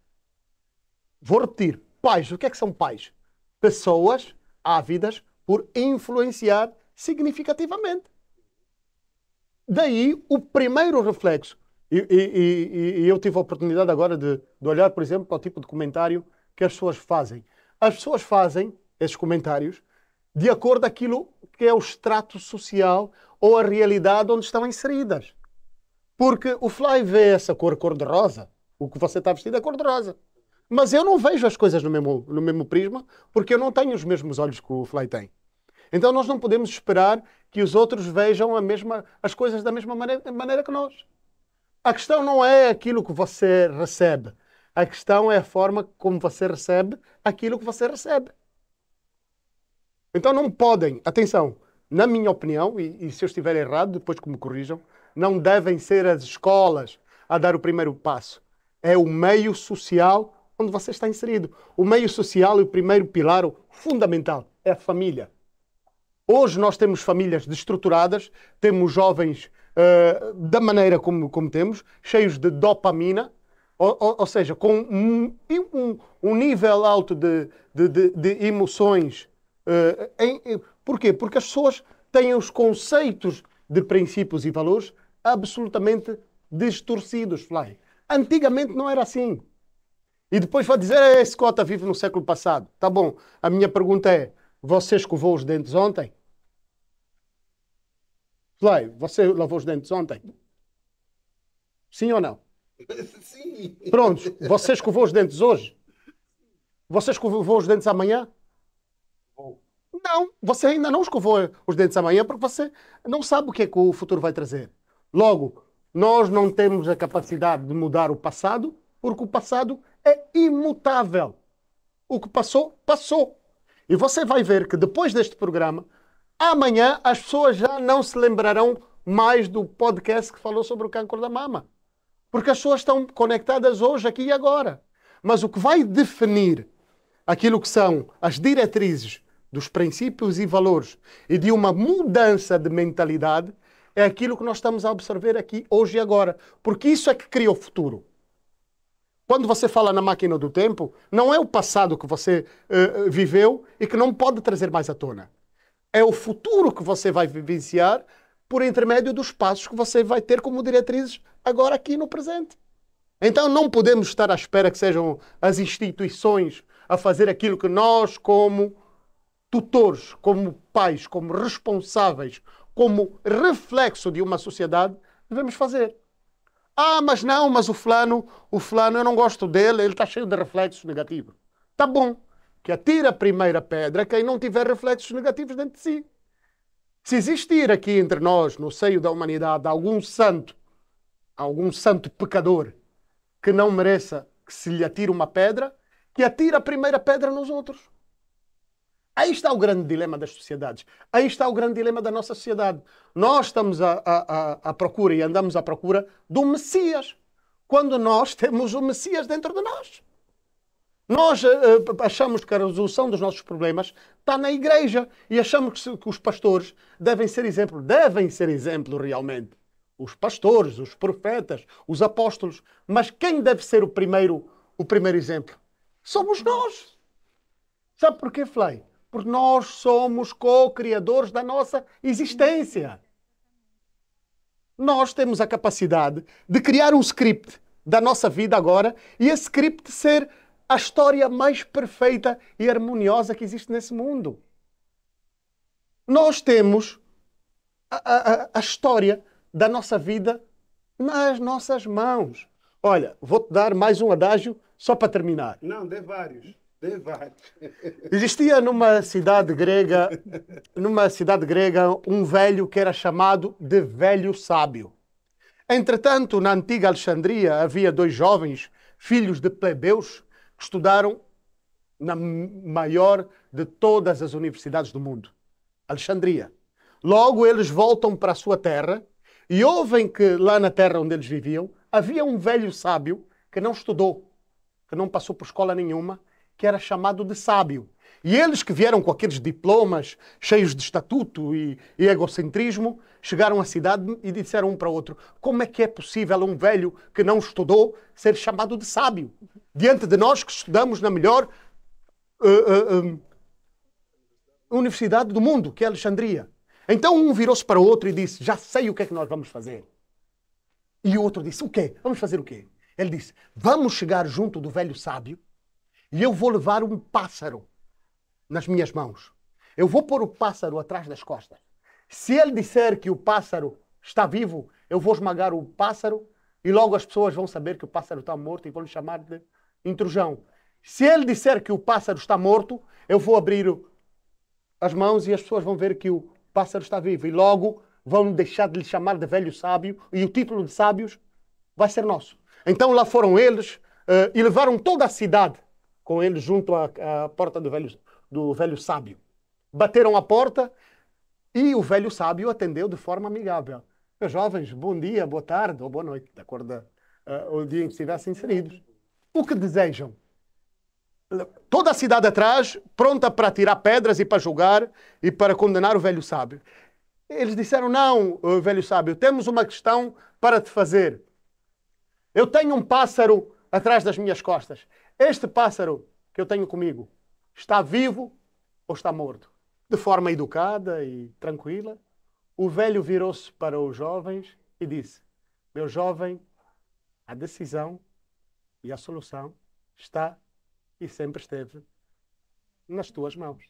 Vou repetir: pais. O que é que são pais? Pessoas ávidas por influenciar significativamente. Daí o primeiro reflexo. E, e, e, e eu tive a oportunidade agora de, de olhar, por exemplo, para o tipo de comentário que as pessoas fazem. As pessoas fazem esses comentários de acordo com aquilo que é o extrato social ou a realidade onde estão inseridas. Porque o Fly vê essa cor cor-de-rosa, o que você está vestido é cor-de-rosa. Mas eu não vejo as coisas no mesmo, no mesmo prisma, porque eu não tenho os mesmos olhos que o Fly tem. Então nós não podemos esperar que os outros vejam mesma, as coisas da mesma maneira, maneira que nós. A questão não é aquilo que você recebe. A questão é a forma como você recebe aquilo que você recebe. Então não podem, atenção, na minha opinião, e, e se eu estiver errado, depois que me corrijam, não devem ser as escolas a dar o primeiro passo. É o meio social onde você está inserido. O meio social e o primeiro pilar o fundamental é a família. Hoje nós temos famílias destruturadas, temos jovens uh, da maneira como, como, temos, cheios de dopamina, ou, ou, ou seja, com um, um, um, nível alto de, de, de, de emoções uh, em, Porquê? Porque as pessoas têm os conceitos de princípios e valores absolutamente distorcidos, Fly. Antigamente não era assim. E depois vai dizer, é, esse cota vive no século passado. Tá bom, a minha pergunta é, você escovou os dentes ontem? Fly, você lavou os dentes ontem? Sim ou não? Sim. Pronto, você escovou os dentes hoje? Você escovou os dentes amanhã? Não, você ainda não escovou os dentes amanhã porque você não sabe o que, é que o futuro vai trazer. Logo, nós não temos a capacidade de mudar o passado porque o passado é imutável. O que passou, passou. E você vai ver que depois deste programa, amanhã as pessoas já não se lembrarão mais do podcast que falou sobre o câncer da mama. Porque as pessoas estão conectadas hoje, aqui e agora. Mas o que vai definir aquilo que são as diretrizes dos princípios e valores e de uma mudança de mentalidade é aquilo que nós estamos a observar aqui hoje e agora, porque isso é que cria o futuro. Quando você fala na máquina do tempo, não é o passado que você uh, viveu e que não pode trazer mais à tona. É o futuro que você vai vivenciar por intermédio dos passos que você vai ter como diretrizes agora aqui no presente. Então não podemos estar à espera que sejam as instituições a fazer aquilo que nós, como tutores, como pais, como responsáveis, como reflexo de uma sociedade, devemos fazer. Ah, mas não, mas o fulano, o fulano eu não gosto dele, ele está cheio de reflexos negativos. Tá bom, que atira a primeira pedra quem não tiver reflexos negativos dentro de si. Se existir aqui entre nós, no seio da humanidade, algum santo, algum santo pecador que não mereça que se lhe atire uma pedra, que atire a primeira pedra nos outros. Aí está o grande dilema das sociedades. Aí está o grande dilema da nossa sociedade. Nós estamos à, à, à procura e andamos à procura do Messias, quando nós temos o Messias dentro de nós. Nós uh, achamos que a resolução dos nossos problemas está na igreja e achamos que, que os pastores devem ser exemplo. Devem ser exemplo realmente. Os pastores, os profetas, os apóstolos. Mas quem deve ser o primeiro, o primeiro exemplo? Somos nós. Sabe porquê, Flay? porque nós somos co-criadores da nossa existência. Nós temos a capacidade de criar um script da nossa vida agora e esse script ser a história mais perfeita e harmoniosa que existe nesse mundo. Nós temos a, a, a história da nossa vida nas nossas mãos. Olha, vou-te dar mais um adágio só para terminar. Não, dê vários. Debate. Existia numa cidade grega, numa cidade grega, um velho que era chamado de velho sábio. Entretanto, na antiga Alexandria havia dois jovens, filhos de plebeus, que estudaram na maior de todas as universidades do mundo, Alexandria. Logo eles voltam para a sua terra e ouvem que lá na terra onde eles viviam havia um velho sábio que não estudou, que não passou por escola nenhuma, que era chamado de sábio. E eles que vieram com aqueles diplomas cheios de estatuto e, e, egocentrismo, chegaram à cidade e disseram um para o outro: como é que é possível um velho que não estudou ser chamado de sábio? Diante de nós que estudamos na melhor uh, uh, universidade do mundo, que é Alexandria. Então um virou-se para o outro e disse: já sei o que é que nós vamos fazer. E o outro disse: o quê? Vamos fazer o quê? Ele disse: vamos chegar junto do velho sábio e eu vou levar um pássaro nas minhas mãos. Eu vou pôr o pássaro atrás das costas. Se ele disser que o pássaro está vivo, eu vou esmagar o pássaro e logo as pessoas vão saber que o pássaro está morto e vão lhe chamar de intrusão. Se ele disser que o pássaro está morto, eu vou abrir as mãos e as pessoas vão ver que o pássaro está vivo. E logo vão deixar de lhe chamar de velho sábio e o título de sábios vai ser nosso. Então lá foram eles uh, e levaram toda a cidade com ele junto à, à porta do velho, do velho sábio. Bateram a porta e o velho sábio atendeu de forma amigável. Meus jovens, bom dia, boa tarde ou boa noite, de acordo uh, ao dia em que estivessem inseridos. O que desejam? Toda a cidade atrás, pronta para tirar pedras e para julgar e para condenar o velho sábio. Eles disseram: Não, eh, velho sábio, temos uma questão para te fazer. Eu tenho um pássaro atrás das minhas costas. Este pássaro que eu tenho comigo está vivo ou está morto? De forma educada e tranquila, o velho virou-se para os jovens e disse: Meu jovem, a decisão e a solução está e sempre esteve nas tuas mãos.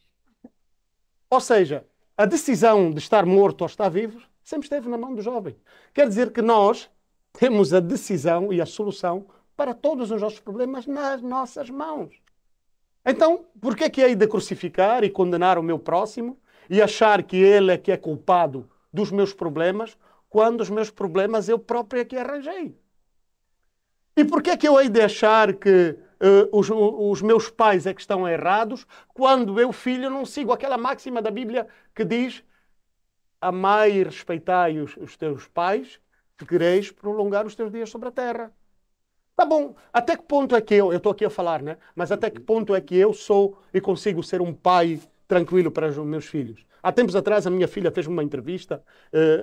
Ou seja, a decisão de estar morto ou estar vivo sempre esteve na mão do jovem. Quer dizer que nós temos a decisão e a solução para todos os nossos problemas nas nossas mãos. Então, por que é que hei de crucificar e condenar o meu próximo e achar que ele é que é culpado dos meus problemas, quando os meus problemas eu próprio é que arranjei? E por que é que eu hei de achar que uh, os, os, meus pais é que estão errados, quando eu, filho, não sigo aquela máxima da Bíblia que diz amai e respeitai os, os teus pais, que quereis prolongar os teus dias sobre a terra? Tá bom, até que ponto é que eu, eu estou aqui a falar, né? Mas até que ponto é que eu sou e consigo ser um pai tranquilo para os meus filhos? Há tempos atrás a minha filha fez-me uma entrevista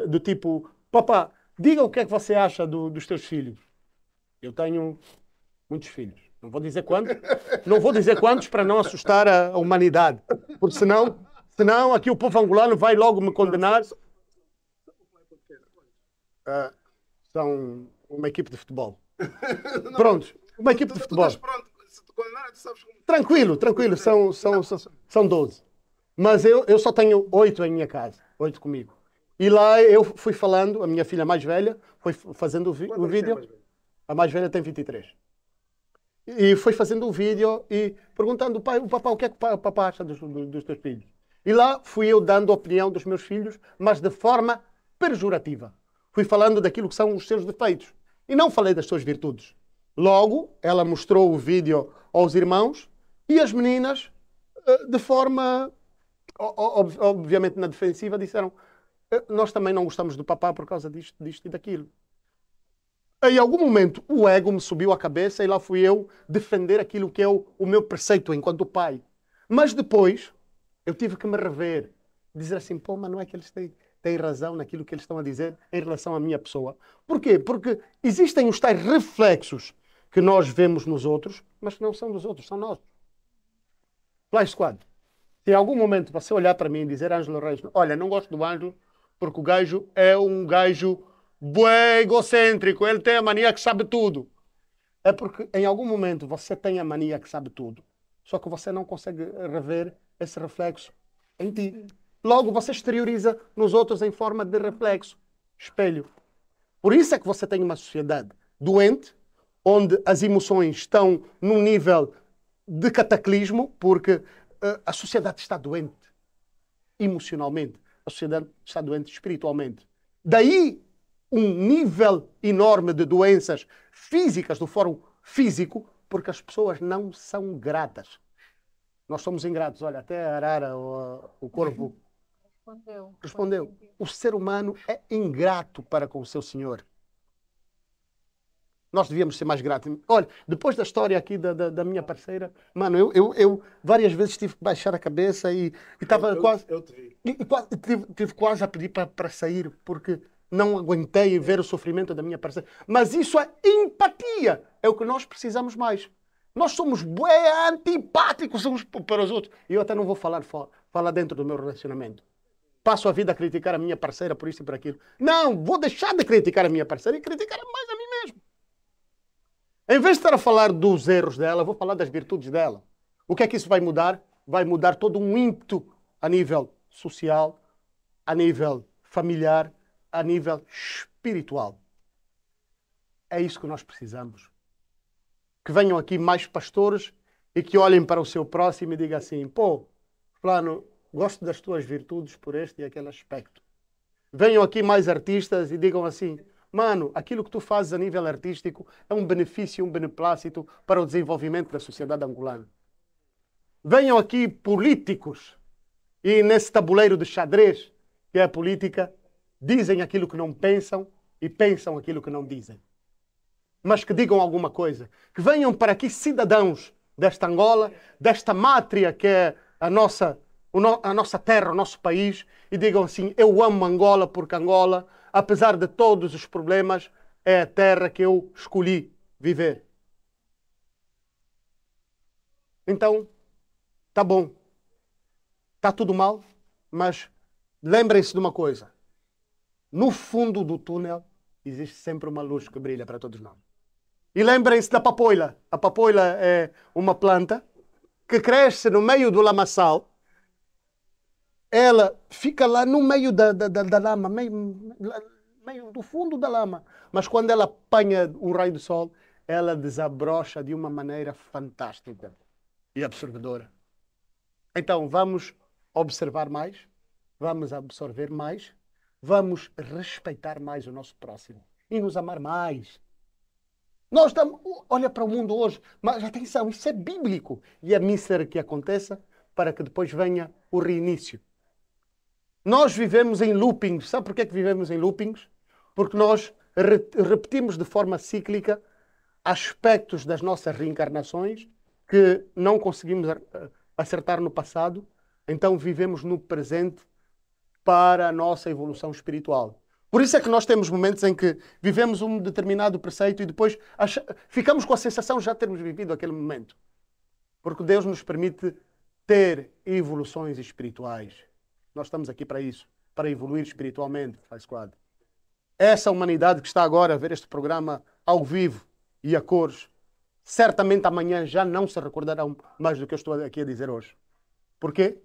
uh, do tipo, papá, diga o que é que você acha do, dos teus filhos. Eu tenho muitos filhos. Não vou dizer quantos, não vou dizer quantos para não assustar a, a humanidade, porque senão, senão aqui o povo angolano vai logo me condenar. Uh, são uma equipe de futebol. não, Pronto, uma equipe de futebol. Tu, pronto, Tranquilo, tranquilo, são, são, são, são 12. Mas eu, eu só tenho oito em minha casa, oito comigo. E lá eu fui falando, a minha filha mais velha foi fazendo o, o é vídeo. Mais a mais velha tem 23. E foi fazendo o vídeo e perguntando o pai, o papá, o que é que o papá acha dos, dos teus filhos? E lá fui eu dando a opinião dos meus filhos, mas de forma pejorativa. Fui falando daquilo que são os seus defeitos e não falei das suas virtudes. Logo, ela mostrou o vídeo aos irmãos e as meninas, eh, de forma obviamente na defensiva, disseram: eh, Nós também não gostamos do papá por causa disto, disto e daquilo. Em algum momento, o ego me subiu à cabeça e lá fui eu defender aquilo que é o, meu preceito enquanto pai. Mas depois, eu tive que me rever, dizer assim: pô, mas não é que eles têm têm razão naquilo que eles estão a dizer em relação à minha pessoa. Por quê? Porque existem os tais reflexos que nós vemos nos outros, mas que não são dos outros, são nossos. Flash Squad. Se em algum momento você olhar para mim e dizer, Ângelo Reis, olha, não gosto do Ângelo porque o gajo é um gajo bué egocêntrico, ele tem a mania que sabe tudo. É porque em algum momento você tem a mania que sabe tudo, só que você não consegue rever esse reflexo em ti. Logo, você exterioriza nos outros em forma de reflexo, espelho. Por isso é que você tem uma sociedade doente, onde as emoções estão num nível de cataclismo, porque uh, a sociedade está doente emocionalmente, a sociedade está doente espiritualmente. Daí um nível enorme de doenças físicas do fórum físico, porque as pessoas não são gratas. Nós somos ingratos. Olha, até a arara, o, o Respondeu. Respondeu. O ser humano é ingrato para com o seu Senhor. Nós devíamos ser mais gratos. Olha, depois da história aqui da, da, da minha parceira, mano, eu, eu, eu, várias vezes tive que baixar a cabeça e estava quase. Eu te vi. E, e quase, tive, tive, quase a pedir para sair, porque não aguentei ver o sofrimento da minha parceira. Mas isso é empatia. É o que nós precisamos mais. Nós somos bué antipáticos uns para os outros. E eu até não vou falar, fora, falar dentro do meu relacionamento passo a vida a criticar a minha parceira por isso e por aquilo. Não, vou deixar de criticar a minha parceira e criticar mais a mim mesmo. Em vez de estar a falar dos erros dela, vou falar das virtudes dela. O que é que isso vai mudar? Vai mudar todo um ímpeto a nível social, a nível familiar, a nível espiritual. É isso que nós precisamos. Que venham aqui mais pastores e que olhem para o seu próximo e digam assim: pô, plano, Gosto das tuas virtudes por este e aquele aspecto. Venham aqui mais artistas e digam assim: mano, aquilo que tu fazes a nível artístico é um benefício, um beneplácito para o desenvolvimento da sociedade angolana. Venham aqui políticos e nesse tabuleiro de xadrez que é a política, dizem aquilo que não pensam e pensam aquilo que não dizem. Mas que digam alguma coisa. Que venham para aqui cidadãos desta Angola, desta mátria que é a nossa a nossa terra, o nosso país e digam assim: Eu amo Angola porque Angola, apesar de todos os problemas, é a terra que eu escolhi viver. Então, tá bom, tá tudo mal, mas lembrem-se de uma coisa: no fundo do túnel existe sempre uma luz que brilha para todos nós. E lembrem-se da papoila. A papoila é uma planta que cresce no meio do lamaçal ela fica lá no meio da, da, da, da lama, meio, meio do fundo da lama. Mas quando ela apanha um raio do sol, ela desabrocha de uma maneira fantástica e absorvedora. Então vamos observar mais, vamos absorver mais, vamos respeitar mais o nosso próximo e nos amar mais. Nós estamos, olha para o mundo hoje, mas atenção, isso é bíblico. E é miser que aconteça para que depois venha o reinício. Nós vivemos em loopings. Sabe porquê que vivemos em loopings? Porque nós re repetimos de forma cíclica aspectos das nossas reencarnações que não conseguimos acertar no passado, então vivemos no presente para a nossa evolução espiritual. Por isso é que nós temos momentos em que vivemos um determinado preceito e depois ficamos com a sensação de já termos vivido aquele momento. Porque Deus nos permite ter evoluções espirituais. Nós estamos aqui para isso, para evoluir espiritualmente, Faz Squad. Essa humanidade que está agora a ver este programa ao vivo e a cores, certamente amanhã já não se recordarão mais do que eu estou aqui a dizer hoje. Por quê?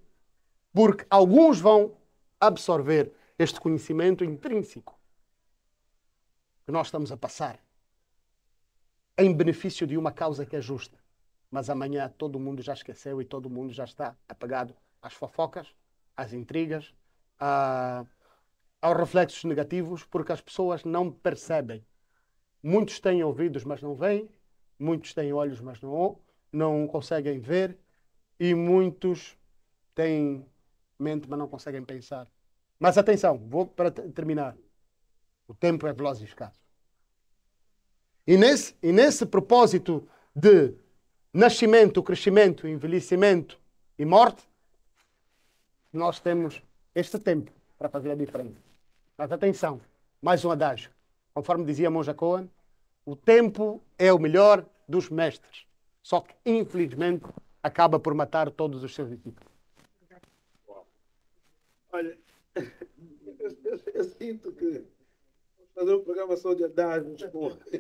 Porque alguns vão absorver este conhecimento intrínseco que nós estamos a passar em benefício de uma causa que é justa. Mas amanhã todo mundo já esqueceu e todo mundo já está apagado às fofocas, às intrigas, a, aos reflexos negativos, porque as pessoas não percebem. Muitos têm ouvidos, mas não veem, muitos têm olhos, mas não, não conseguem ver, e muitos têm mente, mas não conseguem pensar. Mas atenção, vou para terminar. O tempo é veloz e escasso. E nesse, e nesse propósito de nascimento, crescimento, envelhecimento e morte, nós temos este tempo para fazer a diferença. Mas atenção, mais um adágio. Conforme dizia Monja Cohen, o tempo é o melhor dos mestres. Só que, infelizmente, acaba por matar todos os seus discípulos. Olha, eu, eu, eu sinto que fazer um programa só de adágios, porra.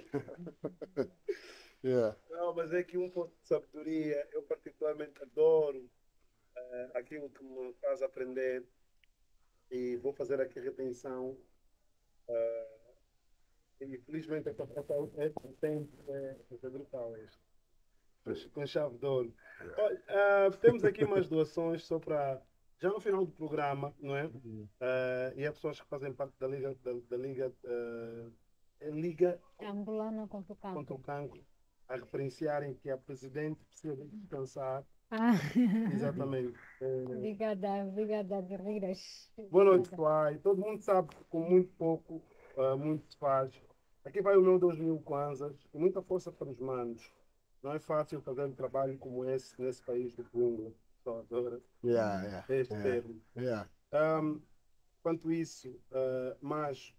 Yeah. Não, mas é que um ponto de sabedoria eu particularmente adoro uh, eh, aquilo é que me faz aprender e vou fazer aqui retenção. Uh, e felizmente esta preparação é, é, é, é brutal este. Com chave de ouro. É. Olha, uh, temos aqui umas doações só para. Já no final do programa, não é? Uh, e há pessoas que fazem parte da Liga. Da, da Liga, uh, Liga. Angolana Contra o Cancro. A referenciarem que a presidente precisa descansar ah. Exatamente. É. Obrigada, obrigada, guerreiras. Boa noite, pai. Todo mundo sabe que com muito pouco, uh, muito se faz. Aqui vai o meu 2000 kwanzas e muita força para os manos. Não é fácil fazer um trabalho como esse nesse país do Congo. Só adoro yeah, yeah, é este yeah, termo. Yeah. Um, quanto isso, uh, mais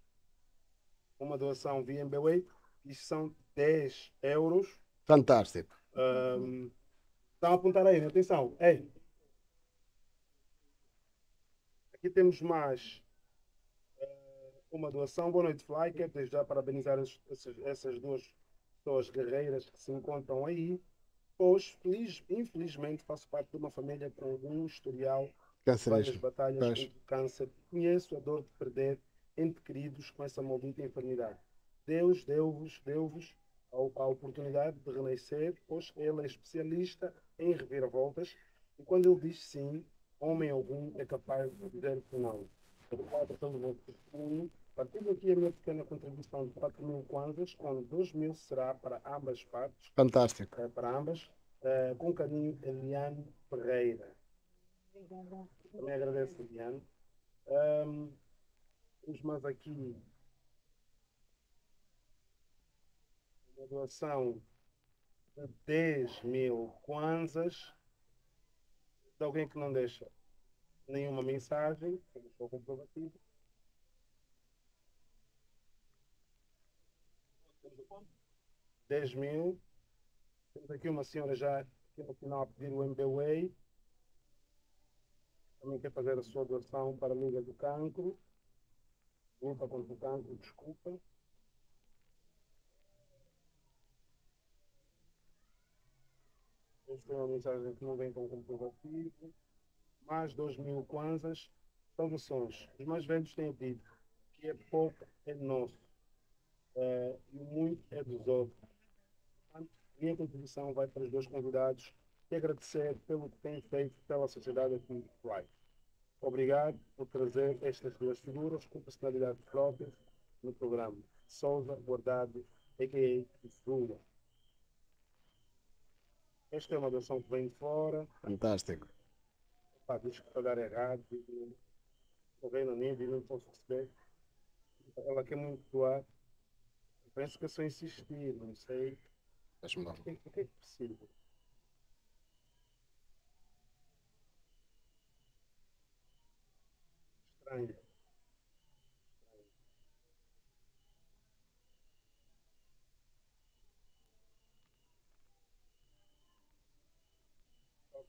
uma doação via MBWay, isso são 10 euros. Fantástico. Um, Estão tá a apontar aí, né? atenção. Ei. Aqui temos mais eh, uma doação. Boa noite, Flyker. Quero desde já parabenizar essas, essas duas pessoas guerreiras que se encontram aí. Pois, feliz, infelizmente, faço parte de uma família com algum historial de várias batalhas Câncer. contra o câncer. Conheço a dor de perder entre queridos com essa maldita enfermidade. Deus deu-vos, deu-vos a oportunidade de renascer, pois ele é especialista em reviravoltas e quando ele diz sim, homem algum é capaz de dizer que não. Obrigado pelo vosso testemunho. Partindo aqui a minha pequena contribuição de 4 mil kwanzas, quando 2 mil será para ambas partes. Fantástico. É, para ambas. É, com carinho, Eliane Ferreira. Obrigada. Também agradeço, Eliane. Um, temos mais aqui doação de 10 mil kwanzas de alguém que não deixa nenhuma mensagem, que deixou comprovativo. Dez mil. Temos aqui uma senhora já aqui no final a pedir o MBWay. Também quer fazer a sua doação para a Liga do Cancro. Luta contra o cancro, desculpa. os uma mensagem que não vem com comprovativo. Mais 2 mil kwanzas são doações. Os mais velhos têm dito que é pouco, é nosso. É, e muito é dos outros. Portanto, minha contribuição vai para os dois convidados e agradecer pelo que têm feito pela sociedade aqui de Right. Obrigado por trazer estas duas figuras com personalidade própria no programa. Souza Guardado, a.k.a. Zuma. Esta é uma doação que vem de fora. Fantástico. Pá, diz que pagar é errado, Estou no Reino Unido e não posso receber. Ela quer muito doar. Penso que é só insistir, não sei. Deixa-me dar. O que, o que é que preciso? Estranho.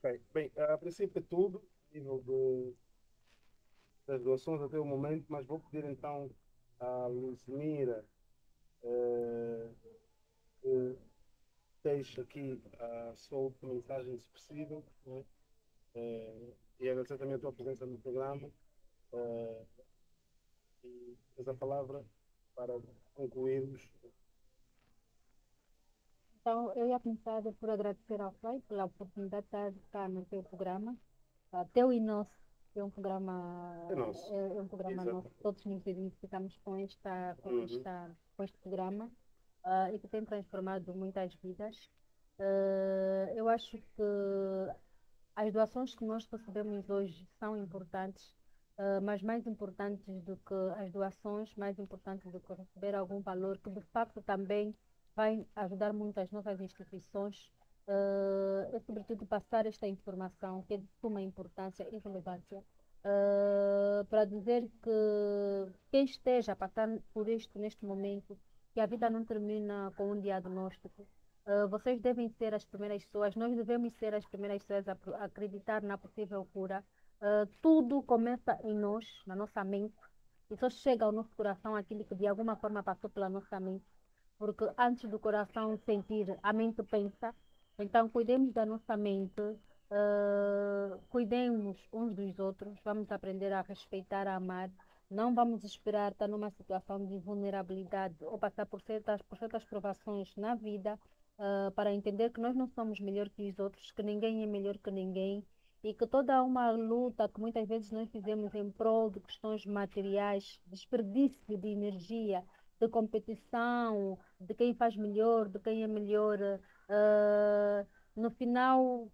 Ok. Bem, a princípio é tudo, nível do, das doações até o momento, mas vou pedir então à Luzmira que eh, eh, deixe aqui a sua última mensagem, se possível, né? e agradecer também a tua presença no programa. e a palavra para concluirmos então, eu ia começar por agradecer ao FAI pela oportunidade de estar, no seu programa. Uh, teu e nosso é um programa é, nosso. é, é um programa nosso. Todos nos identificamos com, esta, com, uhum. esta, com este programa uh, e que tem transformado muitas vidas. Uh, eu acho que as doações que nós recebemos hoje são importantes, uh, mas mais importantes do que as doações, mais importantes do que receber algum valor que de facto também vai ajudar muito as nossas instituições, uh, e sobretudo passar esta informação que é de suma importância e relevância uh, para dizer que quem esteja a passar por isto neste momento, que a vida não termina com um diagnóstico, uh, vocês devem ser as primeiras pessoas, nós devemos ser as primeiras pessoas a, a acreditar na possível cura. tudo começa em nós, na nossa mente, e só chega ao nosso coração aquilo que de alguma forma passou pela nossa mente porque antes do coração sentir, a mente pensa. Então, cuidemos da nossa mente, uh, cuidemos uns dos outros, vamos aprender a respeitar, a amar. Não vamos esperar estar numa situação de vulnerabilidade ou passar por certas, por certas provações na vida uh, para entender que nós não somos melhor que os outros, que ninguém é melhor que ninguém e que toda uma luta que muitas vezes nós fizemos em prol de questões materiais, desperdício de energia, de competição, de quem faz melhor, de quem é melhor. Uh, no final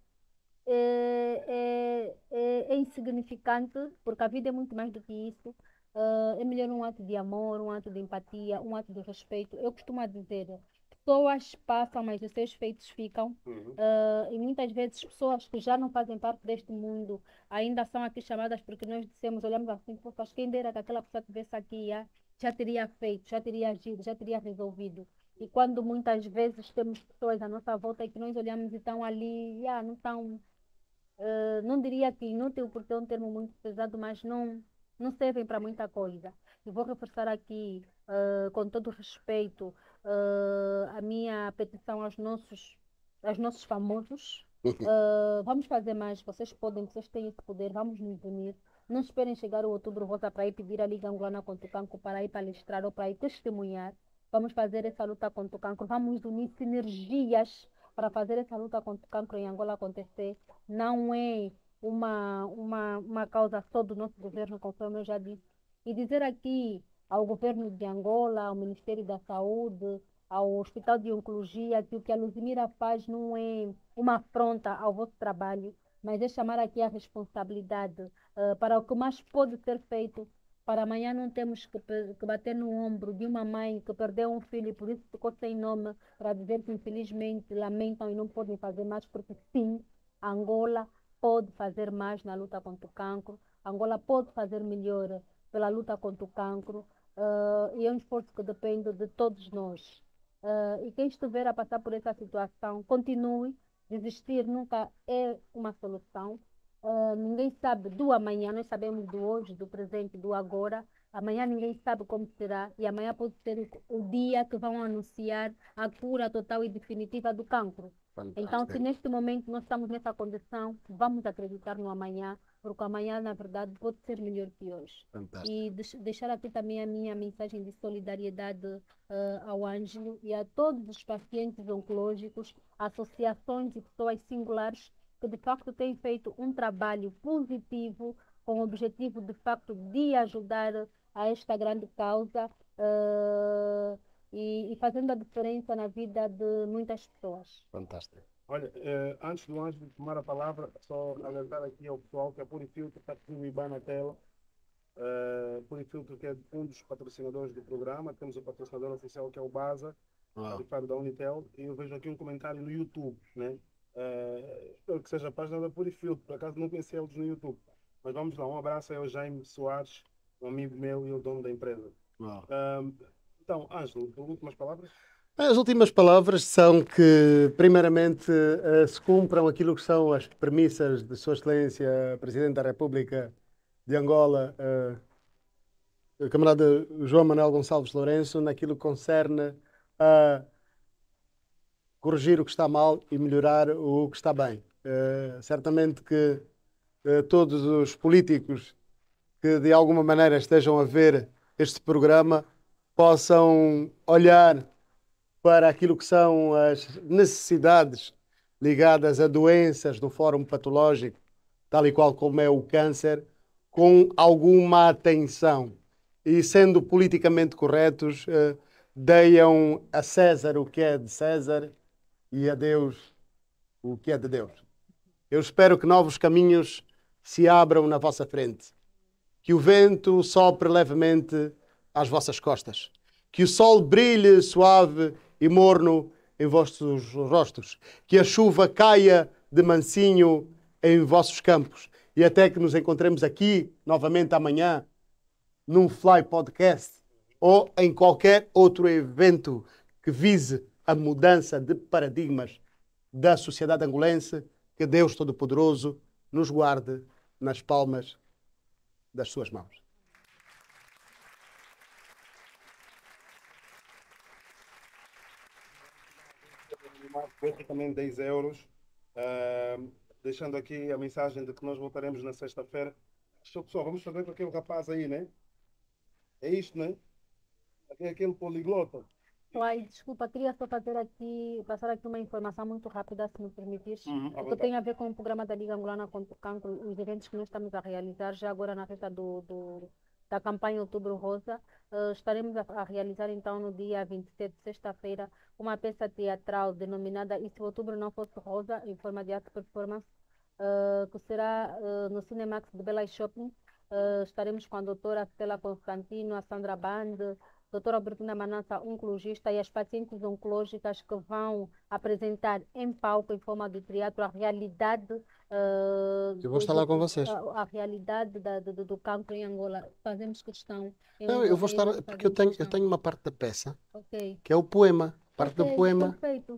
é, é, é, é, insignificante, porque a vida é muito mais do que isso. Uh, é melhor um ato de amor, um ato de empatia, um ato de respeito. Eu costumo dizer, pessoas passam, mas os seus feitos ficam. Uhum. Uh, e muitas vezes pessoas que já não fazem parte deste mundo ainda são aqui chamadas porque nós dissemos, olhamos assim, quem dera que aquela pessoa estivesse aqui. é" já teria feito, já teria agido, já teria resolvido. E quando muitas vezes temos pessoas à nossa volta e que nós olhamos e estão ali, ah não estão. Uh, eh, não diria que inútil, porque é um termo muito pesado, mas não, não servem para muita coisa. E vou reforçar aqui, uh, com todo respeito, uh, a minha petição aos nossos, aos nossos famosos. vamos fazer mais, vocês podem, vocês têm esse poder, vamos nos unir, não esperem chegar o outubro rosa para ir pedir a Liga Angolana contra o cancro para ir palestrar ou para ir testemunhar. Vamos fazer essa luta contra o cancro. Vamos unir sinergias para fazer essa luta contra o cancro em Angola acontecer. Não é uma, uma, uma causa só do nosso governo, conforme eu já disse. E dizer aqui ao governo de Angola, ao Ministério da Saúde, ao Hospital de Oncologia, que o que a Luzimira faz não é uma afronta ao vosso trabalho, mas é chamar aqui a responsabilidade uh, para o que mais pode ter feito, para amanhã não temos que, que, bater no ombro de uma mãe que perdeu um filho e por isso ficou sem nome, para dizer que infelizmente lamentam e não podem fazer mais, porque sim, Angola pode fazer mais na luta contra o cancro, Angola pode fazer melhor pela luta contra o cancro, uh, e é um esforço que depende de todos nós. Uh, e quem estiver a passar por essa situação, continue, desistir nunca é uma solução, Uh, ninguém sabe do amanhã, nós sabemos do hoje, do presente, do agora. Amanhã ninguém sabe como será e amanhã pode ser o dia que vão anunciar a cura total e definitiva do cancro. Fantástico. Então, se neste momento nós estamos nessa condição, vamos acreditar no amanhã, porque amanhã, na verdade, pode ser melhor que hoje. Fantástico. E de deixar aqui também a minha mensagem de solidariedade uh, ao Ângelo e a todos os pacientes oncológicos, associações e pessoas singulares que de facto tem feito um trabalho positivo com o objetivo de facto de ajudar a esta grande causa uh, e, e, fazendo a diferença na vida de muitas pessoas. Fantástico. Olha, eh, antes do Ângelo tomar a palavra, só alertar aqui ao pessoal que a é Purifilter está com o IBAN na tela. Uh, que é um dos patrocinadores do programa, temos o patrocinador oficial que é o Baza o Wow. da Unitel, e eu vejo aqui um comentário no YouTube, né? Ah, espero que seja a página da Purifil, Por acaso não conhecia eles no YouTube. Mas vamos lá, um abraço aí ao Jaime Soares, um amigo meu e o dono da empresa. Uh, então, Ângelo, últimas palavras? As últimas palavras são que, primeiramente, eh, se cumpram aquilo que são as premissas de Sua Excelência, Presidente da República de Angola, eh, camarada João Manuel Gonçalves Lourenço, naquilo que concerne a corrigir o que está mal e melhorar o que está bem. Uh, certamente que uh, todos os políticos que de alguma maneira estejam a ver este programa possam olhar para aquilo que são as necessidades ligadas a doenças do fórum patológico, tal e qual como é o câncer, com alguma atenção e sendo politicamente corretos, uh, eh, deiam a César o que é de César e a Deus o que é de Deus. Eu espero que novos caminhos se abram na vossa frente, que o vento sopre levemente às vossas costas, que o sol brilhe suave e morno em vossos rostos, que a chuva caia de mansinho em vossos campos e até que nos encontremos aqui novamente amanhã num Fly Podcast ou em qualquer outro evento que vise a mudança de paradigmas da sociedade angolense, que Deus Todo-Poderoso nos guarde nas palmas das suas mãos. também 10 euros, uh, deixando aqui a mensagem de que nós voltaremos na sexta-feira. Pessoal, vamos saber com aquele rapaz aí, né? É isto, né? Aquele poliglota. Uai, desculpa, queria só fazer aqui, passar aqui uma informação muito rápida, se me permitires, uhum, que tem a ver com o programa da Liga Angolana contra o Cancro, os eventos que nós estamos a realizar já agora na festa do, do da campanha Outubro Rosa. Uh, estaremos a, a, realizar então no dia 27, sexta-feira, uma peça teatral denominada E se Outubro Não Fosse Rosa, em forma de arte performance, uh, que será uh, no Cinemax de Bela Shopping. estaremos com a doutora Stella Constantino, a Sandra Band, Doutora Bertina Manassa, oncologista, e as pacientes oncológicas que vão apresentar em palco, em forma de teatro, a realidade. Uh, eu vou estar lá com vocês. A, a realidade da, do, do cancro em Angola. Fazemos questão. Em Não, eu vou estar, porque eu tenho, eu tenho uma parte da peça, okay. que é o poema, parte okay, do poema. Perfeito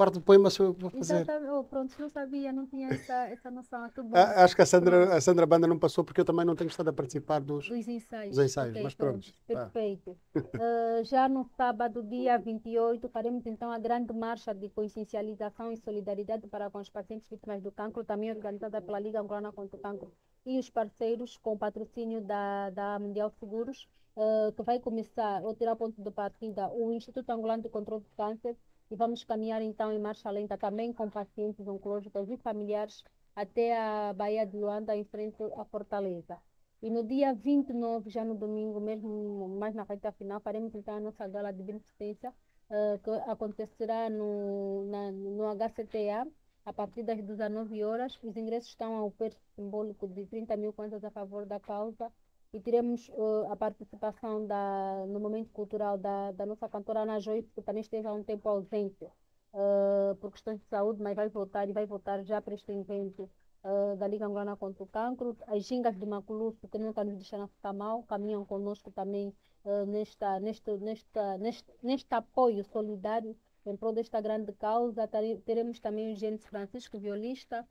parte do poema mas eu vou fazer. Então, tá, oh, pronto, não sabia, não tinha essa, essa noção. É acho que a Sandra, a Sandra Banda não passou porque eu também não tenho estado a participar dos, dos ensaios. Dos ensaios okay, mas pronto. Tá. Perfeito. Ah. Uh, já no sábado, dia 28, faremos então a grande marcha de consciencialização e solidariedade para com os pacientes vítimas do cancro, também organizada pela Liga Angolana contra o Cancro e os parceiros com patrocínio da, da Mundial Seguros, uh, que vai começar ou terá ponto de partida o Instituto Angolano de Controlo do Câncer, e vamos caminhar então em marcha lenta também com pacientes oncológicos e familiares até a Baía de Luanda, em frente à Fortaleza. E no dia 29, já no domingo, mesmo mais na reta final, faremos então a nossa gala de beneficência, uh, que acontecerá no, na, no HCTA, a partir das 19 horas. Os ingressos estão ao preço simbólico de 30 mil contas a favor da causa e teremos uh, a participação da, no momento cultural da, da nossa cantora Ana Joyce, que também esteve há um tempo ausente uh, por questões de saúde, mas vai voltar e vai voltar já para este evento uh, da Liga Angolana contra o Cancro. As gingas de Maculuço, que nunca nos deixaram ficar mal, caminham conosco também nesta, neste, nesta, neste, neste apoio solidário em prol desta grande causa. Teremos também o Gênesis Francisco, violista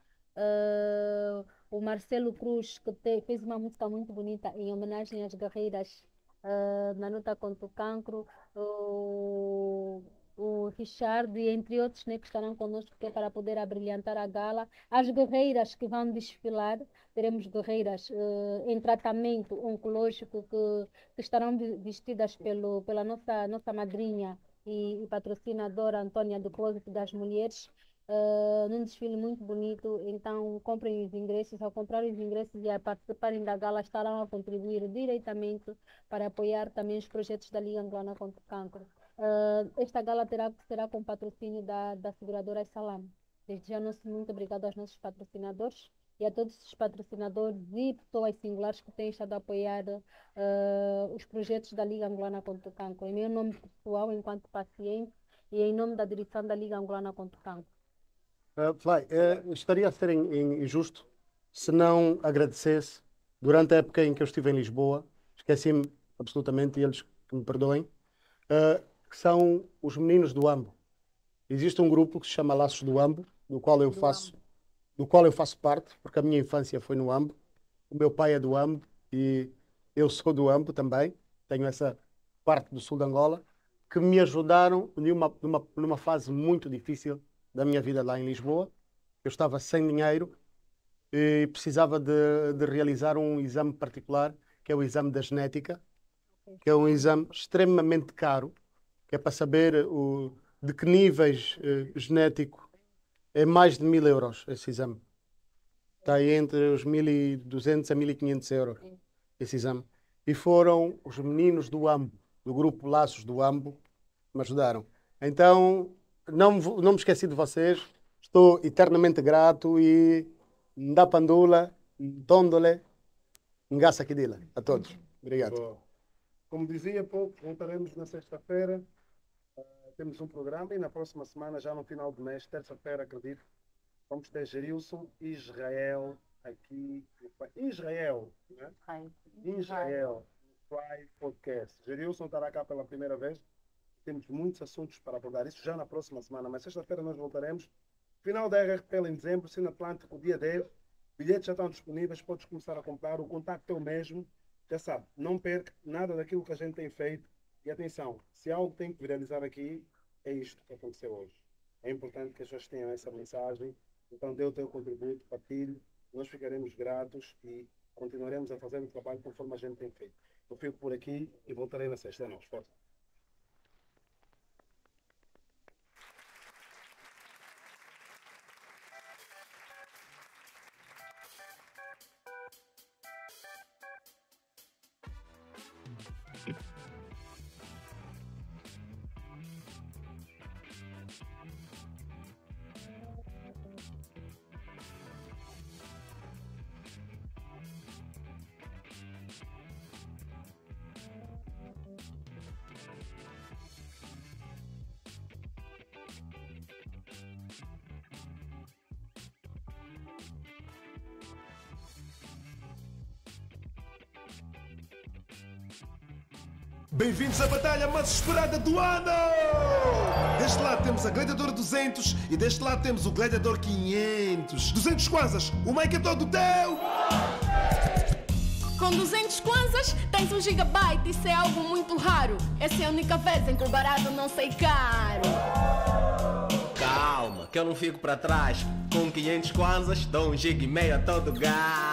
o Marcelo Cruz, que te, fez uma música muito bonita em homenagem às guerreiras uh, na luta contra o cancro, o, o Richard, entre outros né, que estarão conosco é para poder abrilhantar a gala. As guerreiras que vão desfilar, teremos guerreiras uh, em tratamento oncológico que, que, estarão vestidas pelo, pela nossa, nossa madrinha e, e patrocinadora Antônia do Closet das Mulheres ah, num desfile muito bonito. Então, comprem os ingressos. Ao comprar os ingressos e a participarem da gala, estarão a contribuir diretamente para apoiar também os projetos da Liga Angolana contra o Cancro. Uh, esta gala terá, será com patrocínio da, da seguradora Salam. Desde já, nosso muito obrigado aos nossos patrocinadores e a todos os patrocinadores e pessoas singulares que têm estado a apoiar uh, os projetos da Liga Angolana contra o Cancro. Em meu nome pessoal, enquanto paciente, e em nome da direção da Liga Angolana contra o Cancro. Uh, Fly, uh, estaria a ser injusto se não agradecesse durante a época em que eu estive em Lisboa, esqueci-me absolutamente, e eles que me perdoem, uh, que são os meninos do AMBO. Existe um grupo que se chama Laços do AMBO, do qual eu do faço AMBO. do qual eu faço parte, porque a minha infância foi no AMBO, o meu pai é do AMBO e eu sou do AMBO também, tenho essa parte do sul de Angola, que me ajudaram numa, numa, numa fase muito difícil da minha vida lá em Lisboa. Eu estava sem dinheiro e precisava de, de realizar um exame particular, que é o exame da genética, que é um exame extremamente caro, que é para saber o, de que níveis eh, genético é mais de mil euros esse exame. Está aí entre os 1.200 a 1.500 euros esse exame. E foram os meninos do AMBO, do grupo Laços do AMBO, que me ajudaram. Então, não, não me esqueci de vocês. Estou eternamente grato e da pandula, dondole, ngaça Kidila. A todos. Obrigado. Como dizia pouco, voltaremos na sexta-feira. Uh, temos um programa e na próxima semana, já no final do mês, terça-feira, acredito, vamos ter Gerilson Israel aqui. Israel, né? Israel. Israel. Podcast. Gerilson estará cá pela primeira vez. Temos muitos assuntos para abordar isso já na próxima semana, mas sexta-feira nós voltaremos. Final da RRPL em dezembro, Sino Atlântico, dia 10. Bilhetes já estão disponíveis, podes começar a comprar. O contato é o mesmo. Já sabe, não perca nada daquilo que a gente tem feito. E atenção, se algo tem que viralizar aqui, é isto que aconteceu hoje. É importante que as pessoas tenham essa mensagem. Então dê o teu contributo, partilhe. Nós ficaremos gratos e continuaremos a fazer o trabalho conforme a gente tem feito. Eu fico por aqui e voltarei na sexta. não nós, Bem-vindos à batalha mais esperada do ano! Deste lado temos a Gladiador 200 e deste lado temos o Gladiador 500. 200 kwanzas, o make é todo teu! Com 200 kwanzas, tens um gigabyte, isso é algo muito raro. Essa é a única vez em que o barato não sai caro. Calma, que eu não fico para trás. Com 500 kwanzas, dou um giga e meio a todo gás.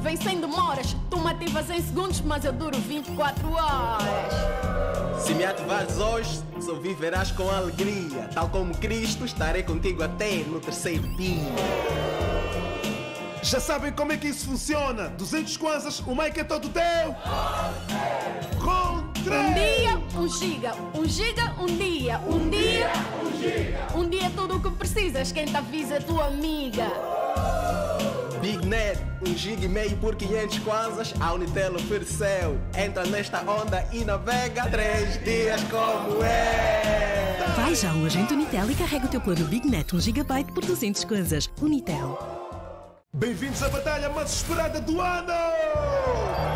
vem sem demoras. Tu me ativas em segundos, mas eu duro 24 horas. Se me ativares hoje, só viverás com alegria. Tal como Cristo, estarei contigo até no terceiro dia. Já sabem como é que isso funciona? 200 kwanzas, o mic é todo teu! Com três. Um dia, um giga, um giga, um dia, um, um dia, dia, um giga. Um dia é tudo o que precisas, quem te avisa é tua amiga. Big Net um gig meio por 500 kwanzas a Unitel ofereceu. Entra nesta onda e navega três dias como é. Vai já ao agente Unitel e carrega o teu plano Big Net 1 GB por 200 o Unitel. Bem-vindos à batalha mais esperada do ano!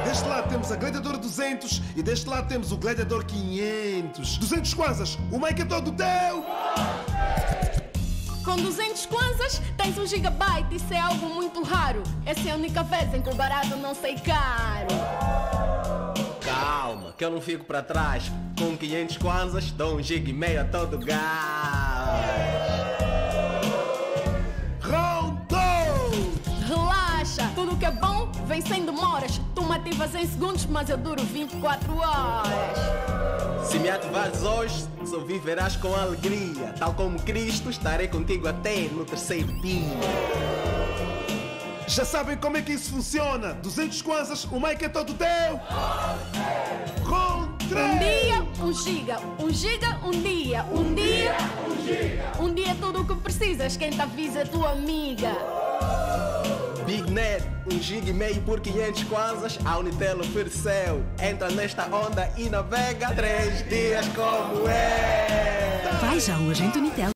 Deste lado temos a Gladiador 200 e deste lado temos o Gladiador 500. 200 kwanzas, o Mike é todo teu! Com 200 kwanzas tens um gigabyte, isso é algo muito raro. Essa é a única vez em que o barato não sei caro. Calma, que eu não fico para trás. Com 500 kwanzas dou um giga e meio a todo gás. Round Relaxa, tudo que é bom vem sem demoras. Tu me ativas em segundos, mas eu duro 24 horas. Se me ativares hoje, só viverás com alegria. Tal como Cristo, estarei contigo até no terceiro dia. Já sabem como é que isso funciona? 200 kwanzas, o mic é todo teu! Com três. Um dia, um giga, um giga, um dia, um, um dia, dia, um giga. Um dia é tudo o que precisas, quem te avisa é tua amiga. Big Net, um gig meio por 500 quanzas a Unitel ofereceu. Entra nesta onda e navega três dias como é. Vai já hoje em Unitel.